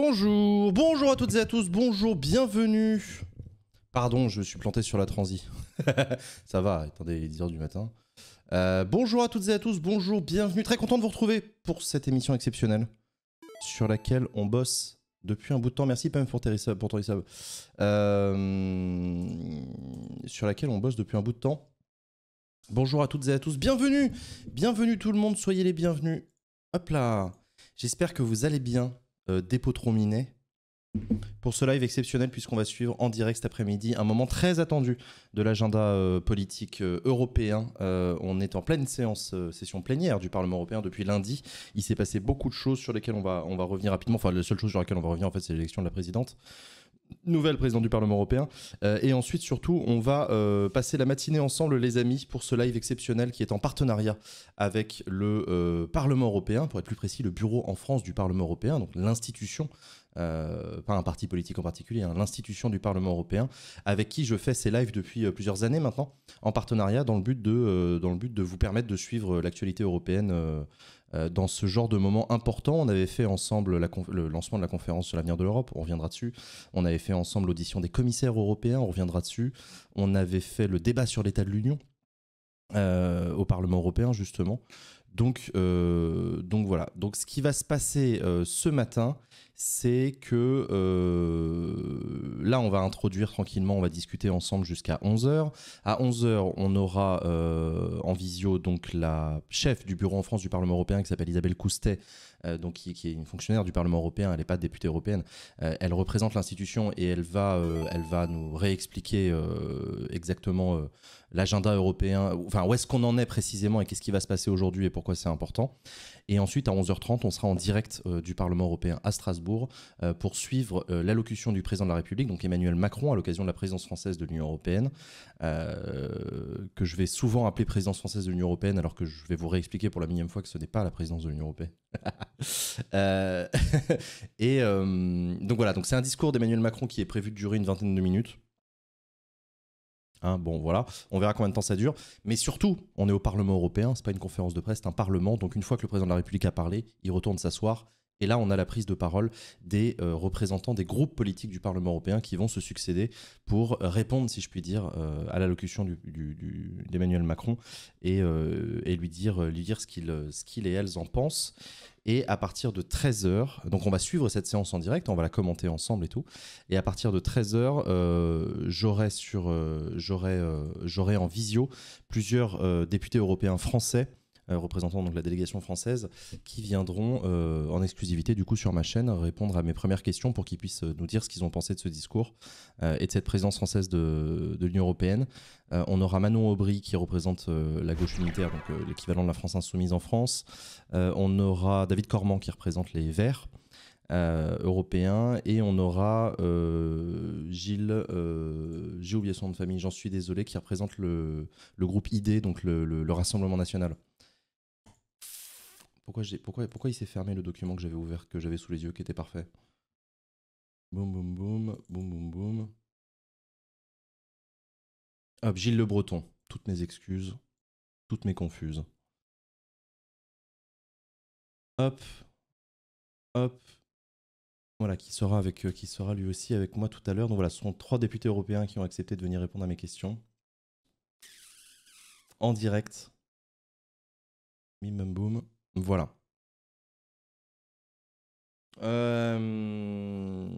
Bonjour, bonjour à toutes et à tous, bonjour, bienvenue. Pardon, je me suis planté sur la transi. Ça va, attendez, est 10h du matin. Euh, bonjour à toutes et à tous, bonjour, bienvenue. Très content de vous retrouver pour cette émission exceptionnelle sur laquelle on bosse depuis un bout de temps. Merci pas même pour ton euh, sur laquelle on bosse depuis un bout de temps. Bonjour à toutes et à tous, bienvenue, bienvenue tout le monde, soyez les bienvenus. Hop là, j'espère que vous allez bien. Euh, trop miné pour ce live exceptionnel puisqu'on va suivre en direct cet après-midi un moment très attendu de l'agenda euh, politique euh, européen. on est en pleine séance, session plénière du Parlement européen depuis lundi. Il s'est passé beaucoup de choses sur lesquelles on va, on va revenir rapidement. Enfin, la seule chose sur laquelle on va revenir en fait, c'est l'élection de la présidente nouvelle présidente du Parlement européen. Euh, et ensuite, surtout, on va euh, passer la matinée ensemble, les amis, pour ce live exceptionnel qui est en partenariat avec le euh, Parlement européen, pour être plus précis, le bureau en France du Parlement européen, donc l'institution. pas un parti politique en particulier, hein, l'institution du Parlement européen, avec qui je fais ces lives depuis plusieurs années maintenant, en partenariat, dans le but de, dans le but de vous permettre de suivre l'actualité européenne euh, dans ce genre de moment important, on avait fait ensemble le lancement de la conférence sur l'avenir de l'Europe, on reviendra dessus. On avait fait ensemble l'audition des commissaires européens, on reviendra dessus. On avait fait le débat sur l'état de l'Union. Euh, au Parlement européen justement. Donc, euh, donc voilà. Donc ce qui va se passer euh, ce matin, c'est que euh, là, on va introduire tranquillement, on va discuter ensemble jusqu'à 11h. À 11h, on aura en visio donc la chef du bureau en France du Parlement européen qui s'appelle Isabelle Coustet, euh, donc qui, est une fonctionnaire du Parlement européen, elle n'est pas députée européenne, euh, elle représente l'institution et elle va, euh, elle va nous réexpliquer exactement l'agenda européen, enfin où est-ce qu'on en est précisément et qu'est-ce qui va se passer aujourd'hui et pourquoi c'est important. Et ensuite, à 11h30, on sera en direct euh, du Parlement européen à Strasbourg euh, pour suivre euh, l'allocution du président de la République, donc Emmanuel Macron, à l'occasion de la présidence française de l'Union européenne, que je vais souvent appeler présidence française de l'Union européenne, alors que je vais vous réexpliquer pour la millième fois que ce n'est pas la présidence de l'Union européenne. et donc voilà, donc c'est un discours d'Emmanuel Macron qui est prévu de durer une vingtaine de minutes. Hein, bon, voilà, on verra combien de temps ça dure. Mais surtout, on est au Parlement européen, c'est pas une conférence de presse, c'est un Parlement. Donc, une fois que le président de la République a parlé, il retourne s'asseoir. Et là, on a la prise de parole des euh, représentants des groupes politiques du Parlement européen qui vont se succéder pour euh, répondre, si je puis dire, euh, à l'allocution d'Emmanuel Macron et, lui dire, ce qu'il et elles en pensent. Et à partir de 13h, donc on va suivre cette séance en direct, on va la commenter ensemble et tout. Et à partir de 13h, euh, j'aurai euh, euh, j'aurai en visio plusieurs députés européens français euh, représentant donc la délégation française, qui viendront euh, en exclusivité du coup sur ma chaîne répondre à mes premières questions pour qu'ils puissent euh, nous dire ce qu'ils ont pensé de ce discours et de cette présence française de, de l'Union européenne. on aura Manon Aubry qui représente la gauche unitaire, donc l'équivalent de la France insoumise en France. on aura David Cormand qui représente les Verts. européens. et on aura Gilles, j'ai oublié son nom de famille, j'en suis désolé, qui représente le, le groupe ID, donc le, le Rassemblement national. Pourquoi, pourquoi, il s'est fermé le document que j'avais ouvert, que j'avais sous les yeux, qui était parfait Boum, boum, boum, boum, boum, boum. Hop, Gilles Le Breton. Toutes mes excuses, toutes mes confuses. Hop, hop. Voilà, qui sera, avec, euh, qui sera lui aussi avec moi tout à l'heure. Donc voilà, ce sont trois députés européens qui ont accepté de venir répondre à mes questions. En direct. Mim, boum. Voilà. Euh,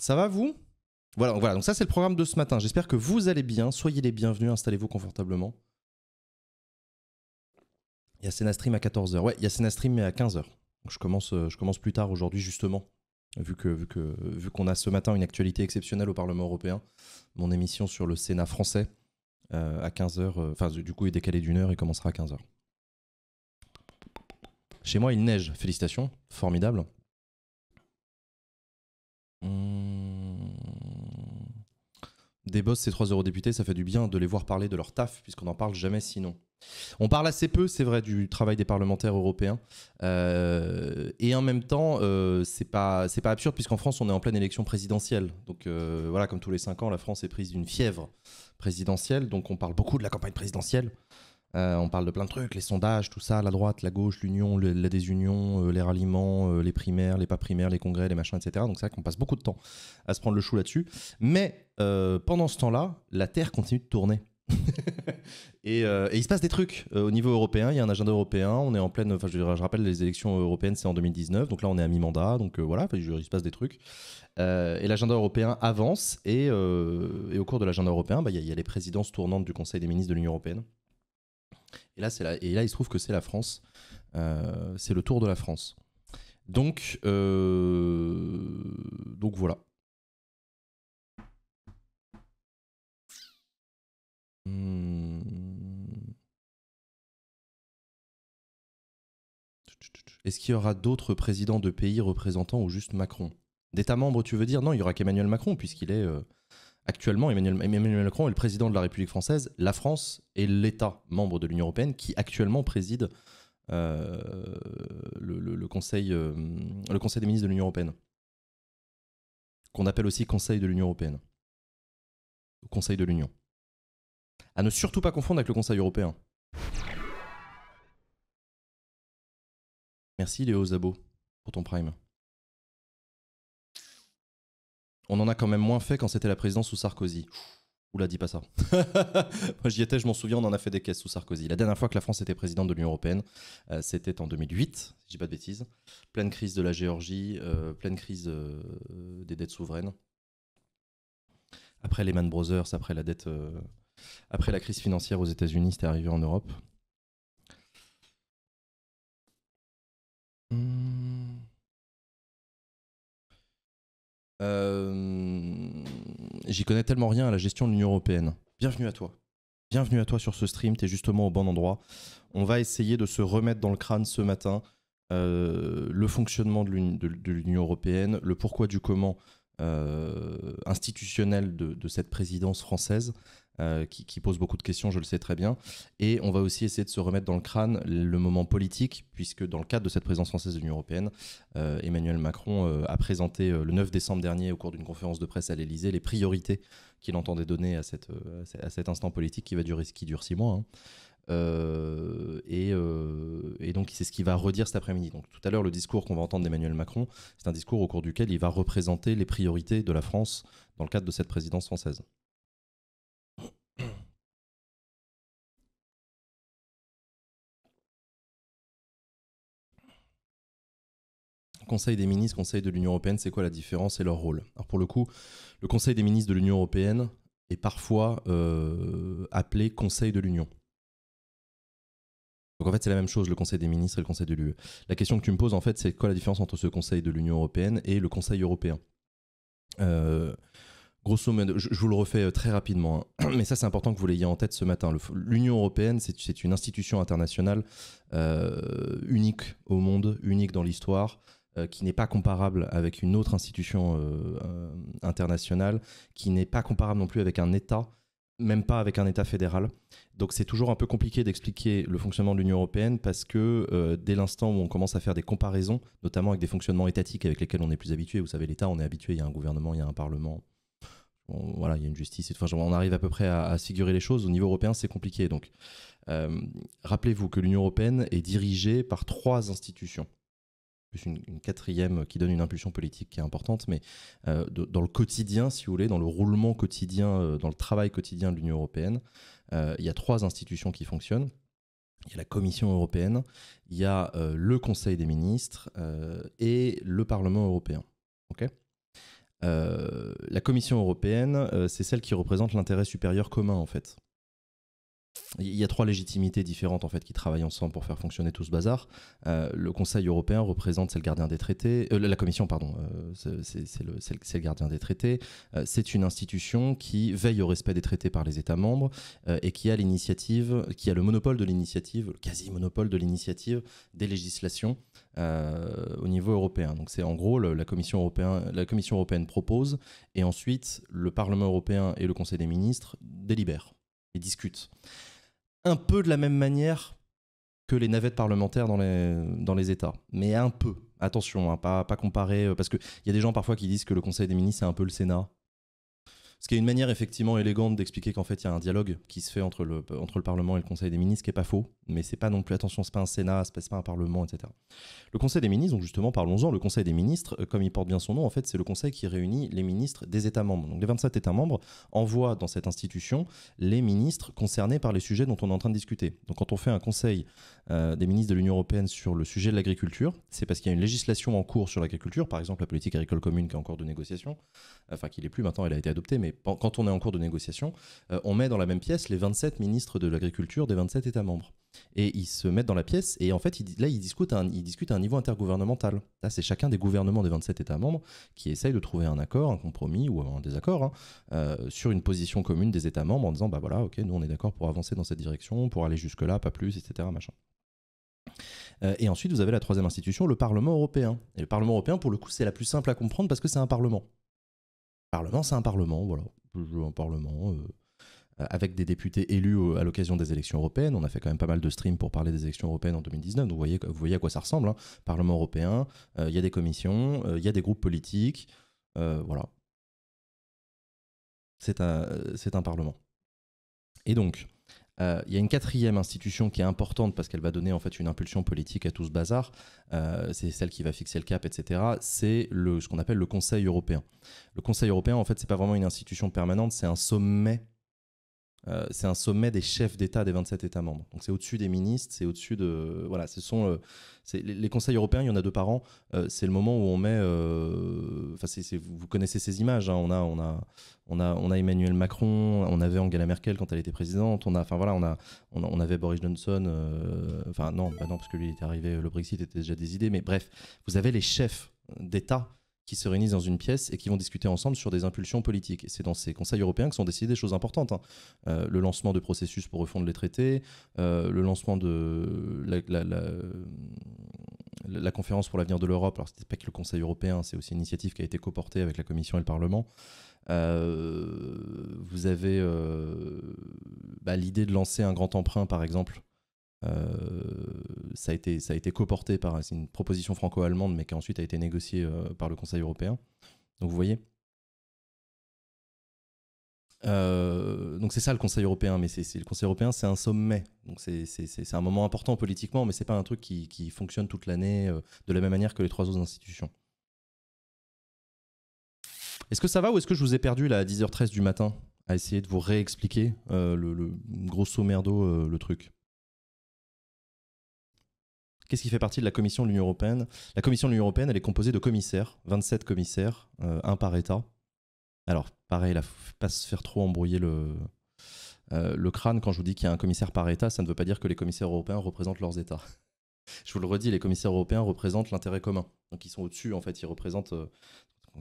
ça va vous voilà, donc voilà, donc ça c'est le programme de ce matin. J'espère que vous allez bien, soyez les bienvenus, installez-vous confortablement. Il y a Sénastream à 14h. Ouais, il y a mais à 15h. je commence, euh, je commence plus tard aujourd'hui justement, vu que que vu qu'on a ce matin une actualité exceptionnelle au Parlement européen, mon émission sur le Sénat français euh, à 15h, enfin du coup il est décalé d'une heure et commencera à 15h. Chez moi, il neige. Félicitations. Formidable. Hmm. Des boss, ces trois eurodéputés, ça fait du bien de les voir parler de leur taf, puisqu'on n'en parle jamais sinon. On parle assez peu, c'est vrai, du travail des parlementaires européens. Euh, et en même temps, euh, c'est pas, pas absurde, puisqu'en France, on est en pleine élection présidentielle. Donc euh, voilà, comme tous les cinq ans, la France est prise d'une fièvre présidentielle. Donc on parle beaucoup de la campagne présidentielle. Euh, on parle de plein de trucs, les sondages, tout ça, la droite, la gauche, l'union, la désunion, euh, les ralliements, euh, les primaires, les pas primaires, les congrès, les machins, etc. Donc c'est vrai qu'on passe beaucoup de temps à se prendre le chou là-dessus. Mais pendant ce temps-là, la Terre continue de tourner. et, il se passe des trucs au niveau européen. Il y a un agenda européen. On est en pleine. Enfin, je, rappelle, les élections européennes, c'est en 2019. Donc là, on est à mi-mandat. Donc voilà, il se passe des trucs. et l'agenda européen avance. Et, au cours de l'agenda européen, bah, il y, a les présidences tournantes du Conseil des ministres de l'Union européenne. Et là, et là il se trouve que c'est la France. Euh, c'est le tour de la France. Donc, euh, donc voilà. Hmm. Est-ce qu'il y aura d'autres présidents de pays représentants ou juste Macron D'État membres, tu veux dire Non, il y aura qu'Emmanuel Macron, puisqu'il est, euh, Actuellement, Emmanuel, Macron est le président de la République française. La France est l'État membre de l'Union européenne qui actuellement préside euh, le, conseil, euh, le Conseil des ministres de l'Union européenne, qu'on appelle aussi Conseil de l'Union européenne, Conseil de l'Union. À ne surtout pas confondre avec le Conseil européen. Merci Léo Zabo pour ton prime. On en a quand même moins fait quand c'était la présidence sous Sarkozy. Oula, dis pas ça. Moi, j'y étais, je m'en souviens, on en a fait des caisses sous Sarkozy. La dernière fois que la France était présidente de l'Union européenne, euh, c'était en 2008, si je dis pas de bêtises. Pleine crise de la Géorgie, euh, pleine crise euh, des dettes souveraines. Après Lehman Brothers, après la dette, après la crise financière aux États-Unis, c'était arrivé en Europe. Hmm. Euh, j'y connais tellement rien à la gestion de l'Union européenne. Bienvenue à toi. Bienvenue à toi sur ce stream, tu es justement au bon endroit. On va essayer de se remettre dans le crâne ce matin euh, le fonctionnement de l'Union européenne, le pourquoi du comment euh, institutionnelle de, cette présidence française euh, qui, pose beaucoup de questions, je le sais très bien. Et on va aussi essayer de se remettre dans le crâne le moment politique, puisque dans le cadre de cette présidence française de l'Union européenne, euh, Emmanuel Macron a présenté le 9 décembre dernier, au cours d'une conférence de presse à l'Élysée, les priorités qu'il entendait donner à, cette, à cet instant politique qui, va durer, qui dure six mois. Hein. Euh, euh, et, donc, c'est ce qu'il va redire cet après-midi. Donc, tout à l'heure, le discours qu'on va entendre d'Emmanuel Macron, c'est un discours au cours duquel il va représenter les priorités de la France dans le cadre de cette présidence française. Conseil des ministres, Conseil de l'Union européenne, c'est quoi la différence et leur rôle Alors pour le coup, le Conseil des ministres de l'Union européenne est parfois euh, appelé Conseil de l'Union. Donc en fait, c'est la même chose, le Conseil des ministres et le Conseil de l'UE. La question que tu me poses, en fait, c'est quoi la différence entre ce Conseil de l'Union européenne et le Conseil européen euh, Grosso modo, je, vous le refais euh, très rapidement, hein. mais ça c'est important que vous l'ayez en tête ce matin. L'Union européenne, c'est une institution internationale euh, unique au monde, unique dans l'histoire, qui n'est pas comparable avec une autre institution internationale, qui n'est pas comparable non plus avec un État, même pas avec un État fédéral. Donc c'est toujours un peu compliqué d'expliquer le fonctionnement de l'Union européenne parce que euh, dès l'instant où on commence à faire des comparaisons, notamment avec des fonctionnements étatiques avec lesquels on est plus habitué, vous savez, l'État, on est habitué, il y a un gouvernement, il y a un parlement, voilà, il y a une justice, enfin, on arrive à peu près à, figurer les choses. Au niveau européen, c'est compliqué. Donc euh, rappelez-vous que l'Union européenne est dirigée par trois institutions une, quatrième qui donne une impulsion politique qui est importante, mais euh, dans le quotidien, si vous voulez, dans le roulement quotidien, euh, dans le travail quotidien de l'Union européenne, euh, il y a trois institutions qui fonctionnent. Il y a la Commission européenne, il y a le Conseil des ministres et le Parlement européen. ok la Commission européenne, c'est celle qui représente l'intérêt supérieur commun, en fait il y a trois légitimités différentes en fait qui travaillent ensemble pour faire fonctionner tout ce bazar. Euh, le Conseil européen représente, c'est le gardien des traités, euh, la Commission pardon, euh, c'est le, le, gardien des traités. c'est une institution qui veille au respect des traités par les États membres et qui a l'initiative, qui a le monopole de l'initiative, le quasi monopole de l'initiative des législations au niveau européen. Donc c'est en gros la Commission européenne, la Commission européenne propose et ensuite le Parlement européen et le Conseil des ministres délibèrent ils discutent. Un peu de la même manière que les navettes parlementaires dans les, dans les États, mais un peu. Attention, hein, pas, pas comparer, euh, parce qu'il y a des gens parfois qui disent que le Conseil des ministres, c'est un peu le Sénat. Ce qui est une manière effectivement élégante d'expliquer qu'en fait il y a un dialogue qui se fait entre le, entre le Parlement et le Conseil des ministres, qui n'est pas faux, mais c'est pas non plus, attention, c'est pas un Sénat, c'est pas un Parlement, etc. Le Conseil des ministres, donc justement parlons-en, le Conseil des ministres, euh, comme il porte bien son nom, en fait c'est le Conseil qui réunit les ministres des États membres. Donc les 27 États membres envoient dans cette institution les ministres concernés par les sujets dont on est en train de discuter. Donc quand on fait un Conseil euh, des ministres de l'Union européenne sur le sujet de l'agriculture. C'est parce qu'il y a une législation en cours sur l'agriculture, par exemple la politique agricole commune qui est en cours de négociation, enfin qui n'est plus maintenant, elle a été adoptée, mais quand on est en cours de négociation, euh, on met dans la même pièce les 27 ministres de l'agriculture des 27 États membres. Et ils se mettent dans la pièce et en fait, là, ils discutent, à un, ils discutent à un niveau intergouvernemental. Là, c'est chacun des gouvernements des 27 États membres qui essayent de trouver un accord, un compromis ou un désaccord hein, euh, sur une position commune des États membres en disant, bah voilà, ok, nous on est d'accord pour avancer dans cette direction, pour aller jusque-là, pas plus, etc. Machin. Euh, et ensuite, vous avez la troisième institution, le Parlement européen. Et le Parlement européen, pour le coup, c'est la plus simple à comprendre parce que c'est un Parlement. Parlement, c'est un Parlement, voilà. Un Parlement euh, avec des députés élus à l'occasion des élections européennes. On a fait quand même pas mal de streams pour parler des élections européennes en 2019, vous voyez, vous voyez à quoi ça ressemble. Hein. Parlement européen, euh, il y a des commissions, il y a des groupes politiques, voilà. C'est un, Parlement. Et donc, il euh, y a une quatrième institution qui est importante parce qu'elle va donner en fait une impulsion politique à tout ce bazar. Euh, c'est celle qui va fixer le cap, etc. C'est ce qu'on appelle le Conseil européen. Le Conseil européen, en fait, c'est pas vraiment une institution permanente, c'est un sommet euh, c'est un sommet des chefs d'État des 27 États membres. Donc c'est au-dessus des ministres, c'est au-dessus de... Voilà, ce sont... Euh, les, conseils européens, il y en a deux par an. Euh, c'est le moment où on met... Enfin, vous connaissez ces images. Hein. on, a, on, a, on, on a Emmanuel Macron, on avait Angela Merkel quand elle était présidente, on, a, voilà, on, a, on, avait Boris Johnson. Enfin non, bah non, parce que lui, était arrivé, le Brexit était déjà des idées. Mais bref, vous avez les chefs d'État qui se réunissent dans une pièce et qui vont discuter ensemble sur des impulsions politiques. c'est dans ces conseils européens que sont décidées des choses importantes. Hein. Euh, le lancement de processus pour refondre les traités, euh, le lancement de la, conférence pour l'avenir de l'Europe. Alors, n'est pas que le Conseil européen, c'est aussi une initiative qui a été coportée avec la Commission et le Parlement. Euh, vous avez bah, l'idée de lancer un grand emprunt, par exemple, euh, ça, a été, ça a été coporté par une proposition franco-allemande, mais qui ensuite a été négociée euh, par le Conseil européen. Donc vous voyez, euh, donc c'est ça le Conseil européen, mais c'est le Conseil européen, c'est un sommet. Donc c'est un moment important politiquement, mais c'est pas un truc qui, qui fonctionne toute l'année de la même manière que les trois autres institutions. Est-ce que ça va ou est-ce que je vous ai perdu là à 10h13 du matin à essayer de vous réexpliquer le, gros grosso merdo le truc Qu'est-ce qui fait partie de la Commission de l'Union européenne La Commission de l'Union européenne, elle est composée de commissaires, 27 commissaires, euh, un par État. Alors, pareil, ne faut pas se faire trop embrouiller le, euh, le crâne quand je vous dis qu'il y a un commissaire par État, ça ne veut pas dire que les commissaires européens représentent leurs États. je vous le redis, les commissaires européens représentent l'intérêt commun. Donc, ils sont au-dessus, en fait, ils représentent. Euh,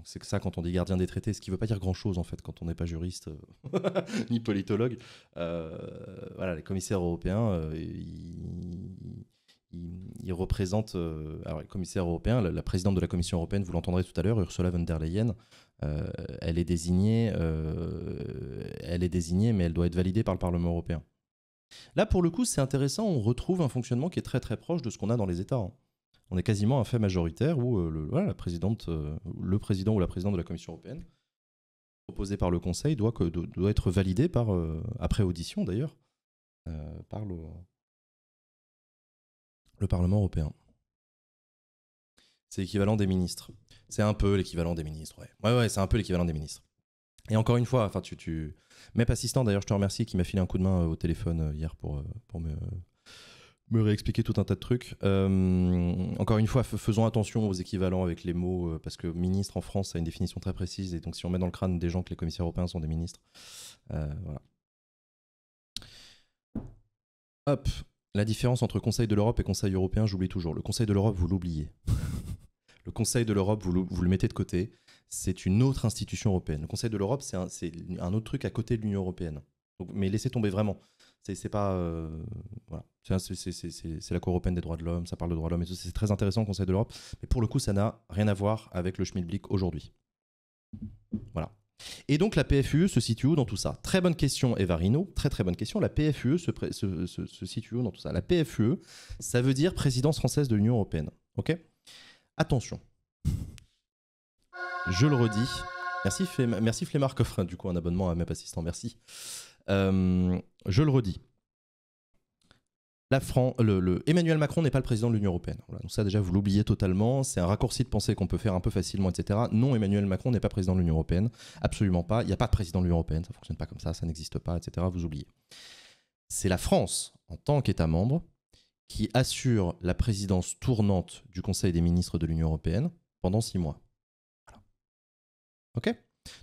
c'est que ça quand on dit gardien des traités, ce qui ne veut pas dire grand-chose en fait quand on n'est pas juriste ni politologue. voilà, les commissaires européens, ils, il, représente, euh, alors, le commissaire européen, la, présidente de la Commission européenne, vous l'entendrez tout à l'heure, Ursula von der Leyen, euh, elle est désignée, euh, elle est désignée, mais elle doit être validée par le Parlement européen. Là, pour le coup, c'est intéressant. On retrouve un fonctionnement qui est très très proche de ce qu'on a dans les États. Hein. On est quasiment un fait majoritaire où le, la présidente, le président ou la présidente de la Commission européenne proposée par le Conseil doit, doit être validé par, après audition d'ailleurs, par, le, Parlement européen. C'est l'équivalent des ministres. C'est un peu l'équivalent des ministres, ouais. Ouais, c'est un peu l'équivalent des ministres. Et encore une fois, enfin, tu, tu... assistant, d'ailleurs, je te remercie, qui m'a filé un coup de main euh, au téléphone euh, hier euh, pour, me, me, réexpliquer tout un tas de trucs. encore une fois, faisons attention aux équivalents avec les mots, parce que ministre en France, a une définition très précise, et donc si on met dans le crâne des gens que les commissaires européens sont des ministres, voilà. Hop, la différence entre Conseil de l'Europe et Conseil européen, j'oublie toujours. Le Conseil de l'Europe, vous l'oubliez. le Conseil de l'Europe, vous, le mettez de côté. C'est une autre institution européenne. Le Conseil de l'Europe, c'est un, autre truc à côté de l'Union européenne. mais laissez tomber vraiment. C'est pas. Euh, voilà. C'est la Cour européenne des droits de l'homme, ça parle de droits de l'homme C'est très intéressant, le Conseil de l'Europe. Mais pour le coup, ça n'a rien à voir avec le Schmilblick aujourd'hui. Voilà. Et donc la PFUE se situe où dans tout ça Très bonne question, Evarino. Très très bonne question. La PFUE se, situe où dans tout ça La PFUE, ça veut dire présidence française de l'Union européenne. Ok Attention. Je le redis. Merci, merci du coup, un abonnement à Map Assistant. Merci. Euh, je le redis la le, Emmanuel Macron n'est pas le président de l'Union européenne. Voilà, donc ça déjà vous l'oubliez totalement, c'est un raccourci de pensée qu'on peut faire un peu facilement, etc. Non, Emmanuel Macron n'est pas président de l'Union européenne, absolument pas. Il n'y a pas de président de l'Union européenne, ça fonctionne pas comme ça, ça n'existe pas, etc. Vous oubliez. C'est la France en tant qu'État membre qui assure la présidence tournante du Conseil des ministres de l'Union européenne pendant six mois. Voilà. Ok.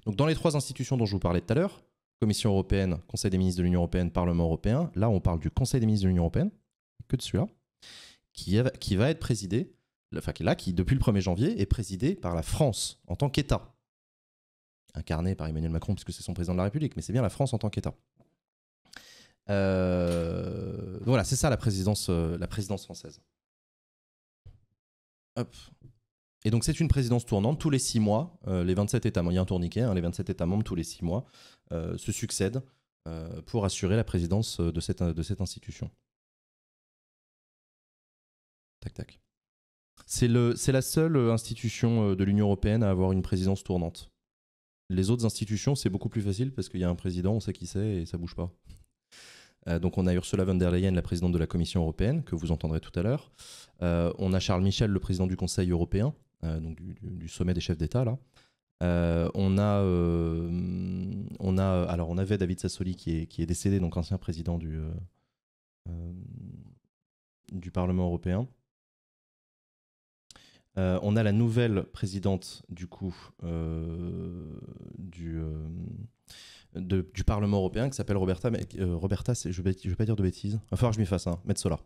Donc dans les trois institutions dont je vous parlais tout à l'heure, Commission européenne, Conseil des ministres de l'Union européenne, Parlement européen. Là, on parle du Conseil des ministres de l'Union européenne, que de celui-là, qui, qui, va être présidé, enfin qui là, qui depuis le 1er janvier est présidé par la France en tant qu'État. Incarné par Emmanuel Macron, puisque c'est son président de la République, mais c'est bien la France en tant qu'État. Euh, voilà, c'est ça la présidence, euh, la présidence française. Et donc c'est une présidence tournante tous les six mois, euh, les 27 États membres, il y a un tourniquet, hein, les 27 États membres tous les six mois euh, se succèdent euh, pour assurer la présidence euh, de cette, institution. Tac, tac. C'est la seule institution de l'Union européenne à avoir une présidence tournante. Les autres institutions, c'est beaucoup plus facile parce qu'il y a un président, on sait qui c'est et ça bouge pas. donc on a Ursula von der Leyen, la présidente de la Commission européenne, que vous entendrez tout à l'heure. on a Charles Michel, le président du Conseil européen, du, du, sommet des chefs d'État là. Euh, euh, on a, alors on avait David Sassoli qui est, décédé, donc ancien président du, euh, Parlement européen. on a la nouvelle présidente du coup du, Parlement européen qui s'appelle Roberta, Roberta, je ne vais, pas dire de bêtises. Il va falloir que je m'y fasse, hein, cela.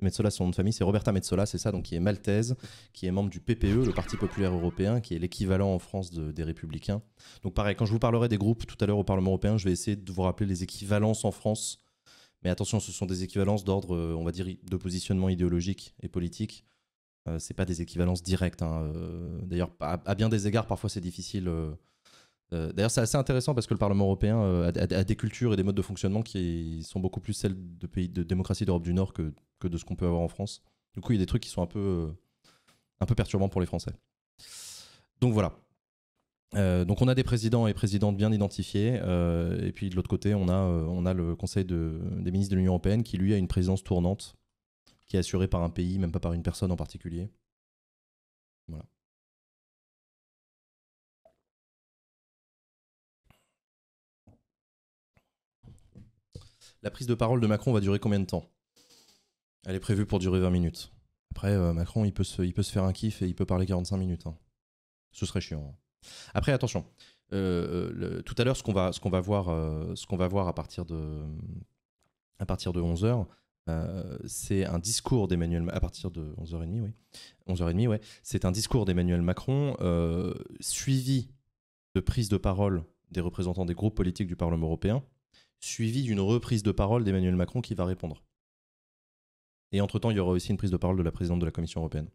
Metsola, son nom de famille, c'est Roberta Metzola, c'est ça, donc qui est maltaise, qui est membre du PPE, le Parti populaire européen, qui est l'équivalent en France des Républicains. Donc pareil, quand je vous parlerai des groupes tout à l'heure au Parlement européen, je vais essayer de vous rappeler les équivalences en France. Mais attention, ce sont des équivalences d'ordre, euh, on va dire, de positionnement idéologique et politique. Euh, c'est pas des équivalences directes. Hein, euh, d'ailleurs, à, bien des égards, parfois c'est difficile. Euh, euh, d'ailleurs, c'est assez intéressant parce que le Parlement européen euh, a, des cultures et des modes de fonctionnement qui sont beaucoup plus celles de pays de démocratie d'Europe du Nord que, de ce qu'on peut avoir en France. Du coup, il y a des trucs qui sont un peu, euh, un peu perturbants pour les Français. Donc voilà. donc on a des présidents et présidentes bien identifiés. et puis de l'autre côté, on a, on a le Conseil des ministres de l'Union européenne qui, lui, a une présidence tournante qui est assurée par un pays, même pas par une personne en particulier. Voilà. La prise de parole de Macron va durer combien de temps Elle est prévue pour durer 20 minutes. Après, euh, Macron, il peut, se, il peut se faire un kiff et il peut parler 45 minutes. Hein. Ce serait chiant. Hein. Après, attention. Euh, euh, tout à l'heure, ce qu'on va, va, va, voir à partir de, à partir de 11h, c'est un discours d'Emmanuel à partir de 11h30 oui 11h30 ouais c'est un discours d'Emmanuel Macron suivi de prise de parole des représentants des groupes politiques du Parlement européen suivi d'une reprise de parole d'Emmanuel Macron qui va répondre. Et entre-temps, il y aura aussi une prise de parole de la présidente de la Commission européenne.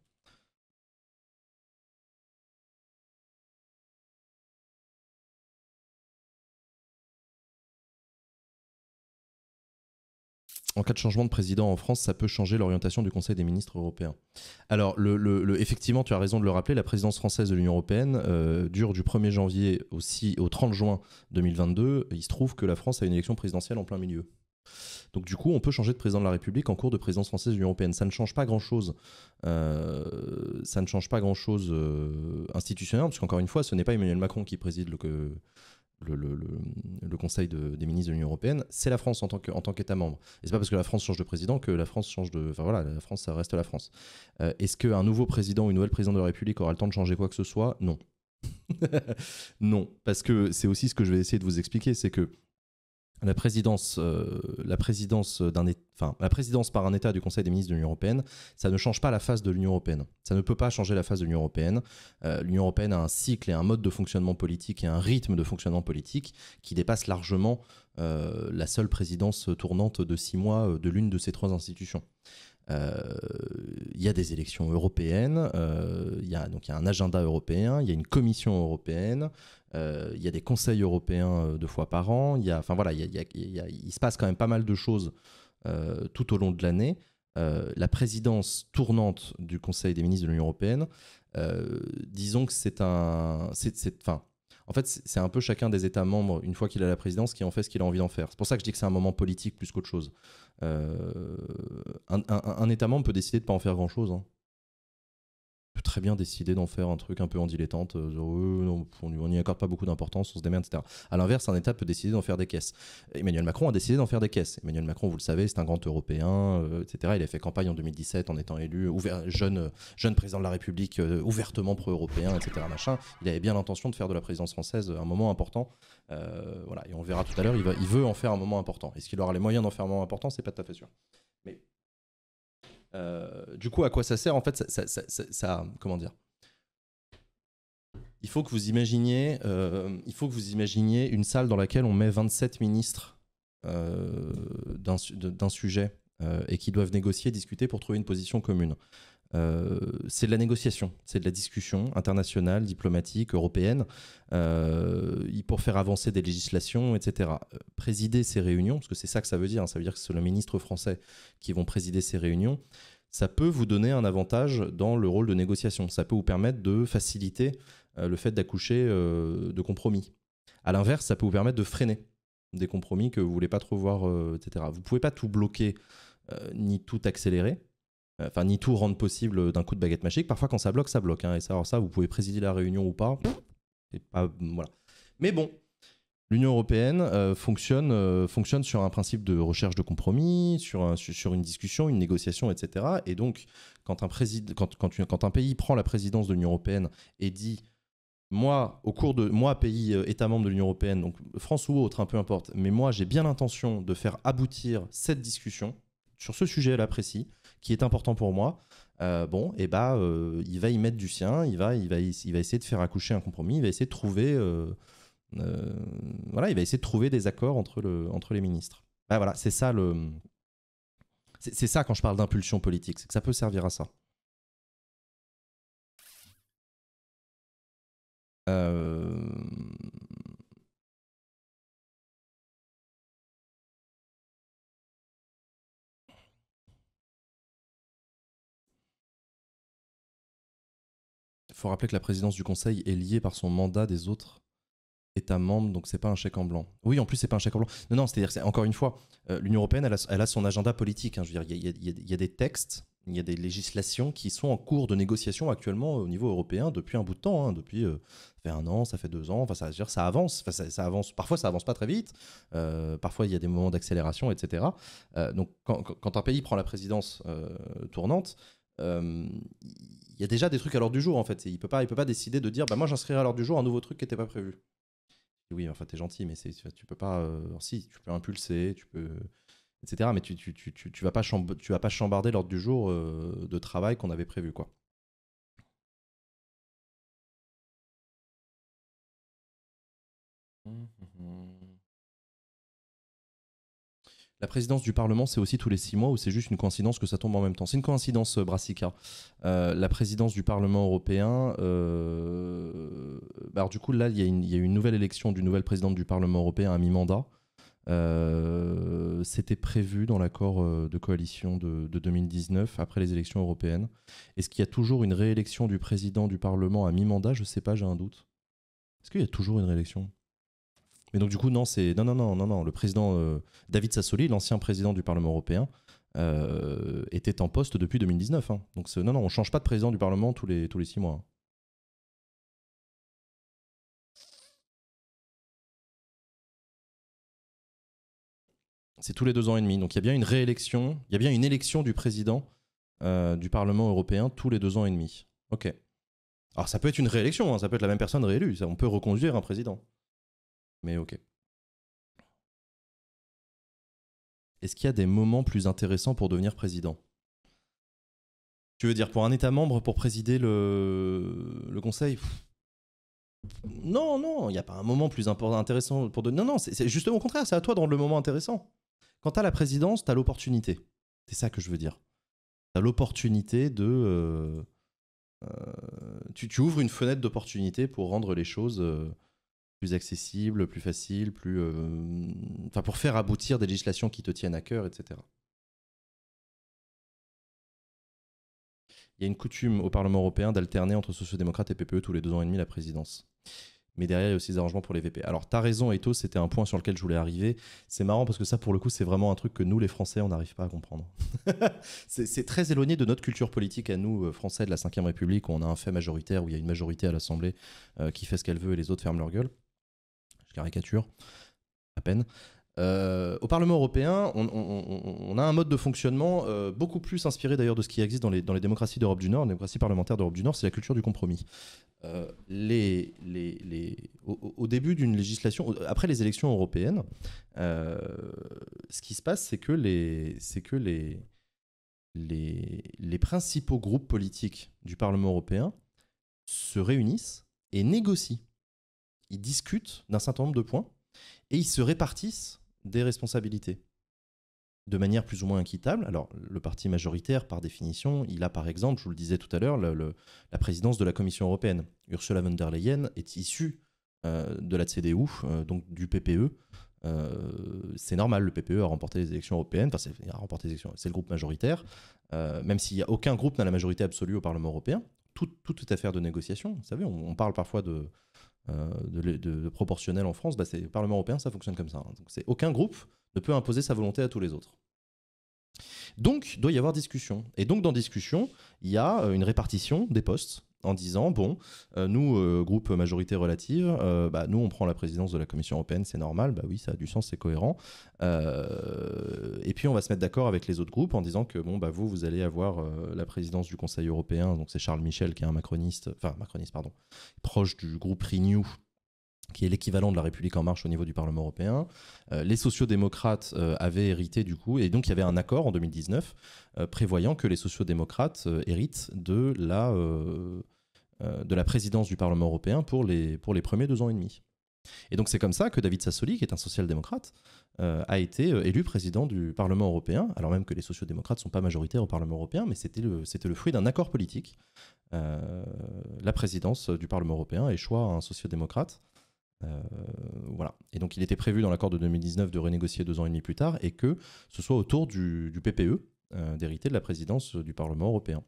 en cas de changement de président en France, ça peut changer l'orientation du Conseil des ministres européens. Alors, le, effectivement, tu as raison de le rappeler, la présidence française de l'Union européenne euh, dure du 1er janvier au, 30 juin 2022. Il se trouve que la France a une élection présidentielle en plein milieu. Donc du coup, on peut changer de président de la République en cours de présidence française de l'Union européenne. Ça ne change pas grand-chose. Euh, ça ne change pas grand-chose euh, institutionnellement, parce qu'encore une fois, ce n'est pas Emmanuel Macron qui préside le, le, Conseil des ministres de l'Union européenne, c'est la France en tant, qu'État membre. Et c'est pas parce que la France change de président que la France change de. Enfin voilà, la France, ça reste la France. Euh, est-ce qu'un nouveau président ou une nouvelle présidente de la République aura le temps de changer quoi que ce soit Non. non, parce que c'est aussi ce que je vais essayer de vous expliquer, c'est que la présidence, euh, la présidence par un État du Conseil des ministres de l'Union européenne, ça ne change pas la face de l'Union européenne. Ça ne peut pas changer la face de l'Union européenne. Euh, L'Union européenne a un cycle et un mode de fonctionnement politique et un rythme de fonctionnement politique qui dépasse largement euh, la seule présidence tournante de six mois de l'une de ces trois institutions. Il y a des élections européennes, il y a donc il y a un agenda européen, il y a une Commission européenne, euh, il y a des conseils européens euh, deux fois par an. Il y a, enfin voilà, il, se passe quand même pas mal de choses euh, tout au long de l'année. la présidence tournante du Conseil des ministres de l'Union européenne, disons que c'est un, c'est, enfin, en fait, c'est un peu chacun des États membres, une fois qu'il a la présidence, qui en fait ce qu'il a envie d'en faire. C'est pour ça que je dis que c'est un moment politique plus qu'autre chose. un, État membre peut décider de ne pas en faire grand-chose. Hein peut très bien décider d'en faire un truc un peu en dilettante, euh, euh, on n'y accorde pas beaucoup d'importance, on se démerde, etc. À l'inverse, un État peut décider d'en faire des caisses. Emmanuel Macron a décidé d'en faire des caisses. Emmanuel Macron, vous le savez, c'est un grand Européen, euh, etc. Il a fait campagne en 2017 en étant élu ouvert, jeune, jeune président de la République, ouvertement pro-européen, etc. Machin. Il avait bien l'intention de faire de la présidence française un moment important. voilà, et on verra tout à l'heure, il, il, veut en faire un moment important. Est-ce qu'il aura les moyens d'en faire un moment important C'est pas tout à fait sûr. Mais euh, du coup, à quoi ça sert En fait, ça, comment dire il faut que vous imaginiez, euh, il faut que vous imaginiez une salle dans laquelle on met 27 ministres euh, d'un sujet et qui doivent négocier, discuter pour trouver une position commune. Euh, c'est de la négociation, c'est de la discussion internationale, diplomatique, européenne, euh, pour faire avancer des législations, etc. Euh, présider ces réunions, parce que c'est ça que ça veut dire, hein, ça veut dire que c'est le ministre français qui vont présider ces réunions, ça peut vous donner un avantage dans le rôle de négociation, ça peut vous permettre de faciliter le fait d'accoucher de compromis. À l'inverse, ça peut vous permettre de freiner des compromis que vous voulez pas trop voir, etc. Vous pouvez pas tout bloquer ni tout accélérer, euh, enfin, ni tout rendre possible d'un coup de baguette magique. Parfois, quand ça bloque, ça bloque. Hein. et ça, alors ça, vous pouvez présider la réunion ou pas. Mm, voilà. Mais bon, l'Union européenne euh, euh, fonctionne, sur un principe de recherche de compromis, sur, une discussion, une négociation, etc. Et donc, quand un, pays prend la présidence de l'Union européenne et dit moi, au cours de moi, pays État membre de l'Union européenne, donc France ou autre, un hein, peu importe, mais moi, j'ai bien l'intention de faire aboutir cette discussion sur ce sujet-là précis qui est important pour moi. Euh, bon, et eh bah, ben, euh, il va y mettre du sien, il va, il va, il va essayer de faire accoucher un compromis, il va essayer de trouver, euh, voilà, il va essayer de trouver des accords entre le, entre les ministres. Ben voilà, c'est ça le, c'est ça quand je parle d'impulsion politique, c'est que ça peut servir à ça. faut rappeler que la présidence du Conseil est liée par son mandat des autres États membres, donc c'est pas un chèque en blanc. Oui, en plus c'est pas un chèque en blanc. Non, non, c'est-à-dire encore une fois, euh, l'Union européenne, elle a, son agenda politique. Hein. je veux dire, il y, a des textes il y a des législations qui sont en cours de négociation actuellement au niveau européen depuis un bout de temps, hein. depuis euh, ça fait un an, ça fait deux ans, enfin ça, dire, ça avance, enfin, ça, avance. Parfois ça avance pas très vite, euh, parfois il y a des moments d'accélération, etc. donc quand, quand, un pays prend la présidence tournante, euh, il y a déjà des trucs à l'ordre du jour en fait. il peut pas, il peut pas décider de dire bah moi j'inscrirai à l'ordre du jour un nouveau truc qui n'était pas prévu. Oui, enfin t'es gentil, mais tu peux pas. Euh, tu peux impulser, tu peux, etc. Mais tu tu, vas pas tu vas pas chambarder l'ordre du jour euh, de travail qu'on avait prévu quoi. La présidence du Parlement, c'est aussi tous les six mois ou c'est juste une coïncidence que ça tombe en même temps C'est une coïncidence, euh, Brassica. Euh, la présidence du Parlement européen. Euh, Alors, bah, du coup, là, il y, a a une nouvelle élection du nouvel président du Parlement européen à mi-mandat. c'était prévu dans l'accord de coalition de, 2019 après les élections européennes. Est-ce qu'il y a toujours une réélection du président du Parlement à mi-mandat Je ne sais pas, j'ai un doute. Est-ce qu'il y a toujours une réélection mais donc du coup, non, c'est non, non, non, non, non. Le président euh, David Sassoli, l'ancien président du Parlement européen, euh, était en poste depuis 2019. Hein. Donc non, non, on change pas de président du Parlement tous les tous les six mois. Hein. C'est tous les deux ans et demi. Donc il y a bien une réélection, il y a bien une élection du président euh, du Parlement européen tous les deux ans et demi. Ok. Alors ça peut être une réélection, hein. ça peut être la même personne réélue. on peut reconduire un président. Mais ok. Est-ce qu'il y a des moments plus intéressants pour devenir président Tu veux dire pour un État membre pour présider le, Conseil Non, non, il n'y a pas un moment plus intéressant pour devenir. Non, non, c'est justement au contraire, c'est à toi de rendre le moment intéressant. Quand tu as la présidence, tu as l'opportunité. C'est ça que je veux dire. Tu as l'opportunité de. Euh, euh, tu, ouvres une fenêtre d'opportunité pour rendre les choses. Euh, plus accessible, plus facile, plus, euh, pour faire aboutir des législations qui te tiennent à cœur, etc. Il y a une coutume au Parlement européen d'alterner entre sociodémocrate et PPE tous les deux ans et demi la présidence. Mais derrière, il y a aussi des arrangements pour les VP. Alors, ta raison, Eto, c'était un point sur lequel je voulais arriver. C'est marrant parce que ça, pour le coup, c'est vraiment un truc que nous, les Français, on n'arrive pas à comprendre. c'est très éloigné de notre culture politique à nous, euh, Français de la Ve République, où on a un fait majoritaire, où il y a une majorité à l'Assemblée euh, qui fait ce qu'elle veut et les autres ferment leur gueule caricature à peine. Euh, au Parlement européen, on, a un mode de fonctionnement euh, beaucoup plus inspiré d'ailleurs de ce qui existe dans les, dans les démocraties d'Europe du Nord, les démocraties parlementaires d'Europe du Nord, c'est la culture du compromis. Euh, les, les, les, au, début d'une législation, après les élections européennes, ce qui se passe, c'est que les, c'est que les, les, les principaux groupes politiques du Parlement européen se réunissent et négocient ils discutent d'un certain nombre de points et ils se répartissent des responsabilités de manière plus ou moins équitable. Alors, le parti majoritaire, par définition, il a par exemple, je vous le disais tout à l'heure, la présidence de la Commission européenne. Ursula von der Leyen est issue euh, de la CDU, euh, donc du PPE. Euh, c'est normal, le PPE a remporté les élections européennes, enfin, c'est, a remporté les élections, c'est le groupe majoritaire, même s'il n'y a aucun groupe n'a la majorité absolue au Parlement européen. Tout, toute affaire de négociation, vous savez, on parle parfois de, euh, de, de, proportionnel en France, bah le Parlement européen, ça fonctionne comme ça. Hein. Donc c'est aucun groupe ne peut imposer sa volonté à tous les autres. Donc, doit y avoir discussion. Et donc, dans discussion, il y a euh, une répartition des postes en disant bon, euh, nous, euh, groupe majorité relative, euh, bah, nous, on prend la présidence de la Commission européenne, c'est normal, bah oui, ça a du sens, c'est cohérent. et puis, on va se mettre d'accord avec les autres groupes en disant que bon, bah, vous, vous allez avoir la présidence du Conseil européen, donc c'est Charles Michel qui est un macroniste, enfin, macroniste, pardon, proche du groupe Renew, qui est l'équivalent de la République en marche au niveau du Parlement européen. les sociodémocrates démocrates avaient hérité du coup, et donc il y avait un accord en 2019 prévoyant que les sociodémocrates héritent de la euh, de la présidence du Parlement européen pour les, pour les premiers deux ans et demi. Et donc c'est comme ça que David Sassoli, qui est un social-démocrate, euh, a été euh, élu président du Parlement européen, alors même que les sociodémocrates ne sont pas majoritaires au Parlement européen, mais c'était le, le fruit d'un accord politique. la présidence du Parlement européen échoua à un sociodémocrate. voilà. Et donc il était prévu dans l'accord de 2019 de renégocier deux ans et demi plus tard et que ce soit au tour du PPE d'hériter de la présidence du Parlement européen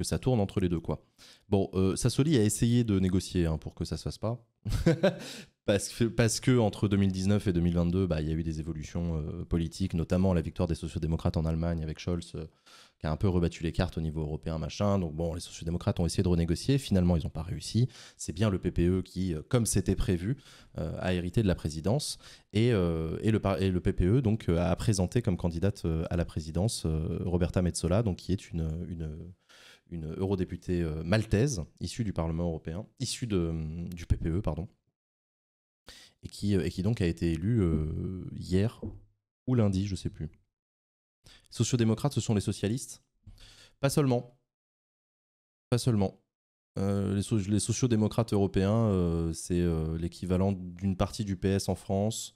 que ça tourne entre les deux. quoi. Bon, euh, Sassoli a essayé de négocier hein, pour que ça se fasse pas. parce, que, parce que entre 2019 et 2022, bah, il y a eu des évolutions euh, politiques, notamment la victoire des sociodémocrates en Allemagne avec Scholz, euh, qui a un peu rebattu les cartes au niveau européen, machin. Donc bon, les sociodémocrates ont essayé de renégocier. Finalement, ils n'ont pas réussi. C'est bien le PPE qui, comme c'était prévu, a hérité de la présidence. Et, et, le, et le, PPE donc, a présenté comme candidate à la présidence Roberta Metsola, donc, qui est une, une une eurodéputée euh, maltaise, issue du Parlement européen, issue de, mm, du PPE, pardon, et qui, euh, et qui donc a été élue euh, hier ou lundi, je sais plus. Sociodémocrates, ce sont les socialistes Pas seulement. Pas seulement. les, sociaux-démocrates sociodémocrates européens, c'est l'équivalent d'une partie du PS en France.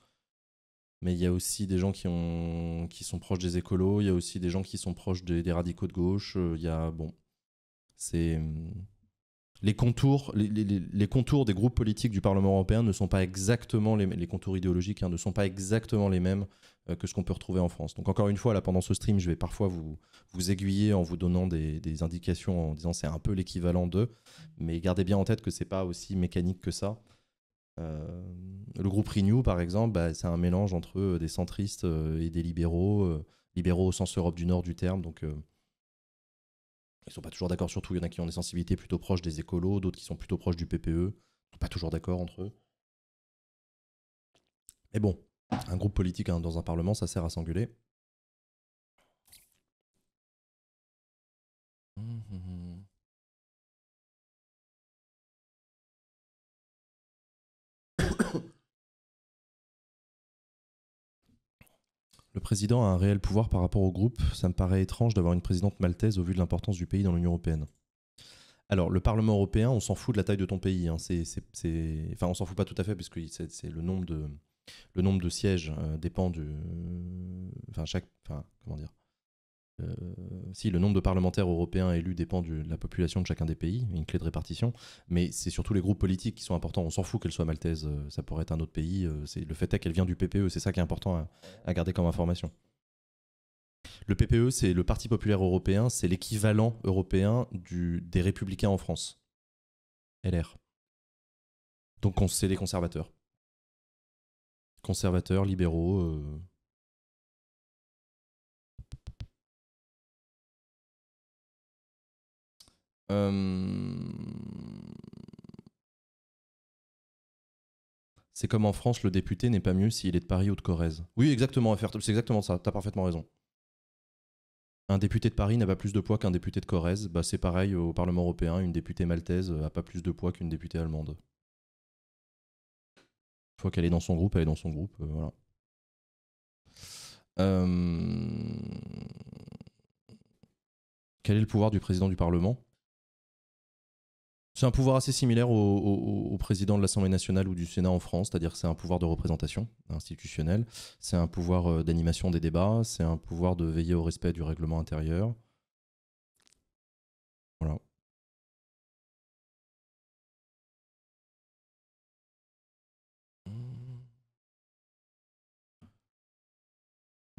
Mais il y a aussi des gens qui, ont, qui sont proches des écolos, il y a aussi des gens qui sont proches des, des radicaux de gauche. Il y a, bon, c'est euh, les contours, les, contours des groupes politiques du Parlement européen ne sont pas exactement les, les contours idéologiques hein, ne sont pas exactement les mêmes euh, que ce qu'on peut retrouver en France. Donc encore une fois, là pendant ce stream, je vais parfois vous, vous aiguiller en vous donnant des, indications en disant c'est un peu l'équivalent d'eux, mais gardez bien en tête que c'est pas aussi mécanique que ça. Euh, le groupe Renew, par exemple, bah, c'est un mélange entre des centristes et des libéraux, libéraux au sens Europe du Nord du terme, donc ils sont pas toujours d'accord sur tout. Il y en a qui ont des sensibilités plutôt proches des écolos, d'autres qui sont plutôt proches du PPE. Ils sont pas toujours d'accord entre eux. Mais bon, un groupe politique hein, dans un parlement, ça sert à s'engueuler. Le président a un réel pouvoir par rapport au groupe. Ça me paraît étrange d'avoir une présidente maltaise au vu de l'importance du pays dans l'Union européenne. Alors, le Parlement européen, on s'en fout de la taille de ton pays. Hein. Enfin, on s'en fout pas tout à fait, puisque c'est, le nombre de, sièges euh, dépend de. Euh, enfin, chaque. Enfin, comment dire euh, si le nombre de parlementaires européens élus dépend de la population de chacun des pays, une clé de répartition, mais c'est surtout les groupes politiques qui sont importants. On s'en fout qu'elle soit maltaise, euh, ça pourrait être un autre pays. Euh, c'est le fait est qu'elle vient du PPE, c'est ça qui est important à, garder comme information. Le PPE, c'est le Parti populaire européen, c'est l'équivalent européen des républicains en France. LR. Donc c'est les conservateurs. Conservateurs, libéraux, Euh, c'est comme en France, le député n'est pas mieux s'il est de Paris ou de Corrèze. Oui, exactement, c'est exactement ça, t'as parfaitement raison. Un député de Paris n'a pas plus de poids qu'un député de Corrèze. Bah, c'est pareil au Parlement européen, une députée maltaise n'a euh, pas plus de poids qu'une députée allemande. Une fois qu'elle est dans son groupe, elle est dans son groupe, euh, voilà. Quel est le pouvoir du président du Parlement c'est un pouvoir assez similaire au, président de l'Assemblée nationale ou du Sénat en France, c'est-à-dire que c'est un pouvoir de représentation institutionnelle, c'est un pouvoir euh, d'animation des débats, c'est un pouvoir de veiller au respect du règlement intérieur. Voilà.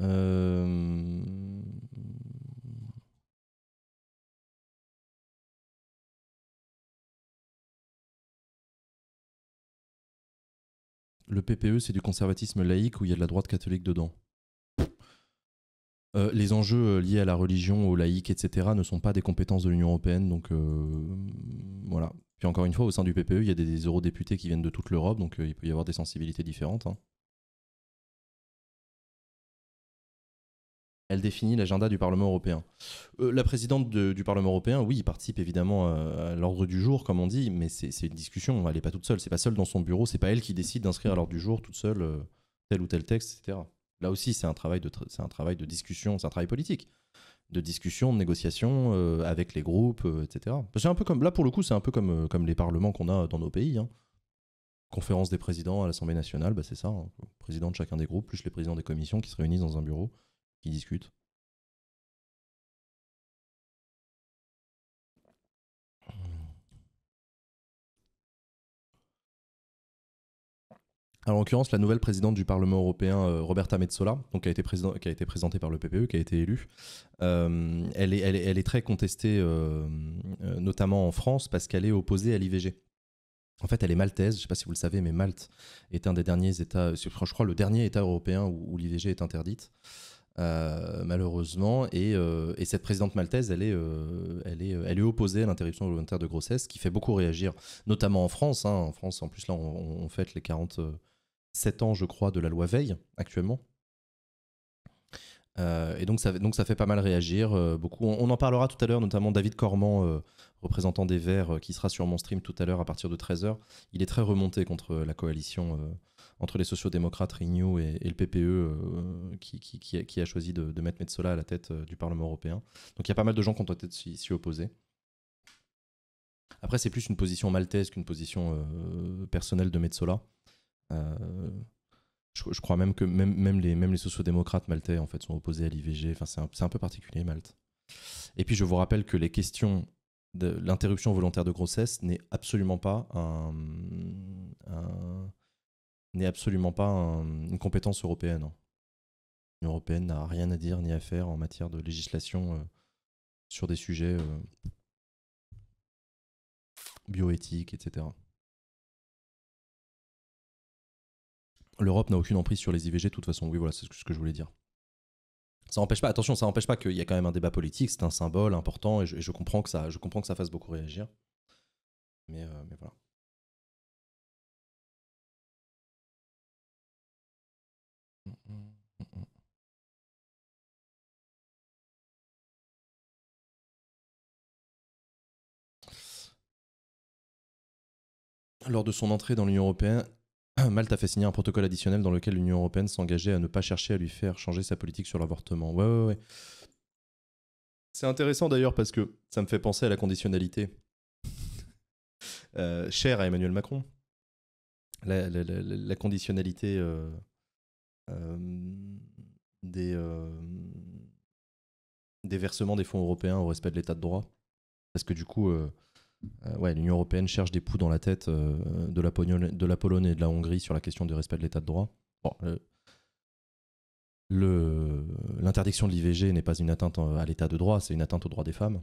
Euh, le PPE, c'est du conservatisme laïque où il y a de la droite catholique dedans. Euh, les enjeux euh, liés à la religion, au laïque, etc., ne sont pas des compétences de l'Union européenne. Donc euh, voilà. Puis encore une fois, au sein du PPE, il y a des, eurodéputés qui viennent de toute l'Europe, donc il peut y avoir des sensibilités différentes. Hein. elle définit l'agenda du Parlement européen. Euh, la présidente du Parlement européen, oui, participe évidemment euh, à, l'ordre du jour, comme on dit, mais c'est une discussion, elle n'est pas toute seule, c'est pas seule dans son bureau, c'est pas elle qui décide d'inscrire à l'ordre du jour toute seule euh, tel ou tel texte, etc. Là aussi, c'est un, travail de discussion, c'est un travail politique, de discussion, de négociation avec les groupes, etc. C'est un peu comme, là pour le coup, c'est un peu comme, les parlements qu'on a dans nos pays. Hein. Conférence des présidents à l'Assemblée nationale, bah, c'est ça, hein. président de chacun des groupes, plus les présidents des commissions qui se réunissent dans un bureau qui discutent. Alors, en l'occurrence, la nouvelle présidente du Parlement européen, euh, Roberta Metsola, donc, qui, a été présentée par le PPE, qui a été élue, euh, elle, est, très contestée, euh, notamment en France, parce qu'elle est opposée à l'IVG. En fait, elle est maltaise. Je ne sais pas si vous le savez, mais Malte est un des derniers États, je crois, le dernier État européen où l'IVG est interdite. Euh, malheureusement. Euh, et, cette présidente maltaise, elle est, euh, elle est, elle est opposée à l'interruption volontaire de grossesse, qui fait beaucoup réagir, notamment en France. Hein. En France, en plus, là, on, on, fête les 47 ans, je crois, de la loi Veil, actuellement. et donc ça, donc ça fait pas mal réagir. beaucoup. On, en parlera tout à l'heure, notamment David Cormand, représentant des Verts, qui sera sur mon stream tout à l'heure à partir de 13h. Il est très remonté contre la coalition entre les sociodémocrates Renew et, et le PPE euh, qui, qui, a, choisi de, mettre Metzola à la tête euh, du Parlement européen. Donc il y a pas mal de gens qui ont été être s'y opposer. Après, c'est plus une position maltaise qu'une position euh, personnelle de Metzola. je, crois même que même, même les, même les sociodémocrates maltais en fait, sont opposés à l'IVG. Enfin, c'est un, peu particulier, Malte. Et puis, je vous rappelle que les questions de l'interruption volontaire de grossesse n'est absolument pas un n'est absolument pas une compétence européenne. Hein. L'Union européenne n'a rien à dire ni à faire en matière de législation euh, sur des sujets euh, bioéthiques, etc. L'Europe n'a aucune emprise sur les IVG de toute façon. Oui, voilà, c'est ce que je voulais dire. Ça n'empêche pas, attention, ça n'empêche pas qu'il y a quand même un débat politique, c'est un symbole important et je, comprends que ça, je comprends que ça fasse beaucoup réagir. mais euh, voilà. lors de son entrée dans l'Union européenne, Malte a fait signer un protocole additionnel dans lequel l'Union européenne s'engageait à ne pas chercher à lui faire changer sa politique sur l'avortement. Ouais, ouais, ouais. C'est intéressant d'ailleurs parce que ça me fait penser à la conditionnalité euh, chère à Emmanuel Macron. La, conditionnalité euh, euh, des, des versements des fonds européens au respect de l'état de droit. Parce que du coup, euh, ouais, l'Union européenne cherche des poux dans la tête euh, de, la Pologne, de la Pologne et de la Hongrie sur la question du respect de l'état de droit. Euh, l'interdiction de l'IVG n'est pas une atteinte à l'état de droit, c'est une atteinte aux droits des femmes.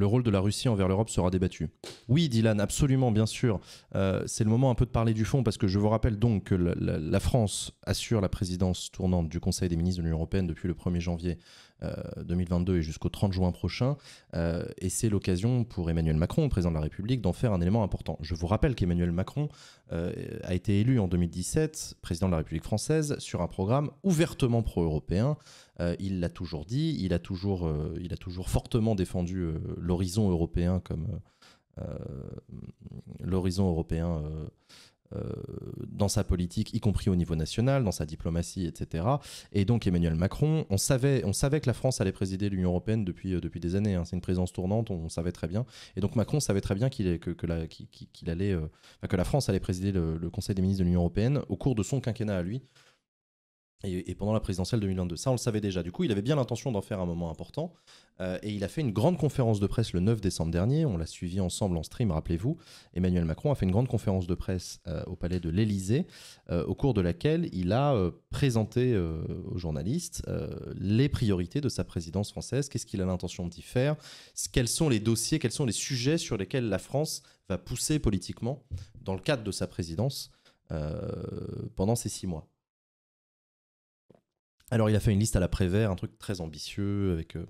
le rôle de la Russie envers l'Europe sera débattu. Oui, Dylan, absolument, bien sûr. Euh, c'est le moment un peu de parler du fond, parce que je vous rappelle donc que la, la France assure la présidence tournante du Conseil des ministres de l'Union européenne depuis le 1er janvier 2022 euh, et jusqu'au 30 juin prochain. Euh, et c'est l'occasion pour Emmanuel Macron, président de la République, d'en faire un élément important. Je vous rappelle qu'Emmanuel Macron euh, a été élu en 2017 président de la République française sur un programme ouvertement pro-européen. il l'a toujours dit, il a toujours, il a toujours fortement défendu l'horizon européen comme l'horizon européen euh, dans sa politique, y compris au niveau national, dans sa diplomatie, etc. Et donc Emmanuel Macron, on savait, on savait que la France allait présider l'Union européenne depuis, euh, depuis des années. Hein. C'est une présence tournante, on, savait très bien. Et donc Macron savait très bien qu'il que, la, allait, euh, que la France allait présider le Conseil des ministres de l'Union européenne au cours de son quinquennat à lui et, pendant la présidentielle 2022. Ça, on le savait déjà. Du coup, il avait bien l'intention d'en faire un moment important. Euh, et il a fait une grande conférence de presse le 9 décembre dernier. On l'a suivi ensemble en stream, rappelez-vous. Emmanuel Macron a fait une grande conférence de presse euh, au palais de l'Élysée, euh, au cours de laquelle il a présenté aux journalistes les priorités de sa présidence française. Qu'est-ce qu'il a l'intention d'y faire Quels sont les dossiers Quels sont les sujets sur lesquels la France va pousser politiquement dans le cadre de sa présidence pendant ces six mois alors, il a fait une liste à la Prévert, un truc très ambitieux, avec euh,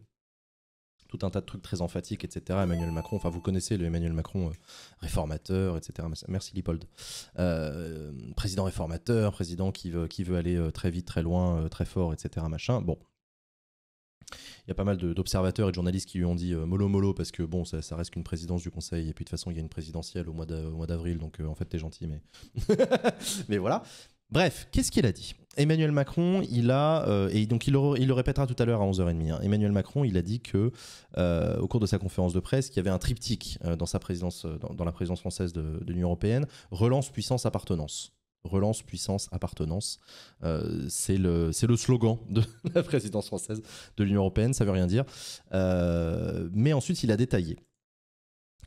tout un tas de trucs très emphatiques, etc. Emmanuel Macron, enfin, vous connaissez le Emmanuel Macron euh, réformateur, etc. Merci Lipold, euh, président réformateur, président qui veut, aller très vite, très loin, très fort, etc. Machin. Bon. Il y a pas mal d'observateurs et de journalistes qui lui ont dit mollo mollo parce que bon, ça, reste qu'une présidence du Conseil et puis de toute façon il y a une présidentielle au mois d'avril donc en fait t'es gentil mais mais voilà. Bref, qu'est-ce qu'il a dit Emmanuel Macron, il a, euh, et donc il le, répétera tout à l'heure à 11h30, hein. Emmanuel Macron, il a dit que, euh, au cours de sa conférence de presse, qu'il y avait un triptyque euh, dans, sa présidence, dans, la présidence française de, l'Union européenne, relance, puissance, appartenance. Relance, puissance, appartenance. c'est le, le slogan de la présidence française de l'Union européenne, ça veut rien dire. mais ensuite, il a détaillé.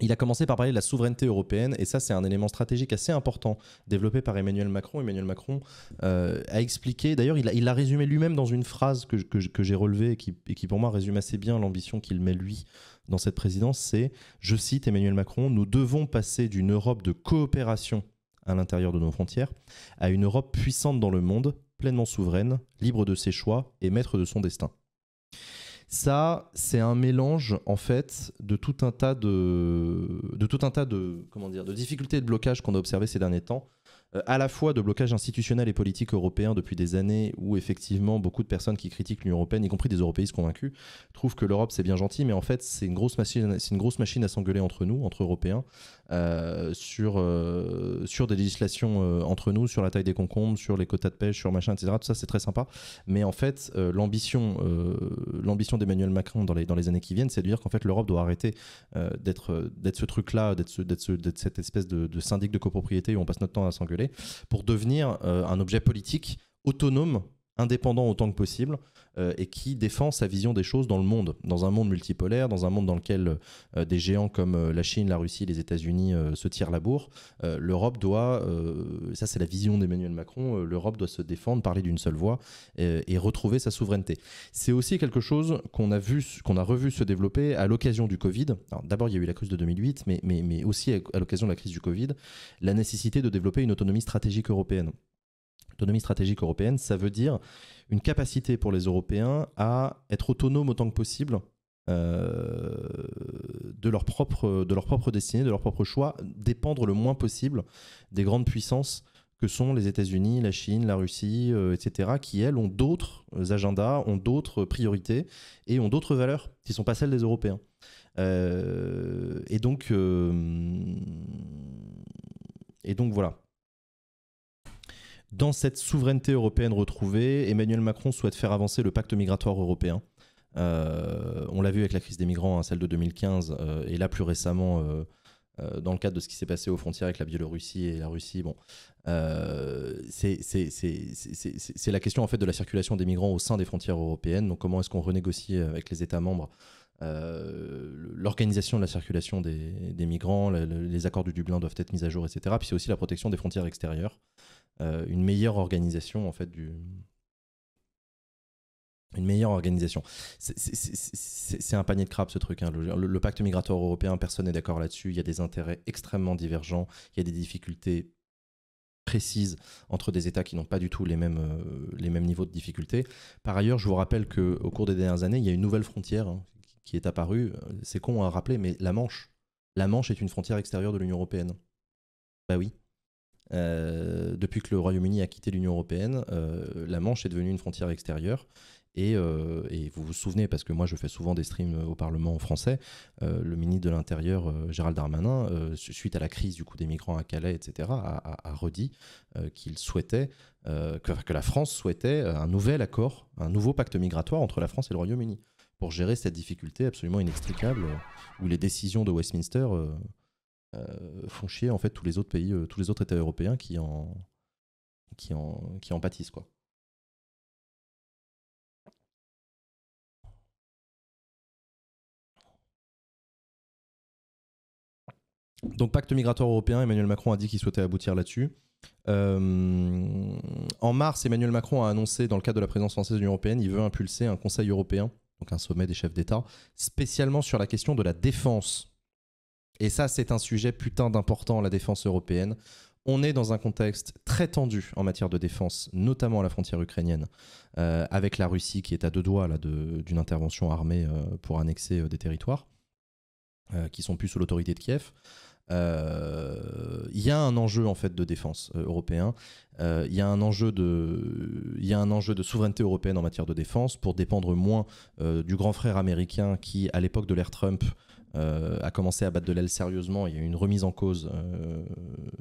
Il a commencé par parler de la souveraineté européenne, et ça c'est un élément stratégique assez important développé par Emmanuel Macron. Emmanuel Macron euh, a expliqué, d'ailleurs il l'a résumé lui-même dans une phrase que, j'ai relevée et qui pour moi résume assez bien l'ambition qu'il met lui dans cette présidence, c'est, je cite Emmanuel Macron, nous devons passer d'une Europe de coopération à l'intérieur de nos frontières à une Europe puissante dans le monde, pleinement souveraine, libre de ses choix et maître de son destin. Ça, c'est un mélange en fait de tout un tas de, de tout un tas de comment dire, de difficultés de blocage qu'on a observé ces derniers temps, euh, à la fois de blocages institutionnels et politiques européens depuis des années, où effectivement beaucoup de personnes qui critiquent l'Union européenne, y compris des européistes convaincus, trouvent que l'Europe c'est bien gentil, mais en fait c'est une grosse machine, c'est une grosse machine à s'engueuler entre nous, entre Européens, euh, euh, sur, des législations euh, entre nous, sur la taille des concombres, sur les quotas de pêche, sur machin, etc. Tout ça, c'est très sympa. Mais en fait, l'ambition l'ambition d'Emmanuel Macron dans les, dans les années qui viennent, c'est de dire qu'en fait, l'Europe doit arrêter d'être d'être ce truc-là, d'être cette espèce de, de, syndic de copropriété où on passe notre temps à s'engueuler, pour devenir un objet politique autonome indépendant autant que possible euh, et qui défend sa vision des choses dans le monde, dans un monde multipolaire, dans un monde dans lequel euh, des géants comme euh, la Chine, la Russie, les États-Unis se tirent la bourre. L'Europe doit, ça c'est la vision d'Emmanuel Macron, l'Europe doit se défendre, parler d'une seule voix et retrouver sa souveraineté. C'est aussi quelque chose qu'on a vu, qu'on a revu se développer à l'occasion du Covid. D'abord il y a eu la crise de 2008, mais, mais, mais aussi à l'occasion de la crise du Covid, la nécessité de développer une autonomie stratégique européenne stratégique européenne, ça veut dire une capacité pour les Européens à être autonomes autant que possible euh, de, leur propre, de leur propre destinée, de leur propre choix, dépendre le moins possible des grandes puissances que sont les États-Unis, la Chine, la Russie, euh, etc., qui, elles, ont d'autres agendas, ont d'autres priorités et ont d'autres valeurs qui sont pas celles des Européens. Euh, et donc. et donc voilà dans cette souveraineté européenne retrouvée, Emmanuel Macron souhaite faire avancer le pacte migratoire européen. Euh, on l'a vu avec la crise des migrants, hein, celle de 2015, euh, et là plus récemment, euh, dans le cadre de ce qui s'est passé aux frontières avec la Biélorussie et la Russie. Bon, c'est la question en fait de la circulation des migrants au sein des frontières européennes. Donc, comment est-ce qu'on renégocie avec les États membres l'organisation de la circulation des, migrants, les accords du Dublin doivent être mis à jour, etc. Puis c'est aussi la protection des frontières extérieures. Euh, une meilleure organisation en fait du une meilleure organisation. C'est un panier de crabe ce truc. Hein. Le, pacte migratoire européen, personne n'est d'accord là-dessus. Il y a des intérêts extrêmement divergents. Il y a des difficultés précises entre des États qui n'ont pas du tout les mêmes, euh, les mêmes niveaux de difficultés Par ailleurs, je vous rappelle qu'au cours des dernières années, il y a une nouvelle frontière hein, qui est apparue. C'est con à rappeler, mais la Manche. La Manche est une frontière extérieure de l'Union européenne. Bah oui. Euh, depuis que le Royaume-Uni a quitté l'Union européenne, euh, la Manche est devenue une frontière extérieure. Euh, et, vous vous souvenez, parce que moi je fais souvent des streams au Parlement français, le ministre de l'Intérieur Gérald Darmanin, suite à la crise du coup des migrants à Calais, etc., a, redit qu'il souhaitait que, que, la France souhaitait un nouvel accord, un nouveau pacte migratoire entre la France et le Royaume-Uni pour gérer cette difficulté absolument inextricable où les décisions de Westminster euh, font chier en fait tous les autres pays, euh, tous les autres États européens qui en, qui en, pâtissent quoi. Donc pacte migratoire européen, Emmanuel Macron a dit qu'il souhaitait aboutir là-dessus. Euh, en mars, Emmanuel Macron a annoncé, dans le cadre de la présidence française de l'Union européenne, il veut impulser un Conseil européen, donc un sommet des chefs d'État, spécialement sur la question de la défense et ça, c'est un sujet putain d'important, la défense européenne. On est dans un contexte très tendu en matière de défense, notamment à la frontière ukrainienne, euh, avec la Russie qui est à deux doigts d'une intervention armée euh, pour annexer euh, des territoires qui sont plus sous l'autorité de Kiev. Il y a un enjeu en fait de défense européen. Il y a un enjeu de, il y a un enjeu de souveraineté européenne en matière de défense pour dépendre moins du grand frère américain qui, à l'époque de l'ère Trump, euh, a commencé à battre de l'aile sérieusement. Il y a eu une remise en cause euh,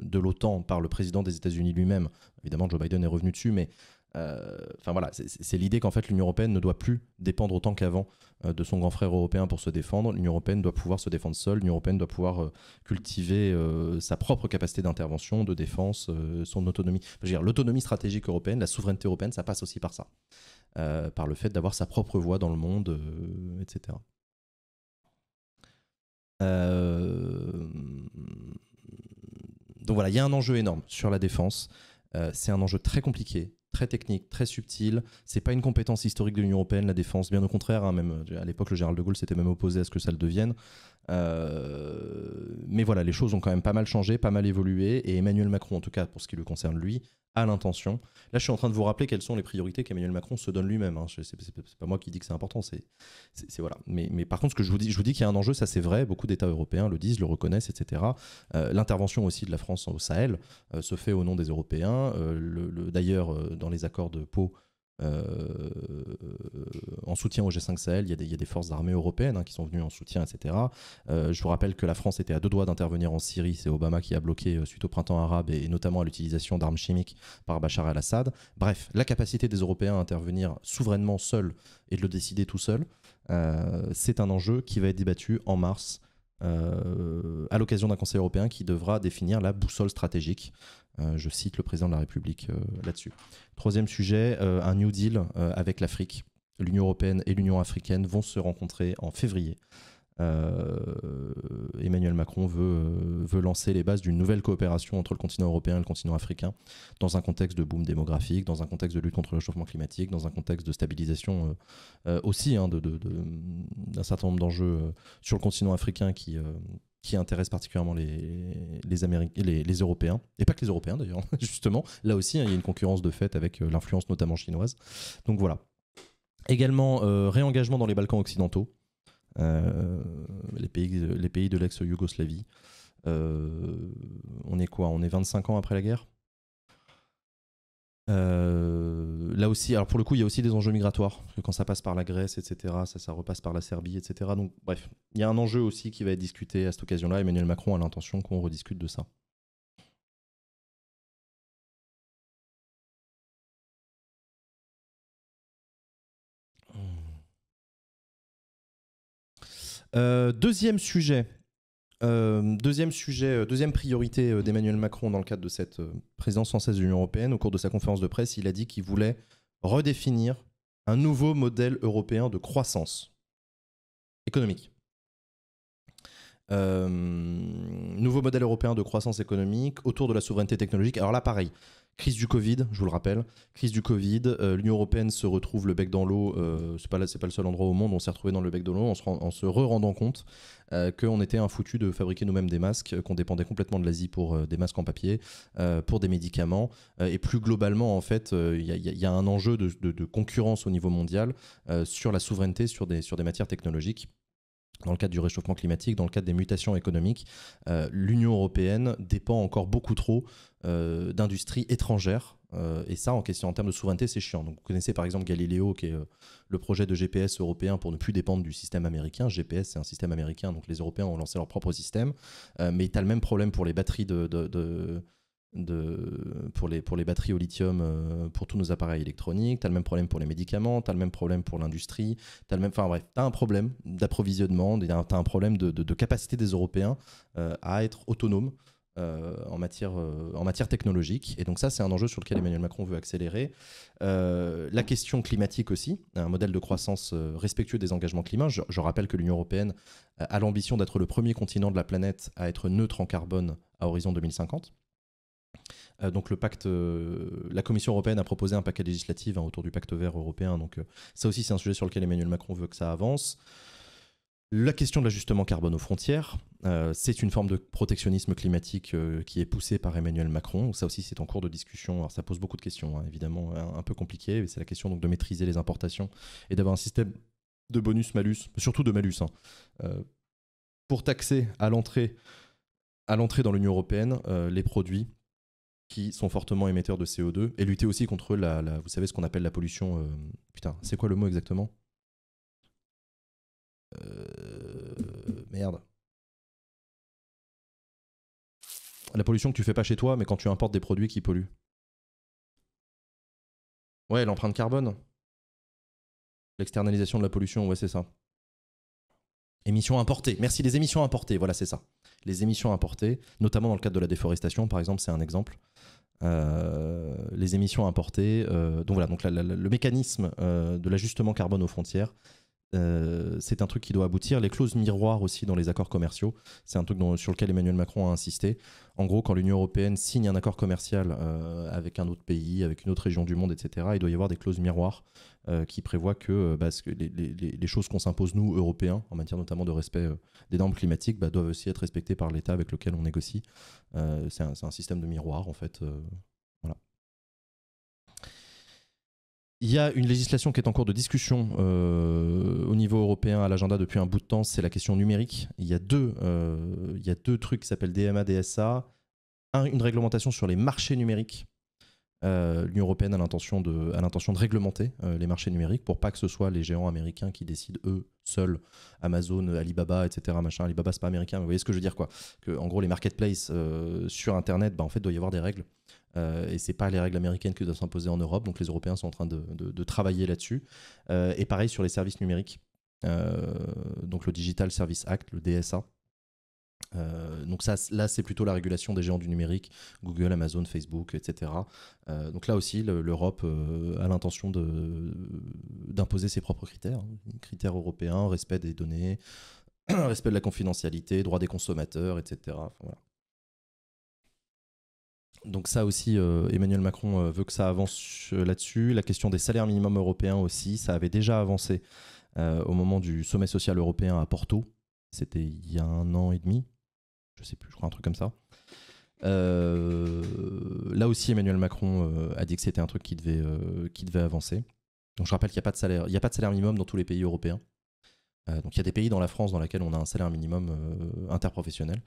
de l'OTAN par le président des États-Unis lui-même. Évidemment, Joe Biden est revenu dessus, mais euh, enfin voilà, c'est l'idée qu'en fait l'Union européenne ne doit plus dépendre autant qu'avant de son grand frère européen pour se défendre. L'Union européenne doit pouvoir se défendre seule. L'Union européenne doit pouvoir cultiver sa propre capacité d'intervention, de défense, son autonomie. l'autonomie stratégique européenne, la souveraineté européenne, ça passe aussi par ça, par le fait d'avoir sa propre voix dans le monde, etc. Euh, donc voilà, il y a un enjeu énorme sur la défense. Euh, c'est un enjeu très compliqué, très technique, très subtil. C'est pas une compétence historique de l'Union européenne, la défense. Bien au contraire, hein. même euh, à l'époque, le général de Gaulle s'était même opposé à ce que ça le devienne. Euh, mais voilà, les choses ont quand même pas mal changé, pas mal évolué, et Emmanuel Macron, en tout cas pour ce qui le concerne lui, a l'intention. Là, je suis en train de vous rappeler quelles sont les priorités qu'Emmanuel Macron se donne lui-même. Hein. C'est pas moi qui dis que c'est important, c'est voilà. Mais, mais, par contre, ce que je vous dis, je vous dis qu'il y a un enjeu, ça c'est vrai. Beaucoup d'États européens le disent, le reconnaissent, etc. Euh, l'intervention aussi de la France au Sahel euh, se fait au nom des Européens. D'ailleurs, dans les accords de Pau. Euh, en soutien au G5 Sahel, il y a des, forces armées européennes hein, qui sont venues en soutien, etc. Euh, je vous rappelle que la France était à deux doigts d'intervenir en Syrie, c'est Obama qui a bloqué euh, suite au printemps arabe et, notamment à l'utilisation d'armes chimiques par Bachar el-Assad. Bref, la capacité des Européens à intervenir souverainement seul et de le décider tout seul, c'est un enjeu qui va être débattu en mars. à l'occasion d'un Conseil européen qui devra définir la boussole stratégique euh, je cite le président de la République euh, là-dessus. Troisième sujet, euh, un New Deal avec l'Afrique. L'Union européenne et l'Union africaine vont se rencontrer en février. Emmanuel Macron veut, lancer les bases d'une nouvelle coopération entre le continent européen et le continent africain dans un contexte de boom démographique, dans un contexte de lutte contre le réchauffement climatique, dans un contexte de stabilisation aussi hein, d'un certain nombre d'enjeux sur le continent africain qui, qui intéresse particulièrement les, les, les, Européens, et pas que les Européens d'ailleurs, justement. Là aussi, hein, il y a une concurrence de fait avec euh, l'influence notamment chinoise. Donc voilà. Également, euh, réengagement dans les Balkans occidentaux, euh, les, pays, les pays de l'ex-Yougoslavie. on est quoi On est 25 ans après la guerre euh, là aussi, alors pour le coup, il y a aussi des enjeux migratoires. que quand ça passe par la Grèce, etc., ça, repasse par la Serbie, etc. Donc, bref, il y a un enjeu aussi qui va être discuté à cette occasion-là. Emmanuel Macron a l'intention qu'on rediscute de ça. Hmm. Euh, deuxième sujet, euh, deuxième sujet, euh, deuxième priorité euh, d'Emmanuel Macron dans le cadre de cette présidence française de l'Union européenne, au cours de sa conférence de presse, il a dit qu'il voulait redéfinir un nouveau modèle européen de croissance économique. nouveau modèle européen de croissance économique autour de la souveraineté technologique. Alors là, pareil, Crise du Covid, je vous le rappelle, crise du Covid, euh, l'Union européenne se retrouve le bec dans l'eau, Ce euh, c'est pas, pas le seul endroit au monde, où on s'est retrouvé dans le bec dans l'eau en se, re rendant compte euh, qu'on était un foutu de fabriquer nous-mêmes des masques, qu'on dépendait complètement de l'Asie pour des masques en papier, pour des médicaments, et plus globalement en fait, il y, a un enjeu de, concurrence au niveau mondial sur la souveraineté, sur des, sur des matières technologiques dans le cadre du réchauffement climatique, dans le cadre des mutations économiques, euh, l'Union européenne dépend encore beaucoup trop euh, d'industries étrangères. Euh, et ça, en question en termes de souveraineté, c'est chiant. Donc, vous connaissez par exemple Galileo, qui est le projet de GPS européen pour ne plus dépendre du système américain. GPS, c'est un système américain, donc les Européens ont lancé leur propre système. mais tu as le même problème pour les batteries de de, pour, les, batteries au lithium, euh, pour tous nos appareils électroniques, tu as le même problème pour les médicaments, tu as le même problème pour l'industrie, tu as le même. Enfin bref, tu un problème d'approvisionnement, tu as un problème de, capacité des Européens euh, à être autonomes. Euh, en, matière, technologique. Et donc ça, c'est un enjeu sur lequel Emmanuel Macron veut accélérer. la question climatique aussi, un modèle de croissance respectueux des engagements climat. Je, je rappelle que l'Union européenne a l'ambition d'être le premier continent de la planète à être neutre en carbone à horizon 2050. Euh, donc le pacte, euh, la Commission européenne a proposé un paquet législatif hein, autour du pacte vert européen. Donc euh, ça aussi c'est un sujet sur lequel Emmanuel Macron veut que ça avance. La question de l'ajustement carbone aux frontières, c'est une forme de protectionnisme climatique qui est poussée par Emmanuel Macron. Ça aussi, c'est en cours de discussion. Alors, ça pose beaucoup de questions, hein, évidemment, un, peu compliquées. C'est la question donc de maîtriser les importations et d'avoir un système de bonus-malus, surtout de malus, hein. pour taxer à l'entrée, à l'entrée dans l'Union européenne les produits qui sont fortement émetteurs de CO2 et lutter aussi contre la, vous savez ce qu'on appelle la pollution. Euh, putain, c'est quoi le mot exactement euh, Merde. La pollution que tu fais pas chez toi, mais quand tu importes des produits qui polluent. Ouais, l'empreinte carbone. L'externalisation de la pollution, ouais, c'est ça. Émissions importées. Merci, les émissions importées, voilà, c'est ça. Les émissions importées, notamment dans le cadre de la déforestation, par exemple, c'est un exemple. Euh, les émissions importées. Euh, donc voilà, donc le mécanisme euh, de l'ajustement carbone aux frontières euh, c'est un truc qui doit aboutir. Les clauses miroirs aussi dans les accords commerciaux, c'est un truc sur lequel Emmanuel Macron a insisté. En gros, quand l'Union européenne signe un accord commercial euh, avec un autre pays, avec une autre région du monde, etc., il doit y avoir des clauses miroirs euh, qui prévoient que, bah, les, choses qu'on s'impose, nous, Européens, en matière notamment de respect des normes climatiques, bah, doivent aussi être respectées par l'État avec lequel on négocie. c'est un, un, système de miroir, en fait. Il y a une législation qui est en cours de discussion euh, au niveau européen à l'agenda depuis un bout de temps, c'est la question numérique. Il y a deux, euh, il y a deux trucs qui s'appellent DMA, DSA. Un, une réglementation sur les marchés numériques. Euh, L'Union européenne a l'intention de, de, réglementer les marchés numériques pour pas que ce soit les géants américains qui décident eux seuls, Amazon, Alibaba, etc. Machin, Alibaba c'est pas américain, mais vous voyez ce que je veux dire quoi. Que, en gros les marketplaces sur Internet, bah, en fait doit y avoir des règles euh, et c'est pas les règles américaines qui doivent s'imposer en Europe. Donc les Européens sont en train de, de, travailler là-dessus. Euh, et pareil sur les services numériques. Euh, donc le Digital Service Act, le DSA. donc ça, là, c'est plutôt la régulation des géants du numérique, Google, Amazon, Facebook, etc. donc là aussi, l'Europe a l'intention d'imposer ses propres critères, hein. critères européens, respect des données, respect de la confidentialité, droit des consommateurs, etc. voilà. Donc ça aussi, euh, Emmanuel Macron euh, veut que ça avance euh, là-dessus. La question des salaires minimums européens aussi, ça avait déjà avancé au moment du sommet social européen à Porto. C'était il y a un an et demi, je sais plus, je crois un truc comme ça. là aussi, Emmanuel Macron a dit que c'était un truc qui devait, qui devait avancer. Donc je rappelle qu'il n'y a a pas de salaire minimum dans tous les pays européens. Euh, donc il y a des pays dans la France dans lesquels on a un salaire minimum euh, interprofessionnel.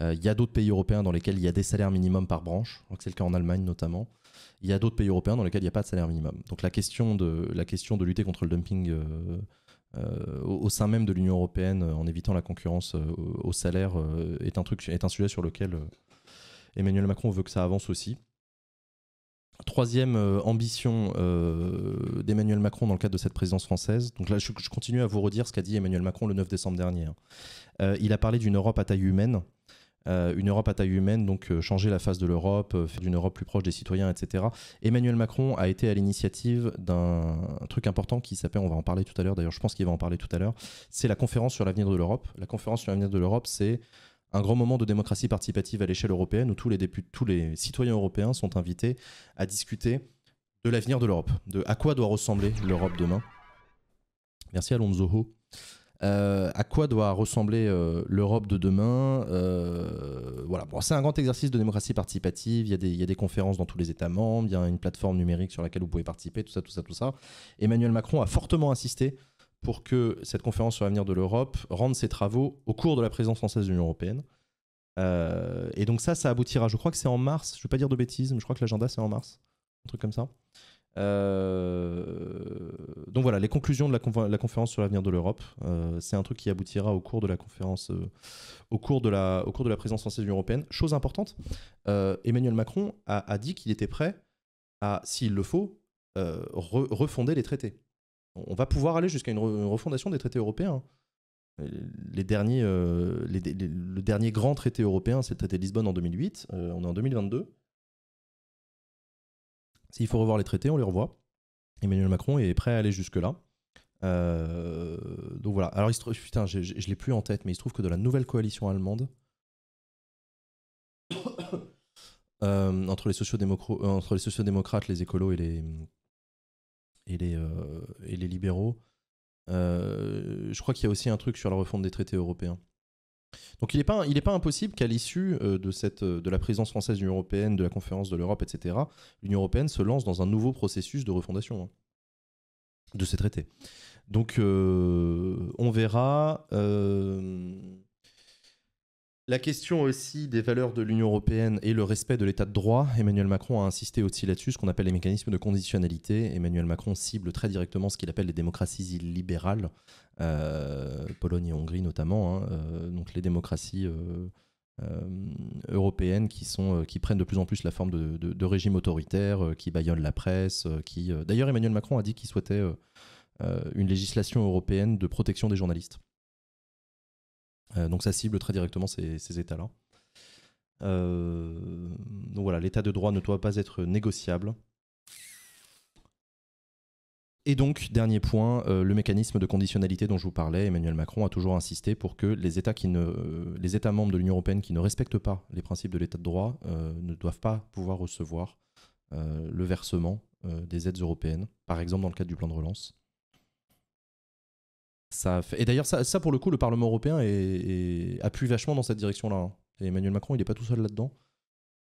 Euh, il y a d'autres pays européens dans lesquels il y a des salaires minimums par branche. C'est le cas en Allemagne notamment. Il y a d'autres pays européens dans lesquels il n'y a pas de salaire minimum. Donc la question de, la question de lutter contre le dumping au, sein même de l'Union européenne en évitant la concurrence au, salaire est, un truc, est un sujet sur lequel Emmanuel Macron veut que ça avance aussi. Troisième euh, ambition euh, d'Emmanuel Macron dans le cadre de cette présidence française. Donc là, je, continue à vous redire ce qu'a dit Emmanuel Macron le 9 décembre dernier. Hein. Euh, il a parlé d'une Europe à taille humaine. une Europe à taille humaine, donc changer la face de l'Europe, faire d'une Europe plus proche des citoyens, etc. Emmanuel Macron a été à l'initiative d'un truc important qui s'appelle, on va en parler tout à l'heure d'ailleurs, je pense qu'il va en parler tout à l'heure, c'est la conférence sur l'avenir de l'Europe. La conférence sur l'avenir de l'Europe, c'est un grand moment de démocratie participative à l'échelle européenne où tous les, députés, tous les citoyens européens sont invités à discuter de l'avenir de l'Europe, de à quoi doit ressembler l'Europe demain. Merci Alonso. Ho. Euh, à quoi doit ressembler euh, l'Europe de demain euh, Voilà, bon, c'est un grand exercice de démocratie participative. Il y, a des, il y, a des, conférences dans tous les États membres. Il y a une plateforme numérique sur laquelle vous pouvez participer. Tout ça, tout ça, tout ça. Emmanuel Macron a fortement insisté pour que cette conférence sur l'avenir de l'Europe rende ses travaux au cours de la présidence française de l'Union européenne. Euh, et donc ça, ça aboutira. Je crois que c'est en mars. Je ne vais pas dire de bêtises, mais je crois que l'agenda c'est en mars, un truc comme ça. Euh, donc voilà, les conclusions de la, conférence sur l'avenir de l'Europe, euh, c'est un truc qui aboutira au cours de la conférence, au cours de la, au cours de la présidence française de l'Union européenne. Chose importante, Emmanuel Macron a, dit qu'il était prêt à, s'il le faut, refonder les traités on va pouvoir aller jusqu'à une, refondation des traités européens. Les derniers, euh, le dernier grand traité européen, c'est le traité de Lisbonne en 2008. Euh, on est en 2022. S'il faut revoir les traités, on les revoit. Emmanuel Macron est prêt à aller jusque-là. Euh, donc voilà. Alors, il putain, je, ne l'ai plus en tête, mais il se trouve que de la nouvelle coalition allemande, entre les les, sociodémocrates, les écolos et les, et les, euh, et les libéraux. Euh, je crois qu'il y a aussi un truc sur la refonte des traités européens. Donc il n'est pas, il pas impossible qu'à l'issue euh, de, cette, de la présidence française de l'Union européenne, de la conférence de l'Europe, etc., l'Union européenne se lance dans un nouveau processus de refondation hein, de ces traités. Donc on verra. La question aussi des valeurs de l'Union européenne et le respect de l'état de droit. Emmanuel Macron a insisté aussi là-dessus, ce qu'on appelle les mécanismes de conditionnalité. Emmanuel Macron cible très directement ce qu'il appelle les démocraties illibérales, euh, Pologne et Hongrie notamment, hein, euh, donc les démocraties euh, européennes qui, prennent de plus en plus la forme de, régimes autoritaires, qui baillonnent la presse. qui D'ailleurs, Emmanuel Macron a dit qu'il souhaitait une législation européenne de protection des journalistes. Euh, donc ça cible très directement ces, états-là. Euh, donc voilà, l'état de droit ne doit pas être négociable. Et donc, dernier point, euh, le mécanisme de conditionnalité dont je vous parlais, Emmanuel Macron a toujours insisté pour que les États, qui ne, les États membres de l'Union européenne qui ne respectent pas les principes de l'état de droit ne doivent pas pouvoir recevoir le versement des aides européennes, par exemple dans le cadre du plan de relance. Et d'ailleurs, ça, pour le coup, le Parlement européen est, appuie vachement dans cette direction-là. Hein. Et Emmanuel Macron, il n'est pas tout seul là-dedans.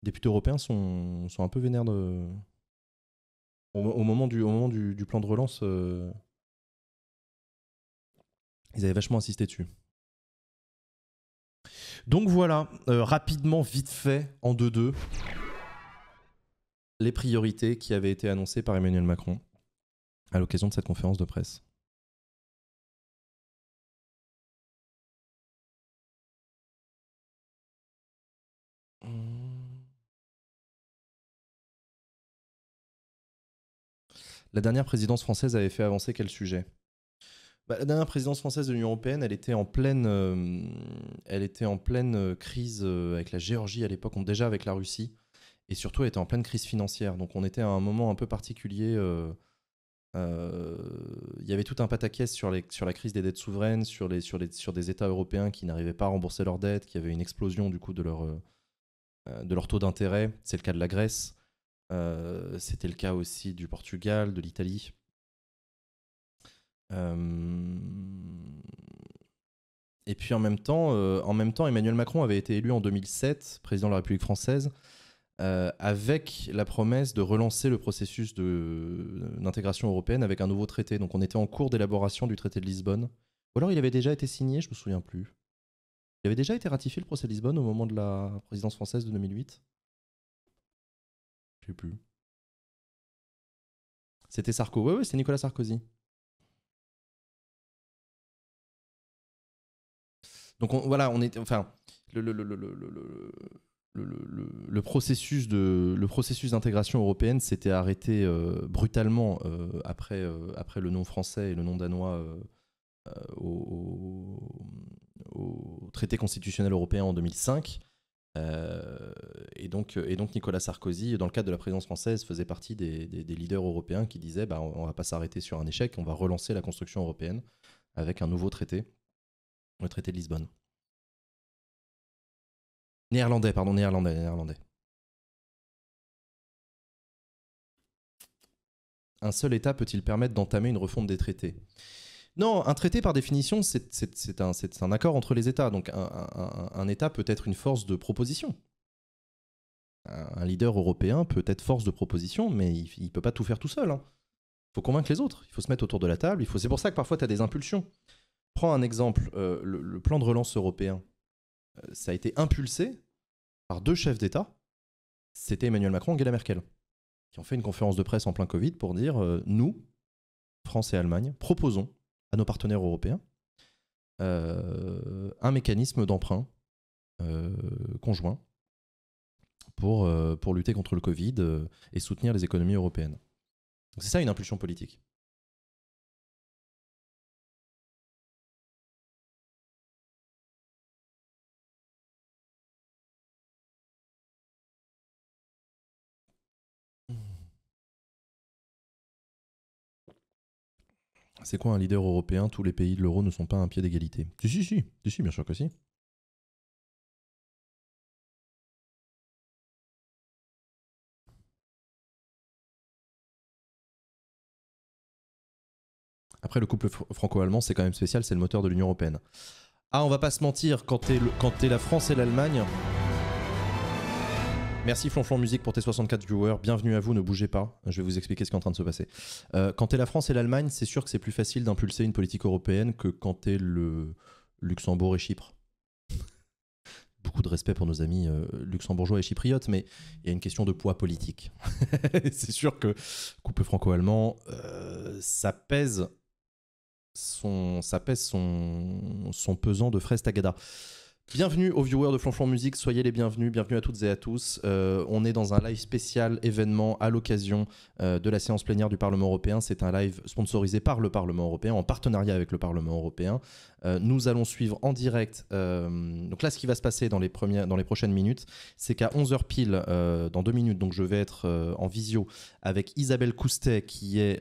Les députés européens sont, un peu vénères de... au, moment, du, plan de relance. Euh, ils avaient vachement insisté dessus. Donc voilà, euh, rapidement, vite fait, en 2-2, les priorités qui avaient été annoncées par Emmanuel Macron à l'occasion de cette conférence de presse. La dernière présidence française avait fait avancer quel sujet bah, La dernière présidence française de l'Union européenne, elle était en pleine, euh, elle était en pleine euh, crise euh, avec la Géorgie à l'époque, déjà avec la Russie, et surtout elle était en pleine crise financière. Donc on était à un moment un peu particulier. il y avait tout un pataquès sur, les, sur la crise des dettes souveraines, sur, les, des États européens qui n'arrivaient pas à rembourser leurs dettes, qui avaient une explosion du coup de leur, de leur taux d'intérêt. C'est le cas de la Grèce. Euh, c'était le cas aussi du Portugal, de l'Italie. Euh, et puis en même temps, euh, en même temps, Emmanuel Macron avait été élu en 2007 président de la République française avec la promesse de relancer le processus d'intégration européenne avec un nouveau traité. Donc on était en cours d'élaboration du traité de Lisbonne. Ou alors il avait déjà été signé, je ne me souviens plus. Il avait déjà été ratifié le procès de Lisbonne au moment de la présidence française de 2008. Je sais plus. C'était Sarko. c'était Nicolas Sarkozy. Donc voilà, on enfin, le, processus le processus d'intégration européenne s'était arrêté euh, brutalement euh, euh, après, le nom français et le nom danois au, traité constitutionnel européen en 2005. Euh, euh, et, donc, Nicolas Sarkozy, dans le cadre de la présidence française, faisait partie des, leaders européens qui disaient bah, on ne va pas s'arrêter sur un échec, on va relancer la construction européenne avec un nouveau traité, le traité de Lisbonne. Néerlandais, pardon, néerlandais, néerlandais. Un seul État peut-il permettre d'entamer une refonte des traités non, un traité, par définition, c'est un, accord entre les États. Donc, un, État peut être une force de proposition. Un leader européen peut être force de proposition, mais il ne peut pas tout faire tout seul. Il hein. faut convaincre les autres, il faut se mettre autour de la table. faut... C'est pour ça que parfois, tu as des impulsions. Prends un exemple, euh, le, plan de relance européen. Euh, ça a été impulsé par deux chefs d'État. C'était Emmanuel Macron et Angela Merkel, qui ont fait une conférence de presse en plein Covid pour dire, euh, nous, France et Allemagne, proposons à nos partenaires européens euh, un mécanisme d'emprunt euh, conjoint pour, euh, pour lutter contre le Covid et soutenir les économies européennes. C'est ça une impulsion politique. C'est quoi un leader européen Tous les pays de l'euro ne sont pas un pied d'égalité. Si, si, si, si, bien sûr que si. Après, le couple franco-allemand, c'est quand même spécial, c'est le moteur de l'Union Européenne. Ah, on va pas se mentir, quand t'es la France et l'Allemagne, Merci Flonflon Musique pour tes 64 viewers. Bienvenue à vous, ne bougez pas. Je vais vous expliquer ce qui est en train de se passer. Euh, quand t'es la France et l'Allemagne, c'est sûr que c'est plus facile d'impulser une politique européenne que quand t'es le Luxembourg et Chypre. Beaucoup de respect pour nos amis euh, luxembourgeois et chypriotes, mais il y a une question de poids politique. c'est sûr que couple franco-allemand, euh, ça pèse son, ça pèse son, son pesant de fraise tagada. Bienvenue aux viewers de Flonflon Musique, soyez les bienvenus, bienvenue à toutes et à tous. Euh, on est dans un live spécial événement à l'occasion euh, de la séance plénière du Parlement européen. C'est un live sponsorisé par le Parlement européen, en partenariat avec le Parlement européen. Euh, nous allons suivre en direct. Euh, donc là, ce qui va se passer dans les, premières, dans les prochaines minutes, c'est qu'à 11h pile, euh, dans deux minutes, donc je vais être en visio avec Isabelle Coustet, qui est,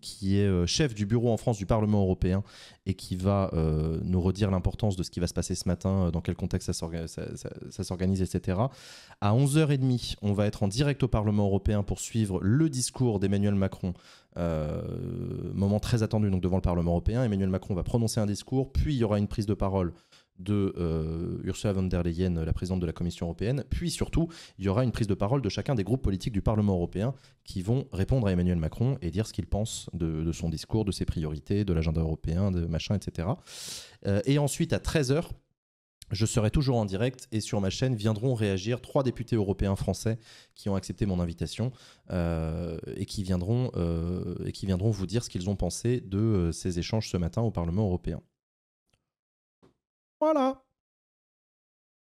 qui est chef du bureau en France du Parlement européen et qui va nous redire l'importance de ce qui va se passer ce matin, dans quel contexte ça s'organise, etc. À 11h30, on va être en direct au Parlement européen pour suivre le discours d'Emmanuel Macron euh, moment très attendu donc devant le Parlement européen. Emmanuel Macron va prononcer un discours, puis il y aura une prise de parole de euh, Ursula von der Leyen, la présidente de la Commission européenne, puis surtout, il y aura une prise de parole de chacun des groupes politiques du Parlement européen qui vont répondre à Emmanuel Macron et dire ce qu'ils pensent de, son discours, de ses priorités, de l'agenda européen, de machin, etc. Euh, et ensuite, à 13h, je serai toujours en direct et sur ma chaîne viendront réagir trois députés européens français qui ont accepté mon invitation euh, et, qui viendront, euh, et qui viendront vous dire ce qu'ils ont pensé de euh, ces échanges ce matin au Parlement européen. Voilà.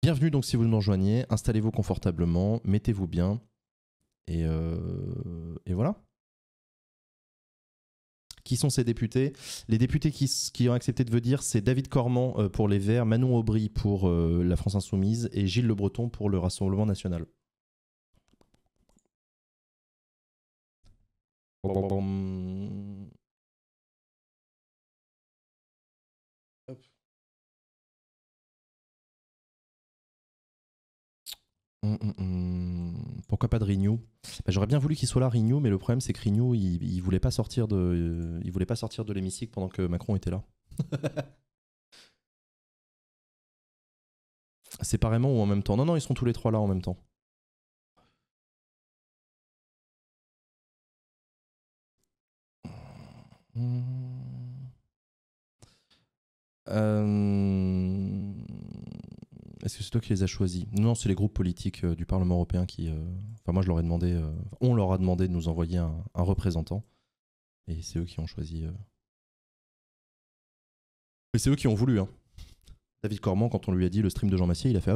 Bienvenue donc si vous nous rejoignez, installez-vous confortablement, mettez-vous bien et voilà. Qui sont ces députés Les députés qui, ont accepté de venir, c'est David Cormand euh, pour les Verts, Manon Aubry pour euh, la France Insoumise et Gilles Le Breton pour le Rassemblement National. Hum, hum, hum. pourquoi pas de Rigno bah, J'aurais bien voulu qu'il soit là, Rigno, mais le problème c'est que Rigno, il, il, voulait pas sortir de, il voulait pas sortir de l'hémicycle pendant que Macron était là. Séparément ou en même temps Non, non, ils sont tous les trois là en même temps. Euh, est-ce ah, que c'est toi qui les as choisis Non, c'est les groupes politiques euh, du Parlement européen qui. Euh, enfin, moi, je leur ai demandé. Euh, on leur a demandé de nous envoyer un, représentant. Et c'est eux qui ont choisi. Mais c'est eux qui ont voulu. Hein. David Cormand, quand on lui a dit le stream de Jean Massier, il a fait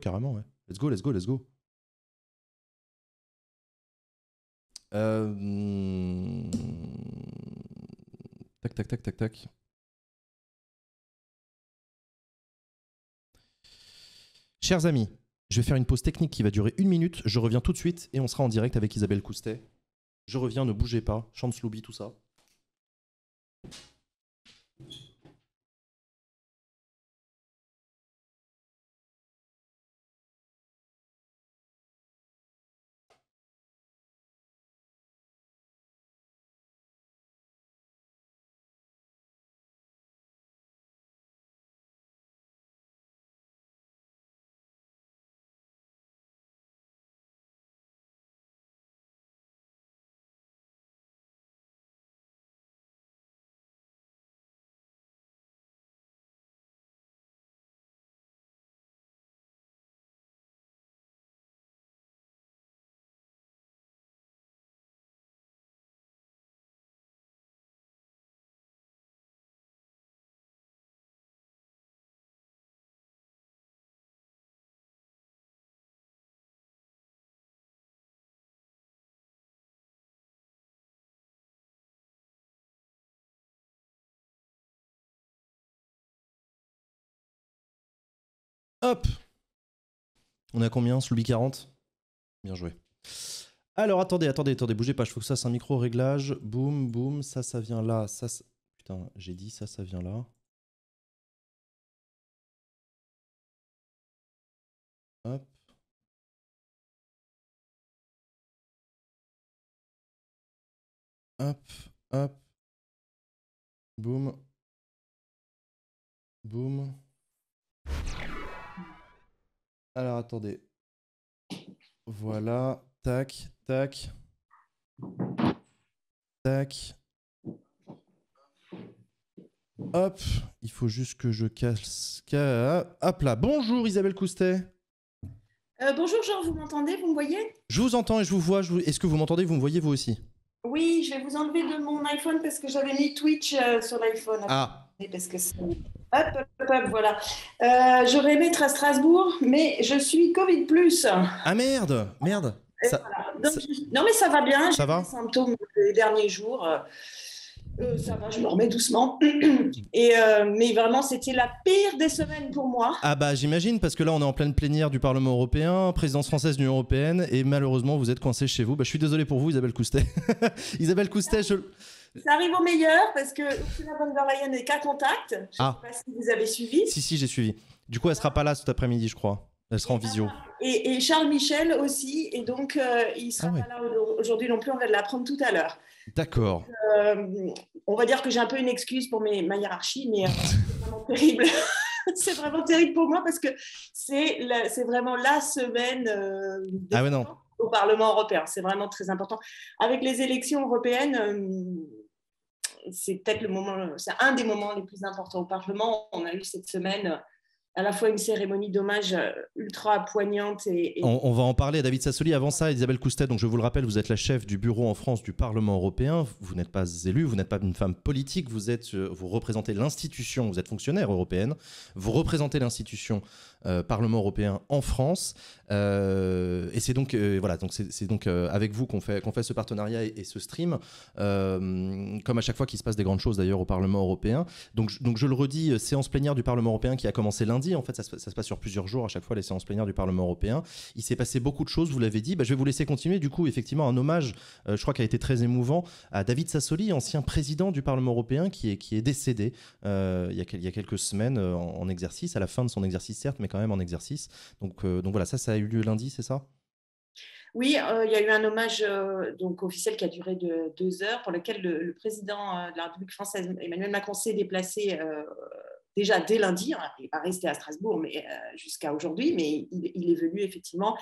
carrément, ouais. Let's go, let's go, let's go. Tac, tac, tac, tac, tac. Chers amis, je vais faire une pause technique qui va durer une minute. Je reviens tout de suite et on sera en direct avec Isabelle Coustet. Je reviens, ne bougez pas. Chance Sloubi, tout ça. Hop On a combien sur le 40 Bien joué. Alors attendez, attendez, attendez, bougez pas, je faut que ça c'est un micro réglage. Boum, boum, ça ça vient là, ça, putain, j'ai dit ça ça vient là. Hop. Hop, hop. Boum. Boum. Alors attendez. Voilà. Tac, tac. Tac. Hop, il faut juste que je casse. Hop là. Bonjour Isabelle Coustet. Euh, bonjour Jean, vous m'entendez Vous me voyez Je vous entends et je vous vois. Est-ce que vous m'entendez Vous me voyez vous aussi Oui, je vais vous enlever de mon iPhone parce que j'avais mis Twitch euh, sur l'iPhone. Ah. Parce que Hop, hop, hop, voilà. Euh, J'aurais aimé être à Strasbourg, mais je suis Covid. Ah merde, merde. Non, mais ça va bien. Ça va des symptômes des derniers jours. Euh, euh, ça va, je me remets doucement. Et, euh, mais vraiment, c'était la pire des semaines pour moi. Ah bah j'imagine, parce que là, on est en pleine plénière du Parlement européen, présidence française de l'Union européenne, et malheureusement, vous êtes coincé chez vous. Bah, je suis désolé pour vous, Isabelle Coustet. Isabelle Coustet, je... Ça arrive au meilleur parce que Ursula von der Leyen est qu'à contact. Je ah. sais pas si vous avez suivi. Si, si, j'ai suivi. Du coup, elle sera pas là cet après-midi, je crois. Elle sera en visio. Et, Charles Michel aussi. Et donc, euh, il sera ah pas là aujourd'hui non plus. On va l'apprendre tout à l'heure. D'accord. Euh, on va dire que j'ai un peu une excuse pour mes, ma hiérarchie, mais euh, c'est vraiment terrible. c'est vraiment terrible pour moi parce que c'est vraiment la semaine ah au Parlement européen. C'est vraiment très important. Avec les élections européennes c'est peut-être le moment, c'est un des moments les plus importants au Parlement. On a eu cette semaine euh, à la fois une cérémonie d'hommage euh, ultra poignante et... On, va en parler, David Sassoli. Avant ça, Isabelle Coustet, donc je vous le rappelle, vous êtes la chef du bureau en France du Parlement européen. Vous n'êtes pas élue, vous n'êtes pas une femme politique, vous, êtes, euh, vous représentez l'institution, vous êtes fonctionnaire européenne, vous représentez l'institution euh, Parlement européen en France. Euh, et c'est donc, euh, voilà, donc c'est donc avec vous qu'on fait, qu'on fait ce partenariat et, ce stream, comme à chaque fois qu'il se passe des grandes choses d'ailleurs au Parlement européen. Donc, donc je le redis, séance plénière du Parlement européen qui a commencé lundi. En fait, ça se, ça se passe sur plusieurs jours à chaque fois les séances plénières du Parlement européen. Il s'est passé beaucoup de choses, vous l'avez dit. Bah, je vais vous laisser continuer. Du coup, effectivement, un hommage, je crois, qui a été très émouvant à David Sassoli, ancien président du Parlement européen, qui est, qui est décédé il, y a, il, y a, quelques semaines en, en, exercice, à la fin de son exercice, certes, mais quand même en exercice. Donc, euh, donc voilà, ça, ça a eu lieu lundi, c'est ça oui, euh, il y a eu un hommage euh, donc officiel qui a duré de, deux heures, pour lequel le, président de la République française, Emmanuel Macron, s'est déplacé déjà dès lundi. Hein, il n'est pas resté à Strasbourg mais jusqu'à aujourd'hui, mais il, il, est venu effectivement.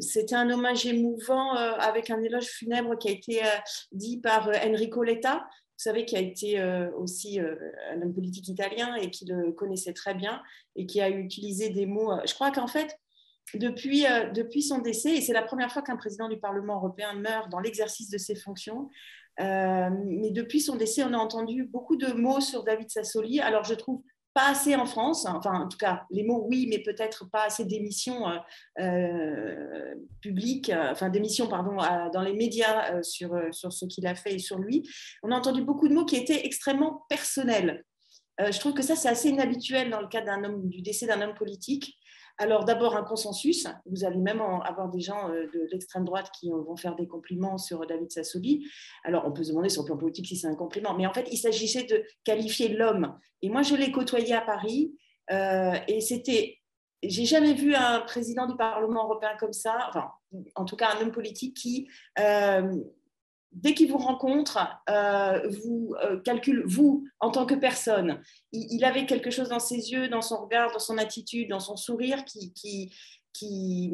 C'était un hommage émouvant avec un éloge funèbre qui a été dit par Enrico Letta, vous savez, qui a été euh, aussi euh, un homme politique italien et qui le connaissait très bien et qui a utilisé des mots. Euh, je crois qu'en fait, depuis, depuis son décès, et c'est la première fois qu'un président du Parlement européen meurt dans l'exercice de ses fonctions, mais depuis son décès, on a entendu beaucoup de mots sur David Sassoli. Alors je trouve pas assez en France, hein, enfin en tout cas les mots oui, mais peut-être pas assez d'émissions euh, euh, publiques, euh, enfin d'émissions pardon dans les médias sur, sur ce qu'il a fait et sur lui. On a entendu beaucoup de mots qui étaient extrêmement personnels. je trouve que ça c'est assez inhabituel dans le cas homme du décès d'un homme politique. Alors d'abord un consensus, vous allez même avoir des gens euh, de l'extrême droite qui vont faire des compliments sur David Sassoli. Alors on peut se demander sur le plan politique si c'est un compliment, mais en fait il s'agissait de qualifier l'homme. Et moi je l'ai côtoyé à Paris euh, et c'était... J'ai jamais vu un président du Parlement européen comme ça, enfin, en tout cas un homme politique qui euh, dès qu'il vous rencontre, euh, vous euh, calcule, vous, en tant que personne. Il, avait quelque chose dans ses yeux, dans son regard, dans son attitude, dans son sourire, qui, qui,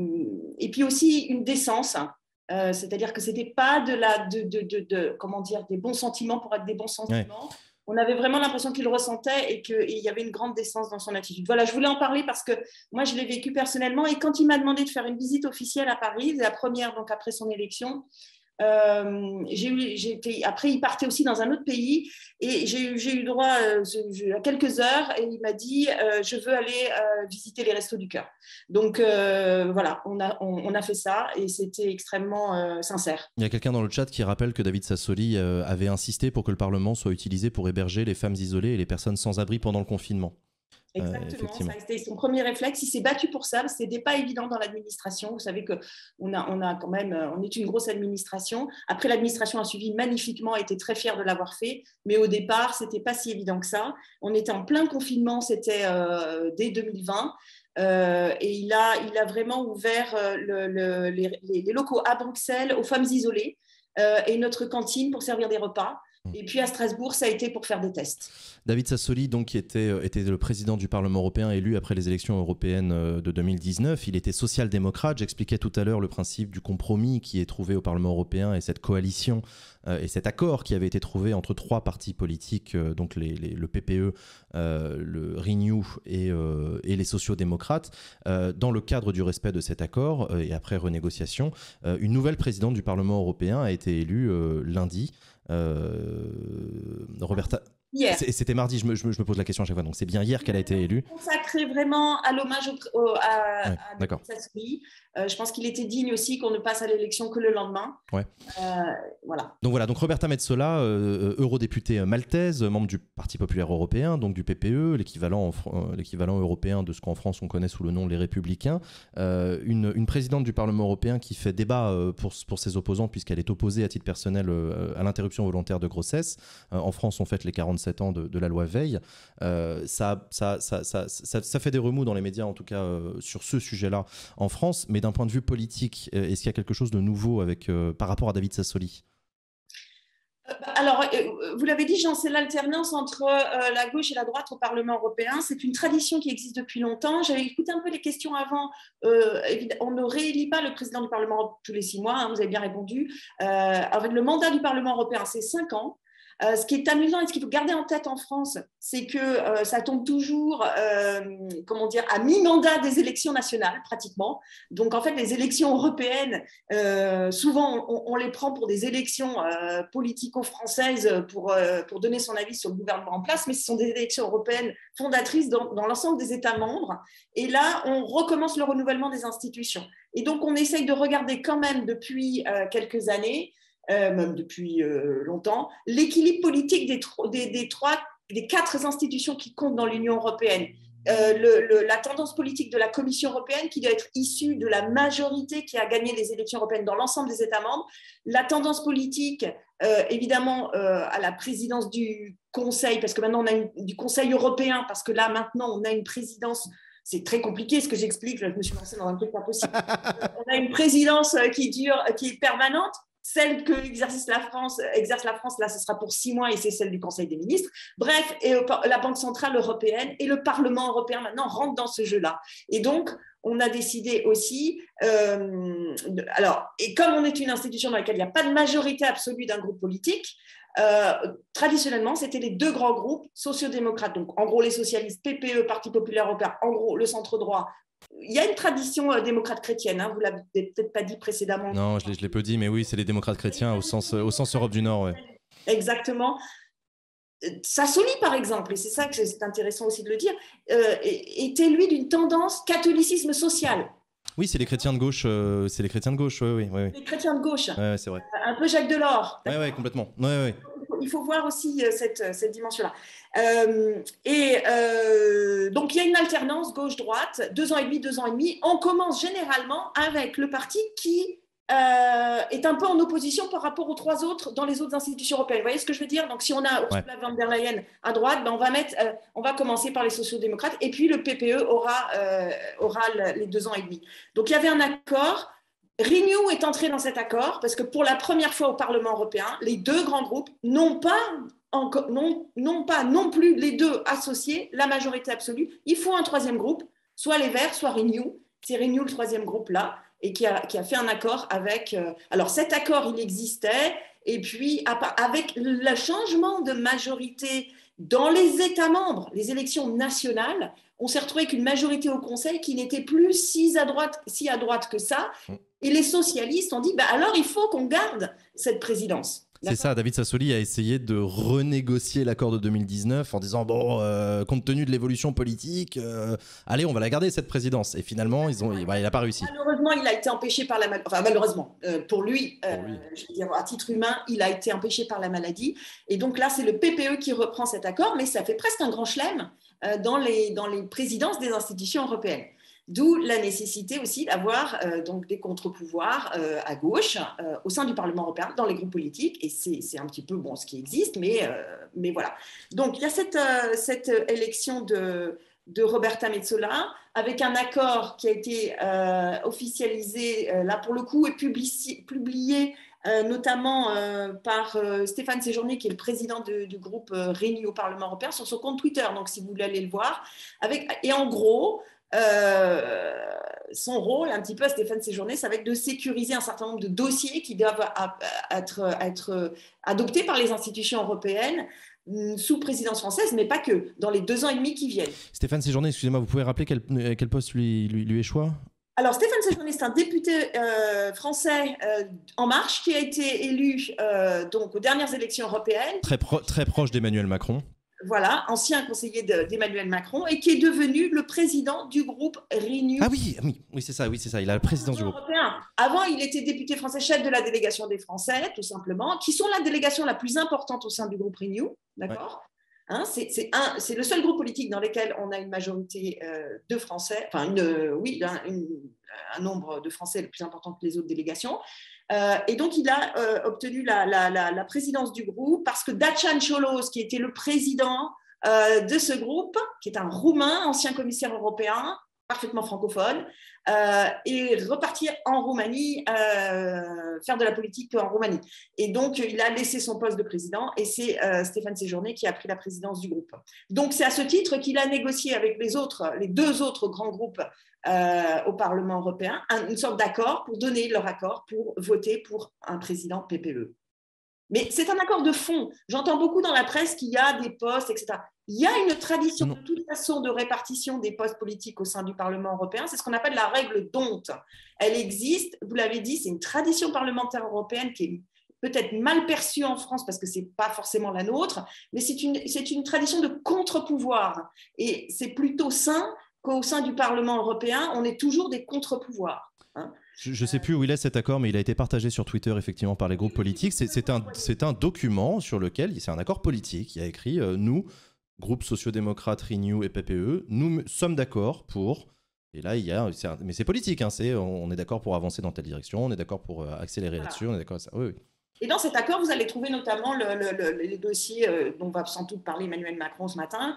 et puis aussi une décence. Hein. Euh, c'est-à-dire que ce n'était pas de la, de, comment dire, des bons sentiments pour être des bons sentiments. On avait vraiment l'impression qu'il ressentait et qu'il y avait une grande décence dans son attitude. Voilà, je voulais en parler parce que moi, je l'ai vécu personnellement. Et quand il m'a demandé de faire une visite officielle à Paris, la première donc après son élection, euh, j'ai après, il partait aussi dans un autre pays et j'ai eu droit euh, à quelques heures et il m'a dit euh, Je veux aller visiter les restos du cœur. Donc voilà, on a, on a, fait ça et c'était extrêmement sincère. Il y a quelqu'un dans le chat qui rappelle que David Sassoli avait insisté pour que le Parlement soit utilisé pour héberger les femmes isolées et les personnes sans abri pendant le confinement. Euh, Exactement, ça son premier réflexe. Il s'est battu pour ça, ce n'était pas évident dans l'administration. Vous savez qu'on a, on a quand même, euh, on est une grosse administration. Après, l'administration a suivi magnifiquement, était très fière de l'avoir fait, mais au départ, ce n'était pas si évident que ça. On était en plein confinement, c'était euh, dès 2020. et il a, il a vraiment ouvert les, locaux à Bruxelles aux femmes isolées et notre cantine pour servir des repas. Mm. Et puis à Strasbourg, ça a été pour faire des tests. David Sassoli, donc, qui était, euh, était le président du Parlement européen élu après les élections européennes euh, de 2019, il était social-démocrate. J'expliquais tout à l'heure le principe du compromis qui est trouvé au Parlement européen et cette coalition euh, et cet accord qui avait été trouvé entre trois partis politiques, donc le PPE, le Renew et, et les sociaux-démocrates, dans le cadre du respect de cet accord et après renégociation, une nouvelle présidente du Parlement européen a été élue lundi. Euh, Roberta. C'était mardi, je me, pose la question à chaque fois, donc c'est bien hier qu'elle a été élue. Consacré vraiment à l'hommage à, ouais, à euh, je pense qu'il était digne aussi qu'on ne passe à l'élection que le lendemain. Euh, voilà. Donc voilà, donc Roberta Metzola, euh, eurodéputée maltaise, membre du Parti populaire européen, donc du PPE, l'équivalent européen de ce qu'en France on connaît sous le nom les Républicains, une, présidente du Parlement européen qui fait débat pour, pour ses opposants puisqu'elle est opposée à titre personnel à l'interruption volontaire de grossesse. en France, on fête les 45 ans de, la loi Veil. Euh, ça, ça, fait des remous dans les médias, en tout cas euh, sur ce sujet-là en France, mais d'un point de vue politique, euh, est-ce qu'il y a quelque chose de nouveau avec, par rapport à David Sassoli bah, alors, vous l'avez dit, Jean, c'est l'alternance entre la gauche et la droite au Parlement européen. C'est une tradition qui existe depuis longtemps. J'avais écouté un peu les questions avant. on ne réélit pas le président du Parlement tous les six mois, hein, vous avez bien répondu. Euh, avec le mandat du Parlement européen, c'est cinq ans. Euh, ce qui est amusant et ce qu'il faut garder en tête en France, c'est que euh, ça tombe toujours, euh, comment dire, à mi-mandat des élections nationales, pratiquement. Donc, en fait, les élections européennes, souvent, on, les prend pour des élections politico-françaises pour, pour donner son avis sur le gouvernement en place, mais ce sont des élections européennes fondatrices dans l'ensemble des États membres. Et là, on recommence le renouvellement des institutions. Et donc, on essaye de regarder quand même depuis quelques années euh, même depuis euh, longtemps, l'équilibre politique des, des, trois, des quatre institutions qui comptent dans l'Union européenne. Euh, la tendance politique de la Commission européenne qui doit être issue de la majorité qui a gagné les élections européennes dans l'ensemble des États membres, la tendance politique évidemment à la présidence du Conseil, parce que maintenant on a du Conseil européen, parce que là maintenant on a une présidence c'est très compliqué ce que j'explique, je me suis lancée dans un truc pas possible. On a une présidence qui dure, qui est permanente, celle que exerce la France, là, ce sera pour six mois et c'est celle du Conseil des ministres. Bref, et la Banque centrale européenne et le Parlement européen maintenant rentrent dans ce jeu-là. Et donc, on a décidé aussi, euh, alors, et comme on est une institution dans laquelle il n'y a pas de majorité absolue d'un groupe politique, euh, traditionnellement, c'était les deux grands groupes sociodémocrates, donc en gros les socialistes, PPE, Parti populaire européen, en gros le centre droit, il y a une tradition euh, démocrate chrétienne, hein, vous l'avez peut-être pas dit précédemment. Non, je ne l'ai pas dit, mais oui, c'est les démocrates chrétiens au sens, euh, au sens Europe du Nord. Exactement. Euh, Sassoli, par exemple, et c'est ça que c'est intéressant aussi de le dire, était lui d'une tendance catholicisme social. Oui, c'est les chrétiens de gauche. c'est les chrétiens de gauche, oui, oui, Les chrétiens de gauche. c'est vrai. Un peu Jacques Delors. Oui, ouais, complètement. Ouais, oui il faut voir aussi euh, cette, euh, cette dimension-là. Euh, et donc, il y a une alternance gauche-droite, deux ans et demi, deux ans et demi. On commence généralement avec le parti qui est un peu en opposition par rapport aux trois autres dans les autres institutions européennes. Vous voyez ce que je veux dire Donc, si on a Ursula von der Leyen à droite, ben on, va mettre, on va commencer par les sociodémocrates et puis le PPE aura, aura les deux ans et demi. Donc, il y avait un accord Renew est entré dans cet accord parce que pour la première fois au Parlement européen, les deux grands groupes n'ont pas, non, pas non plus les deux associés la majorité absolue. Il faut un troisième groupe, soit les Verts, soit Renew. C'est Renew le troisième groupe là et qui a, fait un accord avec. Euh, alors cet accord, il existait et puis avec le changement de majorité dans les États membres, les élections nationales, on s'est retrouvé qu'une majorité au Conseil qui n'était plus si à, droite, si à droite que ça. Mm. Et les socialistes ont dit, bah, alors il faut qu'on garde cette présidence. C'est ça, David Sassoli a essayé de renégocier l'accord de 2019 en disant bon, euh, compte tenu de l'évolution politique, euh, allez, on va la garder cette présidence. Et finalement, ils ont, bah, il n'a pas réussi. Malheureusement, il a été empêché par la, enfin, malheureusement euh, pour lui, à titre humain, il a été empêché par la maladie. Et donc là, c'est le PPE qui reprend cet accord, mais ça fait presque un grand chelem euh, dans les, dans les présidences des institutions européennes. D'où la nécessité aussi d'avoir euh, des contre-pouvoirs euh, à gauche au sein du Parlement européen, dans les groupes politiques, et c'est un petit peu bon ce qui existe, mais, mais voilà. Donc il y a cette, cette élection de, de Roberta Metsola avec un accord qui a été officialisé là pour le coup et publié euh, notamment euh, par euh, Stéphane Séjourné, qui est le président du groupe Réunis au Parlement européen, sur son compte Twitter, donc si vous voulez aller le voir. Avec, et en gros, son rôle, un petit peu à Stéphane Séjourné, ça va être de sécuriser un certain nombre de dossiers qui doivent être, être adoptés par les institutions européennes mm, sous présidence française, mais pas que, dans les deux ans et demi qui viennent. Stéphane Séjourné, excusez-moi, vous pouvez rappeler quel, poste lui, lui, lui est alors, Stéphane Séjourné, c'est un député euh, français euh, En Marche qui a été élu euh, donc aux dernières élections européennes. Très, très proche d'Emmanuel Macron. Voilà, ancien conseiller d'Emmanuel Macron et qui est devenu le président du groupe Renew. Ah oui, ah oui, c'est ça, oui, c'est ça. Il a la présidence du groupe. Avant, il était député français, chef de la délégation des Français, tout simplement, qui sont la délégation la plus importante au sein du groupe Renew, d'accord Hein, c'est le seul groupe politique dans lequel on a une majorité euh, de Français, enfin une, euh, oui, un, nombre de Français le plus important que les autres délégations. Euh, et donc il a obtenu la, la, présidence du groupe parce que Dacian Cholos, qui était le président de ce groupe, qui est un Roumain, ancien commissaire européen, parfaitement francophone, euh, et repartir en Roumanie, euh, faire de la politique en Roumanie. Et donc, il a laissé son poste de président et c'est euh, Stéphane Séjourné qui a pris la présidence du groupe. Donc, c'est à ce titre qu'il a négocié avec les autres, les deux autres grands groupes au Parlement européen, une sorte d'accord pour donner leur accord pour voter pour un président PPE. Mais c'est un accord de fond. J'entends beaucoup dans la presse qu'il y a des postes, etc. Il y a une tradition de toute façon de répartition des postes politiques au sein du Parlement européen. C'est ce qu'on appelle la règle d'honte. Elle existe, vous l'avez dit, c'est une tradition parlementaire européenne qui est peut-être mal perçue en France parce que ce n'est pas forcément la nôtre, mais c'est une, tradition de contre-pouvoir. Et c'est plutôt sain qu'au sein du Parlement européen, on ait toujours des contre-pouvoirs. Je ne sais plus où il est cet accord, mais il a été partagé sur Twitter effectivement par les groupes politiques. C'est un, un, document sur lequel c'est un accord politique. Il y a écrit euh, nous, groupes sociodémocrate, Renew et PPE, nous sommes d'accord pour. Et là, il y a, mais c'est politique. Hein, on est d'accord pour avancer dans telle direction, on est d'accord pour euh, accélérer là-dessus, on est d'accord. Ça. Oui, Et dans cet accord, vous allez trouver notamment les dossiers euh, dont va sans doute parler Emmanuel Macron ce matin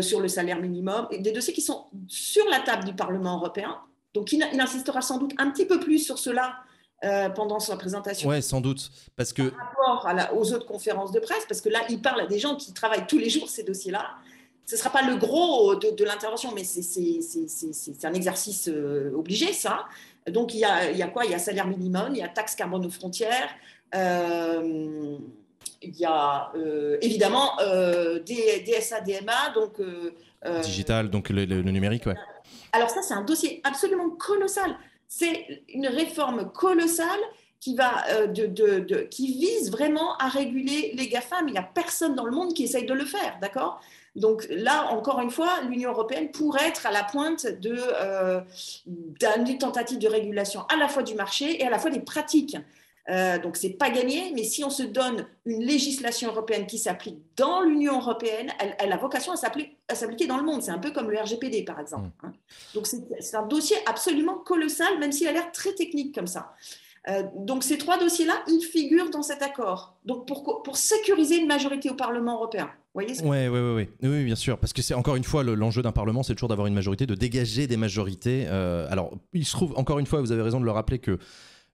sur le salaire minimum, et des dossiers qui sont sur la table du Parlement européen donc il, insistera sans doute un petit peu plus sur cela euh, pendant sa présentation. Oui, sans doute. Parce que... Par rapport aux autres conférences de presse, parce que là, il parle à des gens qui travaillent tous les jours ces dossiers-là. Ce ne sera pas le gros de, l'intervention, mais c'est un exercice euh, obligé, ça. Donc, il y a, quoi Il y a salaire minimum, il y a taxe carbone aux frontières, euh, il y a évidemment des, DSA, DMA, donc... Digital, donc le, le numérique, ouais. Alors ça, c'est un dossier absolument colossal. C'est une réforme colossale qui, va, euh, qui vise vraiment à réguler les GAFAM. Il n'y a personne dans le monde qui essaye de le faire, d'accord donc là, encore une fois, l'Union européenne pourrait être à la pointe euh, d'une tentative de régulation à la fois du marché et à la fois des pratiques. Euh, donc, ce n'est pas gagné, mais si on se donne une législation européenne qui s'applique dans l'Union européenne, elle, a vocation à s'appliquer dans le monde. C'est un peu comme le RGPD, par exemple. Mm. Hein. Donc, c'est un dossier absolument colossal, même s'il a l'air très technique comme ça. Euh, donc, ces trois dossiers-là, ils figurent dans cet accord. Donc, pour, sécuriser une majorité au Parlement européen. Oui, ouais, ouais, oui, bien sûr. Parce que c'est encore une fois l'enjeu d'un parlement, c'est toujours d'avoir une majorité, de dégager des majorités. Euh, alors, il se trouve encore une fois, vous avez raison de le rappeler que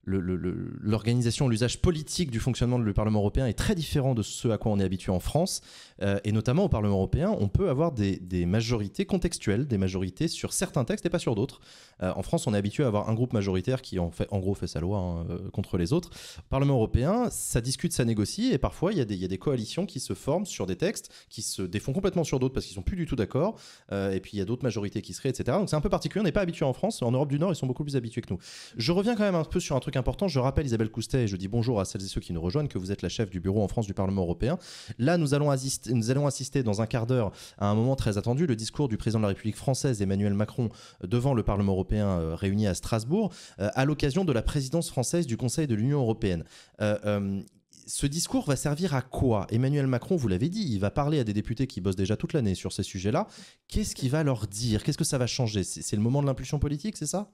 l'organisation, l'usage politique du fonctionnement du Parlement européen est très différent de ce à quoi on est habitué en France. Euh, et notamment au Parlement européen, on peut avoir des, majorités contextuelles, des majorités sur certains textes et pas sur d'autres. Euh, en France, on est habitué à avoir un groupe majoritaire qui en, fait, en gros fait sa loi hein, euh, contre les autres. Parlement européen, ça discute, ça négocie, et parfois il y, a des coalitions qui se forment sur des textes qui se défont complètement sur d'autres parce qu'ils sont plus du tout d'accord. Euh, et puis il y a d'autres majorités qui seraient etc. Donc c'est un peu particulier. On n'est pas habitué en France. En Europe du Nord, ils sont beaucoup plus habitués que nous. Je reviens quand même un peu sur un truc important. Je rappelle Isabelle Coustet et je dis bonjour à celles et ceux qui nous rejoignent que vous êtes la chef du bureau en France du Parlement européen. Là, nous allons assister, nous allons assister dans un quart d'heure à un moment très attendu, le discours du président de la République française Emmanuel Macron devant le Parlement européen européens euh, réunis à Strasbourg euh, à l'occasion de la présidence française du Conseil de l'Union européenne euh, ce discours va servir à quoi Emmanuel Macron, vous l'avez dit, il va parler à des députés qui bossent déjà toute l'année sur ces sujets-là. Qu'est-ce qu'il va leur dire Qu'est-ce que ça va changer C'est le moment de l'impulsion politique, c'est ça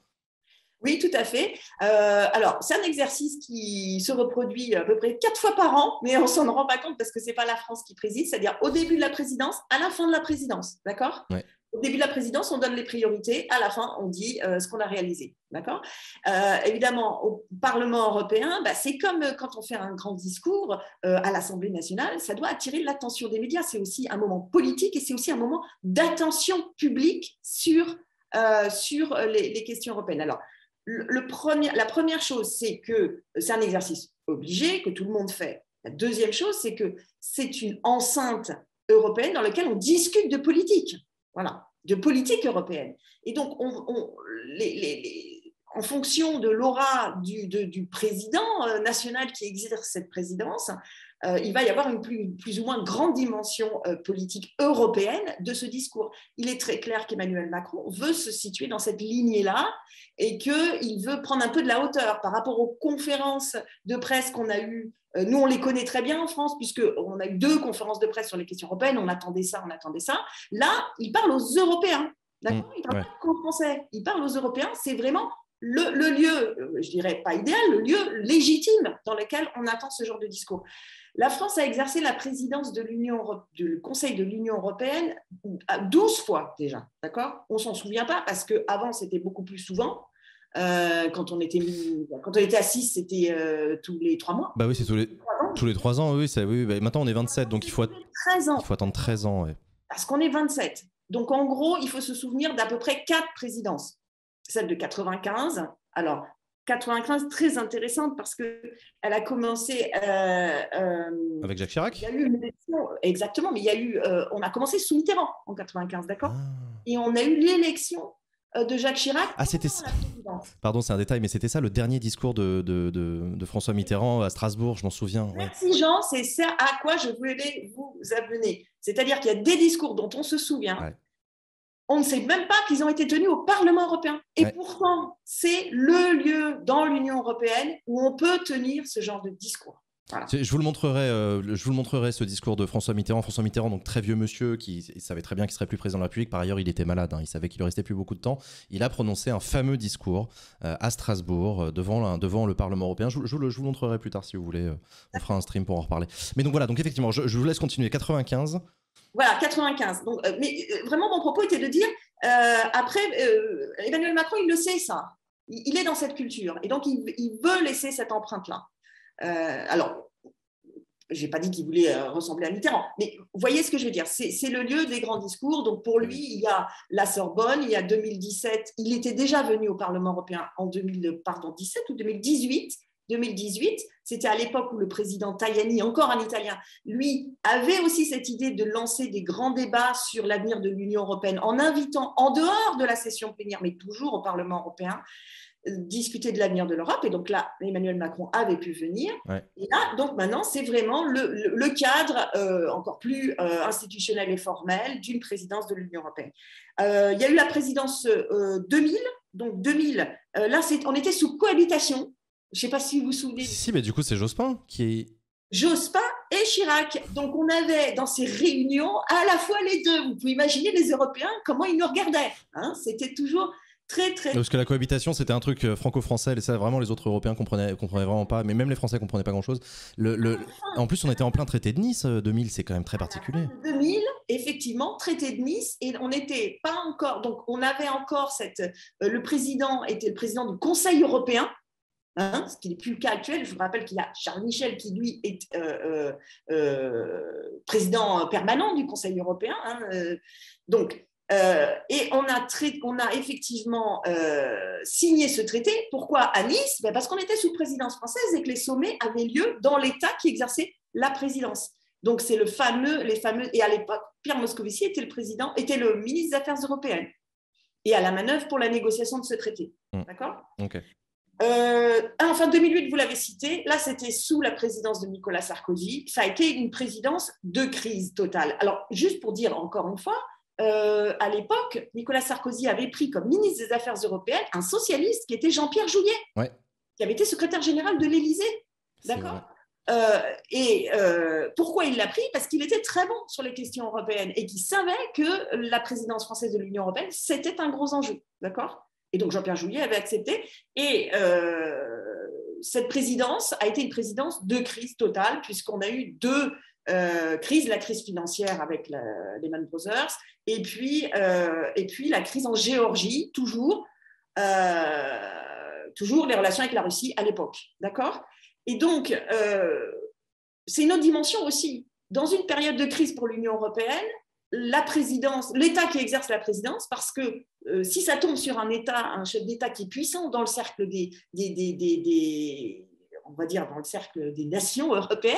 oui, tout à fait. alors, c'est un exercice qui se reproduit à peu près quatre fois par an, mais on s'en rend pas compte parce que c'est pas la France qui préside, c'est-à-dire au début de la présidence, à la fin de la présidence, d'accord au début de la présidence, on donne les priorités. À la fin, on dit euh, ce qu'on a réalisé. D'accord euh, Évidemment, au Parlement européen, bah, c'est comme euh, quand on fait un grand discours à l'Assemblée nationale, ça doit attirer l'attention des médias. C'est aussi un moment politique et c'est aussi un moment d'attention publique sur, les, questions européennes. Alors, la première chose, c'est que c'est un exercice obligé que tout le monde fait. La deuxième chose, c'est que c'est une enceinte européenne dans laquelle on discute de politique. Voilà, de politique européenne. Et donc, en fonction de l'aura du, président euh, national qui exerce cette présidence, euh, il va y avoir une plus, ou moins grande dimension euh, politique européenne de ce discours. Il est très clair qu'Emmanuel Macron veut se situer dans cette lignée-là et qu'il veut prendre un peu de la hauteur par rapport aux conférences de presse qu'on a eues euh, nous, on les connaît très bien en France, puisqu'on a eu deux conférences de presse sur les questions européennes, on attendait ça, on attendait ça. Là, ils parlent aux Européens, d'accord mmh, Ils parlent aux Français, ils parlent aux Européens, c'est vraiment le, lieu, euh, je dirais pas idéal, le lieu légitime dans lequel on attend ce genre de discours. La France a exercé la présidence du Conseil de l'Union européenne 12 fois déjà, d'accord On s'en souvient pas parce qu'avant, c'était beaucoup plus souvent. Euh, quand on était quand on était à 6, c'était euh, tous les 3 mois. Bah oui, c'est tous les tous les 3 ans, oui, bah, maintenant on est 27 donc il faut faut attendre 13 ans, Parce qu'on est 27. Donc en gros, il faut se souvenir d'à peu près quatre présidences. Celle de 95. Alors 95 très intéressante parce que elle a commencé euh, avec Jacques Chirac. Il y a eu une exactement, mais il y eu on a commencé sous Mitterrand en 95, d'accord ah. Et on a eu l'élection euh, de Jacques Chirac. Ah, c'était Pardon, c'est un détail, mais c'était ça le dernier discours de, François Mitterrand à Strasbourg, je m'en souviens. Merci Jean, c'est ça à quoi je voulais vous amener. C'est-à-dire qu'il y a des discours dont on se souvient. On ne sait même pas qu'ils ont été tenus au Parlement européen. Et pourtant, c'est le lieu dans l'Union européenne où on peut tenir ce genre de discours. Je vous le montrerai. Euh, je vous le montrerai ce discours de François Mitterrand. François Mitterrand, donc très vieux monsieur, qui savait très bien qu'il serait plus président de la République. Par ailleurs, il était malade. Hein. il savait qu'il ne restait plus beaucoup de temps. Il a prononcé un fameux discours euh, à Strasbourg euh, devant, le Parlement européen. Je, vous le montrerai plus tard si vous voulez. on fera un stream pour en reparler. Mais donc voilà. Donc effectivement, je, vous laisse continuer. 95. Voilà, 95. mais vraiment, mon propos était de dire après, Emmanuel Macron, il le sait ça. Il, est dans cette culture et donc il veut laisser cette empreinte là. Euh, alors, je n'ai pas dit qu'il voulait euh, ressembler à Mitterrand, mais vous voyez ce que je veux dire. C'est le lieu des grands discours. Donc pour lui, il y a la Sorbonne, il y a 2017. Il était déjà venu au Parlement européen en 2017 euh, ou 2018. 2018, c'était à l'époque où le président Tajani, encore un Italien, lui avait aussi cette idée de lancer des grands débats sur l'avenir de l'Union européenne en invitant en dehors de la session plénière, mais toujours au Parlement européen, discuter de l'avenir de l'Europe. Et donc là, Emmanuel Macron avait pu venir. Et là, donc maintenant, c'est vraiment le, cadre euh, encore plus euh, institutionnel et formel d'une présidence de l'Union européenne. Euh, il y a eu la présidence 2000. Donc 2000, là, c'est on était sous cohabitation. Je ne sais pas si vous vous souvenez. Si, mais du coup, c'est Jospin qui est... Jospin et Chirac. Donc on avait dans ces réunions à la fois les deux. Vous pouvez imaginer les Européens, comment ils nous regardaient. Hein. C'était toujours parce que la cohabitation, c'était un truc euh, franco-français, et ça, vraiment, les autres Européens comprenaient, comprenaient vraiment pas, mais même les Français comprenaient pas grand-chose. Le, ah. En plus, on était en plein traité de Nice, 2000, euh, c'est quand même très particulier. 2000, ah, effectivement, traité de Nice, et on n'était pas encore, donc on avait encore cette. Euh, le président était le président du Conseil européen, hein, ce qui n'est plus le cas actuel. Je vous rappelle qu'il y a Charles Michel qui, lui, est président permanent du Conseil européen. Hein, donc, euh, et on a, a effectivement euh, signé ce traité. Pourquoi à Nice ben Parce qu'on était sous présidence française et que les sommets avaient lieu dans l'État qui exerçait la présidence. Donc c'est le fameux, les fameux, et à l'époque, Pierre Moscovici était le président, était le ministre des Affaires européennes et à la manœuvre pour la négociation de ce traité. Mm. D'accord euh, ah, Enfin, 2008, vous l'avez cité, là c'était sous la présidence de Nicolas Sarkozy. Ça a été une présidence de crise totale. Alors, juste pour dire encore une fois, euh, à l'époque, Nicolas Sarkozy avait pris comme ministre des Affaires européennes un socialiste qui était Jean-Pierre Jouyet, qui avait été secrétaire général de l'Élysée. D'accord euh, et euh, pourquoi il l'a pris Parce qu'il était très bon sur les questions européennes et qu'il savait que la présidence française de l'Union européenne, c'était un gros enjeu. D'accord Et donc Jean-Pierre Jouyet avait accepté. Et cette présidence a été une présidence de crise totale, puisqu'on a eu deux euh, crise, la crise financière avec les Lehman Brothers, et puis, euh, et puis la crise en Géorgie, toujours, euh, toujours les relations avec la Russie à l'époque. D'accord Et donc, c'est une autre dimension aussi. Dans une période de crise pour l'Union européenne, la présidence, l'État qui exerce la présidence, parce que si ça tombe sur un État, un chef d'État qui est puissant dans le cercle des on va dire, dans le cercle des nations européennes,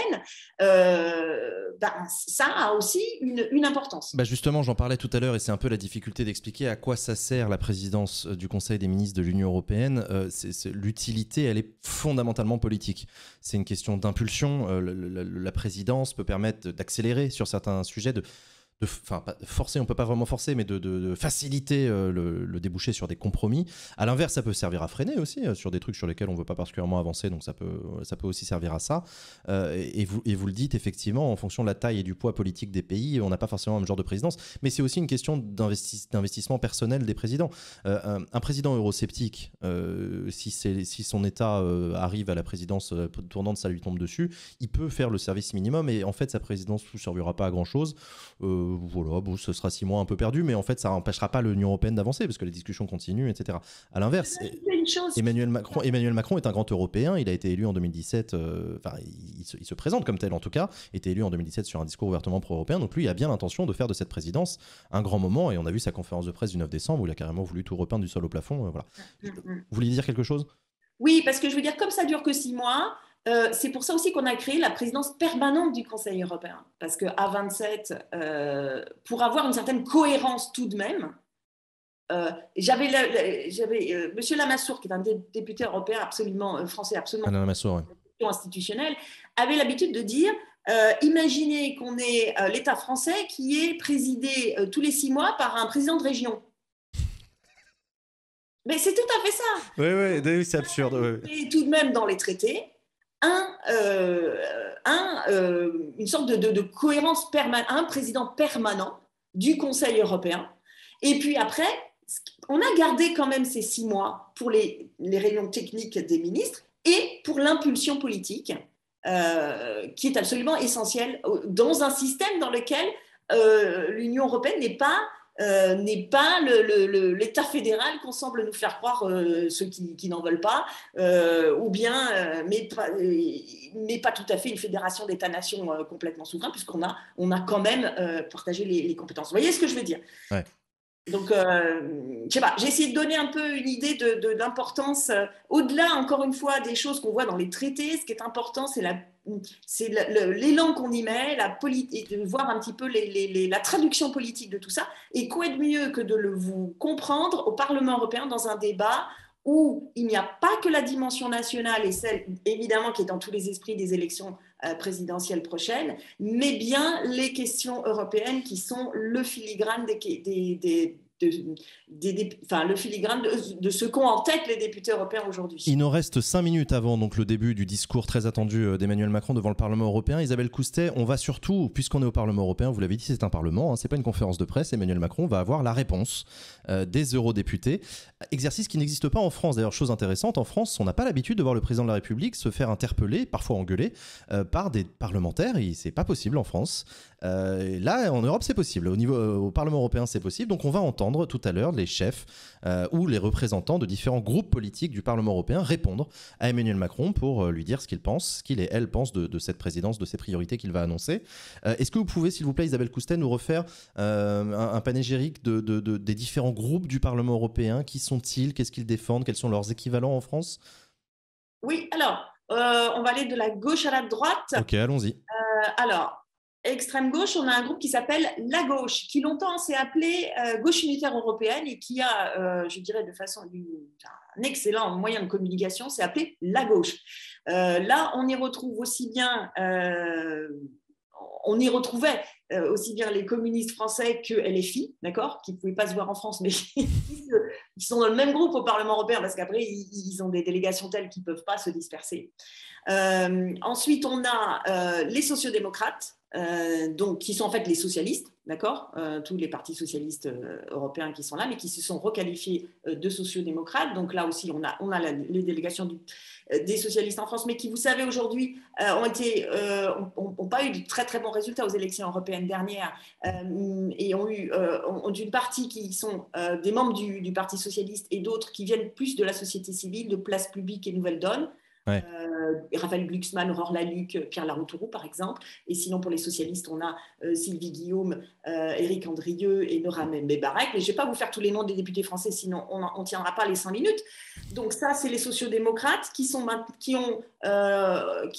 ben, ça a aussi une, importance. Bah, justement, j'en parlais tout à l'heure et c'est un peu la difficulté d'expliquer à quoi ça sert la présidence euh, du Conseil des ministres de l'Union européenne. Euh, c'est L'utilité, elle est fondamentalement politique. C'est une question d'impulsion. la, la présidence peut permettre d'accélérer sur certains sujets, de de, enfin, forcer, on peut pas vraiment forcer, mais de, faciliter euh, le, débouché sur des compromis. À l'inverse, ça peut servir à freiner aussi euh, sur des trucs sur lesquels on veut pas particulièrement avancer, donc ça peut, euh, ça peut aussi servir à ça. et, vous, et vous le dites effectivement, en fonction de la taille et du poids politique des pays, on n'a pas forcément le même genre de présidence, mais c'est aussi une question d'investissement personnel des présidents. un, président eurosceptique, si, si son État arrive à la présidence tournante, ça lui tombe dessus, il peut faire le service minimum et en fait sa présidence ne servira pas à grand chose. Euh, voilà, ce sera six mois un peu perdu, mais en fait, ça n'empêchera pas l'Union européenne d'avancer parce que les discussions continuent, etc. À l'inverse, Emmanuel Macron, Emmanuel Macron est un grand Européen. Il a été élu en 2017. Euh, enfin, il se, présente comme tel en tout cas. Était élu en 2017 sur un discours ouvertement pro-européen. Donc lui, il a bien l'intention de faire de cette présidence un grand moment. Et on a vu sa conférence de presse du 9 décembre où il a carrément voulu tout repeindre du sol au plafond. Euh, voilà. Mm, mm, mm. Vous voulez dire quelque chose Oui, parce que je veux dire, comme ça dure que six mois. Euh, c'est pour ça aussi qu'on a créé la présidence permanente du Conseil européen, parce qu'à 27, euh, pour avoir une certaine cohérence tout de même, euh, j'avais, euh, Monsieur Lamassoure, qui est un député européen absolument français, absolument institutionnel, avait l'habitude de dire imaginez qu'on ait l'État français qui est présidé tous les six mois par un président de région. Mais c'est tout à fait ça. Oui, oui, oui c'est absurde. Et tout de même dans les traités, un, euh, euh, une sorte de, cohérence permanente, un président permanent du Conseil européen. Et puis après, on a gardé quand même ces six mois pour les, réunions techniques des ministres et pour l'impulsion politique, euh, qui est absolument essentielle dans un système dans lequel l'Union européenne n'est pas euh, n'est pas l'État fédéral qu'on semble nous faire croire, euh, ceux qui, n'en veulent pas, euh, ou bien, mais pas, tout à fait une fédération d'États-nations complètement souverain, puisqu'on a, on a quand même partagé les, compétences. Vous voyez ce que je veux dire Donc, je sais pas, j'ai essayé de donner un peu une idée de, de l'importance, au-delà, encore une fois, des choses qu'on voit dans les traités, ce qui est important, c'est la c'est l'élan qu'on y met, la de voir un petit peu la traduction politique de tout ça. Et quoi de mieux que de le vous comprendre au Parlement européen dans un débat où il n'y a pas que la dimension nationale et celle évidemment qui est dans tous les esprits des élections euh, présidentielles prochaines, mais bien les questions européennes qui sont le filigrane des, enfin, le filigrane de, ce qu'ont en tête les députés européens aujourd'hui. Il nous reste cinq minutes avant donc, le début du discours très attendu euh, d'Emmanuel Macron devant le Parlement européen. Isabelle Coustet, on va surtout, puisqu'on est au Parlement européen, vous l'avez dit, c'est un Parlement, ce hein, c'est pas une conférence de presse. Emmanuel Macron va avoir la réponse euh, des eurodéputés. Exercice qui n'existe pas en France. D'ailleurs, chose intéressante, en France, on n'a pas l'habitude de voir le président de la République se faire interpeller, parfois engueuler, euh, par des parlementaires. Ce c'est pas possible en France. là, en Europe, c'est possible. Au, niveau, au Parlement européen, c'est possible. Donc on va entendre tout à l'heure les chefs euh, ou les représentants de différents groupes politiques du Parlement européen répondre à Emmanuel Macron pour euh, lui dire ce qu'il pense, ce qu'il et elle pense de, cette présidence, de ces priorités qu'il va annoncer. Euh, est-ce que vous pouvez, s'il vous plaît, Isabelle Coustet, nous refaire un, un, panégyrique des différents groupes du Parlement européen Qui sont-ils Qu'est-ce qu'ils défendent Quels sont leurs équivalents en France Oui, alors, on va aller de la gauche à la droite. Ok, allons-y. alors, extrême gauche, on a un groupe qui s'appelle La Gauche, qui longtemps s'est appelé euh, Gauche unitaire européenne et qui a, euh, je dirais de façon un excellent moyen de communication, s'est appelé La Gauche. Euh, là, on y retrouve aussi bien, on y retrouvait aussi bien les communistes français que LFI, d'accord, qui ne pouvaient pas se voir en France, mais qui sont dans le même groupe au Parlement européen parce qu'après, ils ont des délégations telles qu'ils ne peuvent pas se disperser. ensuite, on a les sociodémocrates euh, donc, qui sont en fait les socialistes, d'accord euh, Tous les partis socialistes euh, européens qui sont là, mais qui se sont requalifiés de sociodémocrates. Donc là aussi, on a, les délégations des socialistes en France, mais qui, vous savez, aujourd'hui, ont ont, pas eu de très très bons résultats aux élections européennes dernières, et ont eu, d'une partie qui sont des membres du, Parti socialiste et d'autres qui viennent plus de la société civile, de place publique et nouvelles donne. Euh, Raphaël Glucksmann, Aurore Laluc, Pierre Laroutourou, par exemple. Et sinon, pour les socialistes, on a euh, Sylvie Guillaume, euh, Éric Andrieux et Nora Mbébarek Mais je ne vais pas vous faire tous les noms des députés français, sinon on ne tiendra pas les cinq minutes. Donc ça, c'est les sociodémocrates qui sont, qui,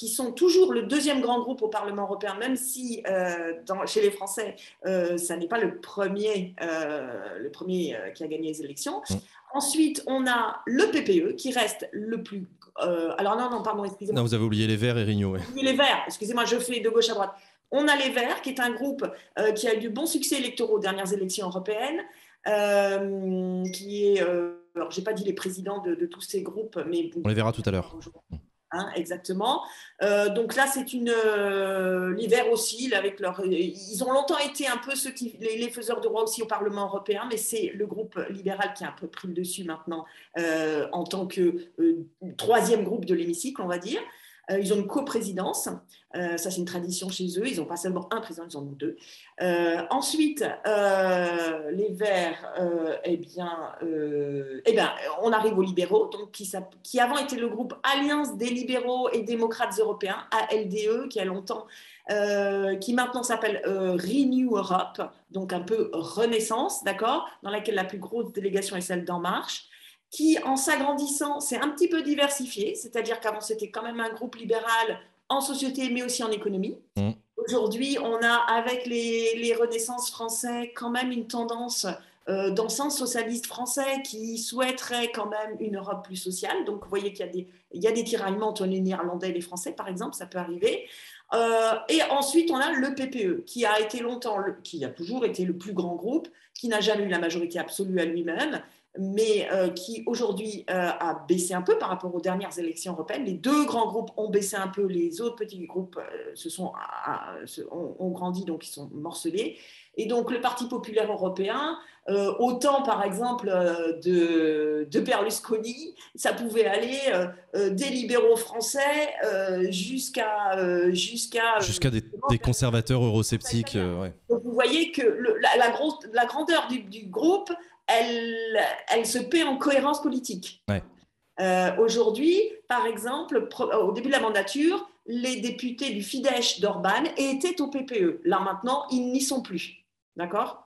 sont toujours le deuxième grand groupe au Parlement européen, même si chez les Français, ça n'est pas le premier, le premier qui a gagné les élections. Ensuite, on a le PPE qui reste le plus euh, alors non, non, pardon, excusez-moi. Non, vous avez oublié les Verts et Rigno. Les Verts, excusez-moi, je fais de gauche à droite. On a les Verts, qui est un groupe euh, qui a eu du bon succès électoral aux dernières élections européennes, euh, qui est... alors, je n'ai pas dit les présidents de, de, tous ces groupes, mais... On les verra tout à l'heure. Hein, exactement. Euh, donc là, c'est une euh, l'hiver aussi, avec leur, ils ont longtemps été un peu ceux qui les, faiseurs de roi aussi au Parlement européen, mais c'est le groupe libéral qui a un peu pris le dessus maintenant euh, en tant que troisième groupe de l'hémicycle, on va dire. Euh, ils ont une coprésidence. Euh, ça, c'est une tradition chez eux. Ils n'ont pas seulement un président, ils en ont deux. Euh, ensuite, les Verts, eh eh ben, on arrive aux libéraux, donc, qui, qui, avant était le groupe Alliance des libéraux et démocrates européens, ALDE, qui a longtemps, qui maintenant s'appelle Renew Europe, donc un peu renaissance, d'accord, dans laquelle la plus grosse délégation est celle d'En Marche qui, en s'agrandissant, s'est un petit peu diversifié, c'est-à-dire qu'avant, c'était quand même un groupe libéral en société, mais aussi en économie. Mmh. Aujourd'hui, on a, avec les, renaissances français, quand même une tendance euh, dans le sens socialiste français qui souhaiterait quand même une Europe plus sociale. Donc, vous voyez qu'il y a des, tiraillements entre les Néerlandais et les Français, par exemple, ça peut arriver. Euh, et ensuite, on a le PPE, qui a été longtemps, qui a toujours été le plus grand groupe, qui n'a jamais eu la majorité absolue à lui-même, mais euh, qui aujourd'hui euh, a baissé un peu par rapport aux dernières élections européennes. Les deux grands groupes ont baissé un peu, les autres petits groupes euh, se sont, ont, grandi, donc ils sont morcelés. Et donc le Parti populaire européen, autant par exemple de, de, Berlusconi, ça pouvait aller des libéraux français jusqu'à... jusqu'à jusqu'à des, conservateurs eurosceptiques. vous voyez que la, la, grosse, la grandeur du, du groupe elle, se paie en cohérence politique. Euh, aujourd'hui, par exemple, au début de la mandature, les députés du Fidesz d'Orban étaient au PPE. Là maintenant, ils n'y sont plus. D'accord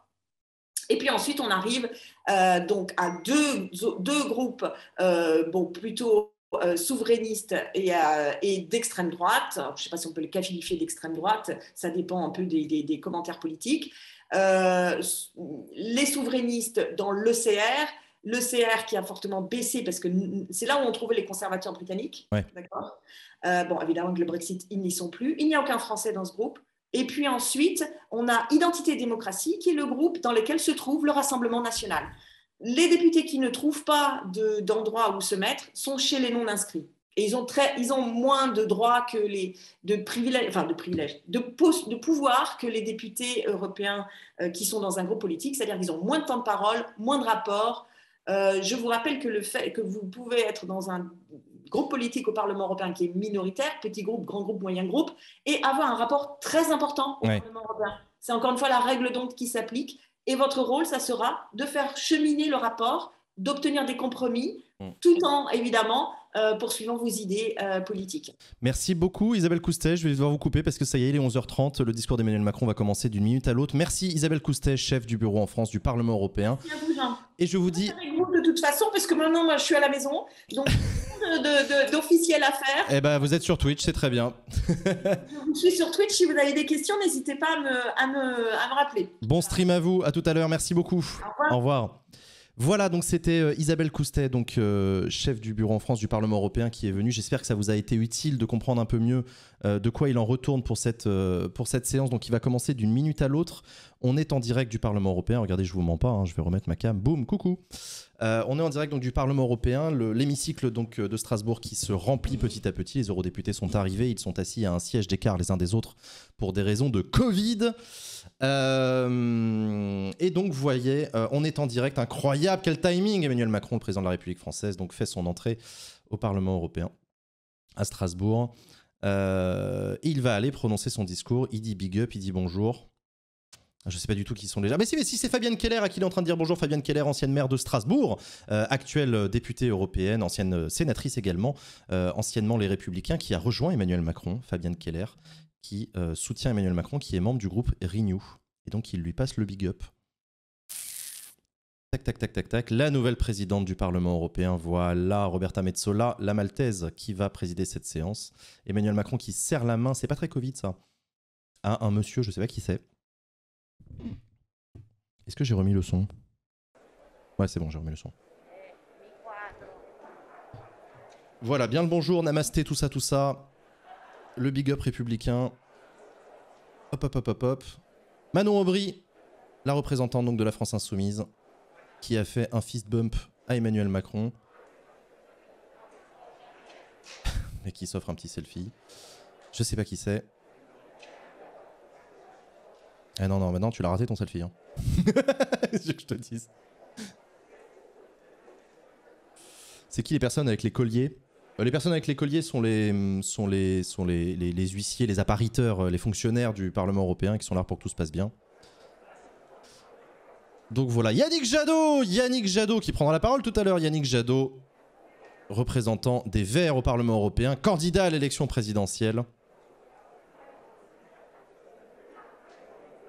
et puis ensuite, on arrive euh, donc à deux, groupes, euh, plutôt souverainistes et, d'extrême droite. je ne sais pas si on peut le qualifier d'extrême droite, ça dépend un peu des commentaires politiques. Euh, les souverainistes dans l'ECR, l'ECR qui a fortement baissé parce que c'est là où on trouvait les conservateurs britanniques. D'accord euh, bon, évidemment que le Brexit, ils n'y sont plus. Il n'y a aucun Français dans ce groupe. Et puis ensuite, on a Identité et démocratie, qui est le groupe dans lequel se trouve le Rassemblement national. Les députés qui ne trouvent pas d'endroit où se mettre sont chez les non-inscrits. Et ils ont, très, ils ont moins de droits que les de privilèges, enfin de privilèges, de, de pouvoir que les députés européens euh, qui sont dans un groupe politique, c'est-à-dire qu'ils ont moins de temps de parole, moins de rapports. Euh, je vous rappelle que le fait que vous pouvez être dans un groupe politique au Parlement européen qui est minoritaire, petit groupe, grand groupe, moyen groupe, et avoir un rapport très important au Parlement européen. C'est encore une fois la règle d'onde qui s'applique. Et votre rôle, ça sera de faire cheminer le rapport, d'obtenir des compromis, mm. tout en évidemment euh, poursuivant vos idées euh, politiques. Merci beaucoup Isabelle Coustet. Je vais devoir vous couper parce que ça y est, il est 11h30. Le discours d'Emmanuel Macron va commencer d'une minute à l'autre. Merci Isabelle Coustet, chef du bureau en France du Parlement européen. Merci à vous, Jean. Et je vous dis... Avec vous de toute façon, parce que maintenant moi, je suis à la maison. Donc... d'officiel à faire. Eh ben, vous êtes sur Twitch, c'est très bien. je suis sur Twitch. Si vous avez des questions, n'hésitez pas à me, rappeler. Bon stream à vous. À tout à l'heure. Merci beaucoup. Au revoir. Au revoir. Voilà, donc c'était euh, Isabelle Coustet, donc euh, chef du bureau en France du Parlement européen, qui est venue. J'espère que ça vous a été utile de comprendre un peu mieux euh, de quoi il en retourne pour cette, euh, pour cette séance. Donc il va commencer d'une minute à l'autre. On est en direct du Parlement européen. Regardez, je vous mens pas, hein, je vais remettre ma cam. Boum, coucou. Euh, on est en direct donc du Parlement européen, l'hémicycle donc de Strasbourg qui se remplit petit à petit. Les eurodéputés sont arrivés, ils sont assis à un siège d'écart les uns des autres pour des raisons de Covid. et donc, vous voyez, on est en direct. Incroyable, quel timing Emmanuel Macron, le président de la République française, donc fait son entrée au Parlement européen à Strasbourg. Euh, il va aller prononcer son discours, il dit big up, il dit bonjour. Je ne sais pas du tout qui sont les gens. Mais si, c'est Fabienne Keller à qui il est en train de dire bonjour. Fabienne Keller, ancienne maire de Strasbourg, euh, actuelle euh, députée européenne, ancienne sénatrice également, anciennement Les Républicains, qui a rejoint Emmanuel Macron. Fabienne Keller, qui soutient Emmanuel Macron, qui est membre du groupe Renew. Et donc, il lui passe le big up. Tac, tac, tac, tac, tac. La nouvelle présidente du Parlement européen, voilà Roberta Mezzola, la Maltaise, qui va présider cette séance. Emmanuel Macron qui serre la main, c'est pas très Covid ça, à ah, un monsieur, je sais pas qui c'est. Est-ce que j'ai remis le son Ouais, c'est bon, j'ai remis le son. Voilà, bien le bonjour, namasté, tout ça, tout ça. Le big up républicain. Hop, hop, hop, hop, hop. Manon Aubry, la représentante donc de la France Insoumise qui a fait un fist bump à Emmanuel Macron. mais qui s'offre un petit selfie. Je sais pas qui c'est. Ah non, non, maintenant tu l'as raté ton selfie. Hein. je te dis. C'est qui les personnes avec les colliers euh, Les personnes avec les colliers sont les, mm, sont les, sont les huissiers, les appariteurs, euh, les fonctionnaires du Parlement européen qui sont là pour que tout se passe bien. Donc voilà, Yannick Jadot Yannick Jadot qui prendra la parole tout à l'heure. Yannick Jadot, représentant des Verts au Parlement européen, candidat à l'élection présidentielle.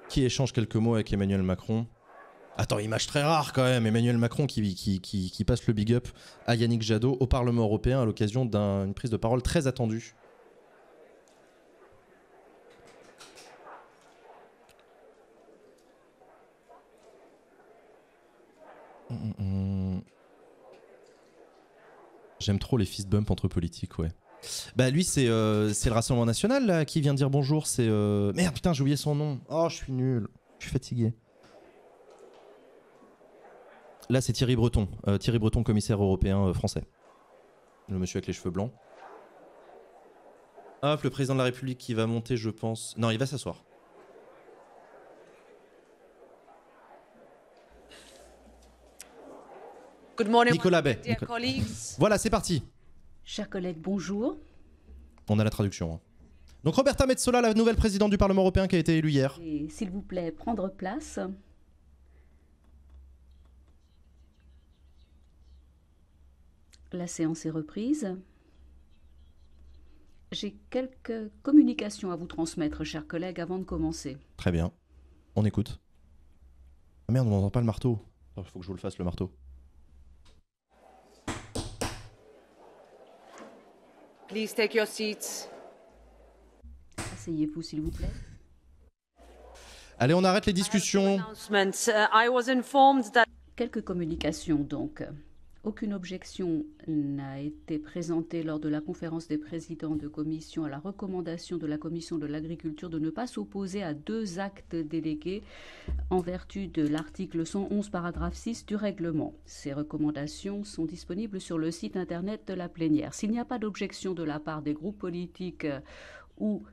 Qui échange quelques mots avec Emmanuel Macron. Attends, image très rare quand même, Emmanuel Macron qui, qui, qui, passe le big up à Yannick Jadot au Parlement européen à l'occasion d'une prise de parole très attendue. J'aime trop les fist bump entre politiques, ouais. Bah lui c'est euh, c'est le Rassemblement National qui vient dire bonjour, c'est... Euh, merde putain j'ai oublié son nom. Oh je suis nul, je suis fatigué. Là c'est Thierry Breton, euh, Thierry Breton commissaire européen français. Le monsieur avec les cheveux blancs. Hop, le président de la République qui va monter je pense. Non il va s'asseoir. Good morning, Nicolas Bay. Voilà, c'est parti. Chers collègues, bonjour. On a la traduction. Hein. Donc Roberta Metsola, la nouvelle présidente du Parlement européen qui a été élue hier. S'il vous plaît, prendre place. La séance est reprise. J'ai quelques communications à vous transmettre, chers collègues, avant de commencer. Très bien. On écoute. Ah merde, on n'entend pas le marteau. Il faut que je vous le fasse, le marteau. Please take your seats. Asseyez-vous, s'il vous plaît. Allez, on arrête les discussions. Uh, Quelques communications donc. Aucune objection n'a été présentée lors de la conférence des présidents de commission à la recommandation de la commission de l'agriculture de ne pas s'opposer à deux actes délégués en vertu de l'article 111 paragraphe 6 du règlement. Ces recommandations sont disponibles sur le site internet de la plénière. S'il n'y a pas d'objection de la part des groupes politiques ou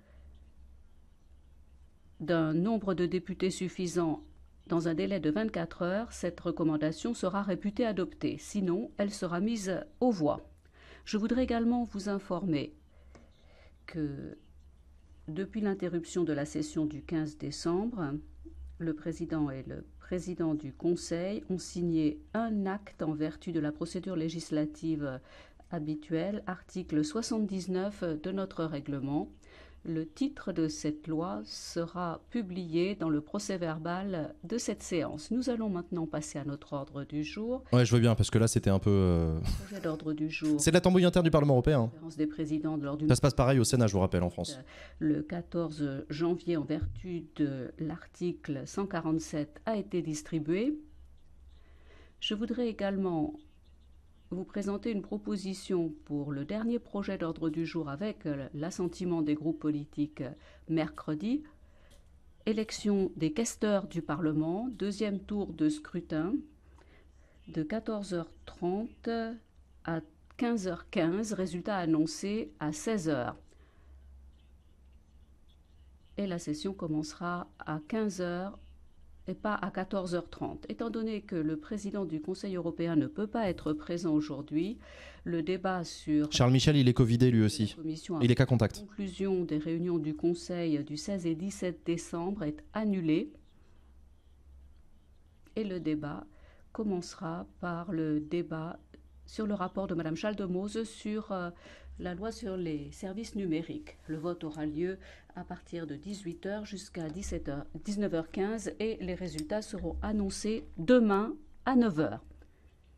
d'un nombre de députés suffisant dans un délai de 24 heures, cette recommandation sera réputée adoptée, sinon elle sera mise aux voix. Je voudrais également vous informer que depuis l'interruption de la session du 15 décembre, le président et le président du Conseil ont signé un acte en vertu de la procédure législative habituelle, article 79 de notre règlement, le titre de cette loi sera publié dans le procès-verbal de cette séance. Nous allons maintenant passer à notre ordre du jour. Oui, je veux bien, parce que là, c'était un peu. L'ordre euh, du jour. C'est de la tambouille interne du Parlement européen. Hein. Ça se passe pareil au Sénat, je vous rappelle, en France. Euh, le 14 janvier, en vertu de l'article 147, a été distribué. Je voudrais également vous présenter une proposition pour le dernier projet d'ordre du jour avec l'assentiment des groupes politiques mercredi. Élection des casteurs du Parlement, deuxième tour de scrutin de 14h30 à 15h15, résultat annoncé à 16h. Et la session commencera à 15h et pas à 14h30. Étant donné que le président du Conseil européen ne peut pas être présent aujourd'hui, le débat sur... Charles Michel, il est Covidé lui aussi. Il est qu'à contact. La conclusion des réunions du Conseil du 16 et 17 décembre est annulée et le débat commencera par le débat sur le rapport de Mme Chaldemose sur euh, la loi sur les services numériques. Le vote aura lieu à partir de 18h jusqu'à 19 19h15 et les résultats seront annoncés demain à 9h.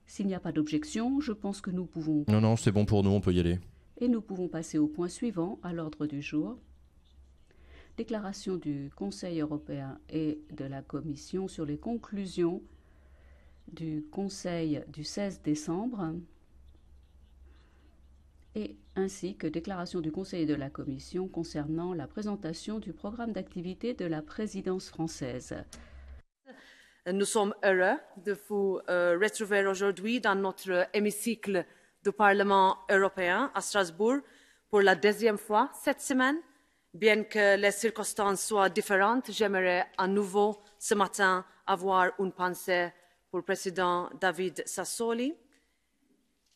S'il n'y a pas d'objection, je pense que nous pouvons... Non, non, c'est bon pour nous, on peut y aller. Et nous pouvons passer au point suivant à l'ordre du jour. Déclaration du Conseil européen et de la Commission sur les conclusions du Conseil du 16 décembre et ainsi que déclaration du Conseil et de la Commission concernant la présentation du programme d'activité de la présidence française. Nous sommes heureux de vous euh, retrouver aujourd'hui dans notre hémicycle du Parlement européen à Strasbourg pour la deuxième fois cette semaine. Bien que les circonstances soient différentes, j'aimerais à nouveau ce matin avoir une pensée pour le président David Sassoli.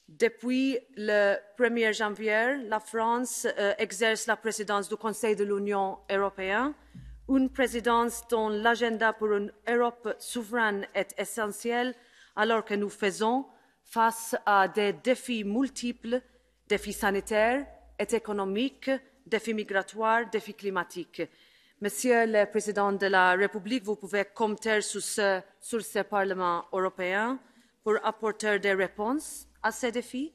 Depuis le 1er janvier, la France euh, exerce la présidence du Conseil de l'Union européenne, une présidence dont l'agenda pour une Europe souveraine est essentiel, alors que nous faisons face à des défis multiples, défis sanitaires et économiques, défis migratoires, défis climatiques. Monsieur le Président de la République, vous pouvez compter sur ce, sur ce Parlement européen pour apporter des réponses à ces défis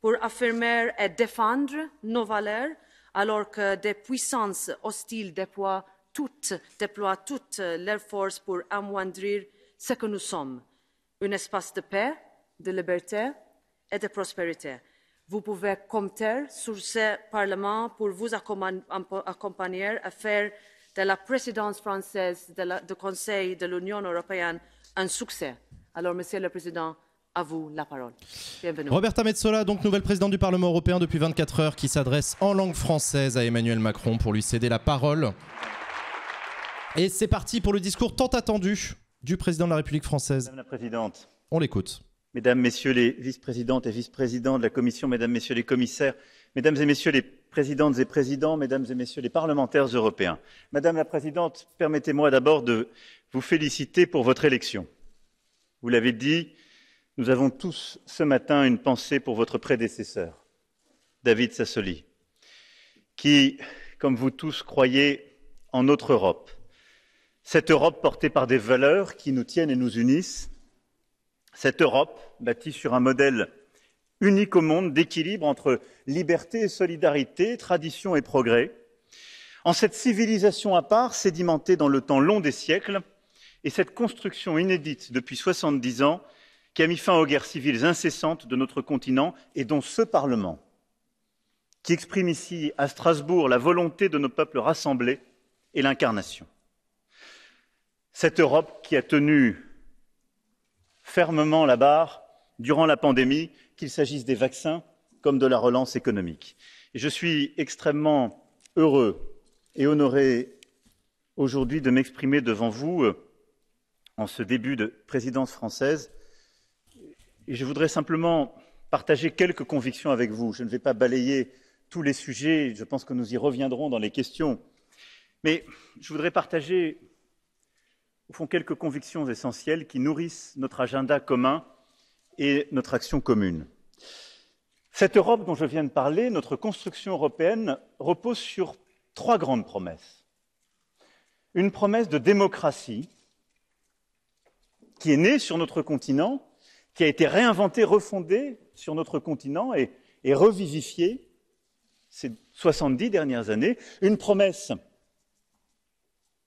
pour affirmer et défendre nos valeurs alors que des puissances hostiles déploient toutes, déploient toutes leurs forces pour amoindrir ce que nous sommes, un espace de paix, de liberté et de prospérité. Vous pouvez compter sur ce Parlement pour vous accompagner à faire de la présidence française du Conseil de l'Union européenne un succès. Alors, Monsieur le Président, à vous la parole. Roberta Metsola, donc nouvelle présidente du Parlement européen depuis 24 heures, qui s'adresse en langue française à Emmanuel Macron pour lui céder la parole. Et c'est parti pour le discours tant attendu du président de la République française. Madame la Présidente. On l'écoute. Mesdames, Messieurs les vice-présidentes et vice-présidents de la Commission, Mesdames, Messieurs les commissaires, Mesdames et Messieurs les présidentes et présidents, Mesdames et Messieurs les parlementaires européens. Madame la Présidente, permettez-moi d'abord de vous féliciter pour votre élection. Vous l'avez dit, nous avons tous ce matin une pensée pour votre prédécesseur, David Sassoli, qui, comme vous tous, croyez en notre Europe. Cette Europe portée par des valeurs qui nous tiennent et nous unissent. Cette Europe bâtie sur un modèle unique au monde d'équilibre entre liberté et solidarité, tradition et progrès. En cette civilisation à part, sédimentée dans le temps long des siècles, et cette construction inédite depuis 70 ans, qui a mis fin aux guerres civiles incessantes de notre continent et dont ce Parlement, qui exprime ici à Strasbourg la volonté de nos peuples rassemblés, est l'incarnation. Cette Europe qui a tenu fermement la barre durant la pandémie, qu'il s'agisse des vaccins comme de la relance économique. je suis extrêmement heureux et honoré aujourd'hui de m'exprimer devant vous euh, en ce début de présidence française et je voudrais simplement partager quelques convictions avec vous. Je ne vais pas balayer tous les sujets, je pense que nous y reviendrons dans les questions. Mais je voudrais partager, au fond, quelques convictions essentielles qui nourrissent notre agenda commun et notre action commune. Cette Europe dont je viens de parler, notre construction européenne, repose sur trois grandes promesses. Une promesse de démocratie qui est née sur notre continent qui a été réinventée, refondée sur notre continent et, revivifiée ces 70 dernières années. Une promesse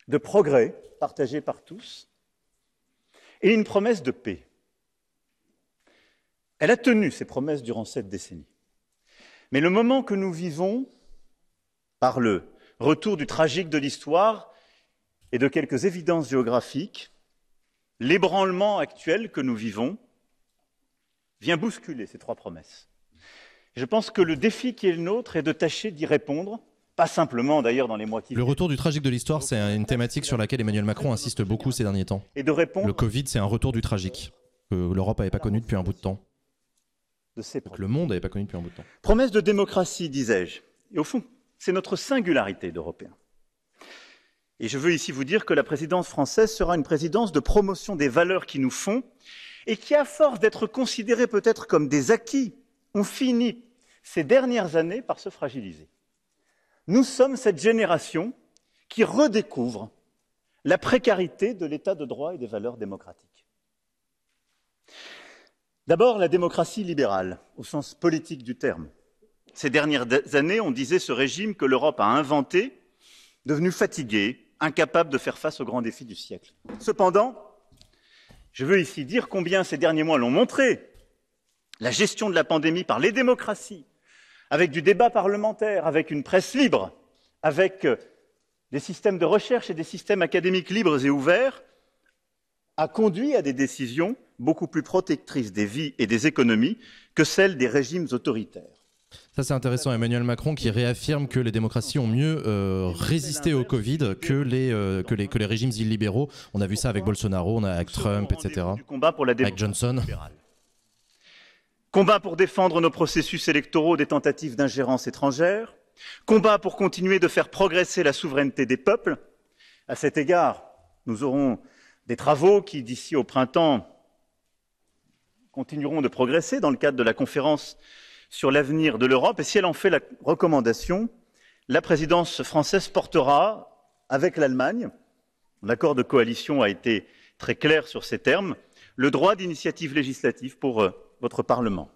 de progrès partagée par tous et une promesse de paix. Elle a tenu ses promesses durant cette décennie. Mais le moment que nous vivons, par le retour du tragique de l'histoire et de quelques évidences géographiques, l'ébranlement actuel que nous vivons vient bousculer ces trois promesses. Je pense que le défi qui est le nôtre est de tâcher d'y répondre, pas simplement d'ailleurs dans les mois qui Le retour du tragique de l'histoire, c'est une thématique sur laquelle Emmanuel Macron insiste beaucoup ces derniers temps. Et de répondre. Le Covid, c'est un retour du tragique que l'Europe n'avait pas connu depuis un bout de temps. De que le monde n'avait pas connu depuis un bout de temps. Promesse de démocratie, disais-je. Et au fond, c'est notre singularité d'Européens. Et je veux ici vous dire que la présidence française sera une présidence de promotion des valeurs qui nous font et qui, à force d'être considérés peut-être comme des acquis, ont fini ces dernières années par se fragiliser. Nous sommes cette génération qui redécouvre la précarité de l'état de droit et des valeurs démocratiques. D'abord, la démocratie libérale, au sens politique du terme. Ces dernières années, on disait ce régime que l'Europe a inventé, devenu fatigué, incapable de faire face aux grands défis du siècle. Cependant, je veux ici dire combien ces derniers mois l'ont montré. La gestion de la pandémie par les démocraties, avec du débat parlementaire, avec une presse libre, avec euh, des systèmes de recherche et des systèmes académiques libres et ouverts, a conduit à des décisions beaucoup plus protectrices des vies et des économies que celles des régimes autoritaires. Ça, c'est intéressant. Emmanuel Macron qui réaffirme que les démocraties ont mieux euh, résisté au Covid que les, euh, que, les, que les régimes illibéraux. On a vu ça avec Bolsonaro, on a avec Trump, etc. Combat avec Johnson. Combat pour défendre nos processus électoraux des tentatives d'ingérence étrangère. Combat pour continuer de faire progresser la souveraineté des peuples. À cet égard, nous aurons des travaux qui, d'ici au printemps, continueront de progresser dans le cadre de la conférence sur l'avenir de l'Europe et si elle en fait la recommandation, la présidence française portera avec l'Allemagne, l'accord de coalition a été très clair sur ces termes, le droit d'initiative législative pour euh, votre Parlement.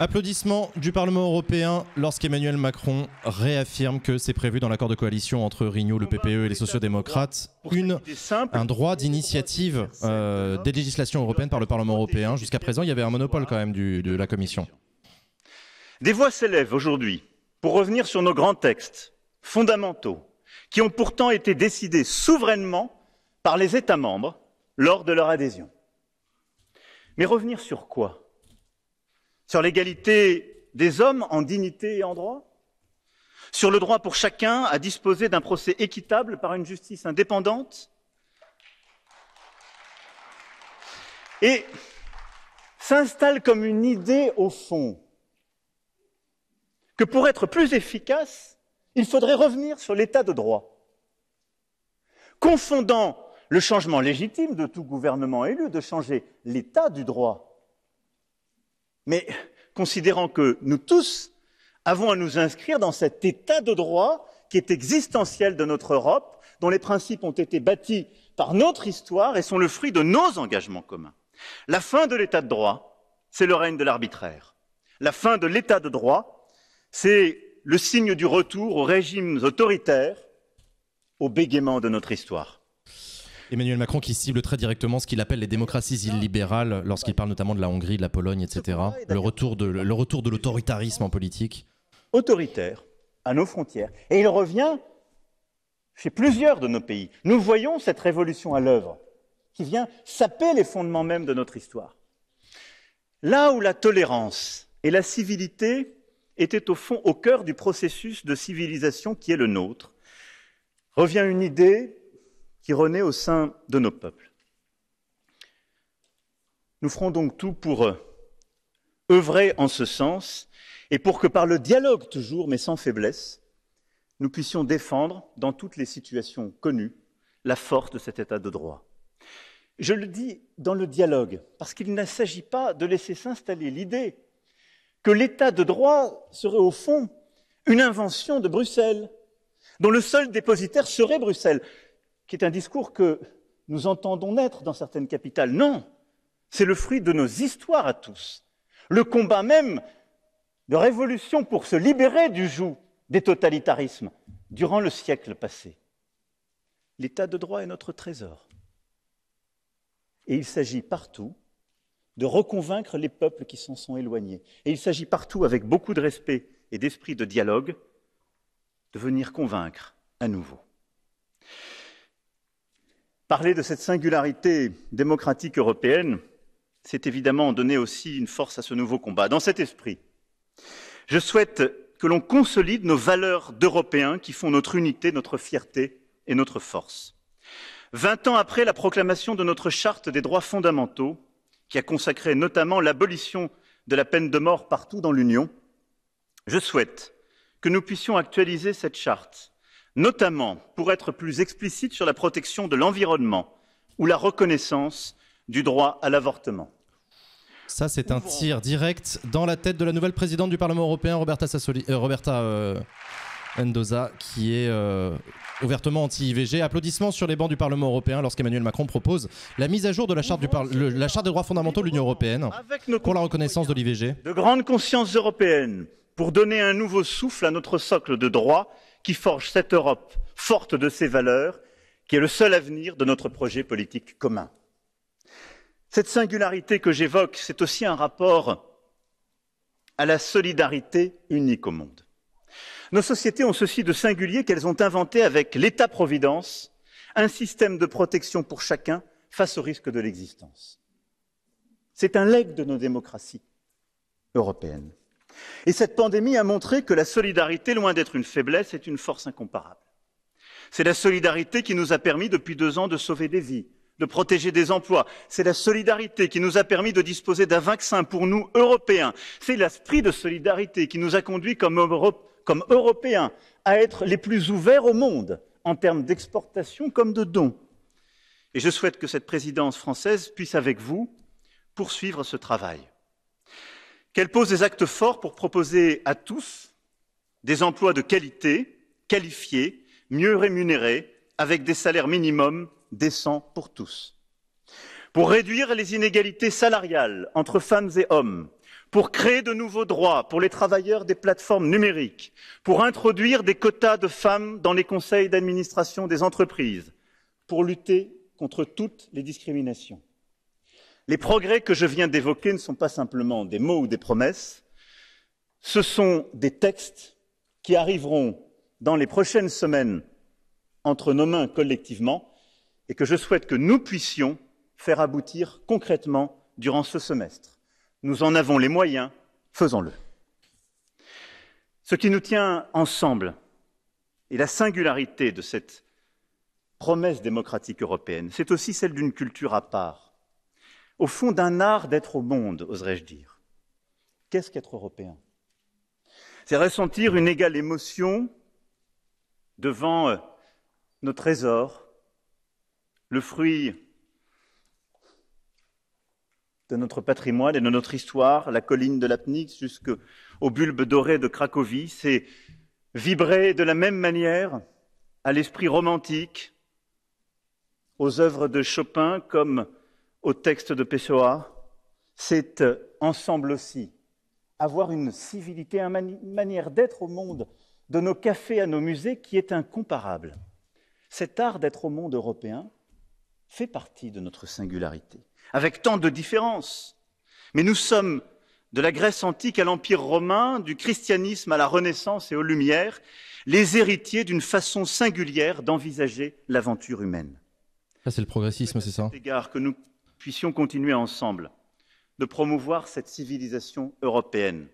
Applaudissements du Parlement européen lorsqu'Emmanuel Macron réaffirme que c'est prévu dans l'accord de coalition entre Renew, le PPE et les sociodémocrates démocrates un droit d'initiative euh, des législations européennes par le Parlement européen. Jusqu'à présent, il y avait un monopole quand même de la Commission. Des voix s'élèvent aujourd'hui pour revenir sur nos grands textes fondamentaux qui ont pourtant été décidés souverainement par les États membres lors de leur adhésion. Mais revenir sur quoi sur l'égalité des hommes en dignité et en droit Sur le droit pour chacun à disposer d'un procès équitable par une justice indépendante Et s'installe comme une idée au fond que pour être plus efficace, il faudrait revenir sur l'état de droit, confondant le changement légitime de tout gouvernement élu de changer l'état du droit mais considérant que nous tous avons à nous inscrire dans cet état de droit qui est existentiel de notre Europe, dont les principes ont été bâtis par notre histoire et sont le fruit de nos engagements communs. La fin de l'état de droit, c'est le règne de l'arbitraire. La fin de l'état de droit, c'est le signe du retour aux régimes autoritaires, au bégaiement de notre histoire. Emmanuel Macron qui cible très directement ce qu'il appelle les démocraties illibérales lorsqu'il parle notamment de la Hongrie, de la Pologne, etc. Le retour de, l'autoritarisme en politique. Autoritaire à nos frontières. Et il revient chez plusieurs de nos pays. Nous voyons cette révolution à l'œuvre qui vient saper les fondements mêmes de notre histoire. Là où la tolérance et la civilité étaient au fond au cœur du processus de civilisation qui est le nôtre, revient une idée qui renaît au sein de nos peuples. Nous ferons donc tout pour euh, œuvrer en ce sens et pour que par le dialogue toujours, mais sans faiblesse, nous puissions défendre dans toutes les situations connues la force de cet état de droit. Je le dis dans le dialogue, parce qu'il ne s'agit pas de laisser s'installer l'idée que l'état de droit serait au fond une invention de Bruxelles, dont le seul dépositaire serait Bruxelles qui est un discours que nous entendons naître dans certaines capitales. Non, c'est le fruit de nos histoires à tous. Le combat même de révolution pour se libérer du joug des totalitarismes durant le siècle passé. L'état de droit est notre trésor. Et il s'agit partout de reconvaincre les peuples qui s'en sont éloignés. Et il s'agit partout, avec beaucoup de respect et d'esprit de dialogue, de venir convaincre à nouveau. Parler de cette singularité démocratique européenne, c'est évidemment donner aussi une force à ce nouveau combat. Dans cet esprit, je souhaite que l'on consolide nos valeurs d'Européens qui font notre unité, notre fierté et notre force. Vingt ans après la proclamation de notre charte des droits fondamentaux, qui a consacré notamment l'abolition de la peine de mort partout dans l'Union, je souhaite que nous puissions actualiser cette charte notamment pour être plus explicite sur la protection de l'environnement ou la reconnaissance du droit à l'avortement. Ça, c'est un tir direct dans la tête de la nouvelle présidente du Parlement européen, Roberta, Sassoli, euh, Roberta euh, qui est euh, ouvertement anti-IVG. Applaudissements sur les bancs du Parlement européen lorsqu'Emmanuel Macron propose la mise à jour de la Charte, la charte des droits fondamentaux de l'Union européenne pour la reconnaissance de l'IVG. De grande conscience européenne pour donner un nouveau souffle à notre socle de droits qui forge cette Europe forte de ses valeurs, qui est le seul avenir de notre projet politique commun. Cette singularité que j'évoque, c'est aussi un rapport à la solidarité unique au monde. Nos sociétés ont ceci de singulier qu'elles ont inventé avec l'État-providence un système de protection pour chacun face au risque de l'existence. C'est un leg de nos démocraties européennes. Et cette pandémie a montré que la solidarité, loin d'être une faiblesse, est une force incomparable. C'est la solidarité qui nous a permis depuis deux ans de sauver des vies, de protéger des emplois. C'est la solidarité qui nous a permis de disposer d'un vaccin pour nous, Européens. C'est l'esprit de solidarité qui nous a conduits comme, Européens à être les plus ouverts au monde en termes d'exportation comme de dons. Et je souhaite que cette présidence française puisse, avec vous, poursuivre ce travail qu'elle pose des actes forts pour proposer à tous des emplois de qualité, qualifiés, mieux rémunérés, avec des salaires minimums décents pour tous. Pour réduire les inégalités salariales entre femmes et hommes, pour créer de nouveaux droits pour les travailleurs des plateformes numériques, pour introduire des quotas de femmes dans les conseils d'administration des entreprises, pour lutter contre toutes les discriminations les progrès que je viens d'évoquer ne sont pas simplement des mots ou des promesses, ce sont des textes qui arriveront dans les prochaines semaines entre nos mains collectivement et que je souhaite que nous puissions faire aboutir concrètement durant ce semestre. Nous en avons les moyens, faisons-le. Ce qui nous tient ensemble et la singularité de cette promesse démocratique européenne, c'est aussi celle d'une culture à part au fond d'un art d'être au monde, oserais-je dire. Qu'est-ce qu'être européen C'est ressentir une égale émotion devant euh, nos trésors, le fruit de notre patrimoine et de notre histoire, la colline de l'Apnix jusqu'au bulbe doré de Cracovie, c'est vibrer de la même manière à l'esprit romantique, aux œuvres de Chopin comme au texte de Pessoa, c'est euh, ensemble aussi avoir une civilité, une manière d'être au monde, de nos cafés à nos musées, qui est incomparable. Cet art d'être au monde européen fait partie de notre singularité, avec tant de différences. Mais nous sommes de la Grèce antique à l'Empire romain, du christianisme à la Renaissance et aux Lumières, les héritiers d'une façon singulière d'envisager l'aventure humaine. Ça, c'est le progressisme, c'est ça que nous puissions continuer ensemble de promouvoir cette civilisation européenne,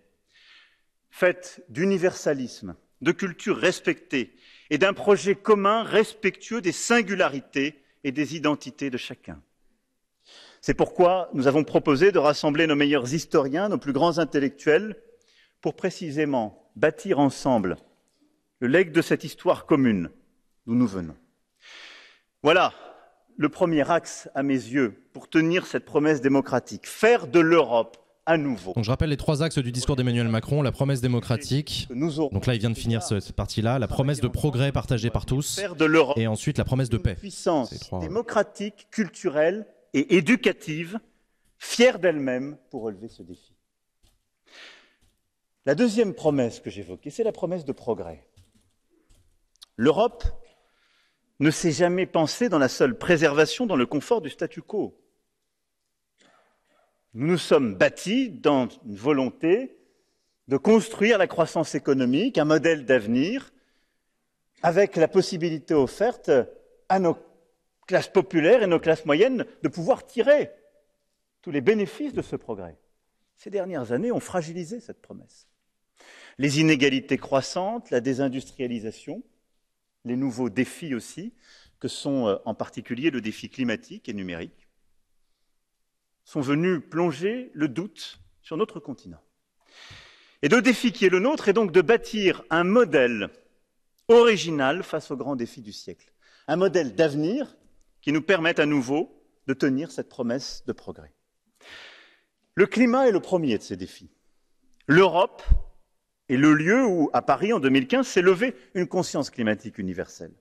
faite d'universalisme, de cultures respectées et d'un projet commun respectueux des singularités et des identités de chacun. C'est pourquoi nous avons proposé de rassembler nos meilleurs historiens, nos plus grands intellectuels, pour précisément bâtir ensemble le legs de cette histoire commune d'où nous venons. Voilà le premier axe, à mes yeux, pour tenir cette promesse démocratique, faire de l'Europe à nouveau. je rappelle les trois axes du discours d'Emmanuel Macron, la promesse démocratique, donc là il vient de finir cette partie-là, la promesse de progrès partagée par tous, et ensuite la promesse de paix. Puissance démocratique, culturelle et éducative, fière d'elle-même pour relever ce défi. La deuxième promesse que j'évoquais, c'est la promesse de progrès. L'Europe ne s'est jamais pensé dans la seule préservation, dans le confort du statu quo. Nous nous sommes bâtis dans une volonté de construire la croissance économique, un modèle d'avenir, avec la possibilité offerte à nos classes populaires et nos classes moyennes de pouvoir tirer tous les bénéfices de ce progrès. Ces dernières années ont fragilisé cette promesse. Les inégalités croissantes, la désindustrialisation, les nouveaux défis aussi, que sont euh, en particulier le défi climatique et numérique, sont venus plonger le doute sur notre continent. Et le défi qui est le nôtre est donc de bâtir un modèle original face aux grands défis du siècle, un modèle d'avenir qui nous permette à nouveau de tenir cette promesse de progrès. Le climat est le premier de ces défis. L'Europe et le lieu où, à Paris, en 2015, s'est levée une conscience climatique universelle.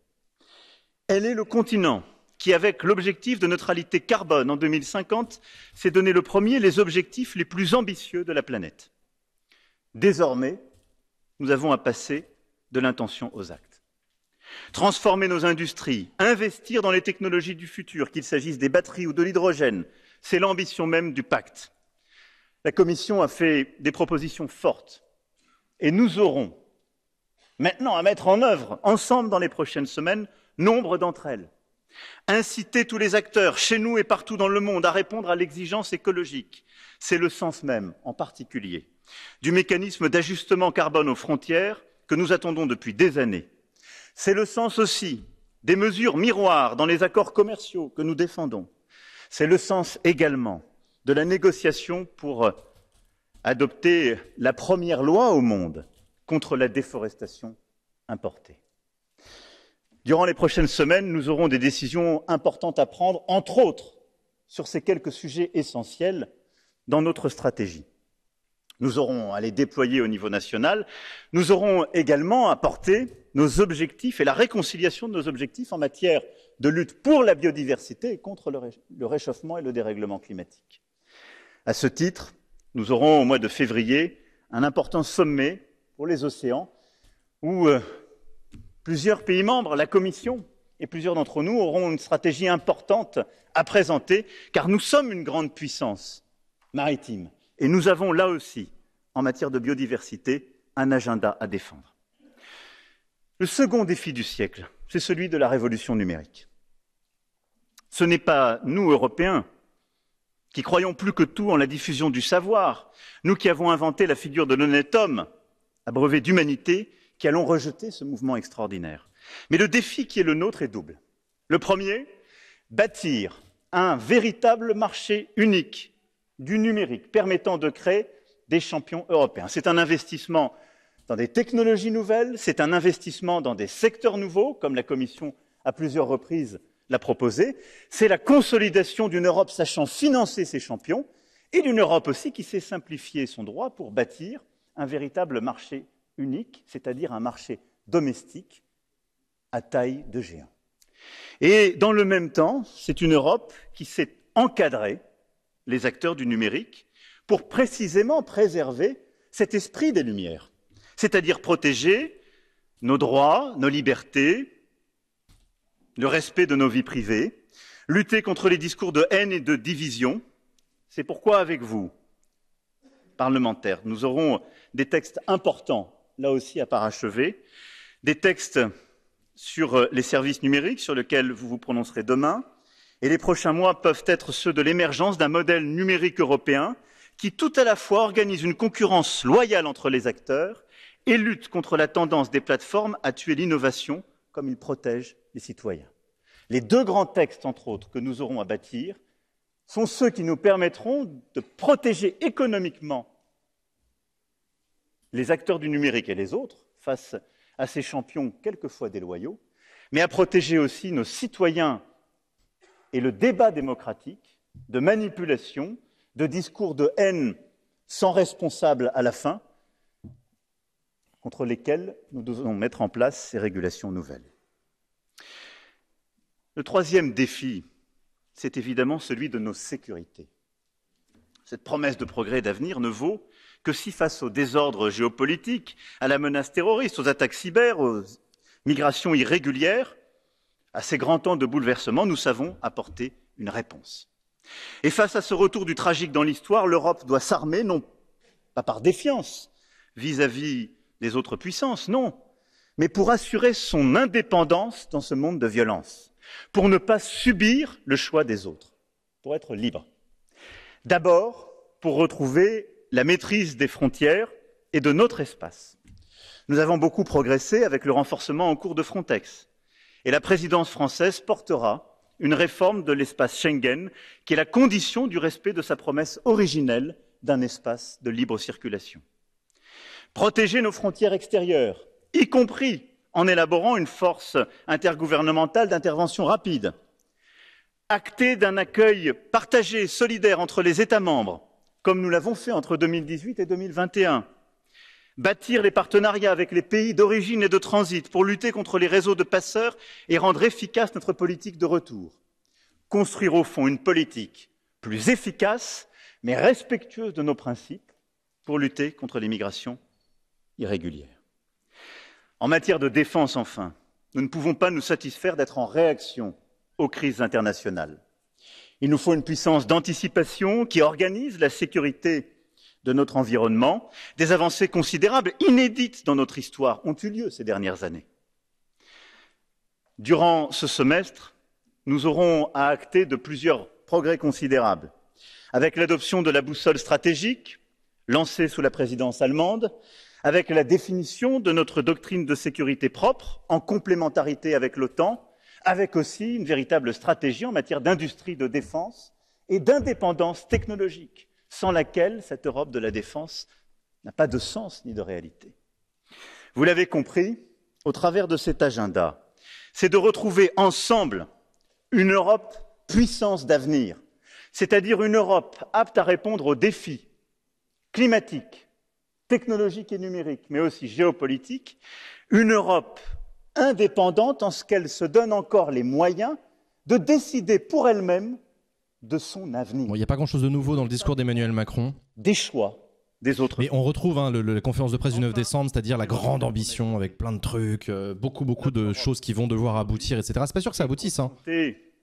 Elle est le continent qui, avec l'objectif de neutralité carbone en 2050, s'est donné le premier les objectifs les plus ambitieux de la planète. Désormais, nous avons à passer de l'intention aux actes. Transformer nos industries, investir dans les technologies du futur, qu'il s'agisse des batteries ou de l'hydrogène, c'est l'ambition même du pacte. La Commission a fait des propositions fortes et nous aurons maintenant à mettre en œuvre ensemble dans les prochaines semaines nombre d'entre elles. Inciter tous les acteurs, chez nous et partout dans le monde, à répondre à l'exigence écologique, c'est le sens même, en particulier, du mécanisme d'ajustement carbone aux frontières que nous attendons depuis des années. C'est le sens aussi des mesures miroirs dans les accords commerciaux que nous défendons. C'est le sens également de la négociation pour adopter la première loi au monde contre la déforestation importée. Durant les prochaines semaines, nous aurons des décisions importantes à prendre, entre autres sur ces quelques sujets essentiels dans notre stratégie. Nous aurons à les déployer au niveau national. Nous aurons également à porter nos objectifs et la réconciliation de nos objectifs en matière de lutte pour la biodiversité et contre le, réchauffement et le dérèglement climatique. À ce titre, nous aurons au mois de février un important sommet pour les océans où euh, plusieurs pays membres, la Commission et plusieurs d'entre nous auront une stratégie importante à présenter car nous sommes une grande puissance maritime et nous avons là aussi, en matière de biodiversité, un agenda à défendre. Le second défi du siècle, c'est celui de la révolution numérique. Ce n'est pas nous, Européens, qui croyons plus que tout en la diffusion du savoir, nous qui avons inventé la figure de l'honnête homme, brevet d'humanité, qui allons rejeter ce mouvement extraordinaire. Mais le défi qui est le nôtre est double. Le premier, bâtir un véritable marché unique du numérique permettant de créer des champions européens. C'est un investissement dans des technologies nouvelles, c'est un investissement dans des secteurs nouveaux, comme la Commission à plusieurs reprises l'a proposé, c'est la consolidation d'une Europe sachant financer ses champions et d'une Europe aussi qui sait simplifier son droit pour bâtir un véritable marché unique, c'est-à-dire un marché domestique à taille de géant. Et dans le même temps, c'est une Europe qui sait encadrer les acteurs du numérique pour précisément préserver cet esprit des Lumières, c'est-à-dire protéger nos droits, nos libertés, le respect de nos vies privées, lutter contre les discours de haine et de division. C'est pourquoi, avec vous, parlementaires, nous aurons des textes importants, là aussi à parachever, des textes sur euh, les services numériques, sur lesquels vous vous prononcerez demain, et les prochains mois peuvent être ceux de l'émergence d'un modèle numérique européen qui tout à la fois organise une concurrence loyale entre les acteurs et lutte contre la tendance des plateformes à tuer l'innovation comme il protège les citoyens. Les deux grands textes, entre autres, que nous aurons à bâtir sont ceux qui nous permettront de protéger économiquement les acteurs du numérique et les autres face à ces champions quelquefois déloyaux, mais à protéger aussi nos citoyens et le débat démocratique de manipulation, de discours de haine sans responsable à la fin, contre lesquels nous devons mettre en place ces régulations nouvelles. Le troisième défi, c'est évidemment celui de nos sécurités. Cette promesse de progrès d'avenir ne vaut que si face au désordre géopolitique, à la menace terroriste, aux attaques cyber, aux migrations irrégulières, à ces grands temps de bouleversement, nous savons apporter une réponse. Et face à ce retour du tragique dans l'histoire, l'Europe doit s'armer, non pas par défiance vis-à-vis vis à vis les autres puissances, non, mais pour assurer son indépendance dans ce monde de violence, pour ne pas subir le choix des autres, pour être libre. D'abord, pour retrouver la maîtrise des frontières et de notre espace. Nous avons beaucoup progressé avec le renforcement en cours de Frontex, et la présidence française portera une réforme de l'espace Schengen, qui est la condition du respect de sa promesse originelle d'un espace de libre circulation protéger nos frontières extérieures, y compris en élaborant une force intergouvernementale d'intervention rapide, acter d'un accueil partagé, et solidaire entre les États membres, comme nous l'avons fait entre 2018 et 2021, bâtir les partenariats avec les pays d'origine et de transit pour lutter contre les réseaux de passeurs et rendre efficace notre politique de retour, construire au fond une politique plus efficace mais respectueuse de nos principes pour lutter contre l'immigration irrégulière. En matière de défense, enfin, nous ne pouvons pas nous satisfaire d'être en réaction aux crises internationales. Il nous faut une puissance d'anticipation qui organise la sécurité de notre environnement. Des avancées considérables, inédites dans notre histoire, ont eu lieu ces dernières années. Durant ce semestre, nous aurons à acter de plusieurs progrès considérables, avec l'adoption de la boussole stratégique, lancée sous la présidence allemande, avec la définition de notre doctrine de sécurité propre, en complémentarité avec l'OTAN, avec aussi une véritable stratégie en matière d'industrie de défense et d'indépendance technologique, sans laquelle cette Europe de la défense n'a pas de sens ni de réalité. Vous l'avez compris, au travers de cet agenda, c'est de retrouver ensemble une Europe puissance d'avenir, c'est-à-dire une Europe apte à répondre aux défis climatiques, technologique et numérique, mais aussi géopolitique, une Europe indépendante en ce qu'elle se donne encore les moyens de décider pour elle-même de son avenir. il n'y a pas grand-chose de nouveau dans le discours d'Emmanuel Macron. Des choix, des autres. on retrouve hein, le, la conférence de presse du 9 décembre, c'est-à-dire la grande ambition avec plein de trucs, euh, beaucoup, beaucoup de choses qui vont devoir aboutir, etc. C'est pas sûr que ça aboutisse. Hein.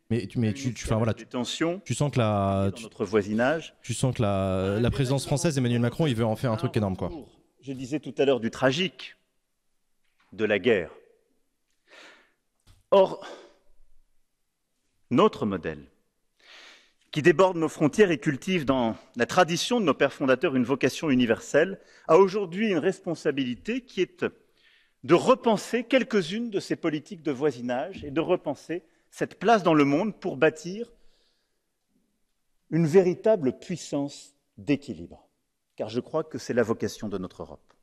Mais tu, sens que la, ah, présidence française, Emmanuel Macron, il veut en faire un truc énorme, quoi. Je disais tout à l'heure du tragique de la guerre. Or, notre modèle, qui déborde nos frontières et cultive dans la tradition de nos pères fondateurs une vocation universelle, a aujourd'hui une responsabilité qui est de repenser quelques-unes de ces politiques de voisinage et de repenser cette place dans le monde pour bâtir une véritable puissance d'équilibre, car je crois que c'est la vocation de notre Europe.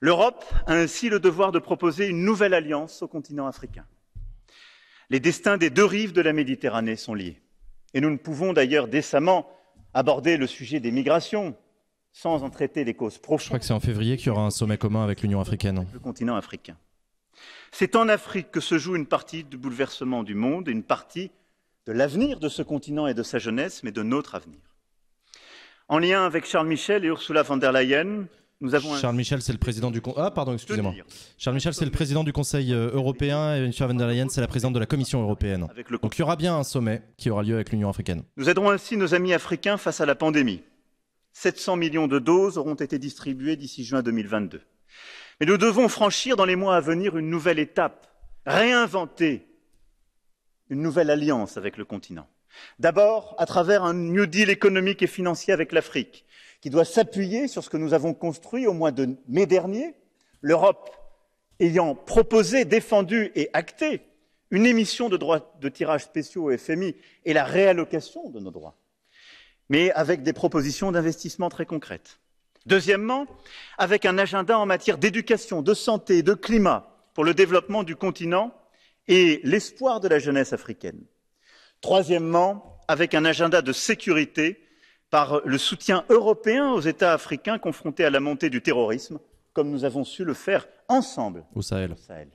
L'Europe a ainsi le devoir de proposer une nouvelle alliance au continent africain. Les destins des deux rives de la Méditerranée sont liés, et nous ne pouvons d'ailleurs décemment aborder le sujet des migrations sans en traiter les causes profondes. Je crois que c'est en février qu'il y aura un sommet commun avec l'Union africaine. Le continent africain. C'est en Afrique que se joue une partie du bouleversement du monde, une partie de l'avenir de ce continent et de sa jeunesse, mais de notre avenir. En lien avec Charles Michel et Ursula von der Leyen, nous avons Charles Michel, c'est le président du ah, Charles Michel, c'est le président du Conseil euh, européen et Ursula von der Leyen, c'est la présidente de la Commission européenne. Donc il y aura bien un sommet qui aura lieu avec l'Union africaine. Nous aiderons ainsi nos amis africains face à la pandémie. 700 millions de doses auront été distribuées d'ici juin 2022. Mais nous devons franchir dans les mois à venir une nouvelle étape, réinventer une nouvelle alliance avec le continent. D'abord, à travers un New Deal économique et financier avec l'Afrique, qui doit s'appuyer sur ce que nous avons construit au mois de mai dernier, l'Europe ayant proposé, défendu et acté une émission de droits de tirage spéciaux au FMI et la réallocation de nos droits, mais avec des propositions d'investissement très concrètes. Deuxièmement, avec un agenda en matière d'éducation, de santé, de climat pour le développement du continent et l'espoir de la jeunesse africaine. Troisièmement, avec un agenda de sécurité par le soutien européen aux États africains confrontés à la montée du terrorisme, comme nous avons su le faire ensemble au Sahel. Au Sahel.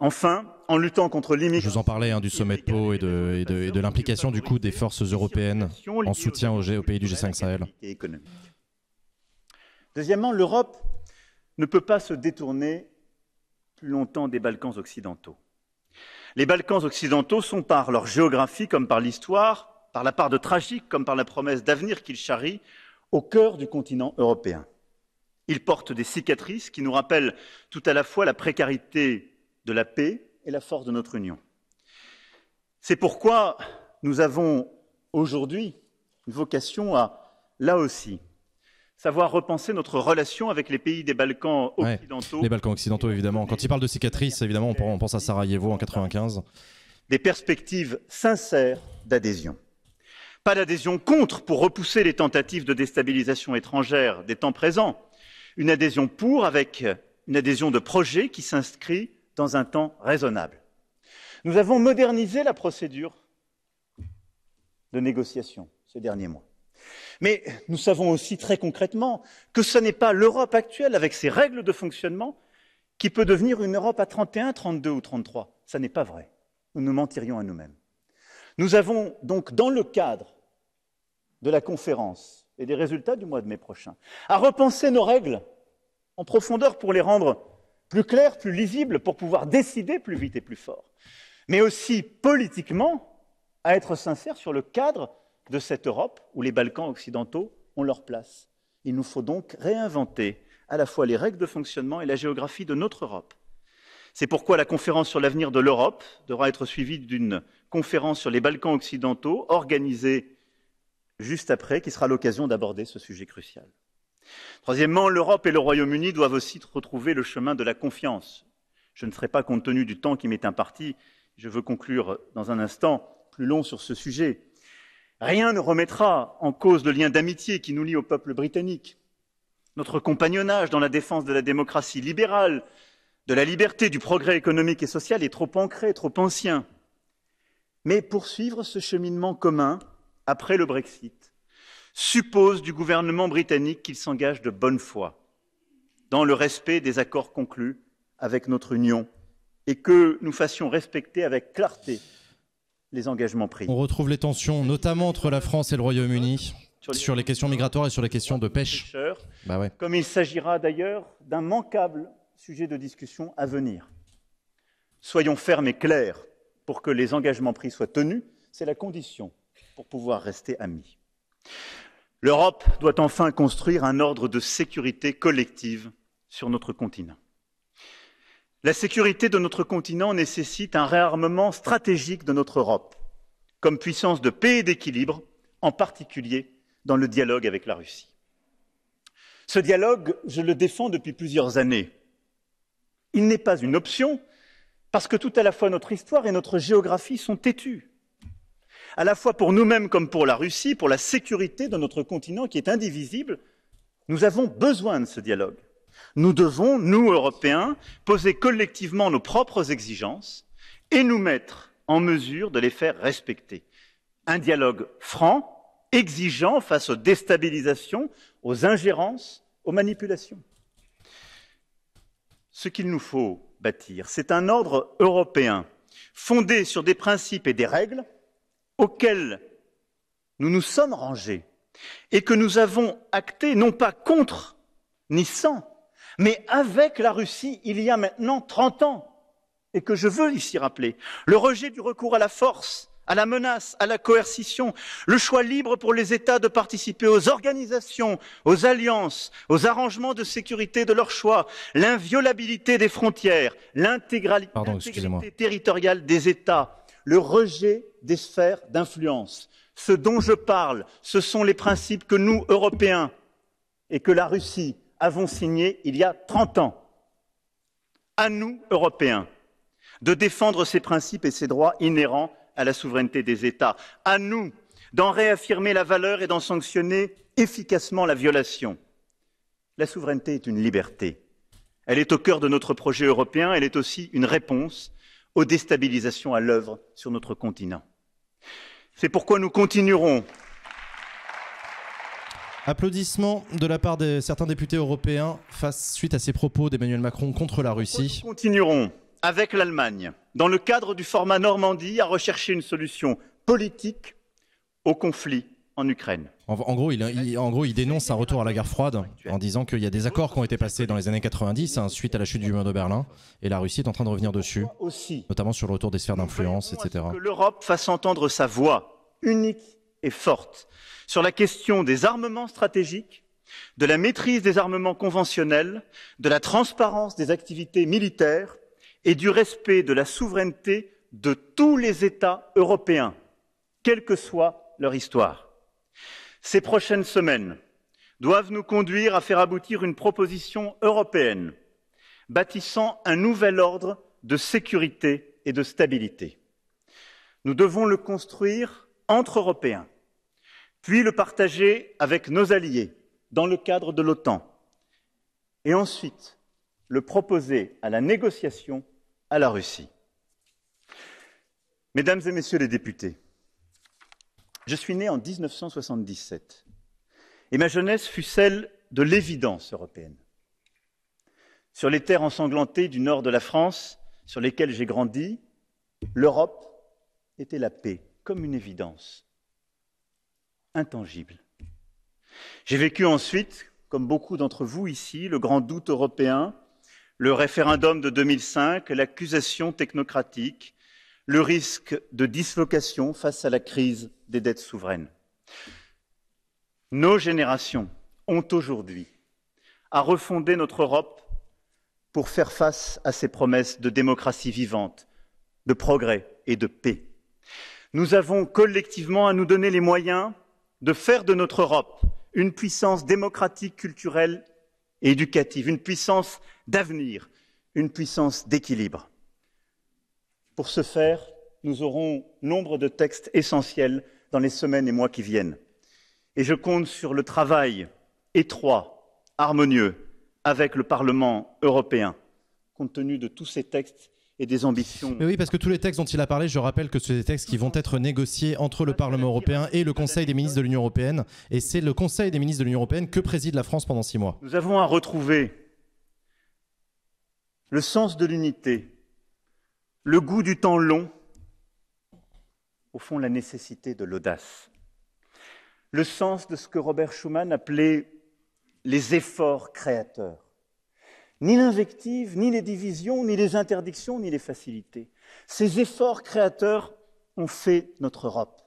Enfin, en luttant contre l'immigration. Je vous en parlais hein, du sommet de Pau et de, l'implication du coup des forces européennes en soutien aux, au pays du G5 Sahel. Deuxièmement, l'Europe ne peut pas se détourner plus longtemps des Balkans occidentaux. Les Balkans occidentaux sont par leur géographie comme par l'histoire, par la part de tragique comme par la promesse d'avenir qu'ils charrient, au cœur du continent européen. Ils portent des cicatrices qui nous rappellent tout à la fois la précarité de la paix et la force de notre union. C'est pourquoi nous avons aujourd'hui une vocation à, là aussi, savoir repenser notre relation avec les pays des Balkans occidentaux. les Balkans occidentaux, évidemment. Quand il parle de cicatrices, évidemment, on pense à Sarajevo en 95. Des perspectives sincères d'adhésion. Pas d'adhésion contre pour repousser les tentatives de déstabilisation étrangère des temps présents. Une adhésion pour avec une adhésion de projet qui s'inscrit dans un temps raisonnable. Nous avons modernisé la procédure de négociation ces derniers mois. Mais nous savons aussi très concrètement que ce n'est pas l'Europe actuelle, avec ses règles de fonctionnement, qui peut devenir une Europe à 31, 32 ou 33. Ça n'est pas vrai. Nous nous mentirions à nous-mêmes. Nous avons donc, dans le cadre de la conférence et des résultats du mois de mai prochain, à repenser nos règles en profondeur pour les rendre plus clair, plus lisible, pour pouvoir décider plus vite et plus fort. Mais aussi politiquement, à être sincère sur le cadre de cette Europe où les Balkans occidentaux ont leur place. Il nous faut donc réinventer à la fois les règles de fonctionnement et la géographie de notre Europe. C'est pourquoi la conférence sur l'avenir de l'Europe devra être suivie d'une conférence sur les Balkans occidentaux organisée juste après, qui sera l'occasion d'aborder ce sujet crucial. Troisièmement, l'Europe et le Royaume-Uni doivent aussi retrouver le chemin de la confiance. Je ne ferai pas, compte tenu du temps qui m'est imparti, je veux conclure dans un instant plus long sur ce sujet. Rien ne remettra en cause le lien d'amitié qui nous lie au peuple britannique, notre compagnonnage dans la défense de la démocratie libérale, de la liberté, du progrès économique et social est trop ancré, trop ancien. Mais poursuivre ce cheminement commun après le Brexit suppose du gouvernement britannique qu'il s'engage de bonne foi dans le respect des accords conclus avec notre Union et que nous fassions respecter avec clarté les engagements pris. On retrouve les tensions, notamment entre la France et le Royaume-Uni, sur, les... questions migratoires et sur les questions de pêche. Bah comme il s'agira d'ailleurs d'un manquable sujet de discussion à venir. Soyons fermes et clairs pour que les engagements pris soient tenus, c'est la condition pour pouvoir rester amis. L'Europe doit enfin construire un ordre de sécurité collective sur notre continent. La sécurité de notre continent nécessite un réarmement stratégique de notre Europe, comme puissance de paix et d'équilibre, en particulier dans le dialogue avec la Russie. Ce dialogue, je le défends depuis plusieurs années. Il n'est pas une option, parce que tout à la fois notre histoire et notre géographie sont têtues à la fois pour nous-mêmes comme pour la Russie, pour la sécurité de notre continent qui est indivisible, nous avons besoin de ce dialogue. Nous devons, nous, Européens, poser collectivement nos propres exigences et nous mettre en mesure de les faire respecter. Un dialogue franc, exigeant face aux déstabilisations, aux ingérences, aux manipulations. Ce qu'il nous faut bâtir, c'est un ordre européen fondé sur des principes et des règles auquel nous nous sommes rangés et que nous avons acté, non pas contre ni sans, mais avec la Russie il y a maintenant 30 ans, et que je veux ici rappeler, le rejet du recours à la force, à la menace, à la coercition, le choix libre pour les États de participer aux organisations, aux alliances, aux arrangements de sécurité de leur choix, l'inviolabilité des frontières, l'intégralité territoriale des États, le rejet des sphères d'influence. Ce dont je parle, ce sont les principes que nous, Européens, et que la Russie avons signés il y a 30 ans. À nous, Européens, de défendre ces principes et ces droits inhérents à la souveraineté des États. À nous, d'en réaffirmer la valeur et d'en sanctionner efficacement la violation. La souveraineté est une liberté. Elle est au cœur de notre projet européen, elle est aussi une réponse aux déstabilisations à l'œuvre sur notre continent. C'est pourquoi nous continuerons Applaudissements de la part de certains députés européens face suite à ces propos d'Emmanuel Macron contre la Russie. Nous continuerons avec l'Allemagne, dans le cadre du format Normandie, à rechercher une solution politique au conflit en Ukraine. En, gros, il, dénonce un retour à la guerre froide en disant qu'il y a des accords qui ont été passés dans les années 90 hein, suite à la chute du mur de Berlin et la Russie est en train de revenir dessus, notamment sur le retour des sphères d'influence, etc. Que l'Europe fasse entendre sa voix unique et forte sur la question des armements stratégiques, de la maîtrise des armements conventionnels, de la transparence des activités militaires et du respect de la souveraineté de tous les États européens, quelle que soit leur histoire. Ces prochaines semaines doivent nous conduire à faire aboutir une proposition européenne bâtissant un nouvel ordre de sécurité et de stabilité. Nous devons le construire entre Européens, puis le partager avec nos alliés dans le cadre de l'OTAN, et ensuite le proposer à la négociation à la Russie. Mesdames et Messieurs les députés, je suis né en 1977 et ma jeunesse fut celle de l'évidence européenne. Sur les terres ensanglantées du nord de la France, sur lesquelles j'ai grandi, l'Europe était la paix, comme une évidence, intangible. J'ai vécu ensuite, comme beaucoup d'entre vous ici, le grand doute européen, le référendum de 2005, l'accusation technocratique, le risque de dislocation face à la crise des dettes souveraines. Nos générations ont aujourd'hui à refonder notre Europe pour faire face à ces promesses de démocratie vivante, de progrès et de paix. Nous avons collectivement à nous donner les moyens de faire de notre Europe une puissance démocratique, culturelle et éducative, une puissance d'avenir, une puissance d'équilibre. Pour ce faire, nous aurons nombre de textes essentiels dans les semaines et mois qui viennent. Et je compte sur le travail étroit, harmonieux, avec le Parlement européen, compte tenu de tous ces textes et des ambitions. Mais oui, parce que tous les textes dont il a parlé, je rappelle que ce sont des textes qui vont être négociés entre le Parlement européen et le Conseil des ministres de l'Union européenne. Et c'est le Conseil des ministres de l'Union européenne que préside la France pendant six mois. Nous avons à retrouver le sens de l'unité, le goût du temps long, au fond la nécessité de l'audace, le sens de ce que Robert Schuman appelait les efforts créateurs. Ni l'invective, ni les divisions, ni les interdictions, ni les facilités. Ces efforts créateurs ont fait notre Europe.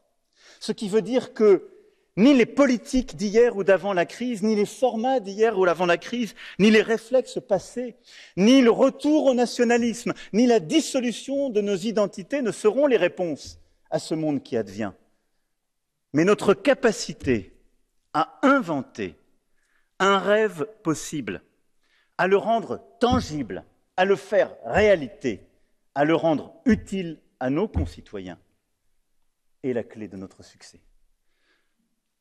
Ce qui veut dire que ni les politiques d'hier ou d'avant la crise, ni les formats d'hier ou d'avant la crise, ni les réflexes passés, ni le retour au nationalisme, ni la dissolution de nos identités ne seront les réponses à ce monde qui advient. Mais notre capacité à inventer un rêve possible, à le rendre tangible, à le faire réalité, à le rendre utile à nos concitoyens, est la clé de notre succès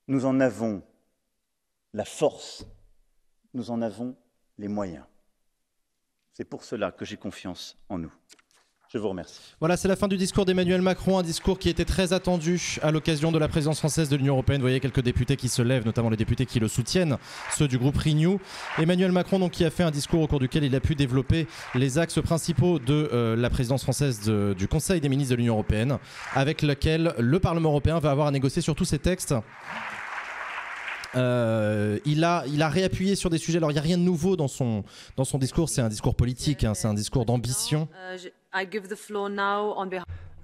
nous en avons la force, nous en avons les moyens. C'est pour cela que j'ai confiance en nous. Je vous remercie. Voilà, c'est la fin du discours d'Emmanuel Macron, un discours qui était très attendu à l'occasion de la présidence française de l'Union européenne. Vous voyez quelques députés qui se lèvent, notamment les députés qui le soutiennent, ceux du groupe Renew. Emmanuel Macron, donc, qui a fait un discours au cours duquel il a pu développer les axes principaux de euh, la présidence française du Conseil des ministres de l'Union européenne, avec lequel le Parlement européen va avoir à négocier sur tous ces textes. Euh, il, a, il a réappuyé sur des sujets. Alors, il n'y a rien de nouveau dans son, dans son discours. C'est un discours politique, hein. c'est un discours d'ambition. Euh,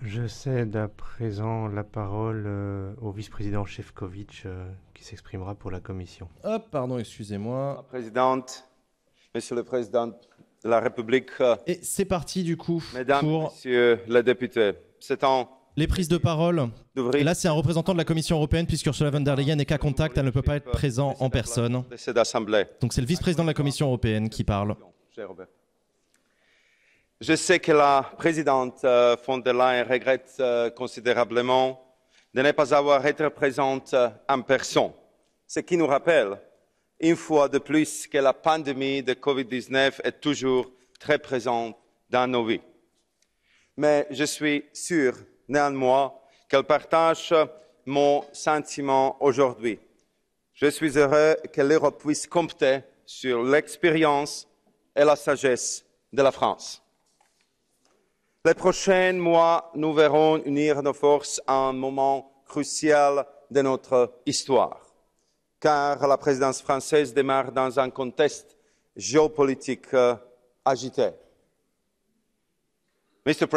je cède à présent la parole euh, au vice-président Shevkovitch euh, qui s'exprimera pour la commission. Hop, ah, pardon, excusez-moi. Madame la Présidente, Monsieur le Président de la République. Euh, Et c'est parti du coup Mesdames, pour... Messieurs les députés, c'est les prises de parole. Là, c'est un représentant de la Commission européenne, puisque Ursula von der Leyen n'est qu'à contact, elle ne peut pas être présente en personne. Donc, c'est le vice-président de la Commission européenne qui parle. Je sais que la présidente euh, von der Leyen regrette euh, considérablement de ne pas avoir été présente euh, en personne, ce qui nous rappelle une fois de plus que la pandémie de Covid-19 est toujours très présente dans nos vies. Mais je suis sûr, néanmoins, qu'elle partage mon sentiment aujourd'hui. Je suis heureux que l'Europe puisse compter sur l'expérience et la sagesse de la France. Les prochains mois, nous verrons unir nos forces à un moment crucial de notre histoire, car la présidence française démarre dans un contexte géopolitique euh, agité. Monsieur le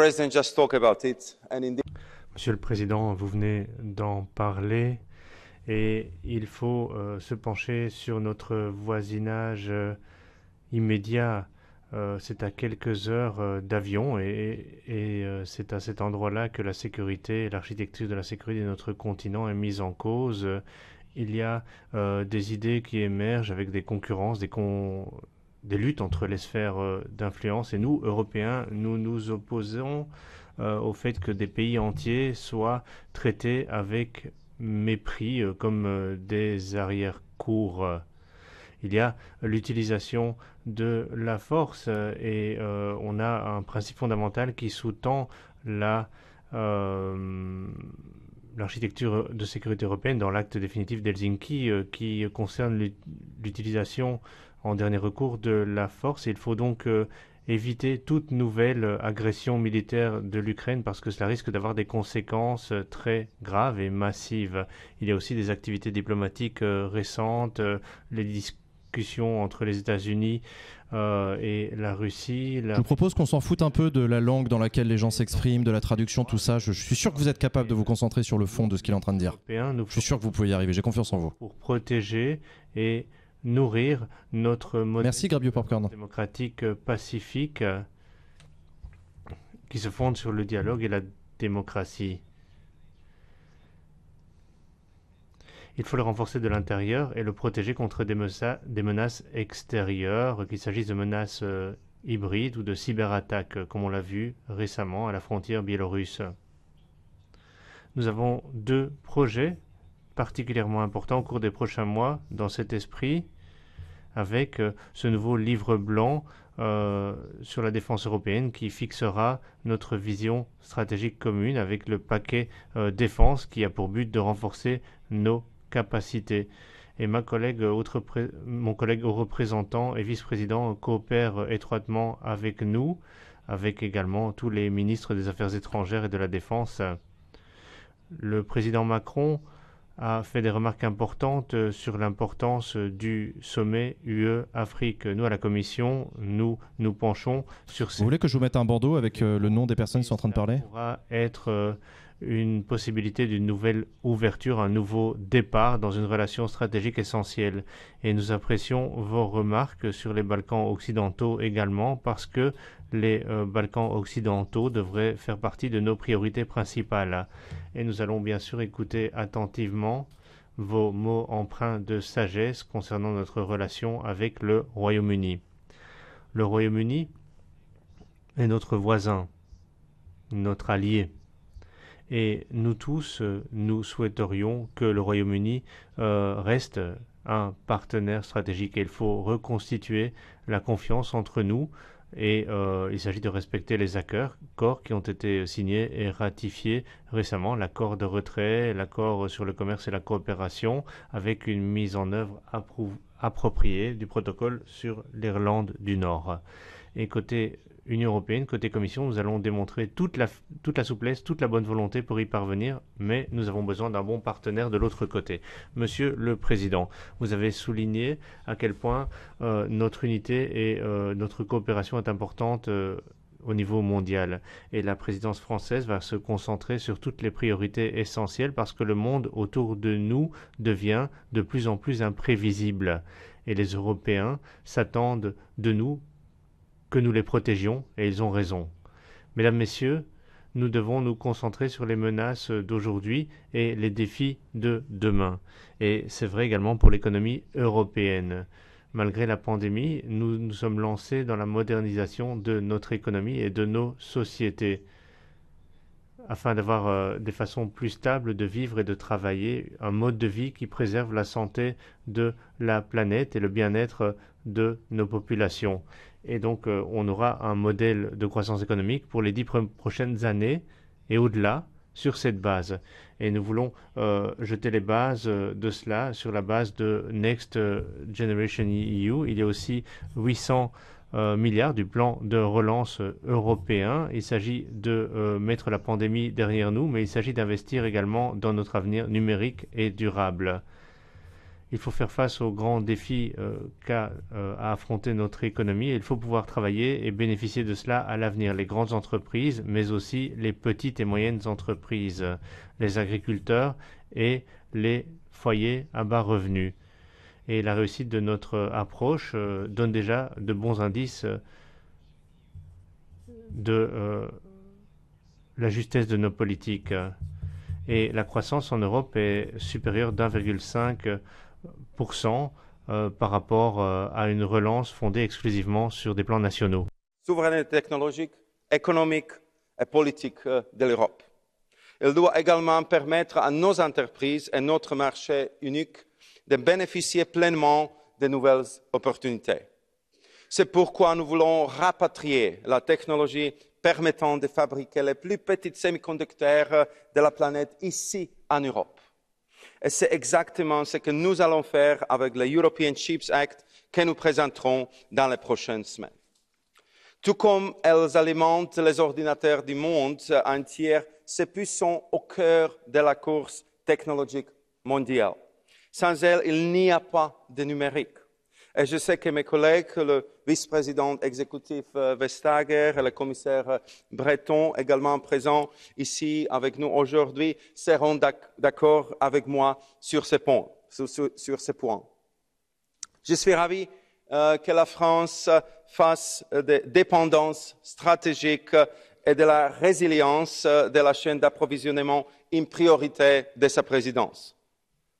Président, vous venez d'en parler et il faut euh, se pencher sur notre voisinage euh, immédiat euh, c'est à quelques heures euh, d'avion et, euh, c'est à cet endroit-là que la sécurité, l'architecture de la sécurité de notre continent est mise en cause. Il y a des idées qui émergent avec des concurrences, des, des luttes entre les sphères d'influence et nous, Européens, nous nous opposons au fait que des pays entiers soient traités avec mépris comme des arrières cours il y a l'utilisation de la force euh, et euh, on a un principe fondamental qui sous-tend la euh, l'architecture de sécurité européenne dans l'acte définitif d'Helsinki qui concerne l'utilisation en dernier recours de la force. il faut donc éviter toute nouvelle agression militaire de l'Ukraine parce que cela risque d'avoir des conséquences très graves et massives. Il y a aussi des activités diplomatiques récentes, les, entre les États-Unis euh, et la Russie. Je vous propose qu'on s'en foute un peu de la langue dans laquelle les gens s'expriment, de la traduction, tout ça. Je, je, suis sûr que vous êtes capable de vous concentrer sur le fond de ce qu'il est en train de dire. Je suis sûr que vous pouvez y arriver, j'ai confiance en vous. Pour protéger et nourrir notre modèle démocratique pacifique euh, qui se fonde sur le dialogue et la démocratie. Il faut le renforcer de l'intérieur et le protéger contre des, menaces extérieures, qu'il s'agisse de menaces euh, hybrides ou de cyberattaques, euh, comme on l'a vu récemment à la frontière biélorusse. Nous avons deux projets particulièrement importants au cours des prochains mois dans cet esprit, avec euh, ce nouveau livre blanc sur la défense européenne qui fixera notre vision stratégique commune avec le paquet défense qui a pour but de renforcer nos capacité. Et ma collègue, autre mon collègue représentant et vice-président coopère étroitement avec nous, avec également tous les ministres des Affaires étrangères et de la Défense. Le président Macron a fait des remarques importantes sur l'importance du sommet UE-Afrique. Nous, à la Commission, nous nous penchons sur... Ces... Vous voulez que je vous mette un bandeau avec euh, le nom des personnes qui sont en train de parler être... Euh, une possibilité d'une nouvelle ouverture, un nouveau départ dans une relation stratégique essentielle. Et nous apprécions vos remarques sur les Balkans occidentaux également parce que les euh, Balkans occidentaux devraient faire partie de nos priorités principales. Et nous allons bien sûr écouter attentivement vos mots empreints de sagesse concernant notre relation avec le Royaume-Uni. Le Royaume-Uni est notre voisin, notre allié et nous tous, euh, nous souhaiterions que le Royaume-Uni euh, reste un partenaire stratégique. il faut reconstituer la confiance entre nous. Et euh, il s'agit de respecter les accords qui ont été signés et ratifiés récemment, l'accord de retrait, l'accord sur le commerce et la coopération, avec une mise en œuvre appropriée du protocole sur l'Irlande du Nord. Et côté Union européenne, côté Commission, nous allons démontrer toute la, toute la souplesse, toute la bonne volonté pour y parvenir, mais nous avons besoin d'un bon partenaire de l'autre côté. Monsieur le Président, vous avez souligné à quel point euh, notre unité et euh, notre coopération est importante. Euh, au niveau mondial. Et la présidence française va se concentrer sur toutes les priorités essentielles parce que le monde autour de nous devient de plus en plus imprévisible. Et les Européens s'attendent de nous que nous les protégions, et ils ont raison. Mesdames, Messieurs, nous devons nous concentrer sur les menaces d'aujourd'hui et les défis de demain. Et c'est vrai également pour l'économie européenne. Malgré la pandémie, nous nous sommes lancés dans la modernisation de notre économie et de nos sociétés afin d'avoir euh, des façons plus stables de vivre et de travailler, un mode de vie qui préserve la santé de la planète et le bien-être de nos populations. Et donc, euh, on aura un modèle de croissance économique pour les dix prochaines années et au-delà sur cette base. Et nous voulons euh, jeter les bases euh, de cela sur la base de Next Generation EU. Il y a aussi 800 milliards du plan de relance européen. Il s'agit de mettre la pandémie derrière nous, mais il s'agit d'investir également dans notre avenir numérique et durable il faut faire face aux grands défis euh, qu'a euh, affronté notre économie et il faut pouvoir travailler et bénéficier de cela à l'avenir. Les grandes entreprises, mais aussi les petites et moyennes entreprises, les agriculteurs et les foyers à bas revenus. Et la réussite de notre approche euh, donne déjà de bons indices de la justesse de nos politiques. Et la croissance en Europe est supérieure d'1,5 euh, par rapport euh, à une relance fondée exclusivement sur des plans nationaux. Souveraineté technologique, économique et politique euh, de l'Europe. Elle doit également permettre à nos entreprises et notre marché unique de bénéficier pleinement des nouvelles opportunités. C'est pourquoi nous voulons rapatrier la technologie permettant de fabriquer les plus petits semi-conducteurs de la planète ici en Europe c'est exactement ce que nous allons faire avec le European Chips Act que nous présenterons dans les prochaines semaines. Tout comme elles alimentent les ordinateurs du monde entier, ces puces sont au cœur de la course technologique mondiale. Sans elles, il n'y a pas de numérique. Et je sais que mes collègues, le vice-président exécutif euh, Vestager et le commissaire euh, Breton, également présents ici avec nous aujourd'hui, seront d'accord avec moi sur ces points. Je suis ravi euh, que la France fasse des dépendances stratégiques et de la résilience de la chaîne d'approvisionnement une priorité de sa présidence.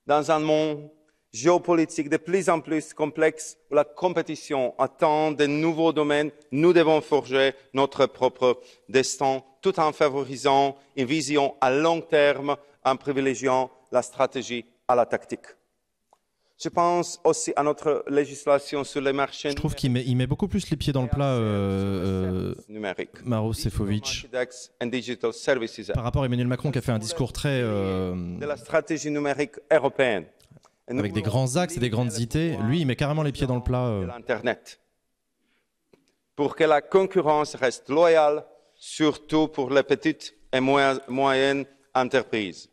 Dans un monde géopolitique de plus en plus complexe où la compétition attend de nouveaux domaines, nous devons forger notre propre destin tout en favorisant une vision à long terme en privilégiant la stratégie à la tactique. Je pense aussi à notre législation sur les marchés. Je trouve qu'il met, beaucoup plus les pieds dans le plat, euh, euh Maro Sefovic, par rapport à Emmanuel Macron qui a fait un discours très... Euh, de la stratégie numérique européenne avec des grands axes et des grandes idées, lui, il met carrément les pieds dans le plat. Euh... Pour que la concurrence reste loyale, surtout pour les petites et moyennes entreprises.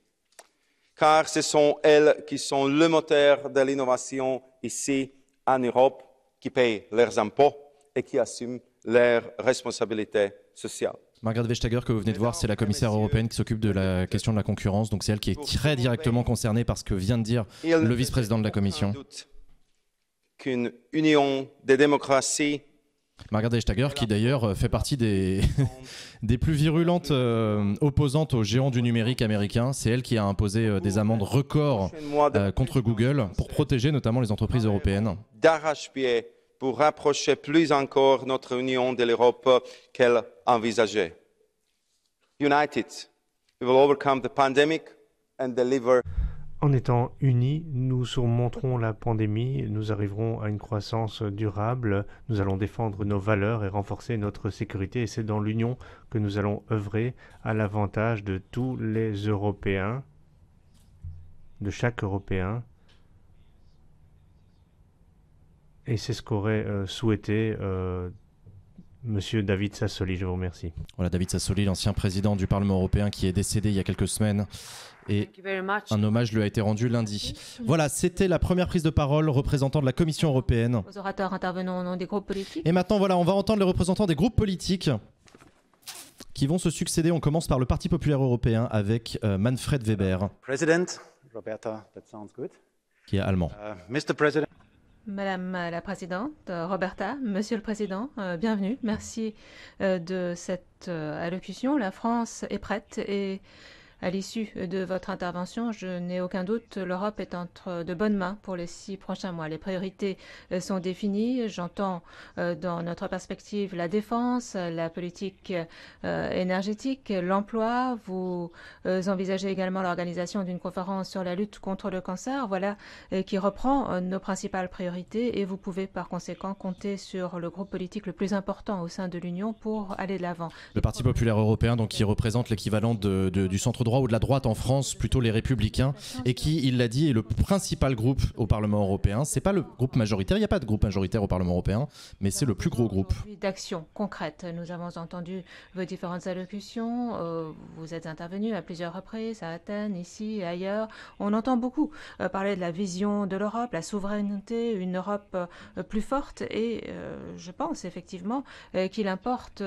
Car ce sont elles qui sont le moteur de l'innovation ici en Europe, qui payent leurs impôts et qui assument leurs responsabilités sociales. Margaret Vestager, que vous venez de voir, c'est la commissaire européenne qui s'occupe de la question de la concurrence. Donc c'est elle qui est très directement concernée par ce que vient de dire le vice-président de la Commission. Qu'une union des démocraties Margaret Vestager, qui d'ailleurs fait partie des, des plus virulentes euh, opposantes aux géants du numérique américain, c'est elle qui a imposé euh, des amendes records euh, contre Google pour protéger notamment les entreprises européennes. D'arrache-pied pour rapprocher plus encore notre union de l'Europe qu'elle envisageait. overcome en étant unis, nous surmonterons la pandémie, nous arriverons à une croissance durable, nous allons défendre nos valeurs et renforcer notre sécurité. Et c'est dans l'Union que nous allons œuvrer à l'avantage de tous les Européens, de chaque Européen, Et c'est ce qu'aurait euh, souhaité euh, Monsieur David Sassoli, je vous remercie. Voilà, David Sassoli, l'ancien président du Parlement européen qui est décédé il y a quelques semaines. Et un hommage lui a été rendu lundi. Voilà, c'était la première prise de parole représentant de la Commission européenne. Et maintenant, voilà, on va entendre les représentants des groupes politiques qui vont se succéder. On commence par le Parti populaire européen avec euh, Manfred Weber. Qui est allemand. Madame euh, la Présidente, euh, Roberta, Monsieur le Président, euh, bienvenue. Merci de cette allocution. La France est prête et à l'issue de votre intervention, je n'ai aucun doute, l'Europe est entre de bonnes mains pour les six prochains mois. Les priorités euh, sont définies. J'entends euh, dans notre perspective la défense, la politique euh, énergétique, l'emploi. Vous envisagez également l'organisation d'une conférence sur la lutte contre le cancer. Voilà qui reprend nos principales priorités et vous pouvez par conséquent compter sur le groupe politique le plus important au sein de l'Union pour aller de l'avant. Le Parti populaire européen, donc, qui représente l'équivalent du centre droit ou de la droite en France, plutôt les Républicains, et qui, il l'a dit, est le principal groupe au Parlement européen. C'est pas le groupe majoritaire, il n'y a pas de groupe majoritaire au Parlement européen, mais c'est le plus gros groupe. D'action concrète, nous avons entendu vos différentes allocutions, euh, vous êtes intervenu à plusieurs reprises à Athènes, ici et ailleurs. On entend beaucoup euh, parler de la vision de l'Europe, la souveraineté, une Europe euh, plus forte, et je pense effectivement qu'il importe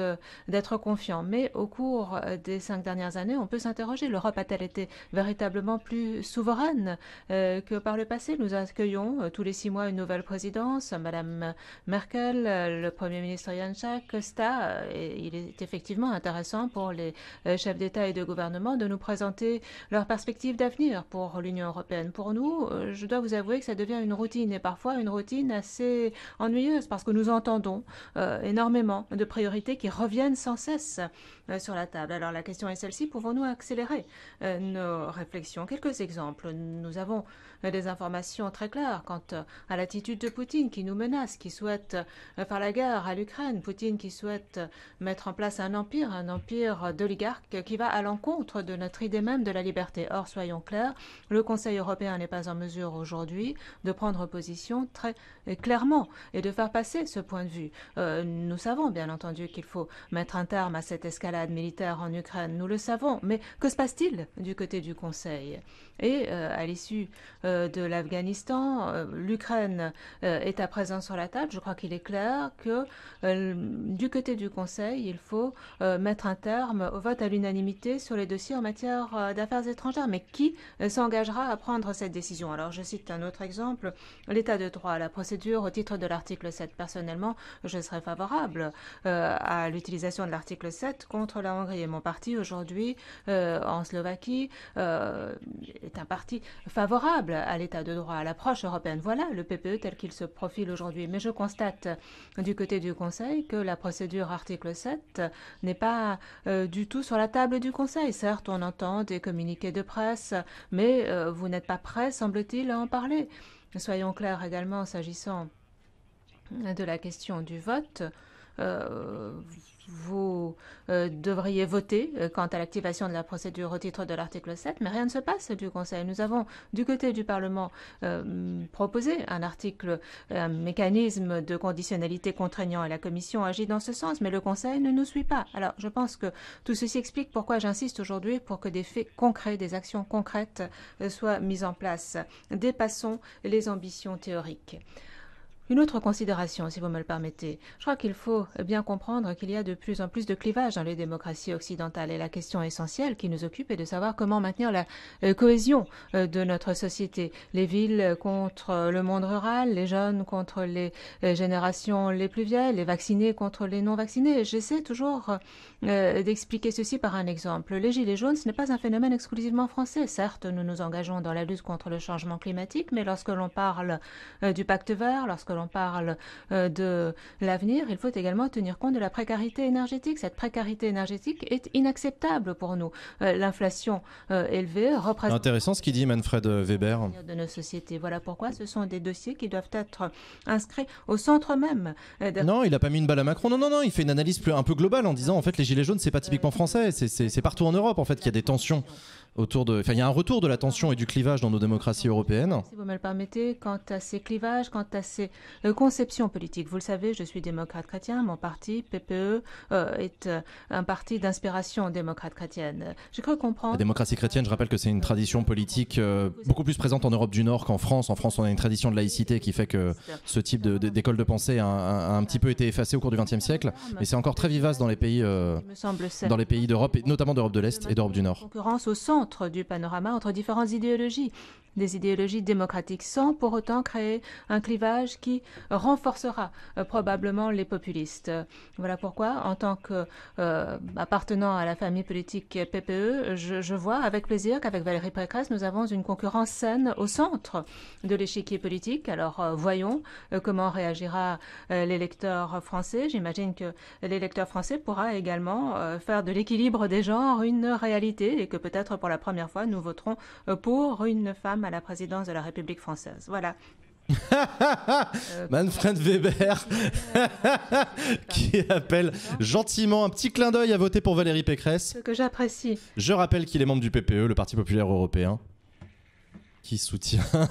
d'être confiant. Mais au cours des cinq dernières années, on peut s'interroger. L'Europe a-t-elle été véritablement plus souveraine euh, que par le passé Nous accueillons euh, tous les six mois une nouvelle présidence, Madame Merkel, euh, le Premier ministre Janczak, Costa. Et il est effectivement intéressant pour les chefs d'État et de gouvernement de nous présenter leurs perspectives d'avenir pour l'Union européenne. Pour nous, je dois vous avouer que ça devient une routine et parfois une routine assez ennuyeuse parce que nous entendons énormément de priorités qui reviennent sans cesse. Euh, sur la table. Alors la question est celle-ci, pouvons-nous accélérer euh, nos réflexions Quelques exemples. Nous avons des informations très claires quant euh, à l'attitude de Poutine qui nous menace, qui souhaite euh, faire la guerre à l'Ukraine, Poutine qui souhaite euh, mettre en place un empire, un empire d'oligarques qui va à l'encontre de notre idée même de la liberté. Or, soyons clairs, le Conseil européen n'est pas en mesure aujourd'hui de prendre position très clairement et de faire passer ce point de vue. nous savons bien entendu qu'il faut mettre un terme à cette escalade militaire en Ukraine, nous le savons, mais que se passe-t-il du côté du Conseil Et à l'issue euh, de l'Afghanistan. Euh, L'Ukraine euh, est à présent sur la table. Je crois qu'il est clair que du côté du Conseil, il faut mettre un terme au vote à l'unanimité sur les dossiers en matière d'affaires étrangères. Mais qui s'engagera à prendre cette décision Alors je cite un autre exemple, l'état de droit, la procédure au titre de l'article 7. Personnellement, je serais favorable à l'utilisation de l'article 7 contre la Hongrie. mon parti aujourd'hui en Slovaquie est un parti favorable à l'état de droit, à l'approche européenne. Voilà le PPE tel qu'il se profile aujourd'hui. Mais je constate du côté du Conseil que la procédure article 7 n'est pas euh, du tout sur la table du Conseil. Certes, on entend des communiqués de presse, mais euh, vous n'êtes pas prêt, semble-t-il, à en parler. Soyons clairs également s'agissant de la question du vote. Euh, vous euh, devriez voter euh, quant à l'activation de la procédure au titre de l'article 7, mais rien ne se passe du Conseil. Nous avons, du côté du Parlement, euh, proposé un article, un mécanisme de conditionnalité contraignant et la Commission agit dans ce sens, mais le Conseil ne nous suit pas. Alors, je pense que tout ceci explique pourquoi j'insiste aujourd'hui pour que des faits concrets, des actions concrètes soient mises en place. Dépassons les ambitions théoriques. Une autre considération, si vous me le permettez. Je crois qu'il faut bien comprendre qu'il y a de plus en plus de clivages dans les démocraties occidentales et la question essentielle qui nous occupe est de savoir comment maintenir la euh, cohésion euh, de notre société. Les villes contre le monde rural, les jeunes contre les euh, générations les plus vieilles, les vaccinés contre les non-vaccinés. J'essaie toujours d'expliquer ceci par un exemple. Les gilets jaunes, ce n'est pas un phénomène exclusivement français. Certes, nous nous engageons dans la lutte contre le changement climatique, mais lorsque l'on parle du pacte vert, lorsque l'on on parle euh, de l'avenir, il faut également tenir compte de la précarité énergétique. Cette précarité énergétique est inacceptable pour nous. Euh, l'inflation euh, élevée représente... Intéressant ce qu'il dit Manfred Weber. ...de nos sociétés. Voilà pourquoi ce sont des dossiers qui doivent être inscrits au centre même. Non, il n'a pas mis une balle à Macron. Non, non, non, il fait une analyse plus, un peu globale en disant en fait les gilets jaunes, c'est pas typiquement français, c'est partout en Europe en fait qu'il y a des tensions autour de. Enfin, il y a un retour de la tension et du clivage dans nos démocraties ah, européennes. Si vous me le permettez, quant à ces clivages, quant à ces euh, conceptions politiques, vous le savez, je suis démocrate chrétien. Mon parti, PPE, euh, est euh, un parti d'inspiration démocrate chrétienne. Je crois comprendre. La démocratie chrétienne, je rappelle que c'est une tradition politique beaucoup plus présente en Europe du Nord qu'en France. En France, on a une tradition de laïcité qui fait que ce type d'école de, pensée a, un petit peu été effacé au cours du XXe siècle, mais c'est encore très vivace dans les pays, dans les pays d'Europe, notamment d'Europe de l'Est et d'Europe du Nord. Concurrence au entre du panorama entre différentes idéologies des idéologies démocratiques sans pour autant créer un clivage qui renforcera euh, probablement les populistes. Voilà pourquoi, en tant qu'appartenant euh, à la famille politique PPE, je, vois avec plaisir qu'avec Valérie Pécresse, nous avons une concurrence saine au centre de l'échiquier politique. Alors euh, voyons comment réagira l'électeur français. J'imagine que l'électeur français pourra également faire de l'équilibre des genres une réalité et que peut-être pour la première fois, nous voterons pour une femme à la présidence de la République française. Voilà. Euh, Manfred Weber euh, qui appelle gentiment un petit clin d'œil à voter pour Valérie Pécresse. Ce que j'apprécie. Je rappelle qu'il est membre du PPE, le Parti populaire européen qui soutient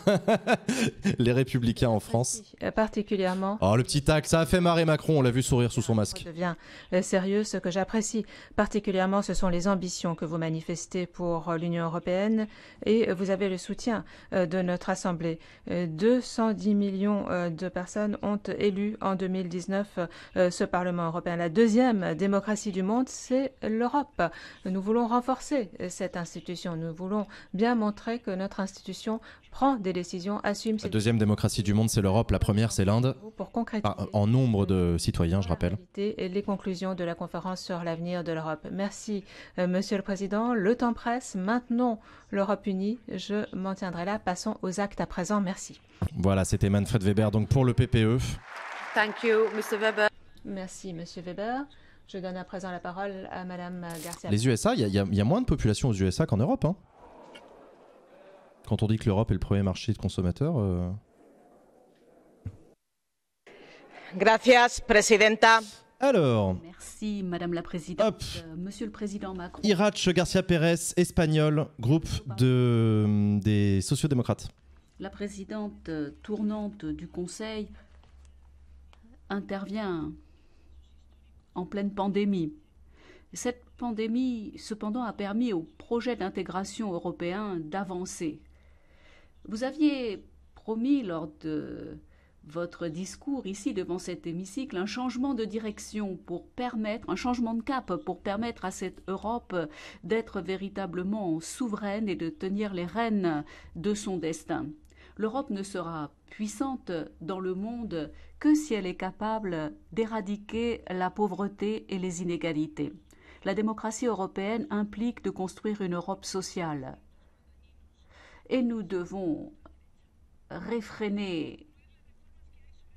les républicains en France euh, Particulièrement. Oh, le petit tac, ça a fait marrer Macron, on l'a vu sourire sous son masque. Je deviens euh, sérieux, ce que j'apprécie particulièrement, ce sont les ambitions que vous manifestez pour euh, l'Union européenne et vous avez le soutien de notre Assemblée. 210 millions de personnes ont élu en 2019 ce Parlement européen. La deuxième démocratie du monde, c'est l'Europe. Nous voulons renforcer cette institution, nous voulons bien montrer que notre institution prend des décisions, assume ses La deuxième démocratie du monde, c'est l'Europe. La première, c'est l'Inde. Pour en nombre de citoyens, je rappelle. les conclusions de la conférence sur l'avenir de l'Europe. Merci, euh, Monsieur le Président. Le temps presse. Maintenant, l'Europe unie. Je m'en tiendrai là. Passons aux actes à présent. Merci. Voilà, c'était Manfred Weber, donc pour le PPE. Thank you, Mr. Weber. Merci, Monsieur Weber. Je donne à présent la parole à Madame Garcia. Les USA, il y, a moins de population aux USA qu'en Europe. Hein quand on dit que l'Europe est le premier marché de consommateurs Merci, euh, Gracias, Alors. Merci, Madame la Présidente. Euh, Monsieur le Président Macron. Irache Garcia Pérez, espagnol, groupe de, euh, des sociodémocrates. La présidente tournante du Conseil intervient en pleine pandémie. Cette pandémie, cependant, a permis au projet d'intégration européen d'avancer. Vous aviez promis lors de votre discours ici devant cet hémicycle un changement de direction pour permettre, un changement de cap pour permettre à cette Europe d'être véritablement souveraine et de tenir les rênes de son destin. L'Europe ne sera puissante dans le monde que si elle est capable d'éradiquer la pauvreté et les inégalités. La démocratie européenne implique de construire une Europe sociale, et nous devons réfréner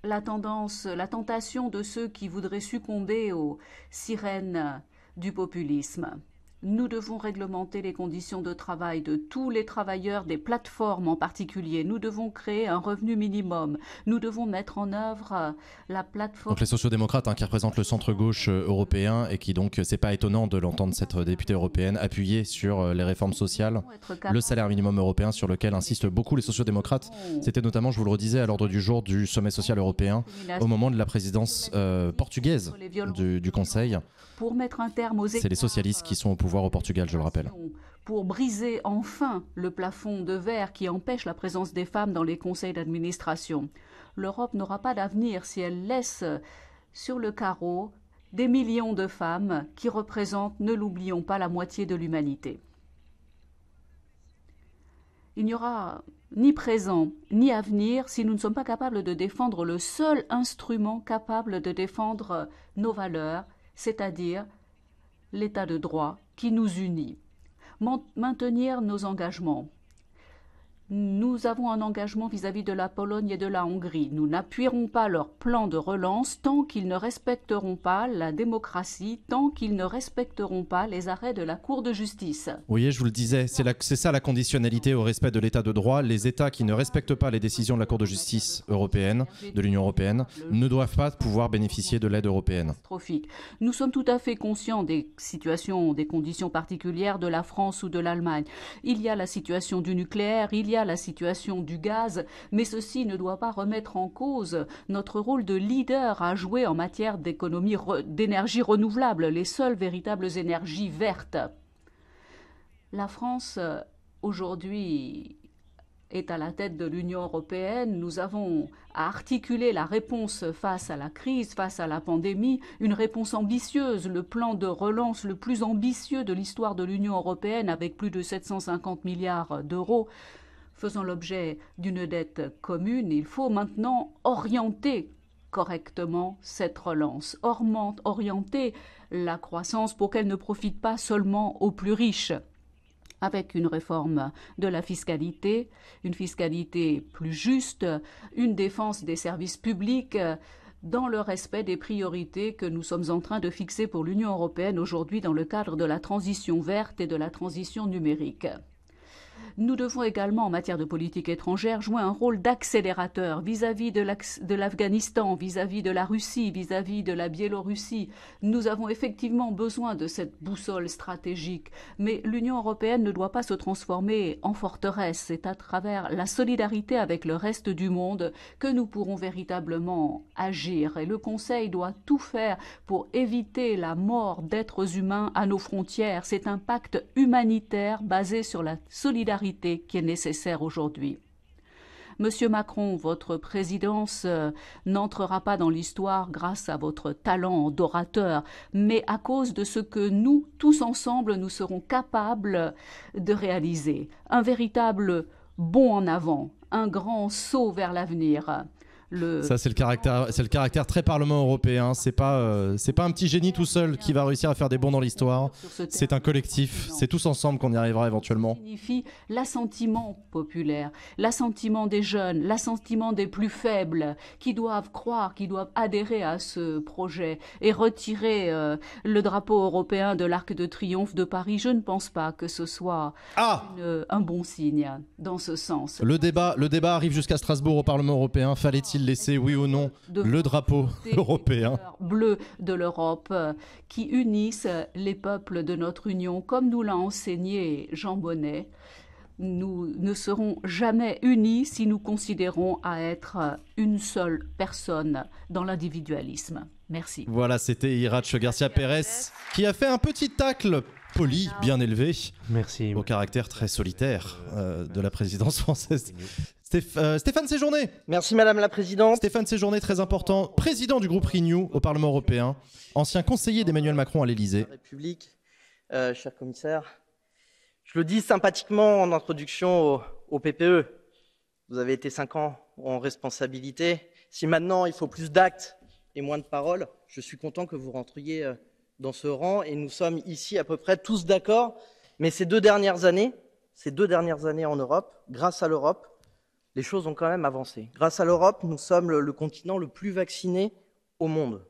la tendance, la tentation de ceux qui voudraient succomber aux sirènes du populisme. Nous devons réglementer les conditions de travail de tous les travailleurs, des plateformes en particulier. Nous devons créer un revenu minimum. Nous devons mettre en œuvre euh, la plateforme. Donc les sociodémocrates démocrates hein, qui représentent le centre-gauche euh, européen et qui donc, euh, c'est pas étonnant de l'entendre cette députée européenne appuyer sur les réformes sociales, le salaire minimum européen sur lequel insistent beaucoup les sociodémocrates. Oh. C'était notamment, je vous le redisais, à l'ordre du jour du sommet social européen au moment de la présidence portugaise du, du Conseil. C'est les socialistes qui sont au pouvoir au je le rappelle. Pour briser enfin le plafond de verre qui empêche la présence des femmes dans les conseils d'administration, l'Europe n'aura pas d'avenir si elle laisse sur le carreau des millions de femmes qui représentent, ne l'oublions pas, la moitié de l'humanité. Il n'y aura ni présent ni avenir si nous ne sommes pas capables de défendre le seul instrument capable de défendre nos valeurs, c'est-à-dire l'état de droit qui nous unit, maintenir nos engagements, nous avons un engagement vis-à-vis de la Pologne et de la Hongrie. Nous n'appuierons pas leur plan de relance tant qu'ils ne respecteront pas la démocratie, tant qu'ils ne respecteront pas les arrêts de la Cour de justice. Oui, je vous le disais, c'est ça la conditionnalité au respect de l'état de droit. Les États qui ne respectent pas les décisions de la Cour de justice européenne, de l'Union européenne, ne doivent pas pouvoir bénéficier de l'aide européenne. Nous sommes tout à fait conscients des situations, des conditions particulières de la France ou de l'Allemagne. Il y a la situation du nucléaire, il y a la situation du gaz, mais ceci ne doit pas remettre en cause notre rôle de leader à jouer en matière d'économie d'énergie renouvelable, les seules véritables énergies vertes. La France, aujourd'hui, est à la tête de l'Union européenne, nous avons à articuler la réponse face à la crise, face à la pandémie, une réponse ambitieuse, le plan de relance le plus ambitieux de l'histoire de l'Union européenne avec plus de 750 milliards d'euros faisant l'objet d'une dette commune, il faut maintenant orienter correctement cette relance, orienter la croissance pour qu'elle ne profite pas seulement aux plus riches avec une réforme de la fiscalité, une fiscalité plus juste, une défense des services publics dans le respect des priorités que nous sommes en train de fixer pour l'Union européenne aujourd'hui dans le cadre de la transition verte et de la transition numérique. Nous devons également, en matière de politique étrangère, jouer un rôle d'accélérateur vis-à-vis de l'Afghanistan, vis-à-vis de la Russie, vis-à-vis de la Biélorussie. Nous avons effectivement besoin de cette boussole stratégique, mais l'Union européenne ne doit pas se transformer en forteresse. C'est à travers la solidarité avec le reste du monde que nous pourrons véritablement agir. Et le Conseil doit tout faire pour éviter la mort d'êtres humains à nos frontières. C'est un pacte humanitaire basé sur la solidarité qui est nécessaire aujourd'hui. Monsieur Macron, votre présidence euh, n'entrera pas dans l'histoire grâce à votre talent d'orateur, mais à cause de ce que nous, tous ensemble, nous serons capables de réaliser. Un véritable bond en avant, un grand saut vers l'avenir. Ça, c'est le caractère, c'est le caractère très Parlement européen. C'est pas, euh, c'est pas un petit génie tout seul qui va réussir à faire des bons dans l'histoire. C'est un collectif. C'est tous ensemble qu'on y arrivera éventuellement. Ça signifie l'assentiment populaire, l'assentiment des jeunes, l'assentiment des plus faibles, qui doivent croire, qui doivent adhérer à ce projet et retirer euh, le drapeau européen de l'arc de triomphe de Paris. Je ne pense pas que ce soit ah un bon signe dans ce sens. Le débat, le débat arrive jusqu'à Strasbourg au Parlement européen. Fallait-il laisser, oui ou non, le drapeau européen Bleu de l'Europe euh, qui unissent les peuples de notre Union, comme nous l'a enseigné Jean Bonnet. Nous ne serons jamais unis si nous considérons à être une seule personne dans l'individualisme. Merci. Voilà, c'était Irache Garcia Pérez qui a fait un petit tacle poli, bien élevé, Merci. au caractère très solitaire euh, de la présidence française. Euh, Stéphane Séjourné. Merci Madame la Présidente. Stéphane Séjourné, très important, président du groupe Renew au Parlement européen, ancien conseiller d'Emmanuel Macron à l'Élysée. République, euh, cher commissaire, je le dis sympathiquement en introduction au, PPE. Vous avez été cinq ans en responsabilité. Si maintenant il faut plus d'actes et moins de paroles, je suis content que vous rentriez euh, dans ce rang et nous sommes ici à peu près tous d'accord. Mais ces deux dernières années, ces deux dernières années en Europe, grâce à l'Europe, les choses ont quand même avancé. Grâce à l'Europe, nous sommes le, continent le plus vacciné au monde.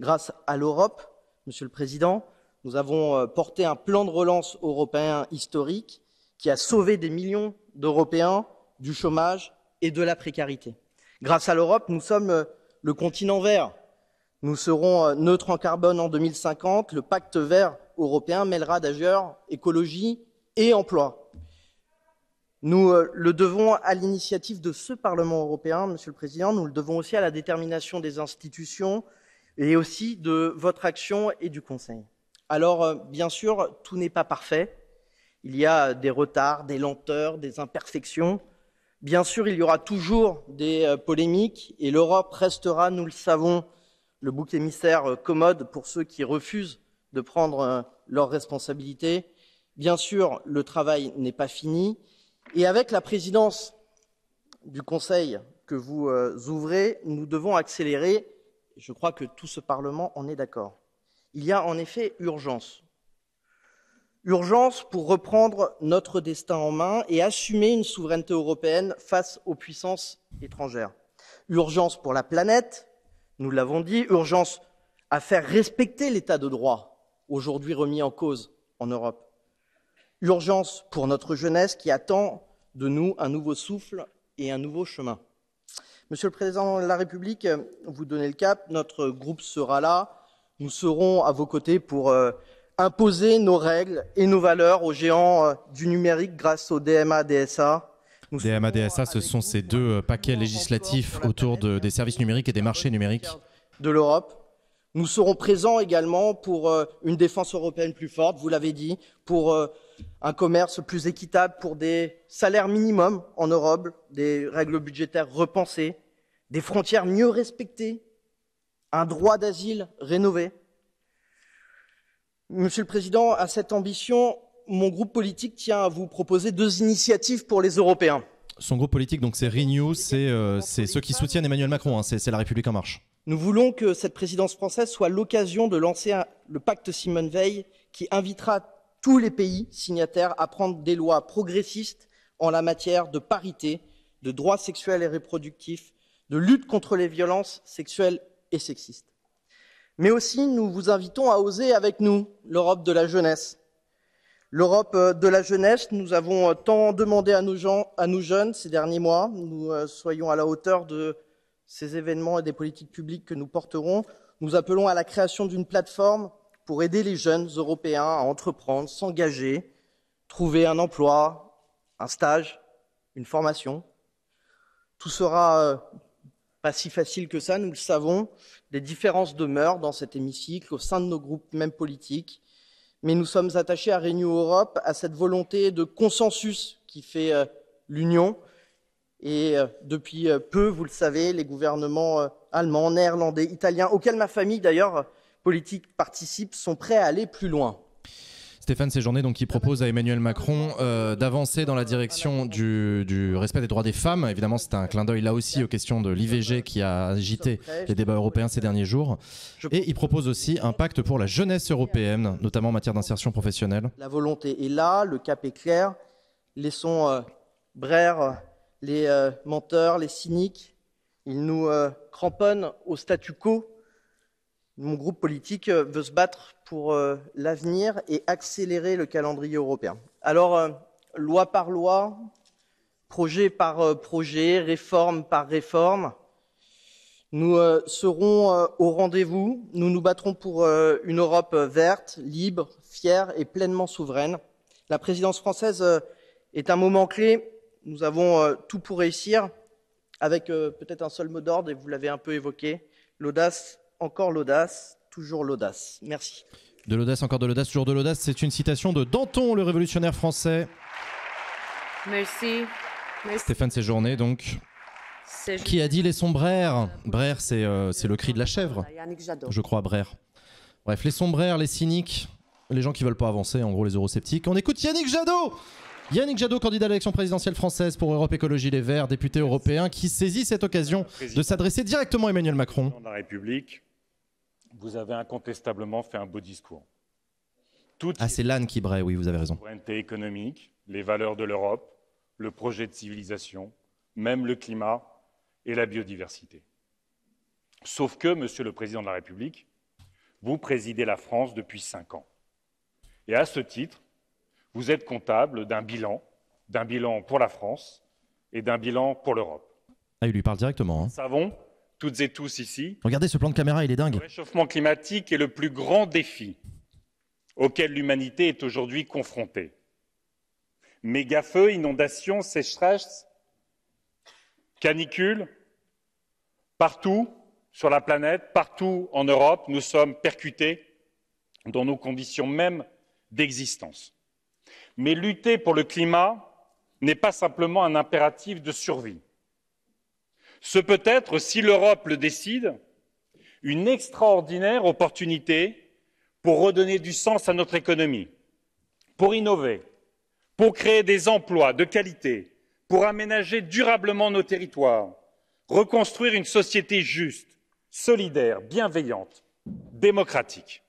Grâce à l'Europe, Monsieur le Président, nous avons euh, porté un plan de relance européen historique qui a sauvé des millions d'Européens du chômage et de la précarité. Grâce à l'Europe, nous sommes euh, le continent vert. Nous serons euh, neutres en carbone en 2050. Le pacte vert européen mêlera d'ailleurs écologie et emploi. Nous euh, le devons à l'initiative de ce Parlement européen, Monsieur le Président, nous le devons aussi à la détermination des institutions et aussi de votre action et du Conseil. Alors, euh, bien sûr, tout n'est pas parfait. Il y a des retards, des lenteurs, des imperfections. Bien sûr, il y aura toujours des euh, polémiques et l'Europe restera, nous le savons, le bouc émissaire commode pour ceux qui refusent de prendre leurs responsabilités. Bien sûr, le travail n'est pas fini et avec la présidence du Conseil que vous euh, ouvrez, nous devons accélérer. Je crois que tout ce Parlement en est d'accord. Il y a en effet urgence. Urgence pour reprendre notre destin en main et assumer une souveraineté européenne face aux puissances étrangères. Urgence pour la planète, nous l'avons dit, urgence à faire respecter l'état de droit aujourd'hui remis en cause en Europe. Urgence pour notre jeunesse qui attend de nous un nouveau souffle et un nouveau chemin. Monsieur le Président de la République, vous donnez le cap, notre groupe sera là, nous serons à vos côtés pour euh, imposer nos règles et nos valeurs aux géants euh, du numérique grâce au DMA-DSA. DMA-DSA, ce sont ces deux euh, paquets législatifs autour des services numériques et des marchés numériques. De l'Europe. Nous serons présents également pour une défense européenne plus forte, vous l'avez dit, pour un commerce plus équitable pour des salaires minimums en Europe, des règles budgétaires repensées, des frontières mieux respectées, un droit d'asile rénové. Monsieur le Président, à cette ambition, mon groupe politique tient à vous proposer deux initiatives pour les Européens. Son groupe politique, donc c'est Renew, c'est euh, ceux qui soutiennent Emmanuel Macron, hein, c'est La République en marche. Nous voulons que cette présidence française soit l'occasion de lancer le pacte Simone Veil qui invitera tous les pays signataires à prendre des lois progressistes en la matière de parité, de droits sexuels et reproductifs, de lutte contre les violences sexuelles et sexistes. Mais aussi, nous vous invitons à oser avec nous l'Europe de la jeunesse. L'Europe euh, de la jeunesse, nous avons euh, tant demandé à nos, gens, à nos jeunes ces derniers mois, nous euh, soyons à la hauteur de ces événements et des politiques publiques que nous porterons. Nous appelons à la création d'une plateforme pour aider les jeunes Européens à entreprendre, s'engager, trouver un emploi, un stage, une formation. Tout sera euh, pas si facile que ça, nous le savons. Des différences demeurent dans cet hémicycle, au sein de nos groupes, même politiques. Mais nous sommes attachés à Renew Europe, à cette volonté de consensus qui fait euh, l'Union. Et euh, depuis peu, vous le savez, les gouvernements allemands, néerlandais, italiens, auxquels ma famille d'ailleurs politiques participent sont prêts à aller plus loin. Stéphane Séjourné donc, il propose à Emmanuel Macron euh, d'avancer dans la direction du, respect des droits des femmes. Évidemment, c'est un clin d'œil là aussi aux questions de l'IVG qui a agité les débats européens ces derniers jours. Et il propose aussi un pacte pour la jeunesse européenne, notamment en matière d'insertion professionnelle. La volonté est là, le cap est clair. Laissons euh, brer les euh, menteurs, les cyniques. Ils nous cramponnent au statu quo mon groupe politique euh, veut se battre pour euh, l'avenir et accélérer le calendrier européen. Alors, euh, loi par loi, projet par projet, réforme par réforme, nous serons au rendez-vous, nous nous battrons pour une Europe verte, libre, fière et pleinement souveraine. La présidence française est un moment clé, nous avons tout pour réussir, avec peut-être un seul mot d'ordre, et vous l'avez un peu évoqué, l'audace encore l'audace, toujours l'audace. Merci. De l'audace, encore de l'audace, toujours de l'audace. C'est une citation de Danton, le révolutionnaire français. Merci. Stéphane Séjourné, donc. Qui a dit les sombrères. Braire, euh, c'est le cri de la chèvre, je crois, Braire. Bref, les sombrères, les cyniques, les gens qui veulent pas avancer, en gros, les eurosceptiques. On écoute Yannick Jadot Yannick Jadot, candidat à l'élection présidentielle française pour Europe Écologie Les Verts, député européen, qui saisit cette occasion de s'adresser directement à Emmanuel Macron. République, vous avez incontestablement fait un beau discours. Toutes ah, c'est l'âne qui braille, oui, vous avez raison. La économique, les valeurs de l'Europe, le projet de civilisation, même le climat et la biodiversité. Sauf que, Monsieur le Président de la République, vous présidez la France depuis cinq ans. Et à ce titre, vous êtes comptable d'un bilan, d'un bilan pour la France et d'un bilan pour l'Europe. Ah, il lui parle directement. Hein. savons toutes et tous ici. Regardez ce plan de caméra, il est dingue. Le réchauffement climatique est le plus grand défi auquel l'humanité est aujourd'hui confrontée. Mégafeux, inondations, sécheresses, canicules, partout sur la planète, partout en Europe, nous sommes percutés dans nos conditions mêmes d'existence. Mais lutter pour le climat n'est pas simplement un impératif de survie ce peut être, si l'Europe le décide, une extraordinaire opportunité pour redonner du sens à notre économie, pour innover, pour créer des emplois de qualité, pour aménager durablement nos territoires, reconstruire une société juste, solidaire, bienveillante, démocratique.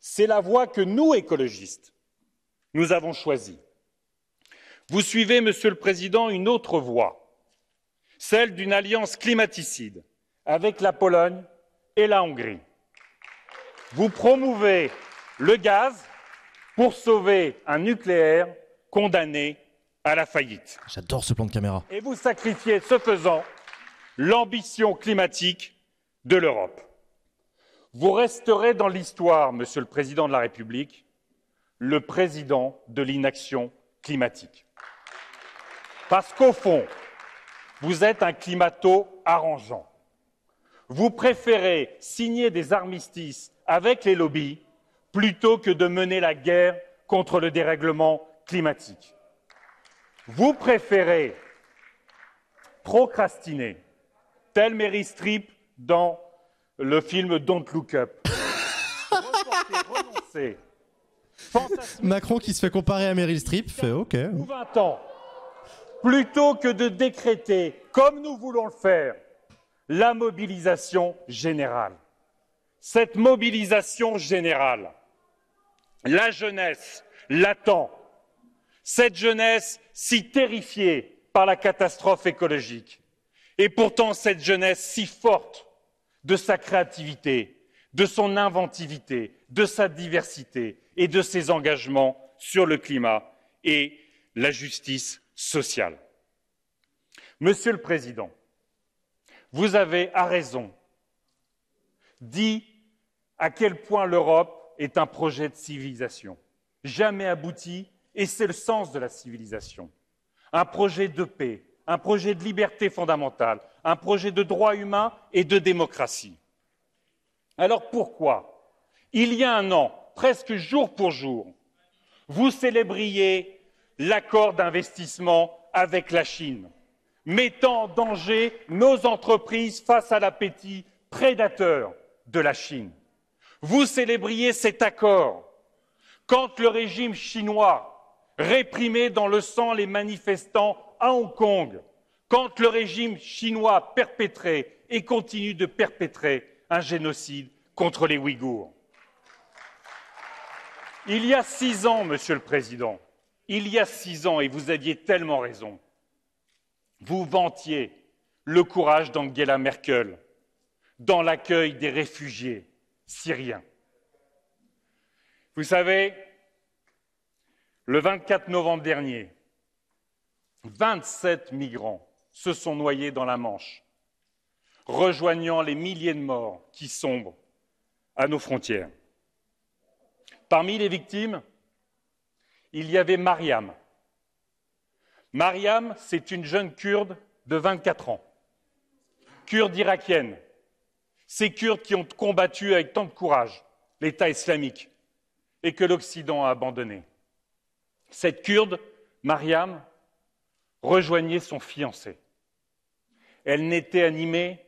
C'est la voie que nous, écologistes, nous avons choisie. Vous suivez, Monsieur le Président, une autre voie, celle d'une alliance climaticide avec la Pologne et la Hongrie. Vous promouvez le gaz pour sauver un nucléaire condamné à la faillite. J'adore ce plan de caméra. Et vous sacrifiez, ce faisant, l'ambition climatique de l'Europe. Vous resterez dans l'histoire, Monsieur le Président de la République, le président de l'inaction climatique. Parce qu'au fond, vous êtes un climato-arrangeant. Vous préférez signer des armistices avec les lobbies plutôt que de mener la guerre contre le dérèglement climatique. Vous préférez procrastiner, tel Mary Streep dans le film Don't Look Up. Macron qui se fait comparer à Meryl Streep fait OK. 20 ans plutôt que de décréter, comme nous voulons le faire, la mobilisation générale. Cette mobilisation générale, la jeunesse l'attend. Cette jeunesse si terrifiée par la catastrophe écologique. Et pourtant, cette jeunesse si forte de sa créativité, de son inventivité, de sa diversité et de ses engagements sur le climat et la justice social. Monsieur le Président, vous avez, à raison, dit à quel point l'Europe est un projet de civilisation, jamais abouti, et c'est le sens de la civilisation. Un projet de paix, un projet de liberté fondamentale, un projet de droits humains et de démocratie. Alors pourquoi, il y a un an, presque jour pour jour, vous célébriez l'accord d'investissement avec la Chine, mettant en danger nos entreprises face à l'appétit prédateur de la Chine. Vous célébriez cet accord quand le régime chinois réprimait dans le sang les manifestants à Hong Kong, quand le régime chinois perpétrait et continue de perpétrer un génocide contre les Ouïghours. Il y a six ans, Monsieur le Président, il y a six ans, et vous aviez tellement raison, vous vantiez le courage d'Angela Merkel dans l'accueil des réfugiés syriens. Vous savez, le 24 novembre dernier, 27 migrants se sont noyés dans la Manche, rejoignant les milliers de morts qui sombrent à nos frontières. Parmi les victimes, il y avait Mariam. Mariam, c'est une jeune kurde de 24 ans, kurde irakienne. Ces Kurdes qui ont combattu avec tant de courage l'État islamique et que l'Occident a abandonné. Cette Kurde, Mariam, rejoignait son fiancé. Elle n'était animée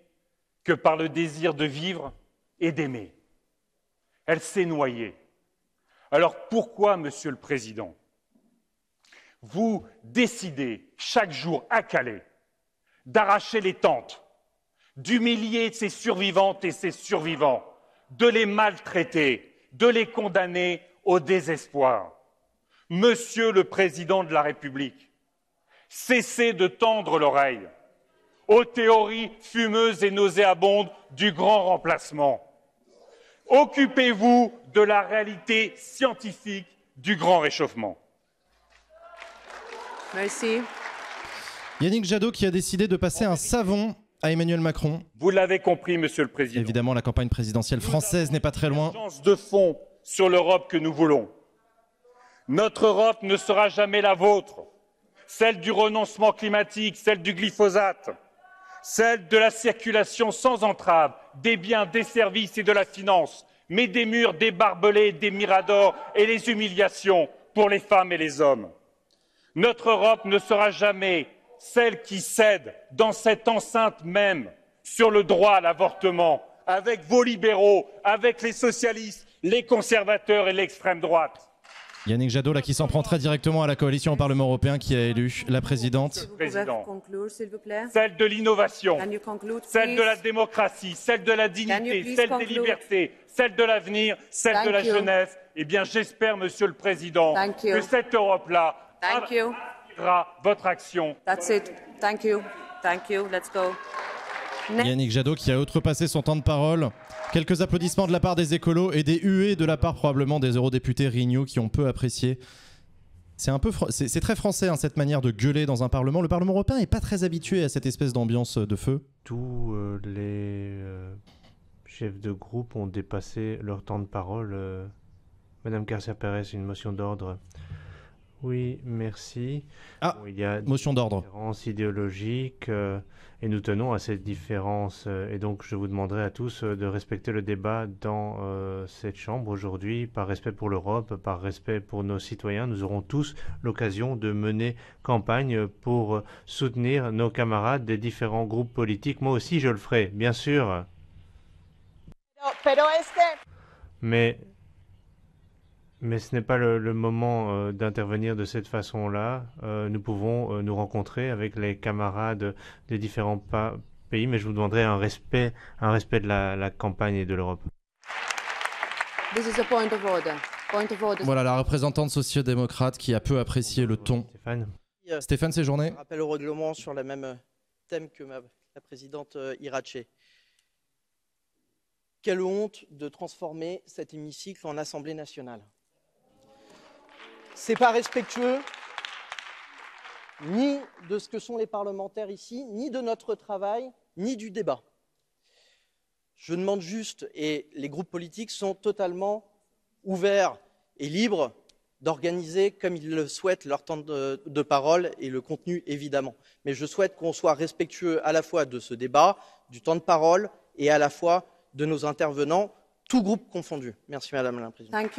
que par le désir de vivre et d'aimer. Elle s'est noyée alors pourquoi, Monsieur le Président, vous décidez chaque jour à Calais d'arracher les tentes, d'humilier ces survivantes et ces survivants, de les maltraiter, de les condamner au désespoir Monsieur le Président de la République, cessez de tendre l'oreille aux théories fumeuses et nauséabondes du grand remplacement. Occupez-vous de la réalité scientifique du grand réchauffement. Merci. Yannick Jadot qui a décidé de passer un savon à Emmanuel Macron. Vous l'avez compris, Monsieur le Président. Évidemment, la campagne présidentielle française n'est pas très loin. Une de fond sur l'Europe que nous voulons. Notre Europe ne sera jamais la vôtre, celle du renoncement climatique, celle du glyphosate, celle de la circulation sans entrave, des biens, des services et de la finance, mais des murs, des barbelés, des miradors et des humiliations pour les femmes et les hommes. Notre Europe ne sera jamais celle qui cède dans cette enceinte même sur le droit à l'avortement, avec vos libéraux, avec les socialistes, les conservateurs et l'extrême droite. Yannick Jadot, là, qui s'en prend très directement à la coalition au Parlement européen qui a élu la présidente. Celle de l'innovation, celle de la démocratie, celle de la dignité, celle des libertés, celle de l'avenir, celle de la jeunesse. Eh bien, j'espère, Monsieur le Président, que cette Europe-là votre action. Yannick Jadot qui a outrepassé son temps de parole. Quelques applaudissements de la part des écolos et des huées de la part probablement des eurodéputés Rigno qui ont peu apprécié. C'est un peu, c'est très français hein, cette manière de gueuler dans un parlement. Le Parlement européen n'est pas très habitué à cette espèce d'ambiance euh, de feu. Tous euh, les euh, chefs de groupe ont dépassé leur temps de parole. Madame Garcia Perez, une motion d'ordre. Oui, merci. Ah, il y a des motion d'ordre. Différence idéologique euh, et nous tenons à cette différence. Euh, et donc, je vous demanderai à tous euh, de respecter le débat dans cette chambre aujourd'hui, par respect pour l'Europe, par respect pour nos citoyens. Nous aurons tous l'occasion de mener campagne pour soutenir nos camarades des différents groupes politiques. Moi aussi, je le ferai, bien sûr. Mais mais ce n'est pas le, moment euh, d'intervenir de cette façon-là. Euh, nous pouvons euh, nous rencontrer avec les camarades des différents pays, mais je vous demanderai un respect, un respect de la, campagne et de l'Europe. Voilà la représentante sociodémocrate qui a peu apprécié le ton. Stéphane, c'est journée. au règlement sur le même thème que la présidente Irache. Quelle honte de transformer cet hémicycle en Assemblée nationale n'est pas respectueux ni de ce que sont les parlementaires ici, ni de notre travail, ni du débat. Je demande juste, et les groupes politiques sont totalement ouverts et libres d'organiser comme ils le souhaitent leur temps de, parole et le contenu évidemment. Mais je souhaite qu'on soit respectueux à la fois de ce débat, du temps de parole et à la fois de nos intervenants, tout groupe confondus. Merci Madame la Présidente. Thank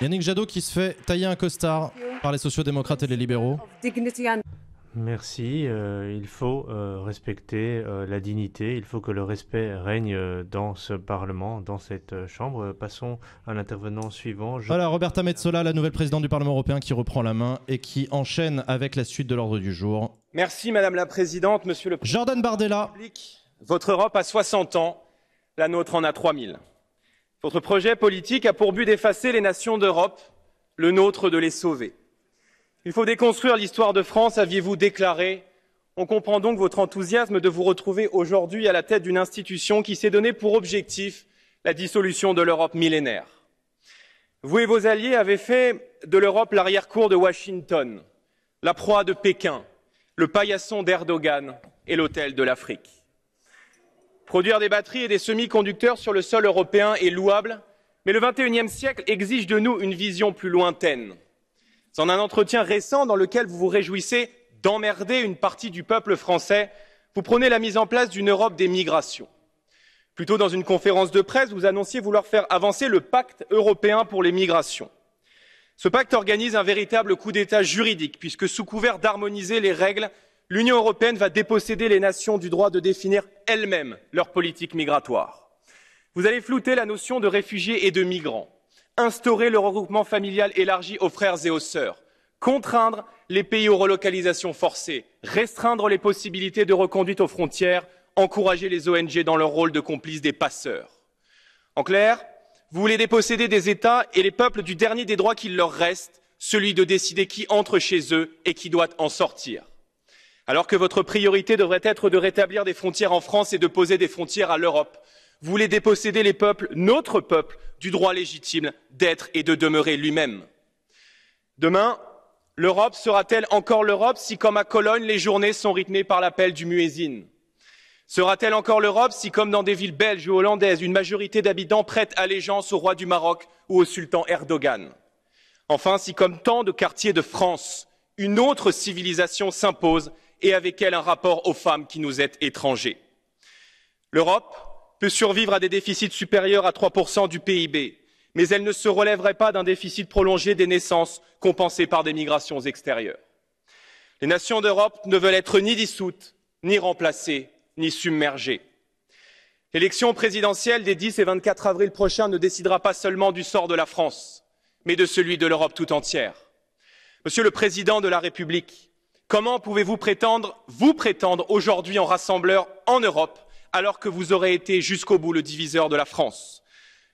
Yannick Jadot qui se fait tailler un costard par les sociodémocrates et les libéraux. Merci. Euh, il faut euh, respecter euh, la dignité. Il faut que le respect règne dans ce Parlement, dans cette Chambre. Passons à l'intervenant suivant. Voilà, Roberta Metsola, la nouvelle présidente du Parlement européen, qui reprend la main et qui enchaîne avec la suite de l'ordre du jour. Merci, Madame la Présidente, Monsieur le Président. Jordan Bardella. Votre Europe a 60 ans, la nôtre en a 3000. Votre projet politique a pour but d'effacer les nations d'Europe, le nôtre de les sauver. Il faut déconstruire l'histoire de France, aviez-vous déclaré. On comprend donc votre enthousiasme de vous retrouver aujourd'hui à la tête d'une institution qui s'est donnée pour objectif la dissolution de l'Europe millénaire. Vous et vos alliés avez fait de l'Europe l'arrière-cour de Washington, la proie de Pékin, le paillasson d'Erdogan et l'hôtel de l'Afrique. Produire des batteries et des semi-conducteurs sur le sol européen est louable, mais le XXIe siècle exige de nous une vision plus lointaine. Dans un entretien récent dans lequel vous vous réjouissez d'emmerder une partie du peuple français, vous prenez la mise en place d'une Europe des migrations. Plutôt dans une conférence de presse, vous annonciez vouloir faire avancer le pacte européen pour les migrations. Ce pacte organise un véritable coup d'État juridique, puisque sous couvert d'harmoniser les règles l'Union européenne va déposséder les nations du droit de définir elles-mêmes leur politique migratoire. Vous allez flouter la notion de réfugiés et de migrants, instaurer le regroupement familial élargi aux frères et aux sœurs, contraindre les pays aux relocalisations forcées, restreindre les possibilités de reconduite aux frontières, encourager les ONG dans leur rôle de complices des passeurs. En clair, vous voulez déposséder des États et les peuples du dernier des droits qu'il leur reste, celui de décider qui entre chez eux et qui doit en sortir. Alors que votre priorité devrait être de rétablir des frontières en France et de poser des frontières à l'Europe, vous voulez déposséder les peuples, notre peuple, du droit légitime d'être et de demeurer lui-même. Demain, l'Europe sera-t-elle encore l'Europe si, comme à Cologne, les journées sont rythmées par l'appel du muezzin Sera-t-elle encore l'Europe si, comme dans des villes belges ou hollandaises, une majorité d'habitants prête allégeance au roi du Maroc ou au sultan Erdogan Enfin, si, comme tant de quartiers de France, une autre civilisation s'impose et avec elle un rapport aux femmes qui nous est étranger. L'Europe peut survivre à des déficits supérieurs à 3% du PIB, mais elle ne se relèverait pas d'un déficit prolongé des naissances compensé par des migrations extérieures. Les nations d'Europe ne veulent être ni dissoutes, ni remplacées, ni submergées. L'élection présidentielle des 10 et 24 avril prochains ne décidera pas seulement du sort de la France, mais de celui de l'Europe tout entière. Monsieur le Président de la République, Comment pouvez-vous prétendre, vous prétendre aujourd'hui en rassembleur en Europe, alors que vous aurez été jusqu'au bout le diviseur de la France,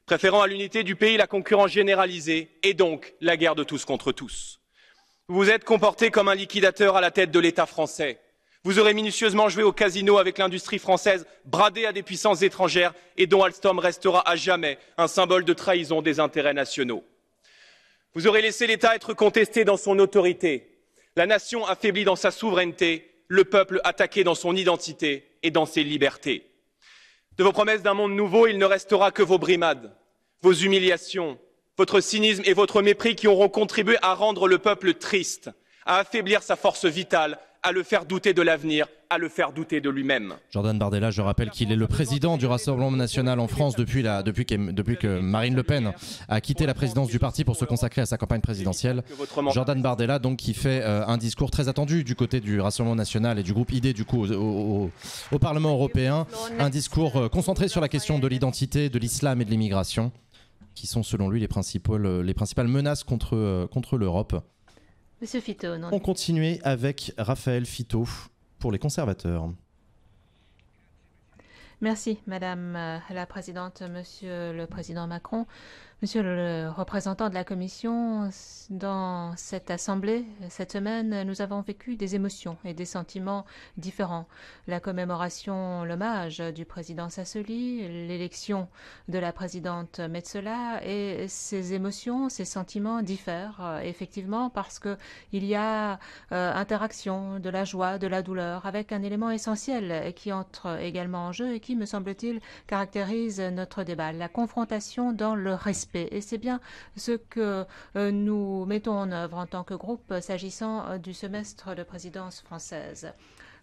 préférant à l'unité du pays la concurrence généralisée et donc la guerre de tous contre tous Vous vous êtes comporté comme un liquidateur à la tête de l'État français. Vous aurez minutieusement joué au casino avec l'industrie française, bradée à des puissances étrangères et dont Alstom restera à jamais un symbole de trahison des intérêts nationaux. Vous aurez laissé l'État être contesté dans son autorité, la nation affaiblie dans sa souveraineté, le peuple attaqué dans son identité et dans ses libertés. De vos promesses d'un monde nouveau, il ne restera que vos brimades, vos humiliations, votre cynisme et votre mépris qui auront contribué à rendre le peuple triste, à affaiblir sa force vitale, à le faire douter de l'avenir à le faire douter de lui-même. Jordan Bardella, je rappelle qu'il est le président du Rassemblement national en France depuis, la, depuis, que, depuis que Marine Le Pen a quitté la présidence du parti pour se consacrer à sa campagne présidentielle. Jordan Bardella, donc, qui fait euh, un discours très attendu du côté du Rassemblement national et du groupe ID, du coup, au, Parlement européen. Un discours euh, concentré sur la question de l'identité, de l'islam et de l'immigration, qui sont, selon lui, les principales, euh, les principales menaces contre, contre l'Europe. Monsieur On continue avec Raphaël Fito les conservateurs. Merci, Madame euh, la Présidente, Monsieur le Président Macron. Monsieur le représentant de la Commission, dans cette Assemblée, cette semaine, nous avons vécu des émotions et des sentiments différents. La commémoration, l'hommage du président Sassoli, l'élection de la présidente Metzola, et ces émotions, ces sentiments diffèrent euh, effectivement parce qu'il y a euh, interaction de la joie, de la douleur, avec un élément essentiel qui entre également en jeu et qui, me semble-t-il, caractérise notre débat, la confrontation dans le respect et c'est bien ce que euh, nous mettons en œuvre en tant que groupe euh, s'agissant euh, du semestre de présidence française.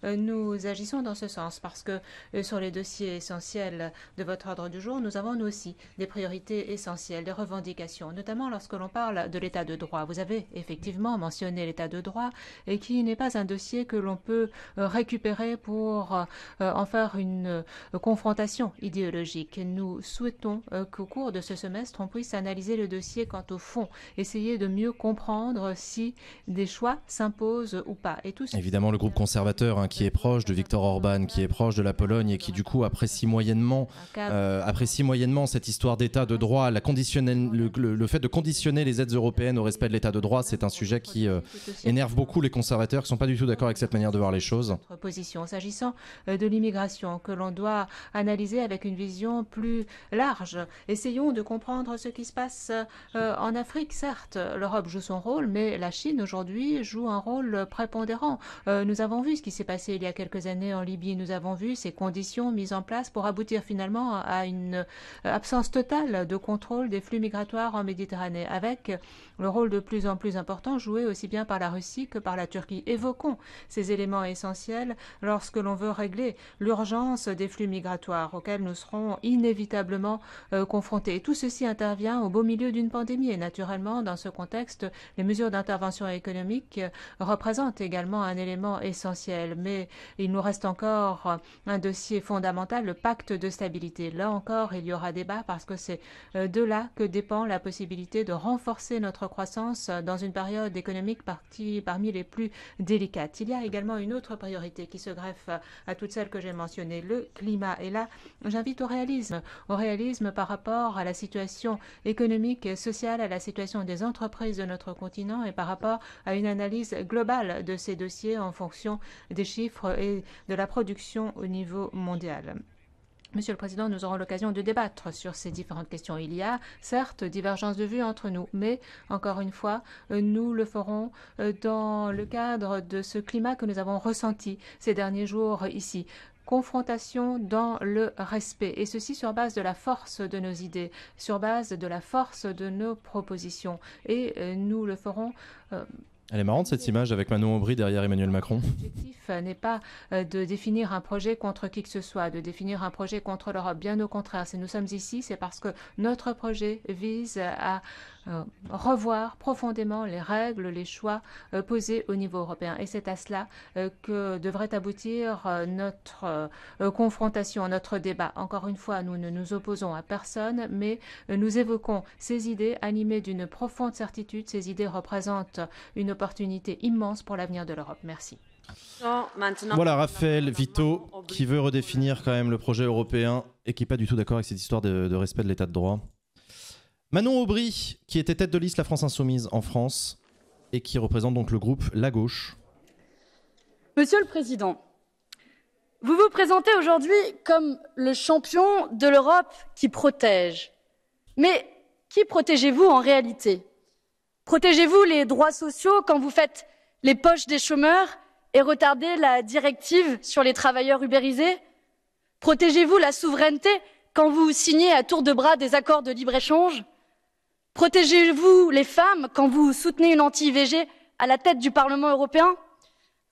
Euh, nous agissons dans ce sens parce que euh, sur les dossiers essentiels de votre ordre du jour, nous avons nous aussi des priorités essentielles, des revendications, notamment lorsque l'on parle de l'état de droit. Vous avez effectivement mentionné l'état de droit et qui n'est pas un dossier que l'on peut euh, récupérer pour en faire une confrontation idéologique. Nous souhaitons qu'au cours de ce semestre, on puisse analyser le dossier quant au fond, essayer de mieux comprendre si des choix s'imposent ou pas. Évidemment, le groupe conservateur hein, qui est proche de Viktor Orban, qui est proche de la Pologne et qui du coup apprécie moyennement, euh, apprécie moyennement cette histoire d'État de droit, la conditionnel, le, fait de conditionner les aides européennes au respect de l'État de droit, c'est un sujet qui euh, énerve beaucoup les conservateurs qui ne sont pas du tout d'accord avec cette manière de voir les choses. Position. S'agissant euh, de l'immigration que l'on doit analyser avec une vision plus large, essayons de comprendre ce qui se passe euh, en Afrique. Certes, l'Europe joue son rôle, mais la Chine aujourd'hui joue un rôle prépondérant. nous avons vu ce qui s'est passé il y a quelques années en Libye. Nous avons vu ces conditions mises en place pour aboutir finalement à une euh, absence totale de contrôle des flux migratoires en Méditerranée, avec le rôle de plus en plus important joué aussi bien par la Russie que par la Turquie. Évoquons ces éléments essentiels lorsque l'on veut régler l'urgence des flux migratoires auxquels nous serons inévitablement euh, confrontés. tout ceci intervient au beau milieu d'une pandémie et naturellement, dans ce contexte, les mesures d'intervention économique euh, représentent également un élément essentiel. Mais il nous reste encore un dossier fondamental, le pacte de stabilité. Là encore, il y aura débat parce que c'est euh, de là que dépend la possibilité de renforcer notre croissance dans une période économique partie, parmi les plus délicates. Il y a également une autre priorité qui se greffe à toutes celles que j'ai mentionnées, le climat. Et là, j'invite au réalisme, au réalisme par rapport à la situation économique et sociale, à la situation des entreprises de notre continent et par rapport à une analyse globale de ces dossiers en fonction des chiffres et de la production au niveau mondial. Monsieur le Président, nous aurons l'occasion de débattre sur ces différentes questions. Il y a certes divergence de vue entre nous, mais encore une fois, euh, nous le ferons euh, dans le cadre de ce climat que nous avons ressenti ces derniers jours ici confrontation dans le respect, et ceci sur base de la force de nos idées, sur base de la force de nos propositions, et euh, nous le ferons elle est marrante cette image avec Manon Aubry derrière Emmanuel Macron. L'objectif euh, n'est pas euh, de définir un projet contre qui que ce soit, de définir un projet contre l'Europe. Bien au contraire, si nous sommes ici, c'est parce que notre projet vise à euh, revoir profondément les règles, les choix euh, posés au niveau européen. Et c'est à cela euh, que devrait aboutir notre confrontation, notre débat. Encore une fois, nous ne nous opposons à personne, mais nous évoquons ces idées animées d'une profonde certitude. Ces idées représentent une opportunité immense pour l'avenir de l'Europe. Merci. Voilà Raphaël Vito qui veut redéfinir quand même le projet européen et qui n'est pas du tout d'accord avec cette histoire de respect de l'état de droit. Manon Aubry, qui était tête de liste La France Insoumise en France et qui représente donc le groupe La Gauche. Monsieur le Président, vous vous présentez aujourd'hui comme le champion de l'Europe qui protège. Mais qui protégez-vous en réalité Protégez-vous les droits sociaux quand vous faites les poches des chômeurs et retardez la directive sur les travailleurs ubérisés Protégez-vous la souveraineté quand vous signez à tour de bras des accords de libre-échange Protégez-vous les femmes quand vous soutenez une anti-IVG à la tête du Parlement européen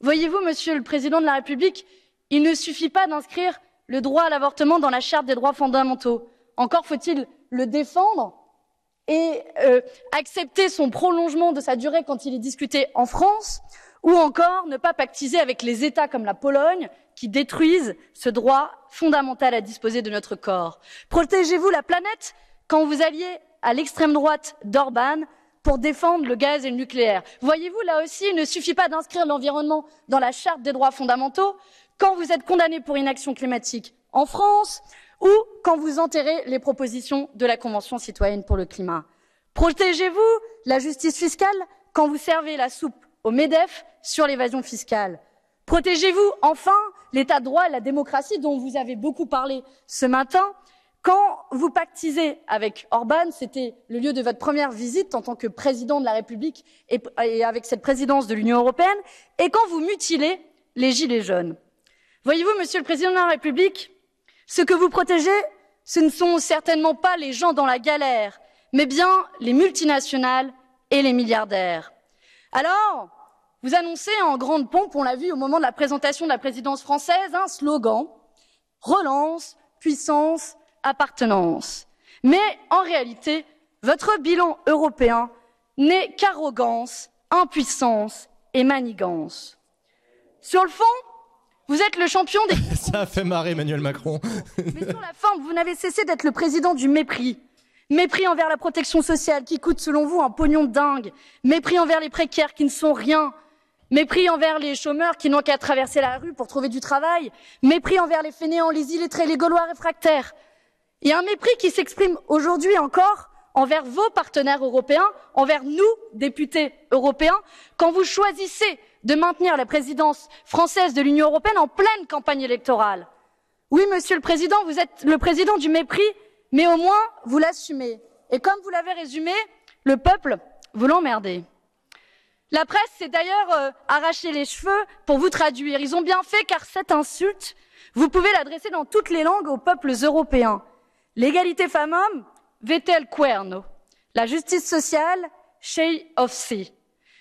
Voyez-vous, Monsieur le Président de la République, il ne suffit pas d'inscrire le droit à l'avortement dans la Charte des droits fondamentaux. Encore faut-il le défendre et euh, accepter son prolongement de sa durée quand il est discuté en France, ou encore ne pas pactiser avec les États comme la Pologne qui détruisent ce droit fondamental à disposer de notre corps. Protégez-vous la planète quand vous alliez à l'extrême droite d'Orban pour défendre le gaz et le nucléaire. Voyez-vous, là aussi, il ne suffit pas d'inscrire l'environnement dans la charte des droits fondamentaux quand vous êtes condamné pour inaction climatique en France ou quand vous enterrez les propositions de la Convention citoyenne pour le climat. Protégez-vous la justice fiscale quand vous servez la soupe au MEDEF sur l'évasion fiscale. Protégez-vous enfin l'état de droit et la démocratie dont vous avez beaucoup parlé ce matin quand vous pactisez avec Orban, c'était le lieu de votre première visite en tant que président de la République et, avec cette présidence de l'Union européenne, et quand vous mutilez les Gilets jaunes. Voyez-vous, Monsieur le Président de la République, ce que vous protégez, ce ne sont certainement pas les gens dans la galère, mais bien les multinationales et les milliardaires. Alors, vous annoncez en grande pompe, on l'a vu au moment de la présentation de la présidence française, un slogan, relance, puissance, appartenance. Mais en réalité, votre bilan européen n'est qu'arrogance, impuissance et manigance. Sur le fond, vous êtes le champion des... Ça a fait marrer Emmanuel Macron. Mais sur la forme, vous n'avez cessé d'être le président du mépris. Mépris envers la protection sociale qui coûte selon vous un pognon de dingue. Mépris envers les précaires qui ne sont rien. Mépris envers les chômeurs qui n'ont qu'à traverser la rue pour trouver du travail. Mépris envers les fainéants, les illettrés, les gaulois réfractaires. Il y a un mépris qui s'exprime aujourd'hui encore envers vos partenaires européens, envers nous, députés européens, quand vous choisissez de maintenir la présidence française de l'Union européenne en pleine campagne électorale. Oui, Monsieur le Président, vous êtes le président du mépris, mais au moins vous l'assumez. Et comme vous l'avez résumé, le peuple, vous l'emmerdez. La presse s'est d'ailleurs euh, arraché les cheveux pour vous traduire. Ils ont bien fait car cette insulte, vous pouvez l'adresser dans toutes les langues aux peuples européens. L'égalité femmes-hommes, Vettel Cuerno. La justice sociale, Shea of Sea.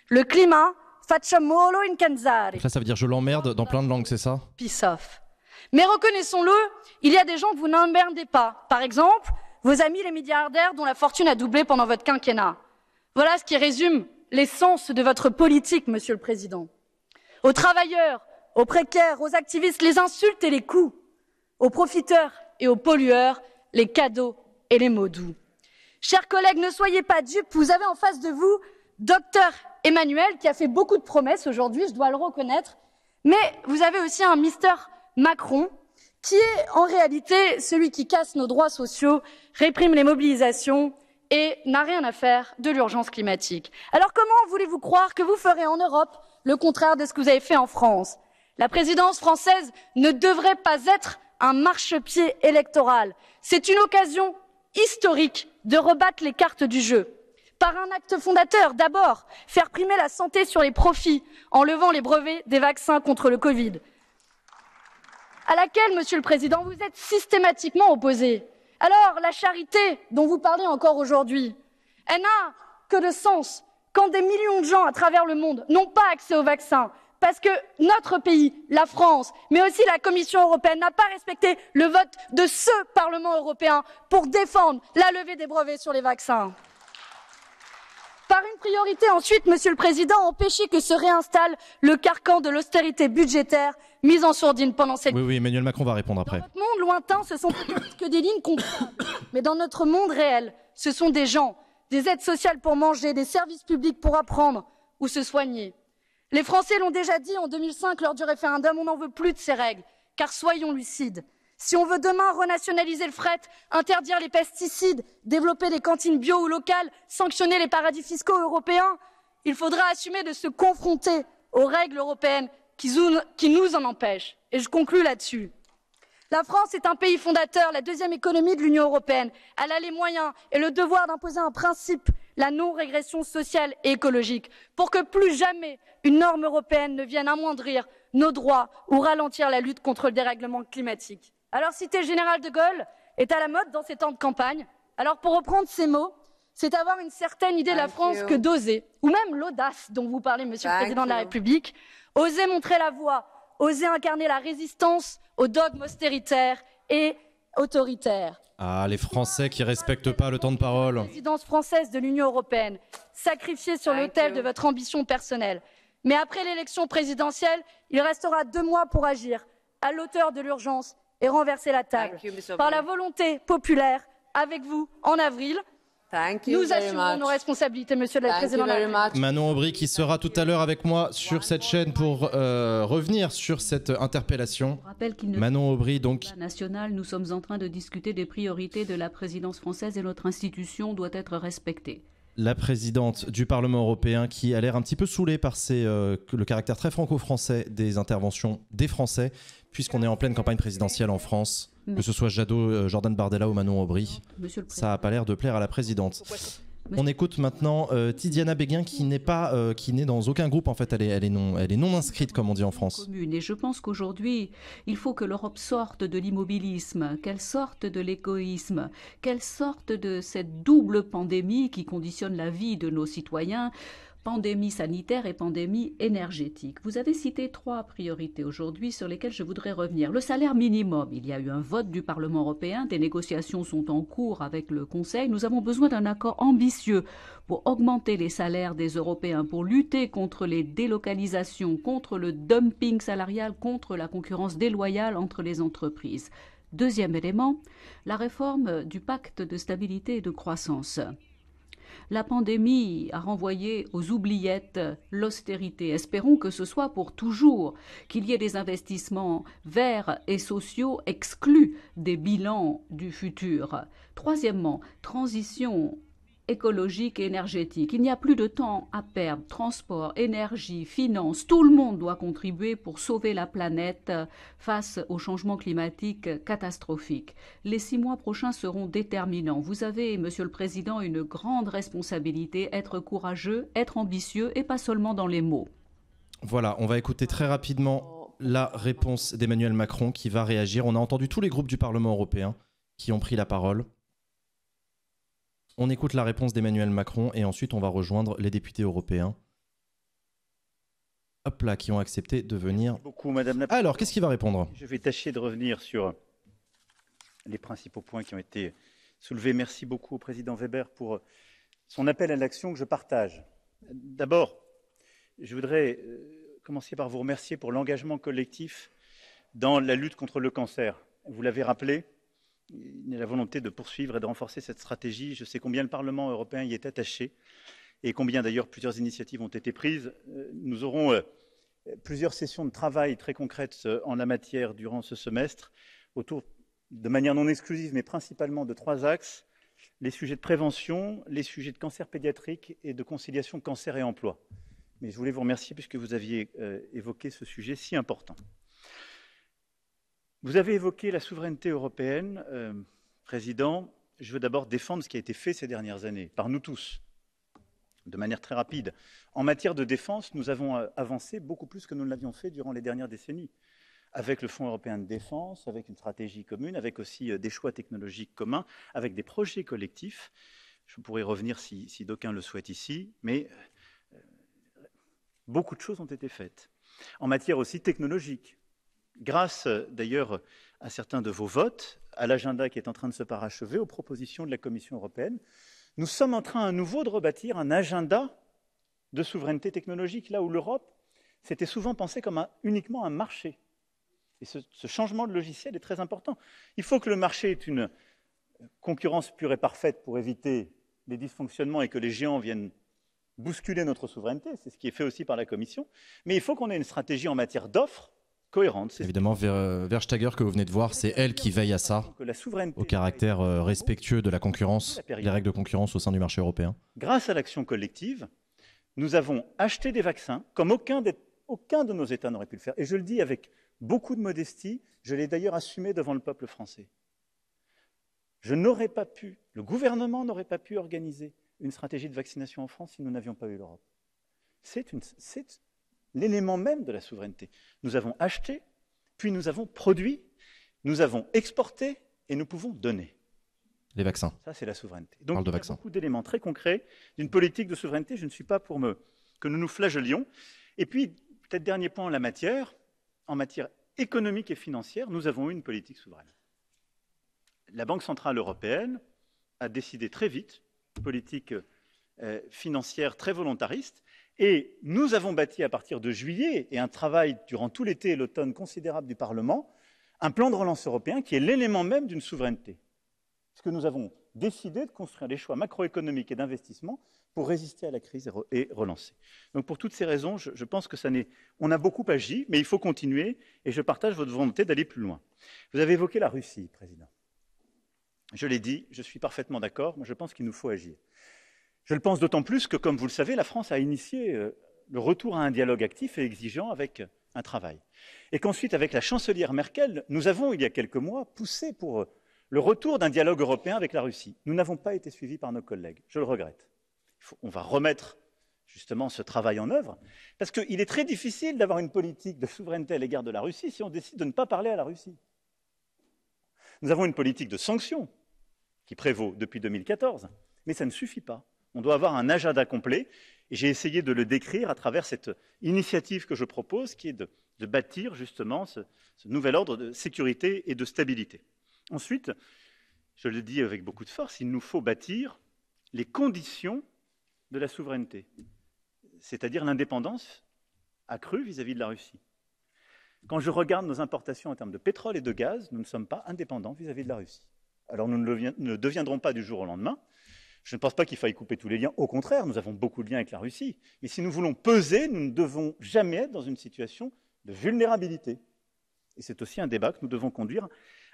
Le climat, Facciamolo in Canzari. Ça, ça veut dire je l'emmerde dans plein de langues, c'est ça Peace off. Mais reconnaissons-le, il y a des gens que vous n'emmerdez pas. Par exemple, vos amis les milliardaires dont la fortune a doublé pendant votre quinquennat. Voilà ce qui résume l'essence de votre politique, Monsieur le Président. Aux travailleurs, aux précaires, aux activistes, les insultes et les coups. Aux profiteurs et aux pollueurs, les cadeaux et les mots doux. Chers collègues, ne soyez pas dupes, vous avez en face de vous docteur Emmanuel qui a fait beaucoup de promesses aujourd'hui, je dois le reconnaître, mais vous avez aussi un Mr Macron qui est en réalité celui qui casse nos droits sociaux, réprime les mobilisations et n'a rien à faire de l'urgence climatique. Alors comment voulez-vous croire que vous ferez en Europe le contraire de ce que vous avez fait en France La présidence française ne devrait pas être un marchepied électoral. C'est une occasion historique de rebattre les cartes du jeu. Par un acte fondateur, d'abord, faire primer la santé sur les profits en levant les brevets des vaccins contre le Covid, à laquelle, Monsieur le Président, vous êtes systématiquement opposé. Alors, la charité dont vous parlez encore aujourd'hui, elle n'a que de sens quand des millions de gens à travers le monde n'ont pas accès aux vaccins, parce que notre pays, la France, mais aussi la Commission européenne n'a pas respecté le vote de ce Parlement européen pour défendre la levée des brevets sur les vaccins. Par une priorité ensuite, Monsieur le Président, empêcher que se réinstalle le carcan de l'austérité budgétaire mise en sourdine pendant cette... Oui, oui, Emmanuel Macron va répondre après. Dans notre monde lointain, ce sont que des lignes comptables, mais dans notre monde réel, ce sont des gens, des aides sociales pour manger, des services publics pour apprendre ou se soigner. Les Français l'ont déjà dit en 2005 lors du référendum, on n'en veut plus de ces règles. Car soyons lucides, si on veut demain renationaliser le fret, interdire les pesticides, développer des cantines bio ou locales, sanctionner les paradis fiscaux européens, il faudra assumer de se confronter aux règles européennes qui, nous en empêchent. Et je conclus là-dessus. La France est un pays fondateur, la deuxième économie de l'Union européenne. Elle a les moyens et le devoir d'imposer un principe la non-régression sociale et écologique, pour que plus jamais une norme européenne ne vienne amoindrir nos droits ou ralentir la lutte contre le dérèglement climatique. Alors, citer le général de Gaulle est à la mode dans ces temps de campagne. Alors, pour reprendre ces mots, c'est avoir une certaine idée de la France que d'oser, ou même l'audace dont vous parlez, Monsieur le Président de la République, oser montrer la voie, oser incarner la résistance aux dogmes austéritaires et autoritaires. Ah, les Français qui respectent pas le temps de parole. La présidence française de l'Union européenne, sacrifiée sur l'autel de votre ambition personnelle. Mais après l'élection présidentielle, il restera deux mois pour agir à l'auteur de l'urgence et renverser la table. Par la volonté populaire, avec vous, en avril, nous assumons nos responsabilités, Monsieur le Président. Manon Aubry qui sera tout à l'heure avec moi sur cette chaîne pour euh, revenir sur cette euh, interpellation. Manon Aubry donc national, nous sommes en train de discuter des priorités de la présidence française et notre institution doit être respectée. la présidente du Parlement européen qui a l'air un petit peu saoulée par euh, le caractère très franco-français des interventions des Français puisqu'on est en pleine campagne présidentielle en France. Que ce soit Jadot, euh, Jordan Bardella ou Manon Aubry, ça n'a pas l'air de plaire à la présidente. On écoute maintenant euh, Tidiana Béguin qui n'est pas, euh, qui n'est dans aucun groupe en fait. Elle est, elle est non, elle est non inscrite comme on dit en France. Et je pense qu'aujourd'hui, il faut que l'Europe sorte de l'immobilisme, qu'elle sorte de l'égoïsme, qu'elle sorte de cette double pandémie qui conditionne la vie de nos citoyens pandémie sanitaire et pandémie énergétique. Vous avez cité trois priorités aujourd'hui sur lesquelles je voudrais revenir. Le salaire minimum, il y a eu un vote du Parlement européen, des négociations sont en cours avec le Conseil. Nous avons besoin d'un accord ambitieux pour augmenter les salaires des Européens, pour lutter contre les délocalisations, contre le dumping salarial, contre la concurrence déloyale entre les entreprises. Deuxième élément, la réforme du pacte de stabilité et de croissance. La pandémie a renvoyé aux oubliettes l'austérité. Espérons que ce soit pour toujours, qu'il y ait des investissements verts et sociaux exclus des bilans du futur. Troisièmement, transition écologique et énergétique. Il n'y a plus de temps à perdre. Transport, énergie, finance, tout le monde doit contribuer pour sauver la planète face au changement climatique catastrophique. Les six mois prochains seront déterminants. Vous avez, Monsieur le Président, une grande responsabilité, être courageux, être ambitieux et pas seulement dans les mots. Voilà, on va écouter très rapidement la réponse d'Emmanuel Macron qui va réagir. On a entendu tous les groupes du Parlement européen qui ont pris la parole. On écoute la réponse d'Emmanuel Macron et ensuite on va rejoindre les députés européens. Hop qui ont accepté de venir. Alors, qu'est-ce qu'il va répondre Je vais tâcher de revenir sur les principaux points qui ont été soulevés. Merci beaucoup au président Weber pour son appel à l'action que je partage. D'abord, je voudrais euh, commencer par vous remercier pour l'engagement collectif dans la lutte contre le cancer. Vous l'avez rappelé, la volonté de poursuivre et de renforcer cette stratégie. Je sais combien le Parlement européen y est attaché et combien d'ailleurs plusieurs initiatives ont été prises. Euh, nous aurons euh, plusieurs sessions de travail très concrètes euh, en la matière durant ce semestre, autour de manière non exclusive, mais principalement de trois axes les sujets de prévention, les sujets de cancer pédiatrique et de conciliation cancer et emploi. Mais je voulais vous remercier puisque vous aviez évoqué ce sujet si important. Vous avez évoqué la souveraineté européenne, euh, Président. Je veux d'abord défendre ce qui a été fait ces dernières années, par nous tous, de manière très rapide. En matière de défense, nous avons euh, avancé beaucoup plus que nous ne l'avions fait durant les dernières décennies, avec le Fonds européen de défense, avec une stratégie commune, avec aussi euh, des choix technologiques communs, avec des projets collectifs. Je pourrais revenir si d'aucuns le souhaitent ici, mais beaucoup de choses ont été faites. En matière aussi technologique, grâce euh, d'ailleurs à certains de vos votes, à l'agenda qui est en train de se parachever, aux propositions de la Commission européenne, nous sommes en train à nouveau de rebâtir un agenda de souveraineté technologique, là où l'Europe s'était souvent pensée comme uniquement un marché. Et ce, ce, changement de logiciel est très important. Il faut que le marché ait une concurrence pure et parfaite pour éviter les dysfonctionnements et que les géants viennent bousculer notre souveraineté, c'est ce qui est fait aussi par la Commission, mais il faut qu'on ait une stratégie en matière d'offres cohérente. Évidemment, euh, Verstager que vous venez de voir, c'est elle qui veille à ça, au caractère euh, respectueux de la concurrence, des règles de concurrence au sein du marché européen. Grâce à l'action collective, nous avons acheté des vaccins comme aucun, aucun de nos États n'aurait pu le faire. Et je le dis avec beaucoup de modestie, je l'ai d'ailleurs assumé devant le peuple français. Je n'aurais pas pu, le gouvernement n'aurait pas pu organiser une stratégie de vaccination en France si nous n'avions pas eu l'Europe. C'est une, l'élément même de la souveraineté. Nous avons acheté, puis nous avons produit, nous avons exporté et nous pouvons donner. Les vaccins. Ça, c'est la souveraineté. Donc, il y a beaucoup d'éléments très concrets d'une politique de souveraineté. Je ne suis pas pour me, que nous nous flagellions. Et puis, peut-être dernier point en la matière, en matière économique et financière, nous avons eu une politique souveraine. La Banque centrale européenne a décidé très vite, politique euh, financière très volontariste, et nous avons bâti à partir de juillet, et un travail durant tout l'été et l'automne considérable du Parlement, un plan de relance européen qui est l'élément même d'une souveraineté. Parce que nous avons décidé de construire des choix macroéconomiques et d'investissement pour résister à la crise et relancer. Donc pour toutes ces raisons, je, pense que ça n'est... On a beaucoup agi, mais il faut continuer, et je partage votre volonté d'aller plus loin. Vous avez évoqué la Russie, Président. Je l'ai dit, je suis parfaitement d'accord, mais je pense qu'il nous faut agir. Je le pense d'autant plus que, comme vous le savez, la France a initié euh, le retour à un dialogue actif et exigeant avec un travail. Et qu'ensuite, avec la chancelière Merkel, nous avons, il y a quelques mois, poussé pour euh, le retour d'un dialogue européen avec la Russie. Nous n'avons pas été suivis par nos collègues. Je le regrette. on va remettre justement ce travail en œuvre, parce qu'il est très difficile d'avoir une politique de souveraineté à l'égard de la Russie si on décide de ne pas parler à la Russie. Nous avons une politique de sanctions qui prévaut depuis 2014, mais ça ne suffit pas. On doit avoir un agenda complet. Et j'ai essayé de le décrire à travers cette initiative que je propose, qui est de, bâtir justement ce, nouvel ordre de sécurité et de stabilité. Ensuite, je le dis avec beaucoup de force, il nous faut bâtir les conditions de la souveraineté, c'est-à-dire l'indépendance accrue vis-à-vis de la Russie. Quand je regarde nos importations en termes de pétrole et de gaz, nous ne sommes pas indépendants vis-à-vis de la Russie. Alors nous ne deviendrons pas du jour au lendemain, je ne pense pas qu'il faille couper tous les liens. Au contraire, nous avons beaucoup de liens avec la Russie. Mais si nous voulons peser, nous ne devons jamais être dans une situation de vulnérabilité. Et c'est aussi un débat que nous devons conduire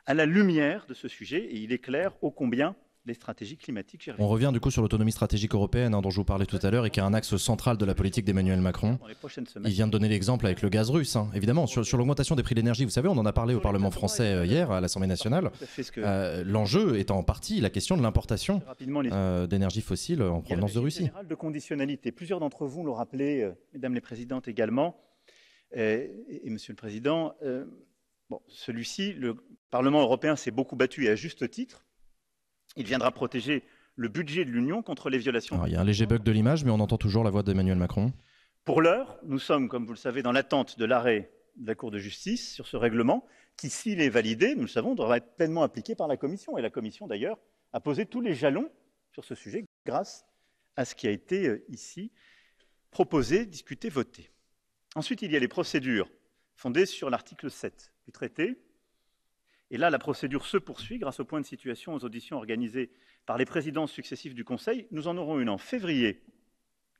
à la lumière de ce sujet. Et il est clair ô combien stratégies climatiques. On revient du coup sur l'autonomie stratégique européenne hein, dont je vous parlais tout à l'heure et qui est un axe central de la politique d'Emmanuel Macron. Il vient de donner l'exemple avec le gaz russe, hein. évidemment. Sur, l'augmentation des prix de l'énergie, vous savez, on en a parlé au Parlement français euh, hier, à l'Assemblée nationale. Euh, l'enjeu est en partie la question de l'importation euh, d'énergie fossile en provenance de Russie. de conditionnalité. Plusieurs d'entre vous l'ont rappelé, mesdames les présidentes également, et, monsieur le président. celui-ci, le Parlement européen s'est beaucoup battu et à juste titre il viendra protéger le budget de l'Union contre les violations. il y a un léger bug de l'image, mais on entend toujours la voix d'Emmanuel Macron. Pour l'heure, nous sommes, comme vous le savez, dans l'attente de l'arrêt de la Cour de justice sur ce règlement, qui, s'il est validé, nous le savons, devra être pleinement appliqué par la Commission. Et la Commission, d'ailleurs, a posé tous les jalons sur ce sujet grâce à ce qui a été euh, ici proposé, discuté, voté. Ensuite, il y a les procédures fondées sur l'article 7 du traité et là, la procédure se poursuit grâce au point de situation aux auditions organisées par les présidences successives du Conseil. Nous en aurons une en février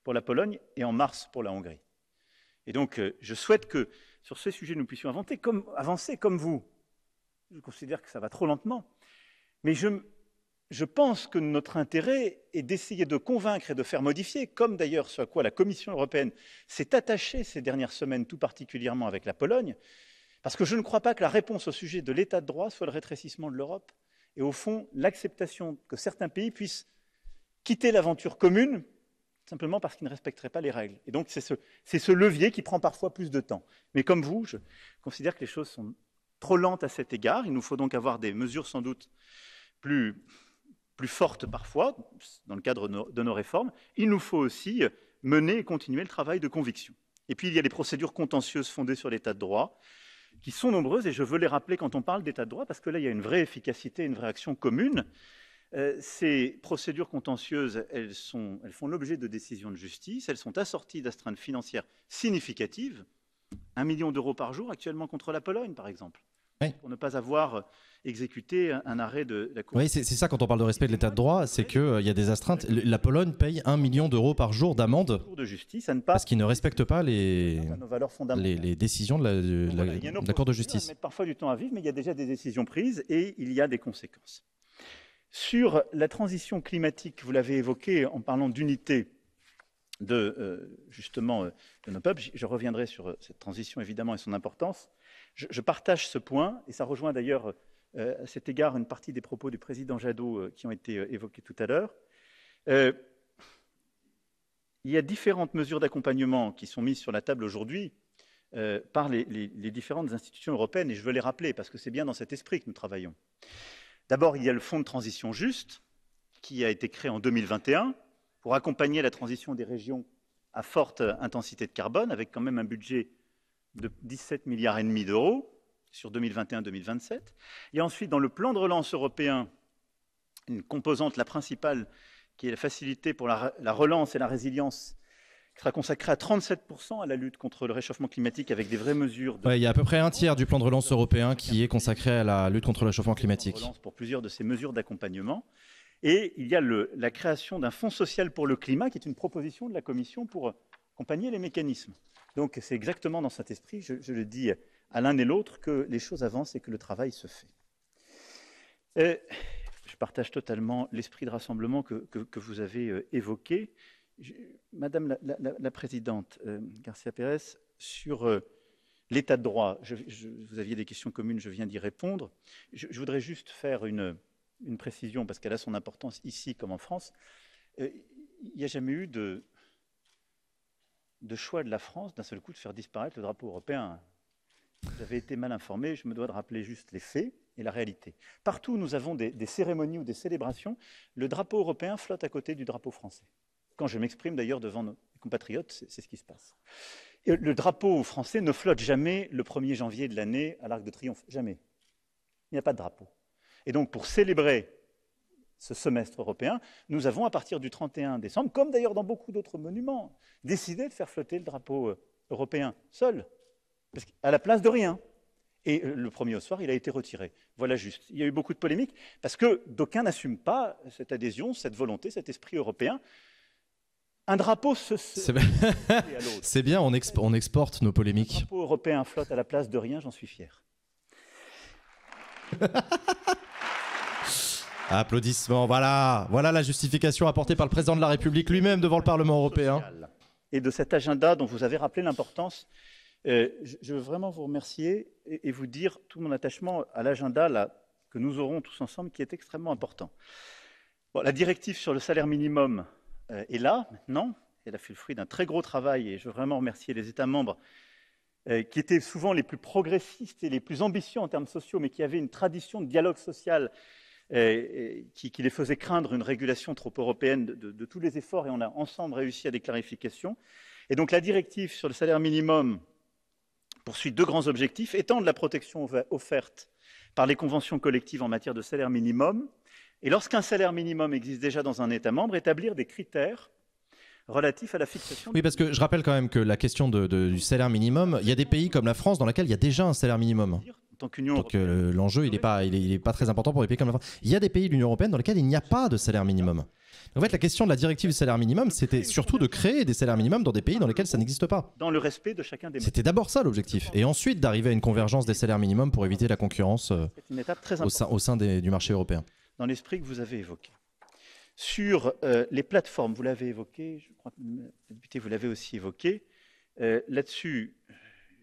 pour la Pologne et en mars pour la Hongrie. Et donc, euh, je souhaite que sur ces sujets, nous puissions avancer comme vous. Je considère que ça va trop lentement. Mais je, je pense que notre intérêt est d'essayer de convaincre et de faire modifier, comme d'ailleurs ce à quoi la Commission européenne s'est attachée ces dernières semaines, tout particulièrement avec la Pologne, parce que je ne crois pas que la réponse au sujet de l'état de droit soit le rétrécissement de l'Europe et au fond l'acceptation que certains pays puissent quitter l'aventure commune simplement parce qu'ils ne respecteraient pas les règles. Et donc c'est ce, ce, levier qui prend parfois plus de temps. Mais comme vous, je considère que les choses sont trop lentes à cet égard. Il nous faut donc avoir des mesures sans doute plus, plus fortes parfois dans le cadre de nos réformes. Il nous faut aussi mener et continuer le travail de conviction. Et puis il y a les procédures contentieuses fondées sur l'état de droit qui sont nombreuses, et je veux les rappeler quand on parle d'état de droit, parce que là, il y a une vraie efficacité, une vraie action commune. Euh, ces procédures contentieuses, elles, sont, elles font l'objet de décisions de justice, elles sont assorties d'astreintes financières significatives, un million d'euros par jour actuellement contre la Pologne, par exemple pour ne pas avoir exécuté un arrêt de la Cour. Oui, c'est ça quand on parle de respect de l'état de droit, c'est qu'il euh, y a des astreintes. La Pologne paye 1 million d'euros par jour d'amende parce qu'il ne respecte pas les, décisions de la, de, Cour de justice. Il parfois du temps à vivre, mais il y a déjà des décisions prises et il y a des conséquences. Sur la transition climatique, vous l'avez évoqué en parlant d'unité de euh, justement euh, de nos peuples, je reviendrai sur cette transition évidemment et son importance. Je, partage ce point, et ça rejoint d'ailleurs euh, à cet égard une partie des propos du président Jadot euh, qui ont été euh, évoqués tout à l'heure. il y a différentes mesures d'accompagnement qui sont mises sur la table aujourd'hui par les, les, différentes institutions européennes, et je veux les rappeler parce que c'est bien dans cet esprit que nous travaillons. D'abord, il y a le Fonds de transition juste qui a été créé en 2021 pour accompagner la transition des régions à forte intensité de carbone, avec quand même un budget de 17 milliards et demi d'euros sur 2021-2027. Et ensuite dans le plan de relance européen une composante, la principale, qui est la facilité pour la, relance et la résilience, qui sera consacrée à 37% à la lutte contre le réchauffement climatique avec des vraies mesures. il y a à peu près un tiers du plan de relance européen qui est consacré à la lutte contre le réchauffement climatique. Pour plusieurs de ces mesures d'accompagnement. Et il y a la création d'un fonds social pour le climat, qui est une proposition de la Commission pour accompagner les mécanismes. Donc c'est exactement dans cet esprit, je, le dis à l'un et l'autre, que les choses avancent et que le travail se fait. Euh, je partage totalement l'esprit de rassemblement que, vous avez euh, évoqué. Madame la, Présidente euh, Garcia Pérez, sur l'état de droit, vous aviez des questions communes, je viens d'y répondre. Je, voudrais juste faire une, précision, parce qu'elle a son importance ici comme en France. il n'y a jamais eu de, de choix de la France d'un seul coup de faire disparaître le drapeau européen. vous avez été mal informé, je me dois de rappeler juste les faits et la réalité. Partout où nous avons des, cérémonies ou des célébrations, le drapeau européen flotte à côté du drapeau français. Quand je m'exprime d'ailleurs devant nos compatriotes, c'est ce qui se passe. le drapeau français ne flotte jamais le 1er janvier de l'année à l'Arc de Triomphe, jamais. Il n'y a pas de drapeau. Et donc pour célébrer ce semestre européen, nous avons, à partir du 31 décembre, comme d'ailleurs dans beaucoup d'autres monuments, décidé de faire flotter le drapeau euh, européen seul, parce à la place de rien. Et euh, le premier au soir, il a été retiré. Voilà juste. Il y a eu beaucoup de polémiques, parce que d'aucuns n'assument pas cette adhésion, cette volonté, cet esprit européen. Un drapeau se. C'est bien, on, on, exporte nos polémiques. Le drapeau européen flotte à la place de rien, j'en suis fier. Applaudissements, voilà, voilà la justification apportée par le président de la République lui-même devant le Parlement européen. Et de cet agenda dont vous avez rappelé l'importance, euh, je veux vraiment vous remercier et, vous dire tout mon attachement à l'agenda que nous aurons tous ensemble qui est extrêmement important. la directive sur le salaire minimum euh, est là maintenant. Elle a fait le fruit d'un très gros travail et je veux vraiment remercier les États membres euh, qui étaient souvent les plus progressistes et les plus ambitieux en termes sociaux, mais qui avaient une tradition de dialogue social qui, qui, les faisait craindre une régulation trop européenne de, tous les efforts, et on a ensemble réussi à des clarifications. Et donc la directive sur le salaire minimum poursuit deux grands objectifs, étendre la protection offerte par les conventions collectives en matière de salaire minimum, et lorsqu'un salaire minimum existe déjà dans un État membre, établir des critères relatifs à la fixation. Oui, parce que je rappelle quand même que la question du salaire minimum, il y a des pays comme la France dans laquelle il y a déjà un salaire minimum. Donc l'enjeu, il n'est pas, il est, pas très important pour les pays comme la Il y a des pays de l'Union européenne dans lesquels il n'y a pas de salaire minimum. En fait, la question de la directive du salaire minimum, c'était surtout de créer des salaires minimums dans des pays dans lesquels ça n'existe pas. Dans le respect de chacun des. C'était d'abord ça l'objectif, et ensuite d'arriver à une convergence des salaires minimums pour éviter la concurrence euh, au sein, du marché européen. Dans l'esprit que vous avez évoqué, sur euh, les plateformes, vous l'avez évoqué, je crois que député vous l'avez aussi évoqué. Euh, là-dessus,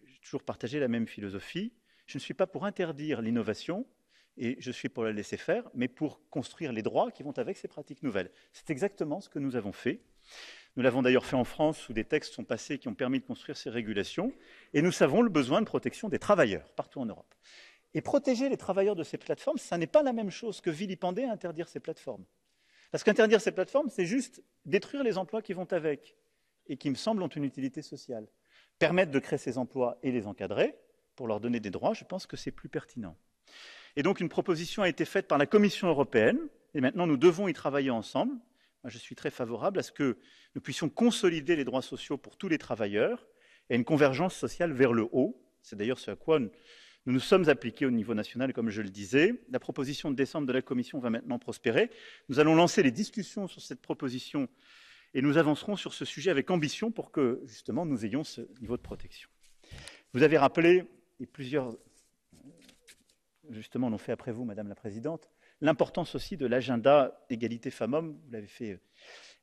j'ai toujours partagé la même philosophie je ne suis pas pour interdire l'innovation, et je suis pour la laisser faire, mais pour construire les droits qui vont avec ces pratiques nouvelles. C'est exactement ce que nous avons fait. Nous l'avons d'ailleurs fait en France, où des textes sont passés qui ont permis de construire ces régulations, et nous savons le besoin de protection des travailleurs partout en Europe. Et protéger les travailleurs de ces plateformes, ça n'est pas la même chose que vilipender et interdire ces plateformes. Parce qu'interdire ces plateformes, c'est juste détruire les emplois qui vont avec, et qui me semblent ont une utilité sociale. Permettre de créer ces emplois et les encadrer, pour leur donner des droits, je pense que c'est plus pertinent. Et donc une proposition a été faite par la Commission européenne, et maintenant nous devons y travailler ensemble. je suis très favorable à ce que nous puissions consolider les droits sociaux pour tous les travailleurs et une convergence sociale vers le haut. C'est d'ailleurs ce à quoi nous nous sommes appliqués au niveau national, comme je le disais. La proposition de décembre de la Commission va maintenant prospérer. Nous allons lancer les discussions sur cette proposition et nous avancerons sur ce sujet avec ambition pour que justement nous ayons ce niveau de protection. Vous avez rappelé et plusieurs, justement, l'ont fait après vous, Madame la Présidente, l'importance aussi de l'agenda égalité femmes-hommes, vous l'avez fait euh,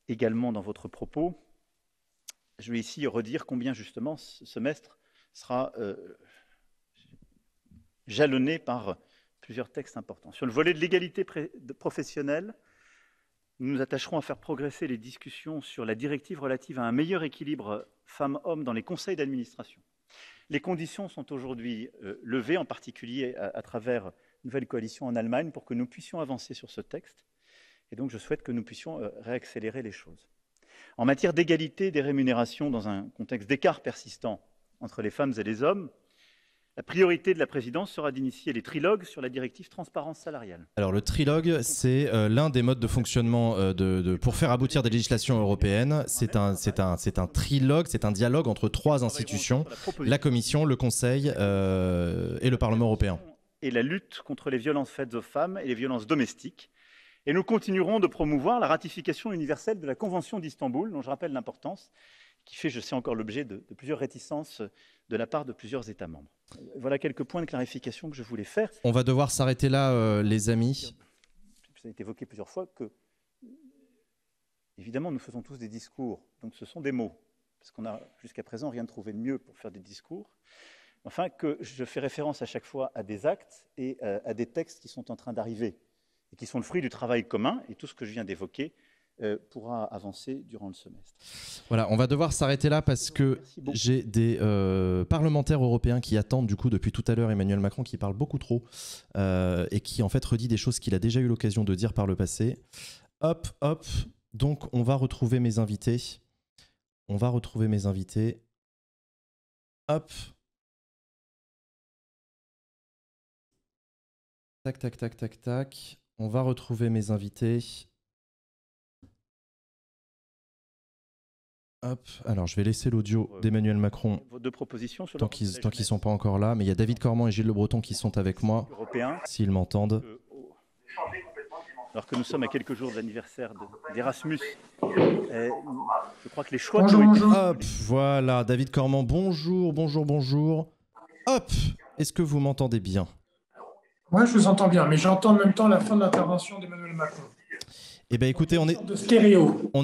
également dans votre propos. Je vais ici redire combien, justement, ce semestre sera euh, jalonné par plusieurs textes importants. Sur le volet de l'égalité professionnelle, nous nous attacherons à faire progresser les discussions sur la directive relative à un meilleur équilibre euh, femmes-hommes dans les conseils d'administration. Les conditions sont aujourd'hui euh, levées, en particulier à, travers une nouvelle coalition en Allemagne, pour que nous puissions avancer sur ce texte. Et donc, je souhaite que nous puissions euh, réaccélérer les choses. En matière d'égalité des rémunérations, dans un contexte d'écart persistant entre les femmes et les hommes, la priorité de la présidence sera d'initier les trilogues sur la directive transparence salariale. Alors le trilogue, c'est euh, l'un des modes de fonctionnement euh, pour faire aboutir des législations européennes. C'est un, trilogue, c'est un dialogue entre trois institutions, la Commission, le Conseil euh, et le Parlement européen. Et la lutte contre les violences faites aux femmes et les violences domestiques. Et nous continuerons de promouvoir la ratification universelle de la Convention d'Istanbul, dont je rappelle l'importance, qui fait, je sais, encore l'objet de, plusieurs réticences de la part de plusieurs États membres. Voilà quelques points de clarification que je voulais faire. On va devoir s'arrêter là, euh, les amis. Ça a été évoqué plusieurs fois que, évidemment, nous faisons tous des discours, donc ce sont des mots, parce qu'on n'a jusqu'à présent rien trouvé de mieux pour faire des discours. Enfin, que je fais référence à chaque fois à des actes et euh, à des textes qui sont en train d'arriver et qui sont le fruit du travail commun, et tout ce que je viens d'évoquer euh, pourra avancer durant le semestre. Voilà, on va devoir s'arrêter là parce que j'ai des euh, parlementaires européens qui attendent du coup depuis tout à l'heure Emmanuel Macron qui parle beaucoup trop euh, et qui en fait redit des choses qu'il a déjà eu l'occasion de dire par le passé. Hop, hop, donc on va retrouver mes invités. On va retrouver mes invités. Hop. Tac, tac, tac, tac, tac. On va retrouver mes invités. Hop, alors je vais laisser l'audio euh, d'Emmanuel Macron tant qu'ils ne sont pas encore là, mais il y a David Cormand et Gilles Le Breton qui sont avec moi, s'ils m'entendent. Euh, oh. Alors que nous sommes à quelques jours de l'anniversaire d'Erasmus, eh, je crois que les choix... Bonjour, Hop, voilà, David Cormand, bonjour, bonjour, bonjour. Hop, est-ce que vous m'entendez bien Moi je vous entends bien, mais j'entends en même temps la fin de l'intervention d'Emmanuel Macron. Eh bien écoutez, on,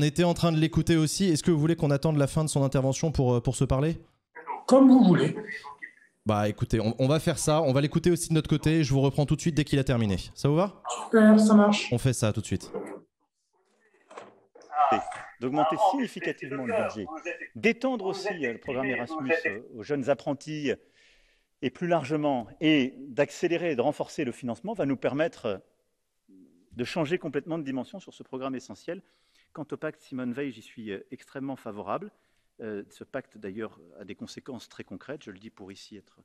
était en train de l'écouter aussi. Est-ce que vous voulez qu'on attende la fin de son intervention pour, euh, pour se parler Comme vous voulez. Bah écoutez, on, va faire ça, on va l'écouter aussi de notre côté, je vous reprends tout de suite dès qu'il a terminé. Ça vous va ça marche. On fait ça tout de suite. Ah. d'augmenter significativement le budget, d'étendre aussi euh, le programme Erasmus euh, aux jeunes apprentis et plus largement, et d'accélérer et de renforcer le financement va nous permettre de changer complètement de dimension sur ce programme essentiel. Quant au pacte Simone Veil, j'y suis euh, extrêmement favorable. Euh, ce pacte, d'ailleurs, a des conséquences très concrètes, je le dis pour ici être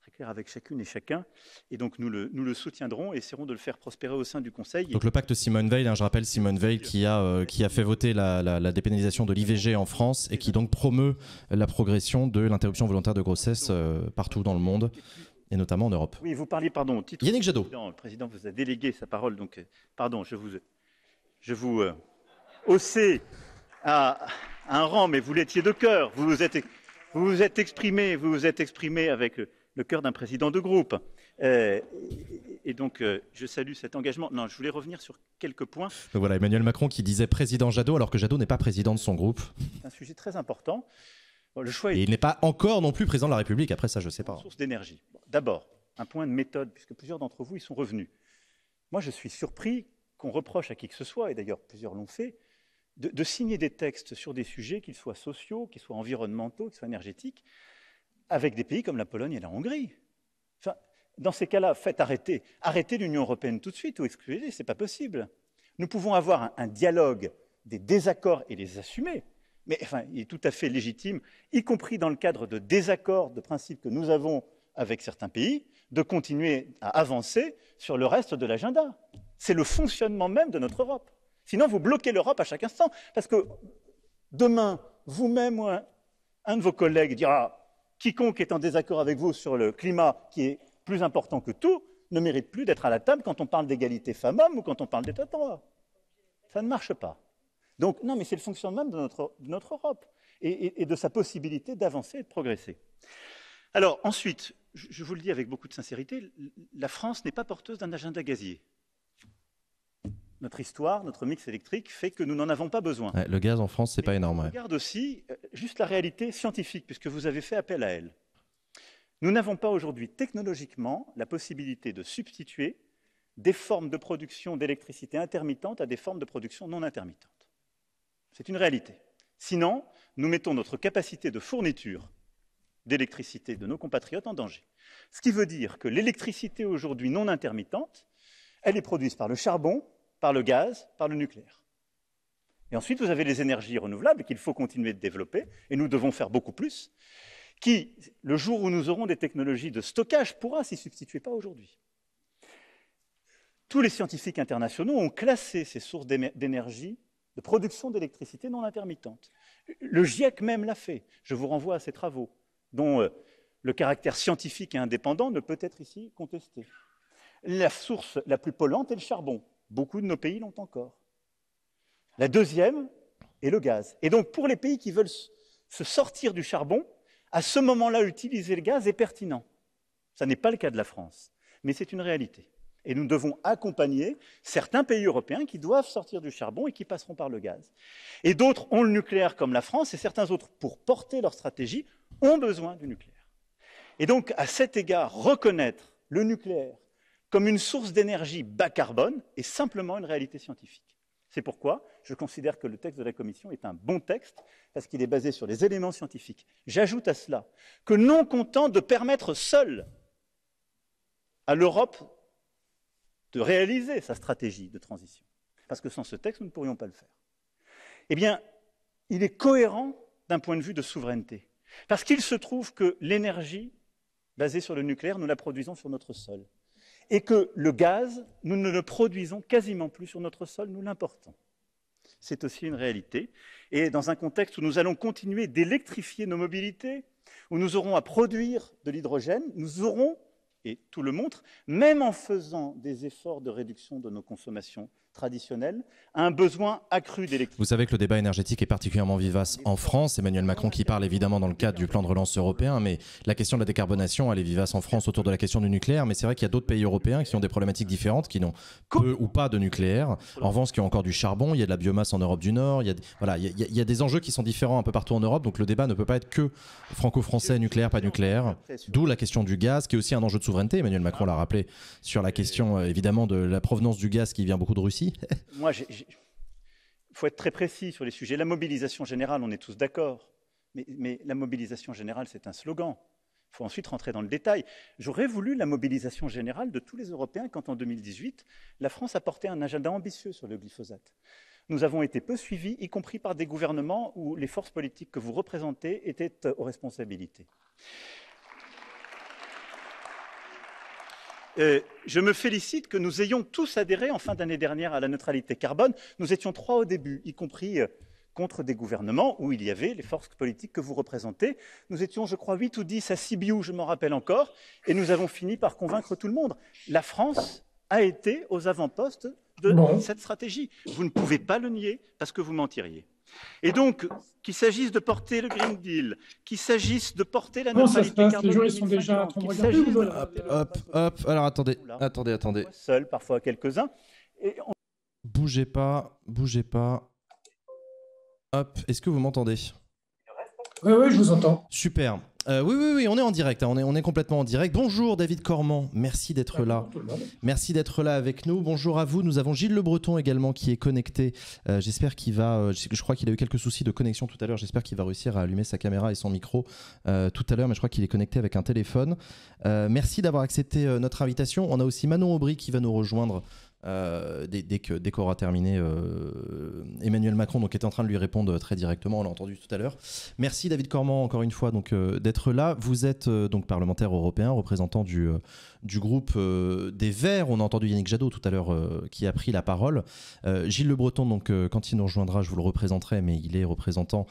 très clair avec chacune et chacun. Et donc, nous le, soutiendrons et essaierons de le faire prospérer au sein du Conseil. Donc, le pacte Simone Veil, hein, je rappelle Simone Veil qui a, euh, qui a fait voter la, dépénalisation de l'IVG en France et qui donc promeut la progression de l'interruption volontaire de grossesse partout dans le monde et notamment en Europe. Oui, vous parliez, pardon, au titre. Yannick Jadot. le président vous a délégué sa parole, donc, euh, pardon, je vous, je vous euh, haussais à, un rang, mais vous l'étiez de cœur. Vous vous êtes, vous vous êtes exprimé, vous vous êtes exprimé avec le, cœur d'un président de groupe. Euh, et donc, je salue cet engagement. Non, je voulais revenir sur quelques points. voilà, Emmanuel Macron qui disait président Jadot, alors que Jadot n'est pas président de son groupe. C'est un sujet très important. Oh, il n'est pas encore non plus président de la République, après ça, je ne sais pas. Source d'énergie. D'abord, un point de méthode, puisque plusieurs d'entre vous y sont revenus. Moi, je suis surpris qu'on reproche à qui que ce soit, et d'ailleurs plusieurs l'ont fait, de, signer des textes sur des sujets, qu'ils soient sociaux, qu'ils soient environnementaux, qu'ils soient énergétiques, avec des pays comme la Pologne et la Hongrie. Enfin, dans ces cas-là, faites arrêter, arrêtez l'Union européenne tout de suite ou excluez-les, ce n'est pas possible. Nous pouvons avoir un dialogue des désaccords et les assumer, mais il est tout à fait légitime, y compris dans le cadre de désaccords de principes que nous avons avec certains pays, de continuer à avancer sur le reste de l'agenda. C'est le fonctionnement même de notre Europe. Sinon, vous bloquez l'Europe à chaque instant, parce que demain, vous-même ou un, un, de vos collègues dira quiconque est en désaccord avec vous sur le climat, qui est plus important que tout, ne mérite plus d'être à la table quand on parle d'égalité femmes-hommes ou quand on parle d'état de droit. Ça ne marche pas. Donc, non, mais c'est le fonctionnement de notre, de notre Europe et, de sa possibilité d'avancer et de progresser. Alors, ensuite, je vous le dis avec beaucoup de sincérité, la France n'est pas porteuse d'un agenda gazier. Notre histoire, notre mix électrique fait que nous n'en avons pas besoin. le gaz en France, n'est pas énorme. Regarde aussi euh, juste la réalité scientifique, puisque vous avez fait appel à elle. Nous n'avons pas aujourd'hui technologiquement la possibilité de substituer des formes de production d'électricité intermittente à des formes de production non intermittente. C'est une réalité. Sinon, nous mettons notre capacité de fourniture d'électricité de nos compatriotes en danger. Ce qui veut dire que l'électricité aujourd'hui non intermittente, elle est produite par le charbon, par le gaz, par le nucléaire. Et ensuite, vous avez les énergies renouvelables qu'il faut continuer de développer, et nous devons faire beaucoup plus, qui, le jour où nous aurons des technologies de stockage, pourra s'y substituer pas aujourd'hui. Tous les scientifiques internationaux ont classé ces sources d'énergie de production d'électricité non intermittente. Le GIEC même l'a fait. Je vous renvoie à ses travaux, dont euh, le caractère scientifique et indépendant ne peut être ici contesté. La source la plus polluante est le charbon. Beaucoup de nos pays l'ont encore. La deuxième est le gaz. Et donc, pour les pays qui veulent se sortir du charbon, à ce moment-là, utiliser le gaz est pertinent. Ça n'est pas le cas de la France, mais c'est une réalité. Et nous devons accompagner certains pays européens qui doivent sortir du charbon et qui passeront par le gaz. Et d'autres ont le nucléaire comme la France, et certains autres, pour porter leur stratégie, ont besoin du nucléaire. Et donc, à cet égard, reconnaître le nucléaire comme une source d'énergie bas carbone est simplement une réalité scientifique. C'est pourquoi je considère que le texte de la Commission est un bon texte, parce qu'il est basé sur les éléments scientifiques. J'ajoute à cela que non content de permettre seul à l'Europe de réaliser sa stratégie de transition. Parce que sans ce texte, nous ne pourrions pas le faire. Eh bien, il est cohérent d'un point de vue de souveraineté. Parce qu'il se trouve que l'énergie basée sur le nucléaire, nous la produisons sur notre sol. Et que le gaz, nous ne le produisons quasiment plus sur notre sol, nous l'importons. C'est aussi une réalité. Et dans un contexte où nous allons continuer d'électrifier nos mobilités, où nous aurons à produire de l'hydrogène, nous aurons et tout le montre, même en faisant des efforts de réduction de nos consommations traditionnelle un besoin accru d'électricité. Vous savez que le débat énergétique est particulièrement vivace en France. Emmanuel Macron qui parle évidemment dans le cadre du plan de relance européen, mais la question de la décarbonation, elle est vivace en France autour de la question du nucléaire. Mais c'est vrai qu'il y a d'autres pays européens qui ont des problématiques différentes, qui n'ont peu ou pas de nucléaire. En revanche, qui ont encore du charbon, il y a de la biomasse en Europe du Nord. Il y a, voilà, il y a, il y a des enjeux qui sont différents un peu partout en Europe. Donc le débat ne peut pas être que franco-français, nucléaire, pas nucléaire. D'où la question du gaz, qui est aussi un enjeu de souveraineté. Emmanuel Macron l'a rappelé sur la question euh, évidemment de la provenance du gaz qui vient beaucoup de Russie. Moi, il faut être très précis sur les sujets. La mobilisation générale, on est tous d'accord. Mais, mais, la mobilisation générale, c'est un slogan. Il faut ensuite rentrer dans le détail. J'aurais voulu la mobilisation générale de tous les Européens quand, en 2018, la France a porté un agenda ambitieux sur le glyphosate. Nous avons été peu suivis, y compris par des gouvernements où les forces politiques que vous représentez étaient euh, aux responsabilités. Euh, je me félicite que nous ayons tous adhéré en fin d'année dernière à la neutralité carbone. Nous étions trois au début, y compris euh, contre des gouvernements où il y avait les forces politiques que vous représentez. Nous étions, je crois, huit ou dix à Sibiu, je m'en rappelle encore, et nous avons fini par convaincre tout le monde. La France a été aux avant-postes de cette stratégie. Vous ne pouvez pas le nier parce que vous mentiriez. Et donc, qu'il s'agisse de porter le Green Deal, qu'il s'agisse de porter la nouvelle Hop, hop, Alors attendez, attendez, attendez. seul, parfois quelques-uns. Bougez pas, bougez pas. Hop, est-ce que vous m'entendez Oui, oui, je vous entends. Super. Euh, oui, oui, oui, on est en direct, hein, on, est, on est complètement en direct. Bonjour David Cormand, merci d'être là. Merci d'être là avec nous. Bonjour à vous, nous avons Gilles Le Breton également qui est connecté. Euh, j'espère qu'il va, euh, je crois qu'il a eu quelques soucis de connexion tout à l'heure, j'espère qu'il va réussir à allumer sa caméra et son micro tout à l'heure, mais je crois qu'il est connecté avec un téléphone. merci d'avoir accepté notre invitation. On a aussi Manon Aubry qui va nous rejoindre euh, dès, que dès qu'aura terminé euh, Emmanuel Macron donc est en train de lui répondre très directement on l'a entendu tout à l'heure merci David Cormand encore une fois donc euh, d'être là vous êtes donc parlementaire européen représentant du du groupe euh, des Verts. On a entendu Yannick Jadot tout à l'heure euh, qui a pris la parole. Euh, Gilles Le Breton, donc, quand il nous rejoindra, je vous le représenterai, mais il est représentant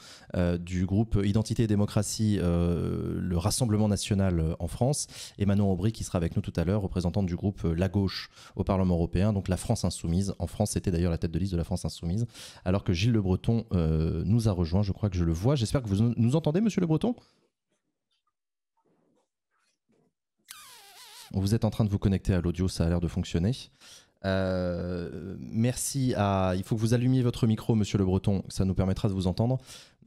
du groupe Identité et Démocratie, le Rassemblement National en France. Et Manon Aubry qui sera avec nous tout à l'heure, représentante du groupe La Gauche au Parlement Européen, donc la France Insoumise. En France, c'était d'ailleurs la tête de liste de la France Insoumise. Alors que Gilles Le Breton nous a rejoint, je crois que je le vois. J'espère que vous nous entendez, monsieur Le Breton Vous êtes en train de vous connecter à l'audio, ça a l'air de fonctionner. Euh, merci à. Il faut que vous allumiez votre micro, monsieur Le Breton, ça nous permettra de vous entendre.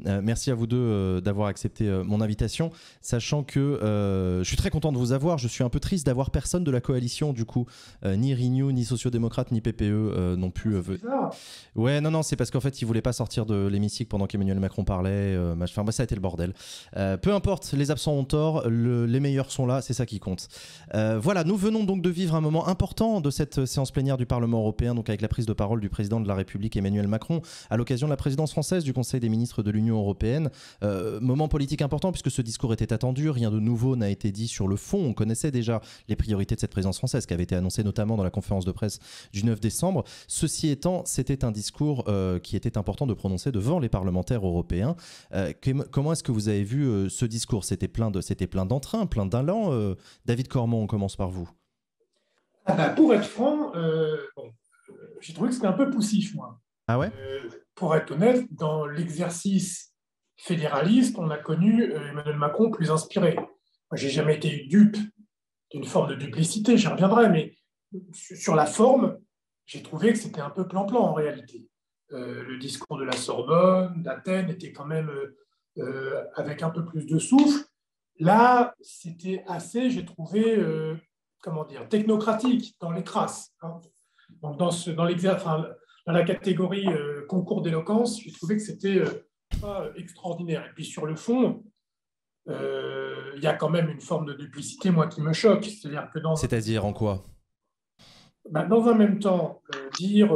Euh, merci à vous deux euh, d'avoir accepté euh, mon invitation, sachant que je suis très content de vous avoir. Je suis un peu triste d'avoir personne de la coalition, du coup, ni Renew, ni Sociodémocrate, ni PPE non plus. ouais, non, non, c'est parce qu'en fait, ils voulaient pas sortir de l'hémicycle pendant qu'Emmanuel Macron parlait. Enfin, bah, ça a été le bordel. peu importe, les absents ont tort, les meilleurs sont là, c'est ça qui compte. voilà, nous venons donc de vivre un moment important de cette séance plénière du Parlement européen, donc avec la prise de parole du président de la République Emmanuel Macron à l'occasion de la présidence française du Conseil des ministres de l'Union européenne. Euh, moment politique important puisque ce discours était attendu, rien de nouveau n'a été dit sur le fond. On connaissait déjà les priorités de cette présidence française qui avait été annoncée notamment dans la conférence de presse du 9 décembre. Ceci étant, c'était un discours euh, qui était important de prononcer devant les parlementaires européens. Euh, comment est-ce que vous avez vu ce discours C'était plein de, c'était plein d'entrain, plein d'allant. David Cormont, on commence par vous. Ah bah, pour être franc, j'ai trouvé que c'était un peu poussif, moi. Ah ouais Pour être honnête, dans l'exercice fédéraliste, on a connu euh, Emmanuel Macron plus inspiré. Moi, j'ai jamais été dupe d'une forme de duplicité, j'y reviendrai, mais sur la forme, j'ai trouvé que c'était un peu plan-plan en réalité. Euh, le discours de la Sorbonne, d'Athènes était quand même euh, avec un peu plus de souffle. Là, c'était assez, j'ai trouvé, comment dire, technocratique dans les traces. Hein. Donc dans, dans l'exercice, dans la catégorie euh, concours d'éloquence, j'ai trouvé que c'était euh, pas extraordinaire. Et puis sur le fond, euh, il y a quand même une forme de duplicité, moi, qui me choque. C'est-à-dire en quoi bah, Dans un même temps, dire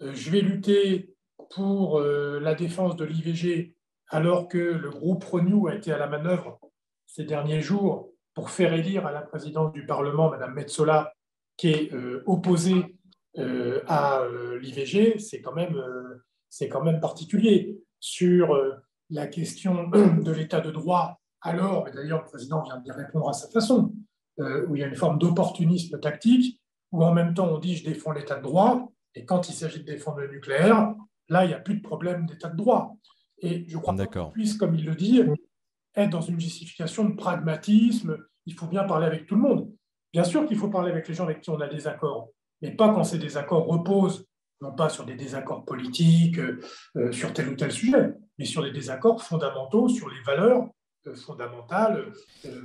je vais lutter pour la défense de l'IVG alors que le groupe Renew a été à la manœuvre ces derniers jours pour faire élire à la présidente du Parlement Mme Metzola, qui est opposée euh, à euh, l'IVG, c'est quand, euh, quand, même particulier. Sur la question de l'état de droit, alors, et d'ailleurs le président vient d'y répondre à sa façon, où il y a une forme d'opportunisme tactique, où en même temps on dit je défends l'état de droit, et quand il s'agit de défendre le nucléaire, là, il n'y a plus de problème d'état de droit. Et je crois qu'on puisse, comme il le dit, être dans une justification de pragmatisme, il faut bien parler avec tout le monde. Bien sûr qu'il faut parler avec les gens avec qui on a des accords, et pas quand ces désaccords reposent non pas sur des désaccords politiques, euh, euh, sur tel ou tel sujet, mais sur des désaccords fondamentaux, sur les valeurs euh, fondamentales,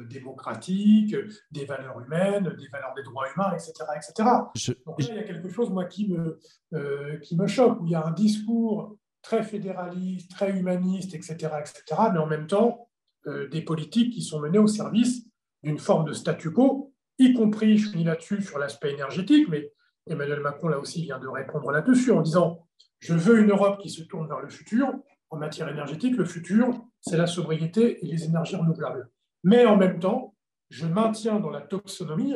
démocratiques, des valeurs humaines, des valeurs des droits humains, etc. etc. Donc là, il y a quelque chose, moi, qui me, qui me choque, où il y a un discours très fédéraliste, très humaniste, etc., etc., mais en même temps, des politiques qui sont menées au service d'une forme de statu quo, y compris, je finis là-dessus, sur l'aspect énergétique, mais Emmanuel Macron, là aussi, vient de répondre là-dessus en disant Je veux une Europe qui se tourne vers le futur. En matière énergétique, le futur, c'est la sobriété et les énergies renouvelables. Mais en même temps, je maintiens dans la taxonomie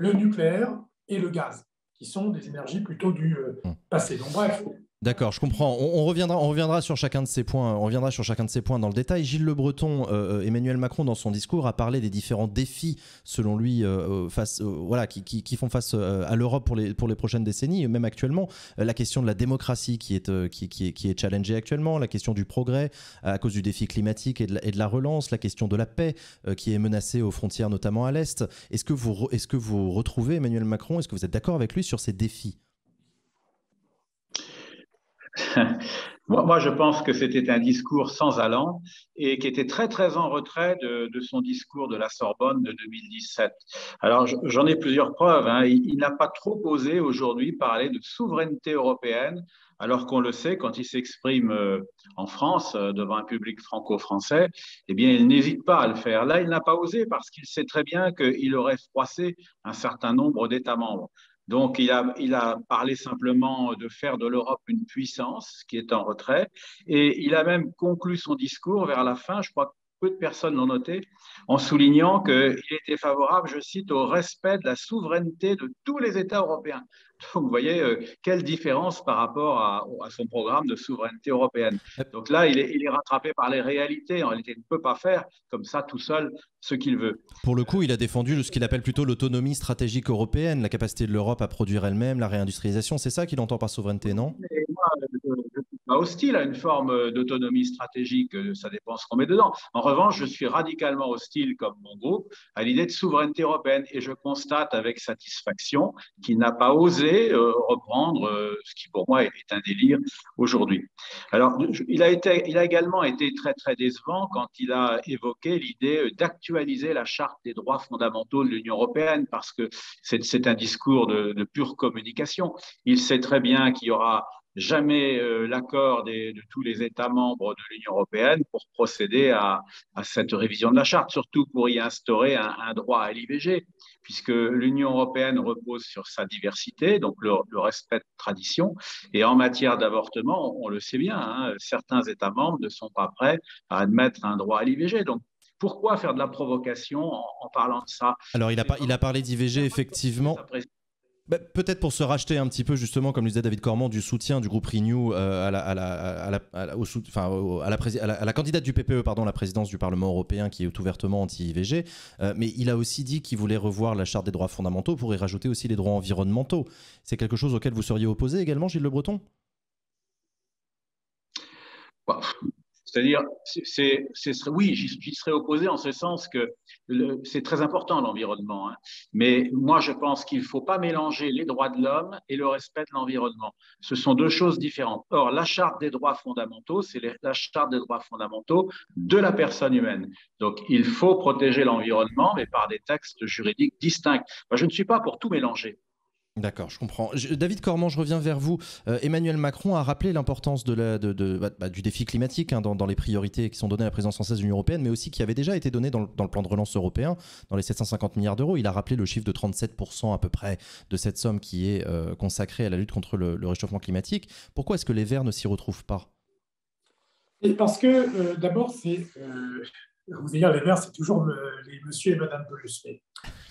le nucléaire et le gaz, qui sont des énergies plutôt du euh, mmh. passé. Donc, bref, D'accord, je comprends. On, reviendra, on reviendra sur chacun de ces points. On reviendra sur chacun de ces points dans le détail. Gilles Le Breton, euh, euh, Emmanuel Macron, dans son discours, a parlé des différents défis, selon lui, euh, face, voilà, qui, font face à l'Europe pour les, pour les prochaines décennies, même actuellement. la question de la démocratie qui est, qui, est, qui est challengée actuellement, la question du progrès à cause du défi climatique et de la, et de la relance, la question de la paix qui est menacée aux frontières, notamment à l'est. Est-ce que vous, est-ce que vous retrouvez Emmanuel Macron Est-ce que vous êtes d'accord avec lui sur ces défis moi, je pense que c'était un discours sans allant et qui était très, très en retrait de, son discours de la Sorbonne de 2017. Alors, j'en ai plusieurs preuves. Hein. Il, il n'a pas trop osé aujourd'hui parler de souveraineté européenne, alors qu'on le sait, quand il s'exprime euh, en France euh, devant un public franco-français, eh bien, il n'hésite pas à le faire. Là, il n'a pas osé parce qu'il sait très bien qu'il aurait froissé un certain nombre d'États membres. Donc, il a, parlé simplement de faire de l'Europe une puissance qui est en retrait. Et il a même conclu son discours vers la fin, je crois que peu de personnes l'ont noté, en soulignant qu'il était favorable, je cite, au respect de la souveraineté de tous les États européens. Donc, vous voyez, euh, quelle différence par rapport à, son programme de souveraineté européenne. Donc là, il est, il est rattrapé par les réalités. En réalité, il ne peut pas faire comme ça tout seul ce qu'il veut. Pour le coup, il a défendu ce qu'il appelle plutôt l'autonomie stratégique européenne, la capacité de l'Europe à produire elle-même, la réindustrialisation. C'est ça qu'il entend par souveraineté, non euh, je, suis pas hostile à une forme euh, d'autonomie stratégique. Ça dépend ce qu'on met dedans. En revanche, je suis radicalement hostile, comme mon groupe, à l'idée de souveraineté européenne. Et je constate avec satisfaction qu'il n'a pas osé euh, reprendre euh, ce qui pour moi est un délire aujourd'hui. Alors, il a, été, il a également été très, très décevant quand il a évoqué l'idée euh, d'actualiser la charte des droits fondamentaux de l'Union européenne, parce que c'est un discours de pure communication. Il sait très bien qu'il y aura jamais euh, l'accord de tous les États membres de l'Union européenne pour procéder à, cette révision de la charte, surtout pour y instaurer un, droit à l'IVG, puisque l'Union européenne repose sur sa diversité, donc le, respect de tradition. Et en matière d'avortement, on, le sait bien, hein, certains États membres ne sont pas prêts à admettre un droit à l'IVG. Donc pourquoi faire de la provocation en, parlant de ça Alors il a, il a parlé d'IVG effectivement. Bah, peut-être pour se racheter un petit peu, justement, comme le disait David Cormand, du soutien du groupe Renew à la candidate du PPE, pardon, la présidence du Parlement européen, qui est ouvertement anti-IVG. Euh, mais il a aussi dit qu'il voulait revoir la Charte des droits fondamentaux pour y rajouter aussi les droits environnementaux. C'est quelque chose auquel vous seriez opposé également, Gilles Le Breton bah, c'est-à-dire, c'est, oui, j'y serais opposé en ce sens que c'est très important l'environnement, hein. mais moi je pense qu'il ne faut pas mélanger les droits de l'homme et le respect de l'environnement. Ce sont deux choses différentes. Or, la charte des droits fondamentaux, c'est la charte des droits fondamentaux de la personne humaine. Donc, il faut protéger l'environnement, mais par des textes juridiques distincts. je ne suis pas pour tout mélanger. D'accord, je comprends. David Cormand, je reviens vers vous. Euh, Emmanuel Macron a rappelé l'importance bah, bah, du défi climatique hein, dans, les priorités qui sont données à la présidence française de l'Union européenne, mais aussi qui avait déjà été donné dans le, plan de relance européen, dans les 750 milliards d'euros. Il a rappelé le chiffre de 37% à peu près de cette somme qui est euh, consacrée à la lutte contre le, réchauffement climatique. Pourquoi est-ce que les Verts ne s'y retrouvent pas Parce que euh, d'abord, c'est... vous les Verts, c'est toujours les monsieur et madame Bellucet.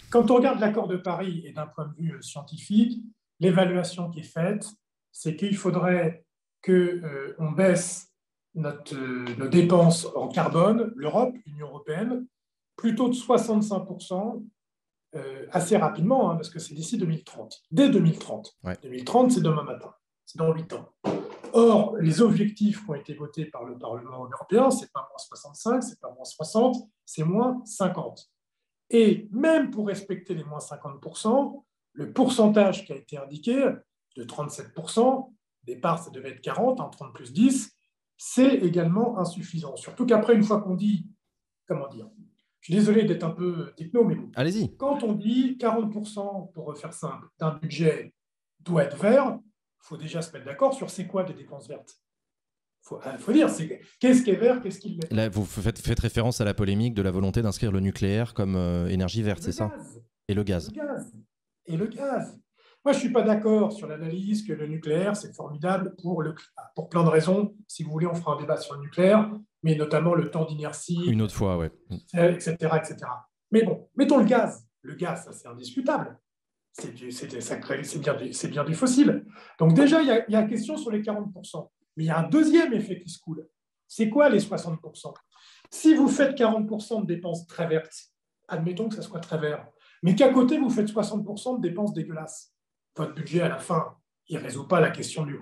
Quand on regarde l'accord de Paris et d'un point de vue euh, scientifique, l'évaluation qui est faite, c'est qu'il faudrait qu'on euh, baisse euh, nos dépenses en carbone, l'Europe, l'Union européenne, plutôt de 65% assez rapidement, hein, parce que c'est d'ici 2030, dès 2030. 2030, c'est demain matin, c'est dans 8 ans. Or, les objectifs qui ont été votés par le Parlement européen, n'est pas moins 65, c'est pas moins 60, c'est moins 50. Et même pour respecter les moins 50%, le pourcentage qui a été indiqué de 37%, départ ça devait être 40, en 30 plus 10, c'est également insuffisant. Surtout qu'après, une fois qu'on dit, comment dire, je suis désolé d'être un peu techno, mais bon, Allez-y. quand on dit 40%, pour refaire simple, d'un budget doit être vert, il faut déjà se mettre d'accord sur c'est quoi des dépenses vertes faut, euh, faut dire, qu'est-ce qui est vert, qu'est-ce qui est Là, vous faites, référence à la polémique de la volonté d'inscrire le nucléaire comme euh, énergie verte, c'est ça Et le gaz. Et le gaz. Moi, je ne suis pas d'accord sur l'analyse que le nucléaire, c'est formidable pour, le, pour plein de raisons. Si vous voulez, on fera un débat sur le nucléaire, mais notamment le temps d'inertie. Une autre fois, oui. Etc., etc. Mais bon, mettons le gaz. Le gaz, ça, c'est indiscutable. C'est bien, bien, du fossile. Donc déjà, il y, a, il y a question sur les 40%. Mais il y a un deuxième effet qui se coule. C'est quoi les 60% Si vous faites 40% de dépenses très vertes, admettons que ça soit très vert, mais qu'à côté, vous faites 60% de dépenses dégueulasses, votre budget à la fin, il ne résout pas la question du...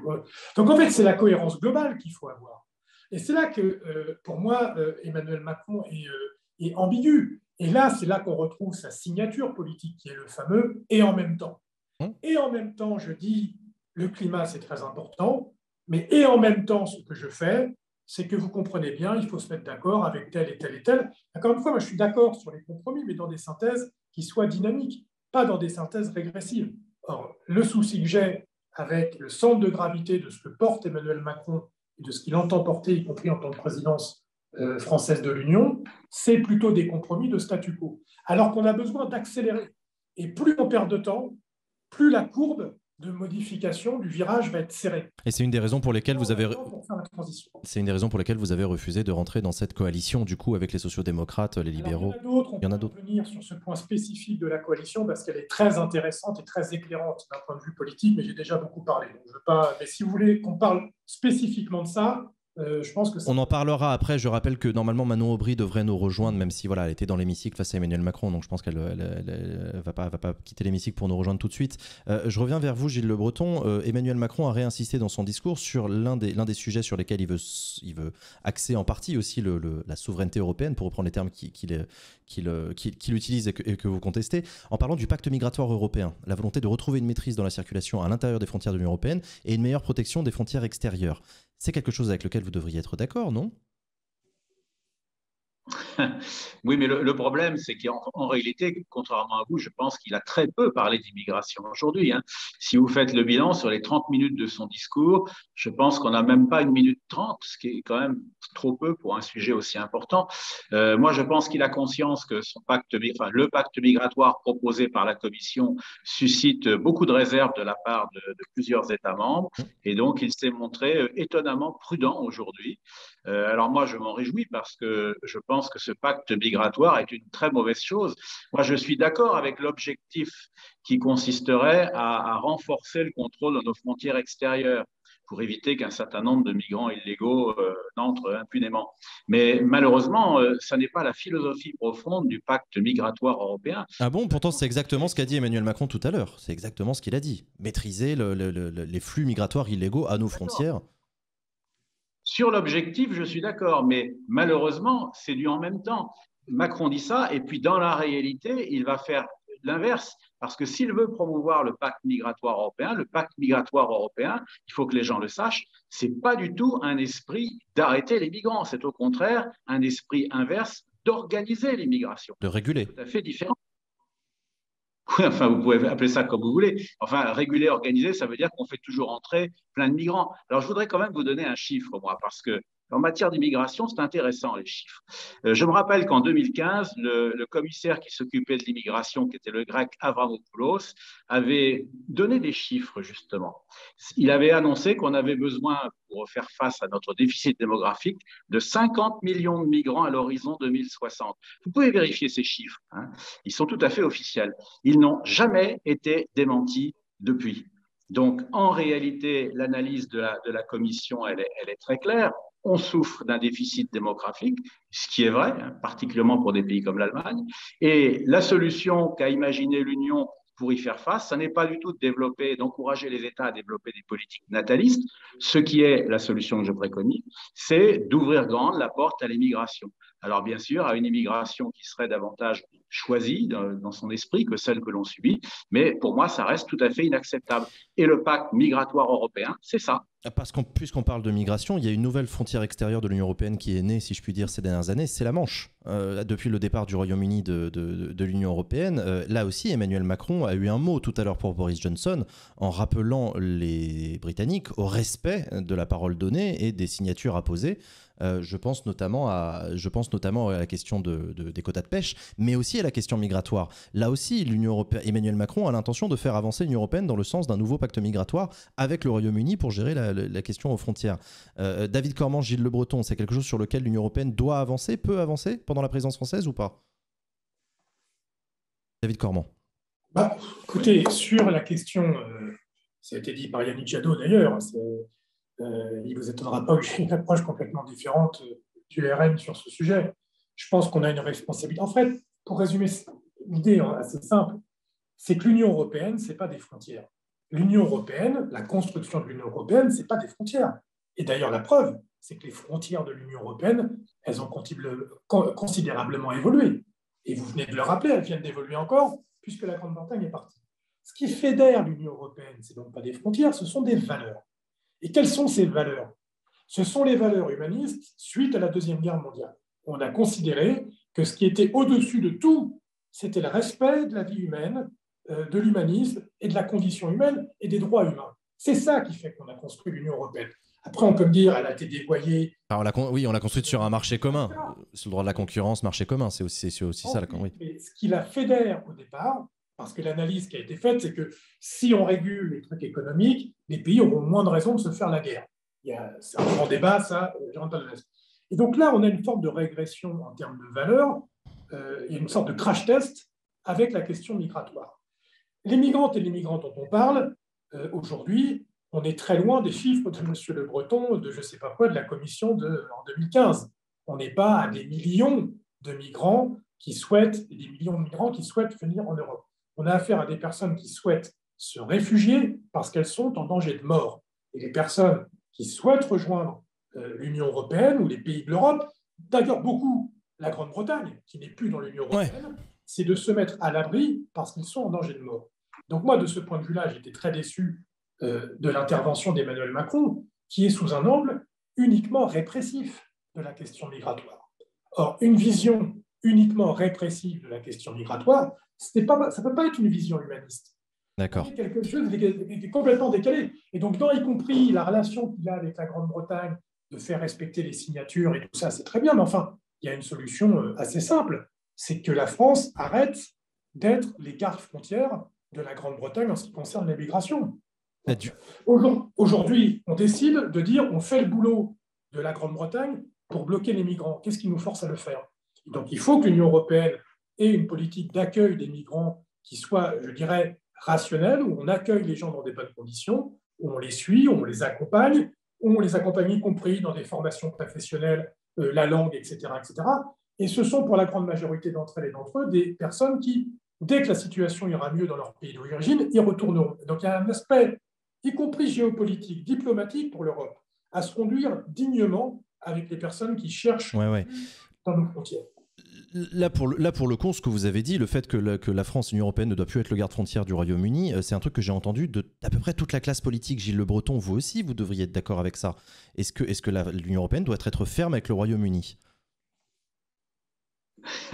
Donc en fait, c'est la cohérence globale qu'il faut avoir. Et c'est là que, euh, pour moi, euh, Emmanuel Macron est, euh, est ambigu. Et là, c'est là qu'on retrouve sa signature politique, qui est le fameux et en même temps. Mmh. Et en même temps, je dis, le climat, c'est très important, mais et en même temps, ce que je fais, c'est que vous comprenez bien, il faut se mettre d'accord avec tel et tel et tel. Encore une fois, je suis d'accord sur les compromis, mais dans des synthèses qui soient dynamiques, pas dans des synthèses régressives. Or, le souci que j'ai avec le centre de gravité de ce que porte Emmanuel Macron et de ce qu'il entend porter, y compris en tant que présidence euh, française de l'Union, c'est plutôt des compromis de statu quo. Alors qu'on a besoin d'accélérer. Et plus on perd de temps, plus la courbe de modification du virage va être serré. Et c'est une des raisons pour lesquelles vous avez c'est une des pour lesquelles vous avez refusé de rentrer dans cette coalition du coup avec les sociaux-démocrates, les libéraux. il y en a d'autres. On sur ce point spécifique de la coalition parce qu'elle est très intéressante et très éclairante d'un point de vue politique, mais j'ai déjà beaucoup parlé. pas. Mais si vous voulez qu'on parle spécifiquement de ça, euh, On en parlera après. Je rappelle que normalement Manon Aubry devrait nous rejoindre, même si voilà, elle était dans l'hémicycle face à Emmanuel Macron, donc je pense qu'elle ne va pas, quitter l'hémicycle pour nous rejoindre tout de suite. Euh, je reviens vers vous, Gilles Le Breton. Euh, Emmanuel Macron a réinsisté dans son discours sur l'un des, l'un des sujets sur lesquels il veut, il veut axer en partie aussi la souveraineté européenne, pour reprendre les termes qu'il, qu'il, qu'il, qu'il utilise et que, vous contestez, en parlant du pacte migratoire européen, la volonté de retrouver une maîtrise dans la circulation à l'intérieur des frontières de l'Union européenne et une meilleure protection des frontières extérieures c'est quelque chose avec lequel vous devriez être d'accord, non oui, mais le, problème, c'est qu'en réalité, contrairement à vous, je pense qu'il a très peu parlé d'immigration aujourd'hui. Hein. Si vous faites le bilan sur les 30 minutes de son discours, je pense qu'on n'a même pas une minute trente, ce qui est quand même trop peu pour un sujet aussi important. Euh, moi, je pense qu'il a conscience que son pacte, enfin, le pacte migratoire proposé par la Commission suscite beaucoup de réserves de la part de, plusieurs États membres, et donc il s'est montré euh, étonnamment prudent aujourd'hui. Euh, alors moi, je m'en réjouis parce que je pense pense que ce pacte migratoire est une très mauvaise chose. Moi, je suis d'accord avec l'objectif qui consisterait à, renforcer le contrôle de nos frontières extérieures pour éviter qu'un certain nombre de migrants illégaux euh, n'entrent impunément. Mais malheureusement, euh, ça n'est pas la philosophie profonde du pacte migratoire européen. Ah bon Pourtant, c'est exactement ce qu'a dit Emmanuel Macron tout à l'heure. C'est exactement ce qu'il a dit. Maîtriser les flux migratoires illégaux à nos frontières. Sur l'objectif, je suis d'accord, mais malheureusement, c'est dû en même temps. Macron dit ça, et puis dans la réalité, il va faire l'inverse, parce que s'il veut promouvoir le pacte migratoire européen, le pacte migratoire européen, il faut que les gens le sachent, c'est pas du tout un esprit d'arrêter les migrants, c'est au contraire un esprit inverse d'organiser l'immigration. De réguler. Tout à fait différent. enfin, vous pouvez appeler ça comme vous voulez. Enfin, réguler, organiser, ça veut dire qu'on fait toujours entrer plein de migrants. Alors, je voudrais quand même vous donner un chiffre, moi, parce que en matière d'immigration, c'est intéressant les chiffres. Euh, je me rappelle qu'en 2015, le, commissaire qui s'occupait de l'immigration, qui était le grec Avramopoulos, avait donné des chiffres justement. Il avait annoncé qu'on avait besoin, pour faire face à notre déficit démographique, de 50 millions de migrants à l'horizon 2060. Vous pouvez vérifier ces chiffres, hein. ils sont tout à fait officiels. Ils n'ont jamais été démentis depuis. Donc, en réalité, l'analyse de la, commission, elle est très claire on souffre d'un déficit démographique, ce qui est vrai, hein, particulièrement pour des pays comme l'Allemagne. Et la solution qu'a imaginée l'Union pour y faire face, ce n'est pas du tout de développer, d'encourager les États à développer des politiques natalistes. Ce qui est la solution que je préconise, c'est d'ouvrir grande la porte à l'immigration alors bien sûr à une immigration qui serait davantage choisie dans son esprit que celle que l'on subit, mais pour moi ça reste tout à fait inacceptable. Et le pacte migratoire européen, c'est ça. Ah, parce qu'on, puisqu'on parle de migration, il y a une nouvelle frontière extérieure de l'Union européenne qui est née, si je puis dire, ces dernières années, c'est la Manche. Euh, depuis le départ du Royaume-Uni de, l'Union européenne, euh, là aussi, Emmanuel Macron a eu un mot tout à l'heure pour Boris Johnson en rappelant les Britanniques au respect de la parole donnée et des signatures apposées euh, je, pense notamment à, je pense notamment à la question des quotas de pêche, mais aussi à la question migratoire. Là aussi, l'Union européenne, Emmanuel Macron a l'intention de faire avancer l'Union européenne dans le sens d'un nouveau pacte migratoire avec le Royaume-Uni pour gérer la, question aux frontières. Euh, David Cormand, Gilles Le Breton, c'est quelque chose sur lequel l'Union européenne doit avancer, peut avancer pendant la présidence française ou pas David Cormand. Bah, écoutez, sur la question, euh, ça a été dit par Yannick Jadot d'ailleurs, euh, il ne vous étonnera pas que j'ai une approche complètement différente euh, du RN sur ce sujet. Je pense qu'on a une responsabilité. En fait, pour résumer l'idée euh, assez simple, c'est que l'Union européenne, ce n'est pas des frontières. L'Union européenne, la construction de l'Union européenne, ce n'est pas des frontières. Et d'ailleurs, la preuve, c'est que les frontières de l'Union européenne, elles ont considérablement évolué. Et vous venez de le rappeler, elles viennent d'évoluer encore, puisque la Grande-Bretagne est partie. Ce qui fédère l'Union européenne, ce n'est donc pas des frontières, ce sont des valeurs. Et quelles sont ces valeurs Ce sont les valeurs humanistes suite à la Deuxième Guerre mondiale. On a considéré que ce qui était au-dessus de tout, c'était le respect de la vie humaine, euh, de l'humanisme et de la condition humaine et des droits humains. C'est ça qui fait qu'on a construit l'Union européenne. Après, on peut me dire, elle a été dévoyée. Ah, oui, on l'a construite sur un marché commun, sur le droit de la concurrence, marché commun, c'est aussi, aussi ça. Oh, ce qui la fédère au départ, parce que l'analyse qui a été faite, c'est que si on régule les trucs économiques, les pays auront moins de raisons de se faire la guerre. C'est un grand débat, ça, euh, Et donc là, on a une forme de régression en termes de valeur euh, et une sorte de crash test avec la question migratoire. Les migrantes et les migrants dont on parle, euh, aujourd'hui, on est très loin des chiffres de M. Le Breton, de je ne sais pas quoi, de la commission de, en 2015. On n'est pas à des millions de migrants qui souhaitent, des millions de migrants qui souhaitent venir en Europe on a affaire à des personnes qui souhaitent se réfugier parce qu'elles sont en danger de mort. Et les personnes qui souhaitent rejoindre euh, l'Union européenne ou les pays de l'Europe, d'ailleurs beaucoup la Grande-Bretagne, qui n'est plus dans l'Union européenne, c'est de se mettre à l'abri parce qu'ils sont en danger de mort. Donc moi, de ce point de vue-là, j'étais très déçu euh, de l'intervention d'Emmanuel Macron, qui est sous un angle uniquement répressif de la question migratoire. Or, une vision uniquement répressive de la question migratoire pas, ça ne peut pas être une vision humaniste. D'accord. quelque chose qui complètement décalé. Et donc, dans, y compris la relation qu'il a avec la Grande-Bretagne, de faire respecter les signatures et tout ça, c'est très bien, mais enfin, il y a une solution euh, assez simple, c'est que la France arrête d'être les gardes frontières de la Grande-Bretagne en ce qui concerne l'immigration. Aujourd'hui, on décide de dire on fait le boulot de la Grande-Bretagne pour bloquer les migrants. Qu'est-ce qui nous force à le faire Donc il faut que l'Union européenne et une politique d'accueil des migrants qui soit, je dirais, rationnelle, où on accueille les gens dans des bonnes conditions, où on les suit, où on les accompagne, où on les accompagne y compris dans des formations professionnelles, euh, la langue, etc., etc. Et ce sont pour la grande majorité d'entre elles et d'entre eux des personnes qui, dès que la situation ira mieux dans leur pays d'origine, y retourneront. Donc il y a un aspect, y compris géopolitique, diplomatique pour l'Europe, à se conduire dignement avec les personnes qui cherchent dans nos frontières. Là pour, le, là, pour le con, ce que vous avez dit, le fait que la, France, l'Union européenne ne doit plus être le garde-frontière du Royaume-Uni, euh, c'est un truc que j'ai entendu de à peu près toute la classe politique. Gilles Le Breton, vous aussi, vous devriez être d'accord avec ça. Est-ce que, l'Union européenne doit être ferme avec le Royaume-Uni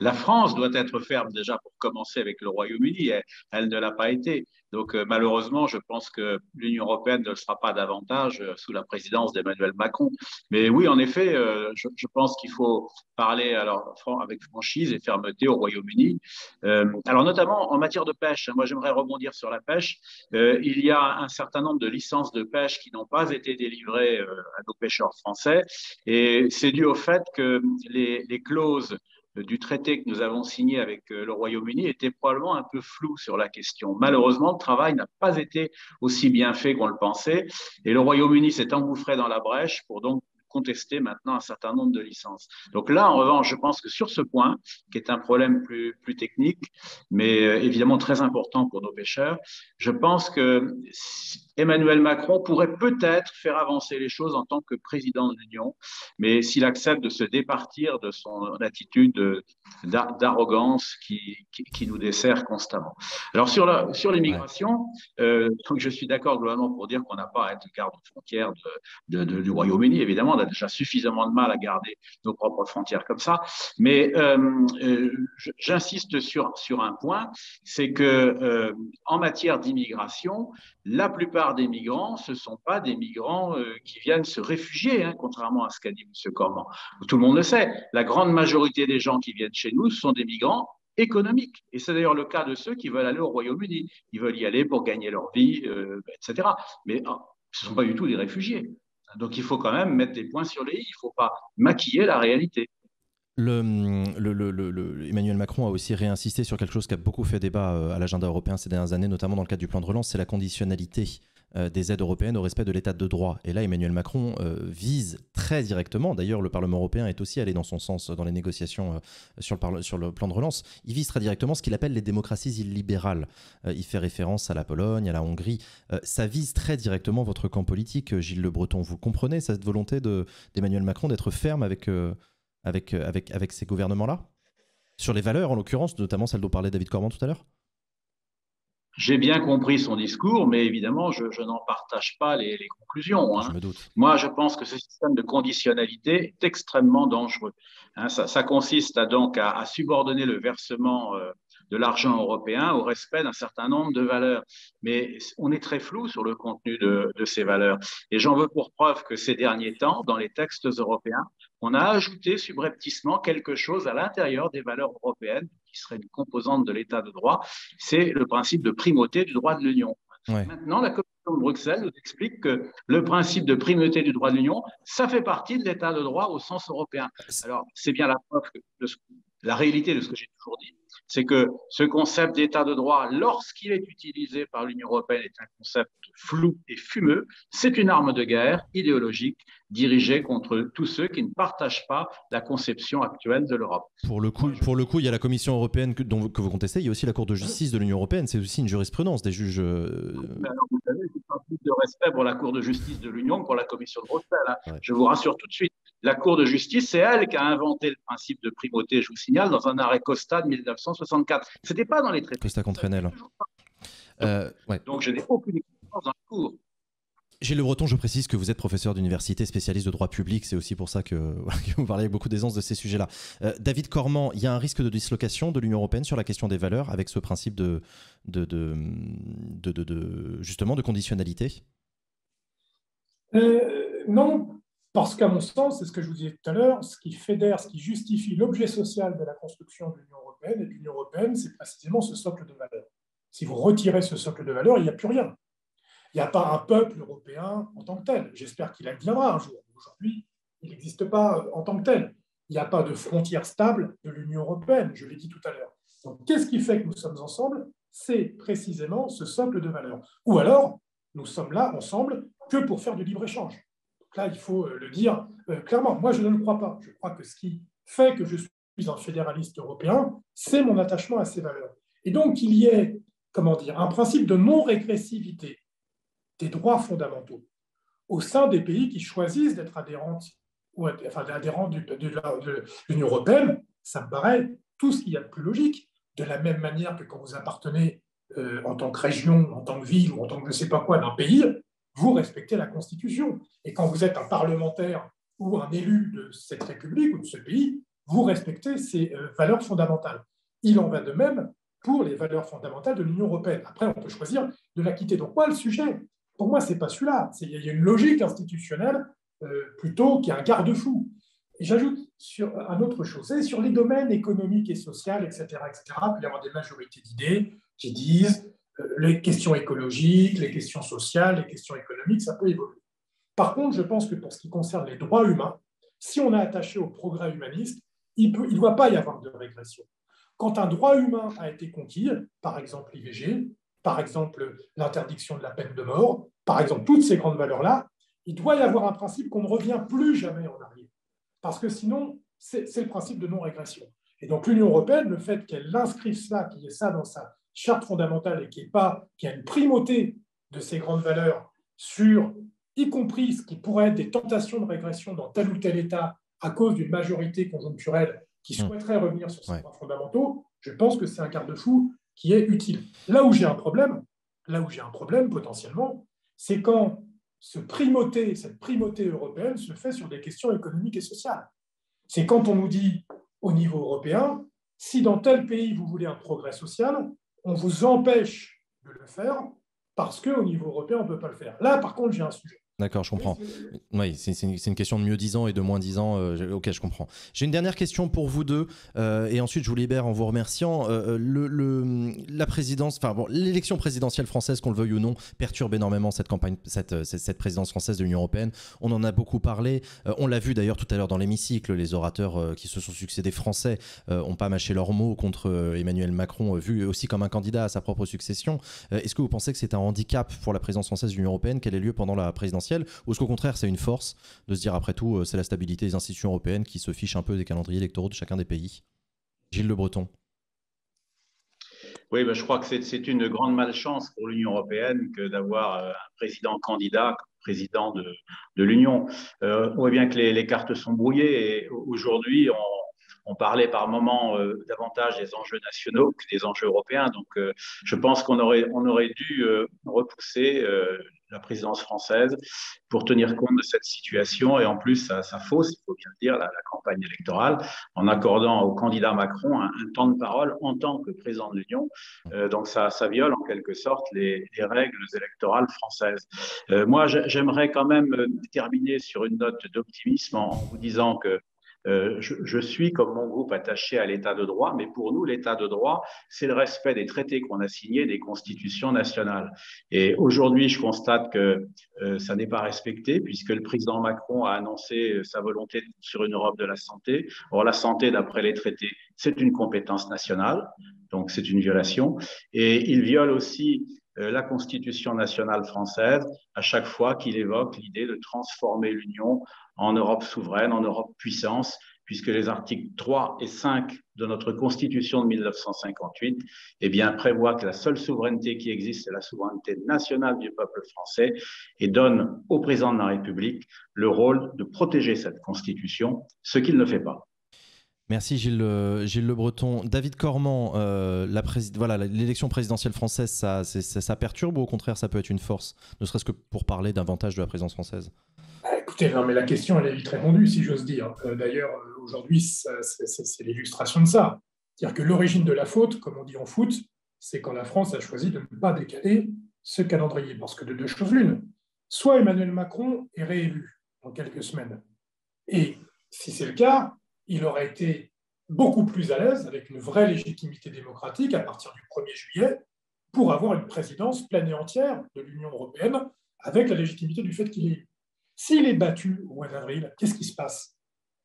la France doit être ferme déjà pour commencer avec le Royaume-Uni. elle, ne l'a pas été. Donc euh, malheureusement, je pense que l'Union européenne ne le fera pas davantage euh, sous la présidence d'Emmanuel Macron. Mais oui, en effet, euh, je, pense qu'il faut parler alors avec franchise et fermeté au Royaume-Uni. alors notamment en matière de pêche, hein, moi j'aimerais rebondir sur la pêche. il y a un certain nombre de licences de pêche qui n'ont pas été délivrées à nos pêcheurs français, et c'est dû au fait que les, les clauses euh, du traité que nous avons signé avec euh, le Royaume-Uni était probablement un peu flou sur la question. Malheureusement, le travail n'a pas été aussi bien fait qu'on le pensait et le Royaume-Uni s'est engouffré dans la brèche pour donc contester maintenant un certain nombre de licences. Donc là, en revanche, je pense que sur ce point, qui est un problème plus, technique, mais euh, évidemment très important pour nos pêcheurs, je pense que Emmanuel Macron pourrait peut-être faire avancer les choses en tant que président de l'Union, mais s'il accepte de se départir de son attitude d'arrogance qui, nous dessert constamment. Alors sur, la, sur l'immigration, euh, donc je suis d'accord globalement pour dire qu'on n'a pas à être garde-frontière de, du Royaume-Uni, évidemment, on a déjà suffisamment de mal à garder nos propres frontières comme ça. Mais euh, euh, j'insiste sur, sur un point, c'est que euh, en matière d'immigration, la plupart des migrants, ce ne sont pas des migrants qui viennent se réfugier, hein, contrairement à ce qu'a dit M. Cormand. Tout le monde le sait, la grande majorité des gens qui viennent chez nous sont des migrants économiques. Et c'est d'ailleurs le cas de ceux qui veulent aller au Royaume-Uni. Ils veulent y aller pour gagner leur vie, etc. Mais oh, ce ne sont pas du tout des réfugiés. Donc il faut quand même mettre les points sur les i, il ne faut pas maquiller la réalité. Le, Emmanuel Macron a aussi réinsisté sur quelque chose qui a beaucoup fait débat euh, à l'agenda européen ces dernières années, notamment dans le cadre du plan de relance, c'est la conditionnalité euh, des aides européennes au respect de l'état de droit. Et là, Emmanuel Macron euh, vise très directement, d'ailleurs le Parlement européen est aussi allé dans son sens euh, dans les négociations sur, le plan de relance, il vise très directement ce qu'il appelle les démocraties illibérales. il fait référence à la Pologne, à la Hongrie. ça vise très directement votre camp politique, Gilles Le Breton. Vous comprenez cette volonté d'Emmanuel Macron d'être ferme avec, avec, avec, avec ces gouvernements-là Sur les valeurs, en l'occurrence, notamment celles dont parlait David Corman tout à l'heure j'ai bien compris son discours, mais évidemment, je, n'en partage pas les, conclusions. Hein. Moi, je pense que ce système de conditionnalité est extrêmement dangereux. Hein. ça, consiste à, donc à, subordonner le versement euh, de l'argent européen au respect d'un certain nombre de valeurs. Mais on est très flou sur le contenu de, de ces valeurs. Et j'en veux pour preuve que ces derniers temps, dans les textes européens, on a ajouté subrepticement quelque chose à l'intérieur des valeurs européennes qui serait une composante de l'état de droit, c'est le principe de primauté du droit de l'Union. Maintenant, la Commission de Bruxelles nous explique que le principe de primauté du droit de l'Union, ça fait partie de l'état de droit au sens européen. Alors, c'est bien la preuve de la réalité de ce que j'ai toujours dit, c'est que ce concept d'état de droit, lorsqu'il est utilisé par l'Union européenne, est un concept flou et fumeux. C'est une arme de guerre idéologique dirigée contre tous ceux qui ne partagent pas la conception actuelle de l'Europe. Pour le coup, pour le coup, il y a la Commission européenne que, vous contestez, il y a aussi la Cour de justice de l'Union européenne. C'est aussi une jurisprudence des juges. Euh, alors, vous savez, c'est pas plus de respect pour la Cour de justice de l'Union que pour la Commission de Bruxelles. Hein. Je vous rassure tout de suite. La Cour de justice, c'est elle qui a inventé le principe de primauté, je vous signale, dans un arrêt Costa de 1964. Ce n'était pas dans les traités. Costa contre Euh, Donc je n'ai aucune expérience dans la Cour. Gilles Le Breton, je précise que vous êtes professeur d'université, spécialiste de droit public, c'est aussi pour ça que, vous parlez avec beaucoup d'aisance de ces sujets-là. Euh, David Cormand, il y a un risque de dislocation de l'Union européenne sur la question des valeurs avec ce principe de, de, justement de conditionnalité euh, Non, parce qu'à mon sens, c'est ce que je vous disais tout à l'heure, ce qui fédère, ce qui justifie l'objet social de la construction de l'Union européenne et de l'Union européenne, c'est précisément ce socle de valeur. Si vous retirez ce socle de valeur, il n'y a plus rien. Il n'y a pas un peuple européen en tant que tel. J'espère qu'il adviendra un jour. Aujourd'hui, il n'existe pas euh, en tant que tel. Il n'y a pas de frontière stable de l'Union européenne, je l'ai dit tout à l'heure. Donc, qu'est-ce qui fait que nous sommes ensemble C'est précisément ce socle de valeur. Ou alors, nous sommes là ensemble que pour faire du libre-échange là, il faut euh, le dire euh, clairement. Moi, je ne le crois pas. Je crois que ce qui fait que je suis un fédéraliste européen, c'est mon attachement à ces valeurs. Et donc, il y ait, comment dire, un principe de non-régressivité des droits fondamentaux au sein des pays qui choisissent d'être adhérents ou de, l'Union européenne, ça me paraît tout ce qu'il y a de plus logique. De la même manière que quand vous appartenez euh, en tant que région, en tant que ville ou en tant que je ne sais pas quoi d'un pays, vous respectez la Constitution. Et quand vous êtes un parlementaire ou un élu de cette République ou de ce pays, vous respectez ces euh, valeurs fondamentales. Il en va de même pour les valeurs fondamentales de l'Union européenne. Après, on peut choisir de la quitter. Donc, moi, le sujet, pour moi, ce n'est pas celui-là. Il y a une logique institutionnelle euh, plutôt qu'il y un garde-fou. Et j'ajoute sur euh, un autre chose, sur les domaines économiques et sociaux, etc., etc., il y avoir des majorités d'idées qui disent les questions écologiques, les questions sociales, les questions économiques, ça peut évoluer. Par contre, je pense que pour ce qui concerne les droits humains, si on est attaché au progrès humaniste, il ne doit pas y avoir de régression. Quand un droit humain a été conquis, par exemple l'IVG, par exemple l'interdiction de la peine de mort, par exemple toutes ces grandes valeurs-là, il doit y avoir un principe qu'on ne revient plus jamais en arrière. Parce que sinon, c'est le principe de non-régression. Et donc l'Union européenne, le fait qu'elle inscrive ça, qu'il y ait ça dans sa charte fondamentale et qui, est pas, qui a une primauté de ces grandes valeurs sur, y compris ce qui pourrait être des tentations de régression dans tel ou tel État à cause d'une majorité conjoncturelle qui hmm. souhaiterait revenir sur ces points fondamentaux, je pense que c'est un de fou qui est utile. Là où j'ai un problème, là où j'ai un problème potentiellement, c'est quand ce primauté, cette primauté européenne se fait sur des questions économiques et sociales. C'est quand on nous dit au niveau européen, si dans tel pays vous voulez un progrès social, on vous empêche de le faire parce qu'au niveau européen, on ne peut pas le faire. Là, par contre, j'ai un sujet. D'accord, je comprends. Oui, c'est une, question de mieux 10 ans et de moins 10 ans. Euh, ok, je comprends. J'ai une dernière question pour vous deux, euh, et ensuite je vous libère en vous remerciant. Euh, le, la présidence, enfin bon, l'élection présidentielle française, qu'on le veuille ou non, perturbe énormément cette campagne, cette, cette présidence française de l'Union européenne. On en a beaucoup parlé. on l'a vu d'ailleurs tout à l'heure dans l'hémicycle. Les orateurs qui se sont succédés français ont pas mâché leurs mots contre Emmanuel Macron, vu aussi comme un candidat à sa propre succession. Est-ce que vous pensez que c'est un handicap pour la présidence française de l'Union européenne qu'elle ait lieu pendant la présidentielle? Ou est-ce qu'au contraire, c'est une force de se dire, après tout, euh, c'est la stabilité des institutions européennes qui se fichent un peu des calendriers électoraux de chacun des pays Gilles Le Breton. Oui, ben, je crois que c'est une grande malchance pour l'Union européenne que d'avoir euh, un président candidat président de, l'Union. Euh, on voit bien que les, cartes sont brouillées et aujourd'hui, on, parlait par moments davantage des enjeux nationaux que des enjeux européens. Donc, je pense qu'on aurait, on aurait dû repousser la présidence française pour tenir compte de cette situation et en plus ça, ça fausse, il faut bien le dire, la, campagne électorale en accordant au candidat Macron un, temps de parole en tant que président de l'Union. Euh, donc ça, ça, viole en quelque sorte les, règles électorales françaises. Euh, moi, j'aimerais quand même euh, terminer sur une note d'optimisme en vous disant que euh, je, suis, comme mon groupe, attaché à l'état de droit, mais pour nous, l'état de droit, c'est le respect des traités qu'on a signés, des constitutions nationales. Et aujourd'hui, je constate que euh, ça n'est pas respecté, puisque le président Macron a annoncé euh, sa volonté sur une Europe de la santé. Or, la santé, d'après les traités, c'est une compétence nationale, donc c'est une violation. Et il viole aussi euh, la Constitution nationale française à chaque fois qu'il évoque l'idée de transformer l'Union en Europe souveraine, en Europe puissance, puisque les articles 3 et 5 de notre Constitution de 1958 eh bien, prévoient que la seule souveraineté qui existe est la souveraineté nationale du peuple français et donne au président de la République le rôle de protéger cette Constitution, ce qu'il ne fait pas. Merci euh, Gilles, Le Breton. David Cormand, euh, l'élection présidentielle française, ça, perturbe ou au contraire, ça peut être une force, ne serait-ce que pour parler davantage de la présidence française bah, Écoutez, non, mais la question, elle est vite répondue, si j'ose dire. Euh, d'ailleurs, aujourd'hui, c'est l'illustration de ça. C'est-à-dire que l'origine de la faute, comme on dit en foot, c'est quand la France a choisi de ne pas décaler ce calendrier. Parce que de deux choses l'une, soit Emmanuel Macron est réélu dans quelques semaines. Et si c'est le cas, il aurait été beaucoup plus à l'aise, avec une vraie légitimité démocratique à partir du 1er juillet, pour avoir une présidence pleine et entière de l'Union européenne, avec la légitimité du fait qu'il est S'il est battu au mois d'avril, qu'est-ce qui se passe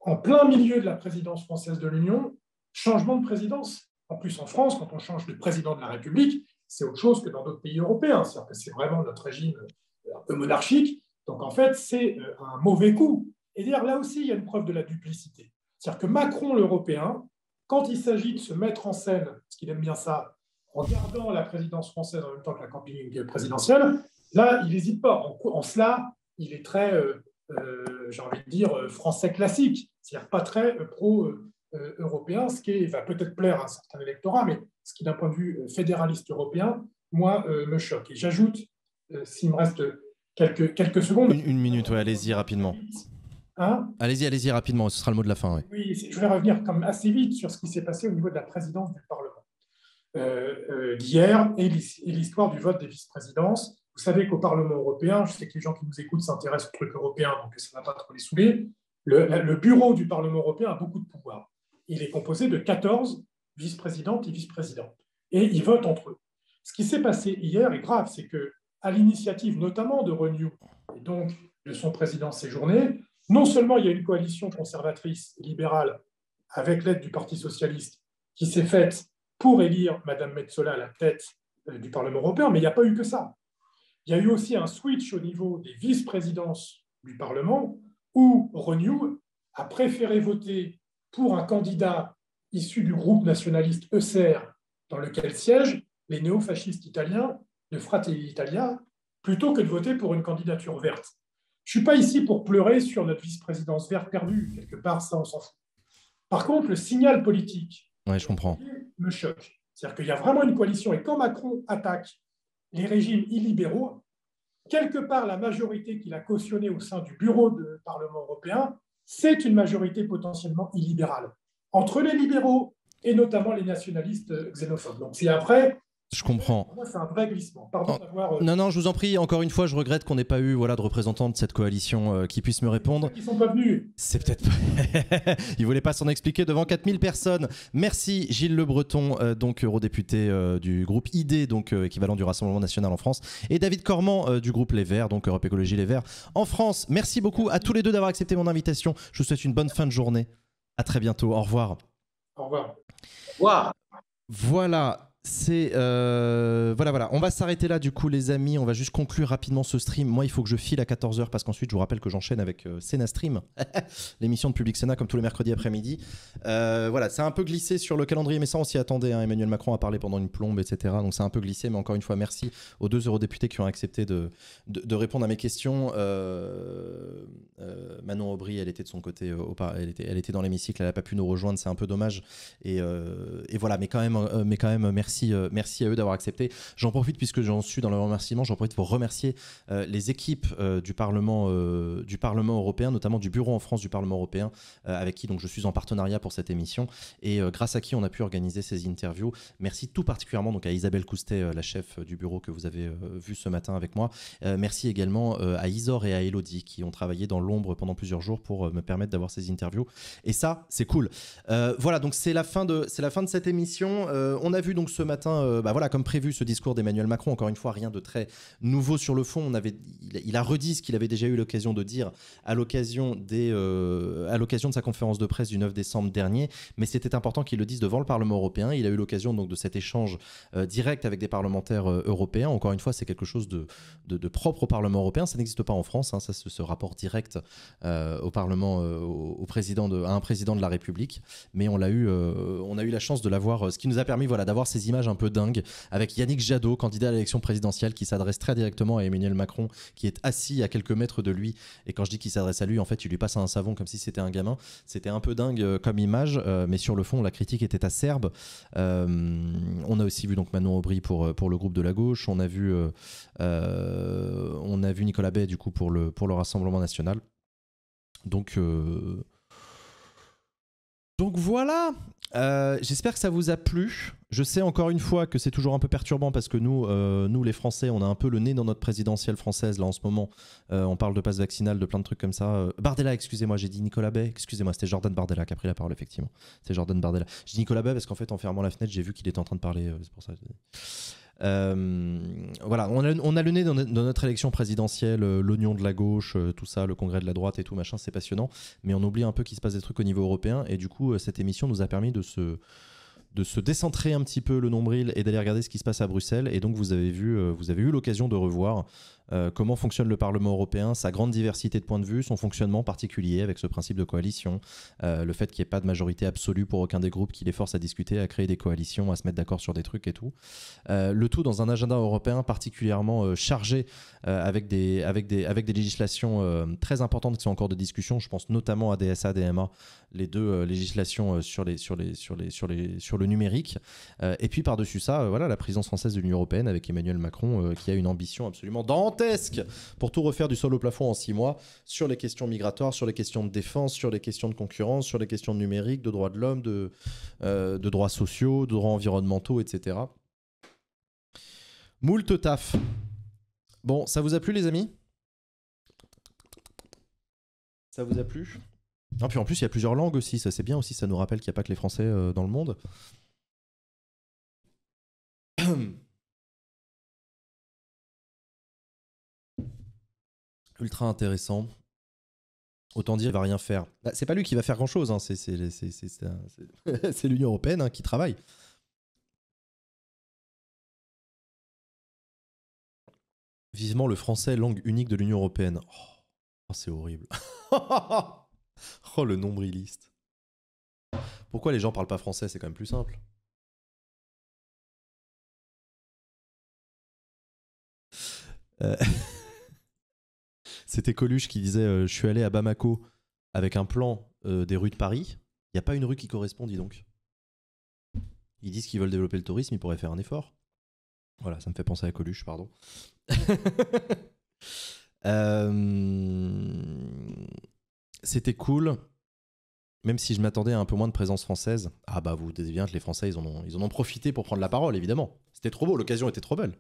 En plein milieu de la présidence française de l'Union, changement de présidence. En plus, en France, quand on change de président de la République, c'est autre chose que dans d'autres pays européens. cest que c'est vraiment notre régime euh, un peu monarchique. Donc, en fait, c'est euh, un mauvais coup. Et d'ailleurs, là aussi, il y a une preuve de la duplicité. C'est-à-dire que Macron, l'Européen, quand il s'agit de se mettre en scène, parce qu'il aime bien ça, en gardant la présidence française en même temps que la campagne présidentielle, là, il n'hésite pas. En, cela, il est très, euh, euh, j'ai envie de dire, euh, français classique, c'est-à-dire pas très pro-européen, ce qui va peut-être plaire à certains électorats, mais ce qui, d'un point de vue fédéraliste européen, moi, me choque. Et j'ajoute, s'il me reste quelques, quelques secondes. Une, minute, allez-y rapidement. Hein allez-y, allez-y rapidement, ce sera le mot de la fin. Oui, je voulais revenir comme assez vite sur ce qui s'est passé au niveau de la présidence du Parlement euh, euh, hier et l'histoire du vote des vice-présidences. Vous savez qu'au Parlement européen, je sais que les gens qui nous écoutent s'intéressent au truc européen, donc ça ne va pas trop les saouler. Le, bureau du Parlement européen a beaucoup de pouvoir. Il est composé de 14 vice-présidentes et vice-présidents. Et ils votent entre eux. Ce qui s'est passé hier est grave, c'est que, à l'initiative notamment de Renew, et donc de son président séjourné, non seulement il y a une coalition conservatrice libérale avec l'aide du Parti socialiste qui s'est faite pour élire Madame Metzola à la tête euh, du Parlement européen, mais il n'y a pas eu que ça. Il y a eu aussi un switch au niveau des vice-présidences du Parlement où Renew a préféré voter pour un candidat issu du groupe nationaliste ECR dans lequel siègent les néofascistes italiens de Fratelli Italia plutôt que de voter pour une candidature verte. Je ne suis pas ici pour pleurer sur notre vice-présidence verte perdue. Quelque part, ça, on s'en fout. Par contre, le signal politique je comprends. me choque. C'est-à-dire qu'il y a vraiment une coalition. Et quand Macron attaque les régimes illibéraux, quelque part, la majorité qu'il a cautionnée au sein du bureau du Parlement européen, c'est une majorité potentiellement illibérale. Entre les libéraux et notamment les nationalistes xénophobes. Donc c'est après... Je comprends. c'est un vrai glissement. Euh, non, non, je vous en prie. Encore une fois, je regrette qu'on n'ait pas eu voilà, de représentants de cette coalition euh, qui puissent me répondre. Ils ne sont pas venus. C'est peut-être pas. Ils voulaient pas s'en expliquer devant 4000 personnes. Merci, Gilles Le Breton, euh, donc eurodéputé du groupe ID, donc équivalent du Rassemblement National en France, et David Cormand du groupe Les Verts, donc Europe Écologie Les Verts en France. Merci beaucoup à tous les deux d'avoir accepté mon invitation. Je vous souhaite une bonne fin de journée. À très bientôt. Au revoir. Au revoir. Au revoir. Voilà c'est euh, voilà voilà on va s'arrêter là du coup les amis on va juste conclure rapidement ce stream moi il faut que je file à 14h parce qu'ensuite je vous rappelle que j'enchaîne avec euh, Sénastream, Stream l'émission de Public Sénat comme tous les mercredis après-midi euh, voilà c'est un peu glissé sur le calendrier mais ça on s'y attendait hein. Emmanuel Macron a parlé pendant une plombe etc donc c'est un peu glissé mais encore une fois merci aux deux eurodéputés qui ont accepté de, de, répondre à mes questions Manon Aubry elle était de son côté elle, était, elle était dans l'hémicycle elle n'a pas pu nous rejoindre c'est un peu dommage et, et, voilà mais quand même, mais quand même merci euh, merci, à eux d'avoir accepté. J'en profite, puisque j'en suis dans le remerciement, j'en profite pour remercier euh, les équipes euh, du, Parlement, du Parlement européen, notamment du bureau en France du Parlement européen, avec qui donc, je suis en partenariat pour cette émission, et grâce à qui on a pu organiser ces interviews. Merci tout particulièrement donc, à Isabelle Coustet, la chef du bureau que vous avez vu ce matin avec moi. merci également à Isor et à Elodie, qui ont travaillé dans l'ombre pendant plusieurs jours pour me permettre d'avoir ces interviews. Et ça, c'est cool. voilà, donc c'est la, fin de, la fin de cette émission. on a vu donc ce ce matin, euh, bah voilà, comme prévu, ce discours d'Emmanuel Macron. Encore une fois, rien de très nouveau sur le fond. On avait, il, a redit ce qu'il avait déjà eu l'occasion de dire à l'occasion des, euh, à l'occasion de sa conférence de presse du 9 décembre dernier. Mais c'était important qu'il le dise devant le Parlement européen. Il a eu l'occasion donc de cet échange euh, direct avec des parlementaires européens. Encore une fois, c'est quelque chose de, de, propre au Parlement européen. Ça n'existe pas en France. Hein. Ça, ce, rapport direct au Parlement, au président de, à un président de la République. Mais on l'a eu, on a eu la chance de l'avoir, ce qui nous a permis, voilà, d'avoir ces images un peu dingue avec Yannick Jadot, candidat à l'élection présidentielle, qui s'adresse très directement à Emmanuel Macron, qui est assis à quelques mètres de lui. Et quand je dis qu'il s'adresse à lui, en fait, il lui passe un savon comme si c'était un gamin. C'était un peu dingue euh, comme image, euh, mais sur le fond, la critique était acerbe. Euh, on a aussi vu donc Manon Aubry pour, euh, pour le groupe de la gauche. On a vu, on a vu Nicolas Bay du coup pour le, pour le Rassemblement national. Donc, donc voilà. J'espère que ça vous a plu. Je sais encore une fois que c'est toujours un peu perturbant parce que nous, euh, nous les Français, on a un peu le nez dans notre présidentielle française là en ce moment. Euh, on parle de passe vaccinale, de plein de trucs comme ça. Euh, Bardella, excusez-moi, j'ai dit Nicolas Bay. Excusez-moi, c'était Jordan Bardella qui a pris la parole effectivement. C'est Jordan Bardella. J'ai dit Nicolas Bay parce qu'en fait, en fermant la fenêtre, j'ai vu qu'il était en train de parler. c'est pour ça. voilà, on a, le nez dans, notre élection présidentielle, l'oignon de la gauche, tout ça, le congrès de la droite et tout, machin, c'est passionnant, mais on oublie un peu qu'il se passe des trucs au niveau européen, et du coup, cette émission nous a permis de se, de se décentrer un petit peu le nombril et d'aller regarder ce qui se passe à Bruxelles. Et donc, vous avez vu, euh, vous avez eu l'occasion de revoir euh, comment fonctionne le Parlement européen, sa grande diversité de points de vue, son fonctionnement particulier avec ce principe de coalition, euh, le fait qu'il n'y ait pas de majorité absolue pour aucun des groupes qui les force à discuter, à créer des coalitions, à se mettre d'accord sur des trucs et tout. Euh, le tout dans un agenda européen particulièrement chargé avec, des, législations très importantes qui sont encore de discussion. Je pense notamment à DSA, DMA, les deux législations sur, les, sur, les, sur, le numérique. et puis par-dessus ça, voilà la présidence française de l'Union européenne avec Emmanuel Macron qui a une ambition absolument dante pour tout refaire du sol au plafond en six mois sur les questions migratoires, sur les questions de défense, sur les questions de concurrence, sur les questions numériques, de droits de l'homme, de, euh, de droits sociaux, de droits environnementaux, etc. Moult taf. Bon, ça vous a plu les amis Ça vous a plu non, puis en plus, il y a plusieurs langues aussi, ça c'est bien aussi, ça nous rappelle qu'il n'y a pas que les Français euh, dans le monde. ultra intéressant. Autant dire, il va rien faire. Bah, c'est pas lui qui va faire grand chose. Hein. C'est l'Union européenne hein, qui travaille. Vivement le français, langue unique de l'Union européenne. Oh, oh, c'est horrible. oh, le nombriliste. Pourquoi les gens parlent pas français C'est quand même plus simple. Euh, C'était Coluche qui disait euh, Je suis allé à Bamako avec un plan euh, des rues de Paris. Il n'y a pas une rue qui correspond, dis donc. Ils disent qu'ils veulent développer le tourisme, ils pourraient faire un effort. Voilà, ça me fait penser à Coluche, pardon. Euh, c'était cool, même si je m'attendais à un peu moins de présence française. Ah bah vous vous bien que les Français, ils ils en ont profité pour prendre la parole, évidemment. C'était trop beau, l'occasion était trop belle.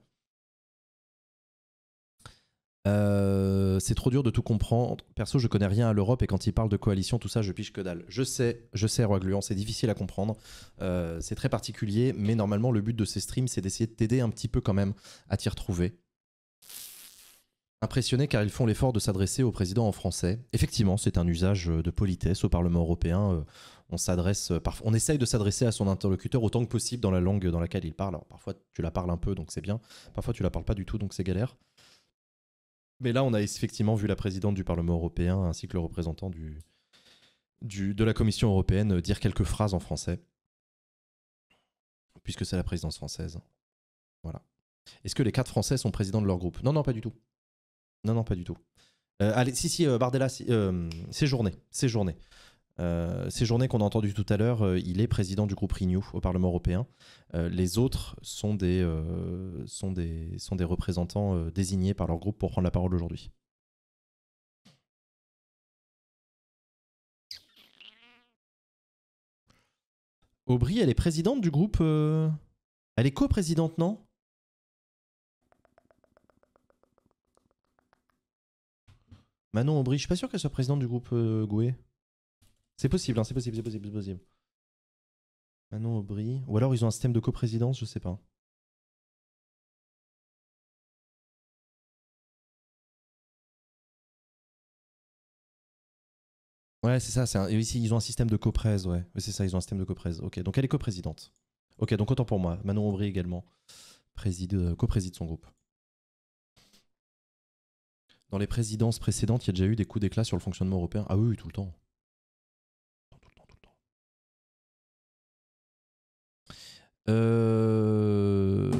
Euh, c'est trop dur de tout comprendre. Perso, je connais rien à l'Europe et quand ils parlent de coalition, tout ça, je piche que dalle. Je sais, je sais, Roi Gluant, c'est difficile à comprendre. Euh, c'est très particulier, mais normalement, le but de ces streams, c'est d'essayer de t'aider un petit peu quand même à t'y retrouver. Impressionné car ils font l'effort de s'adresser au président en français. Effectivement, c'est un usage euh, de politesse au Parlement européen. On s'adresse, on essaye de s'adresser à son interlocuteur autant que possible dans la langue dans laquelle il parle. parfois tu la parles un peu, donc c'est bien. Parfois tu la parles pas du tout, donc c'est galère. Mais là, on a effectivement vu la présidente du Parlement européen ainsi que le représentant de la Commission européenne dire quelques phrases en français, puisque c'est la présidence française. Voilà. Est-ce que les quatre Français sont présidents de leur groupe Non, non, pas du tout. Non, non, pas du tout. Euh, allez, si, si, euh, Bardella, si, euh, euh, ces journées qu'on a entendues tout à l'heure, euh, il est président du groupe Renew au Parlement européen. Euh, les autres sont des, sont des, représentants désignés par leur groupe pour prendre la parole aujourd'hui. Aubry, elle est présidente du groupe. Elle est coprésidente, non Manon Aubry, je suis pas sûr qu'elle soit présidente du groupe Goué. C'est possible, hein, c'est possible, c'est possible, c'est possible. Manon Aubry. Ou alors ils ont un système de coprésidence, je sais pas. Ouais, c'est ça. C'est Ici, ils ont un système de coprésidence, ouais. C'est ça, ils ont un système de coprésidence. Ok, donc elle est coprésidente. Ok, donc autant pour moi. Manon Aubry également préside, euh, co-préside son groupe. Dans les présidences précédentes, il y a déjà eu des coups d'éclat sur le fonctionnement européen. Ah oui, oui tout le temps. Euh,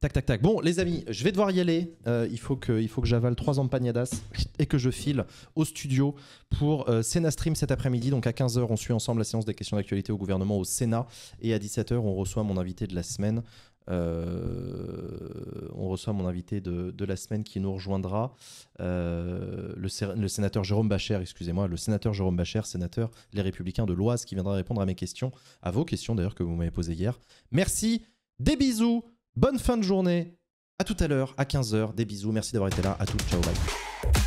tac, tac, tac. Bon, les amis, je vais devoir y aller. Euh, il faut que, il faut que j'avale trois empanadas et que je file au studio pour euh, Sénastream cet après-midi. Donc à 15h, on suit ensemble la séance des questions d'actualité au gouvernement au Sénat. Et à 17h, on reçoit mon invité de la semaine, euh, on reçoit mon invité de, la semaine qui nous rejoindra, euh, le, sénateur Jérôme Bacher, excusez-moi, le sénateur Jérôme Bacher, sénateur Les Républicains de l'Oise, qui viendra répondre à mes questions, à vos questions d'ailleurs que vous m'avez posées hier. Merci, des bisous, bonne fin de journée, à tout à l'heure, à 15h, des bisous, merci d'avoir été là, à tout, ciao, bye.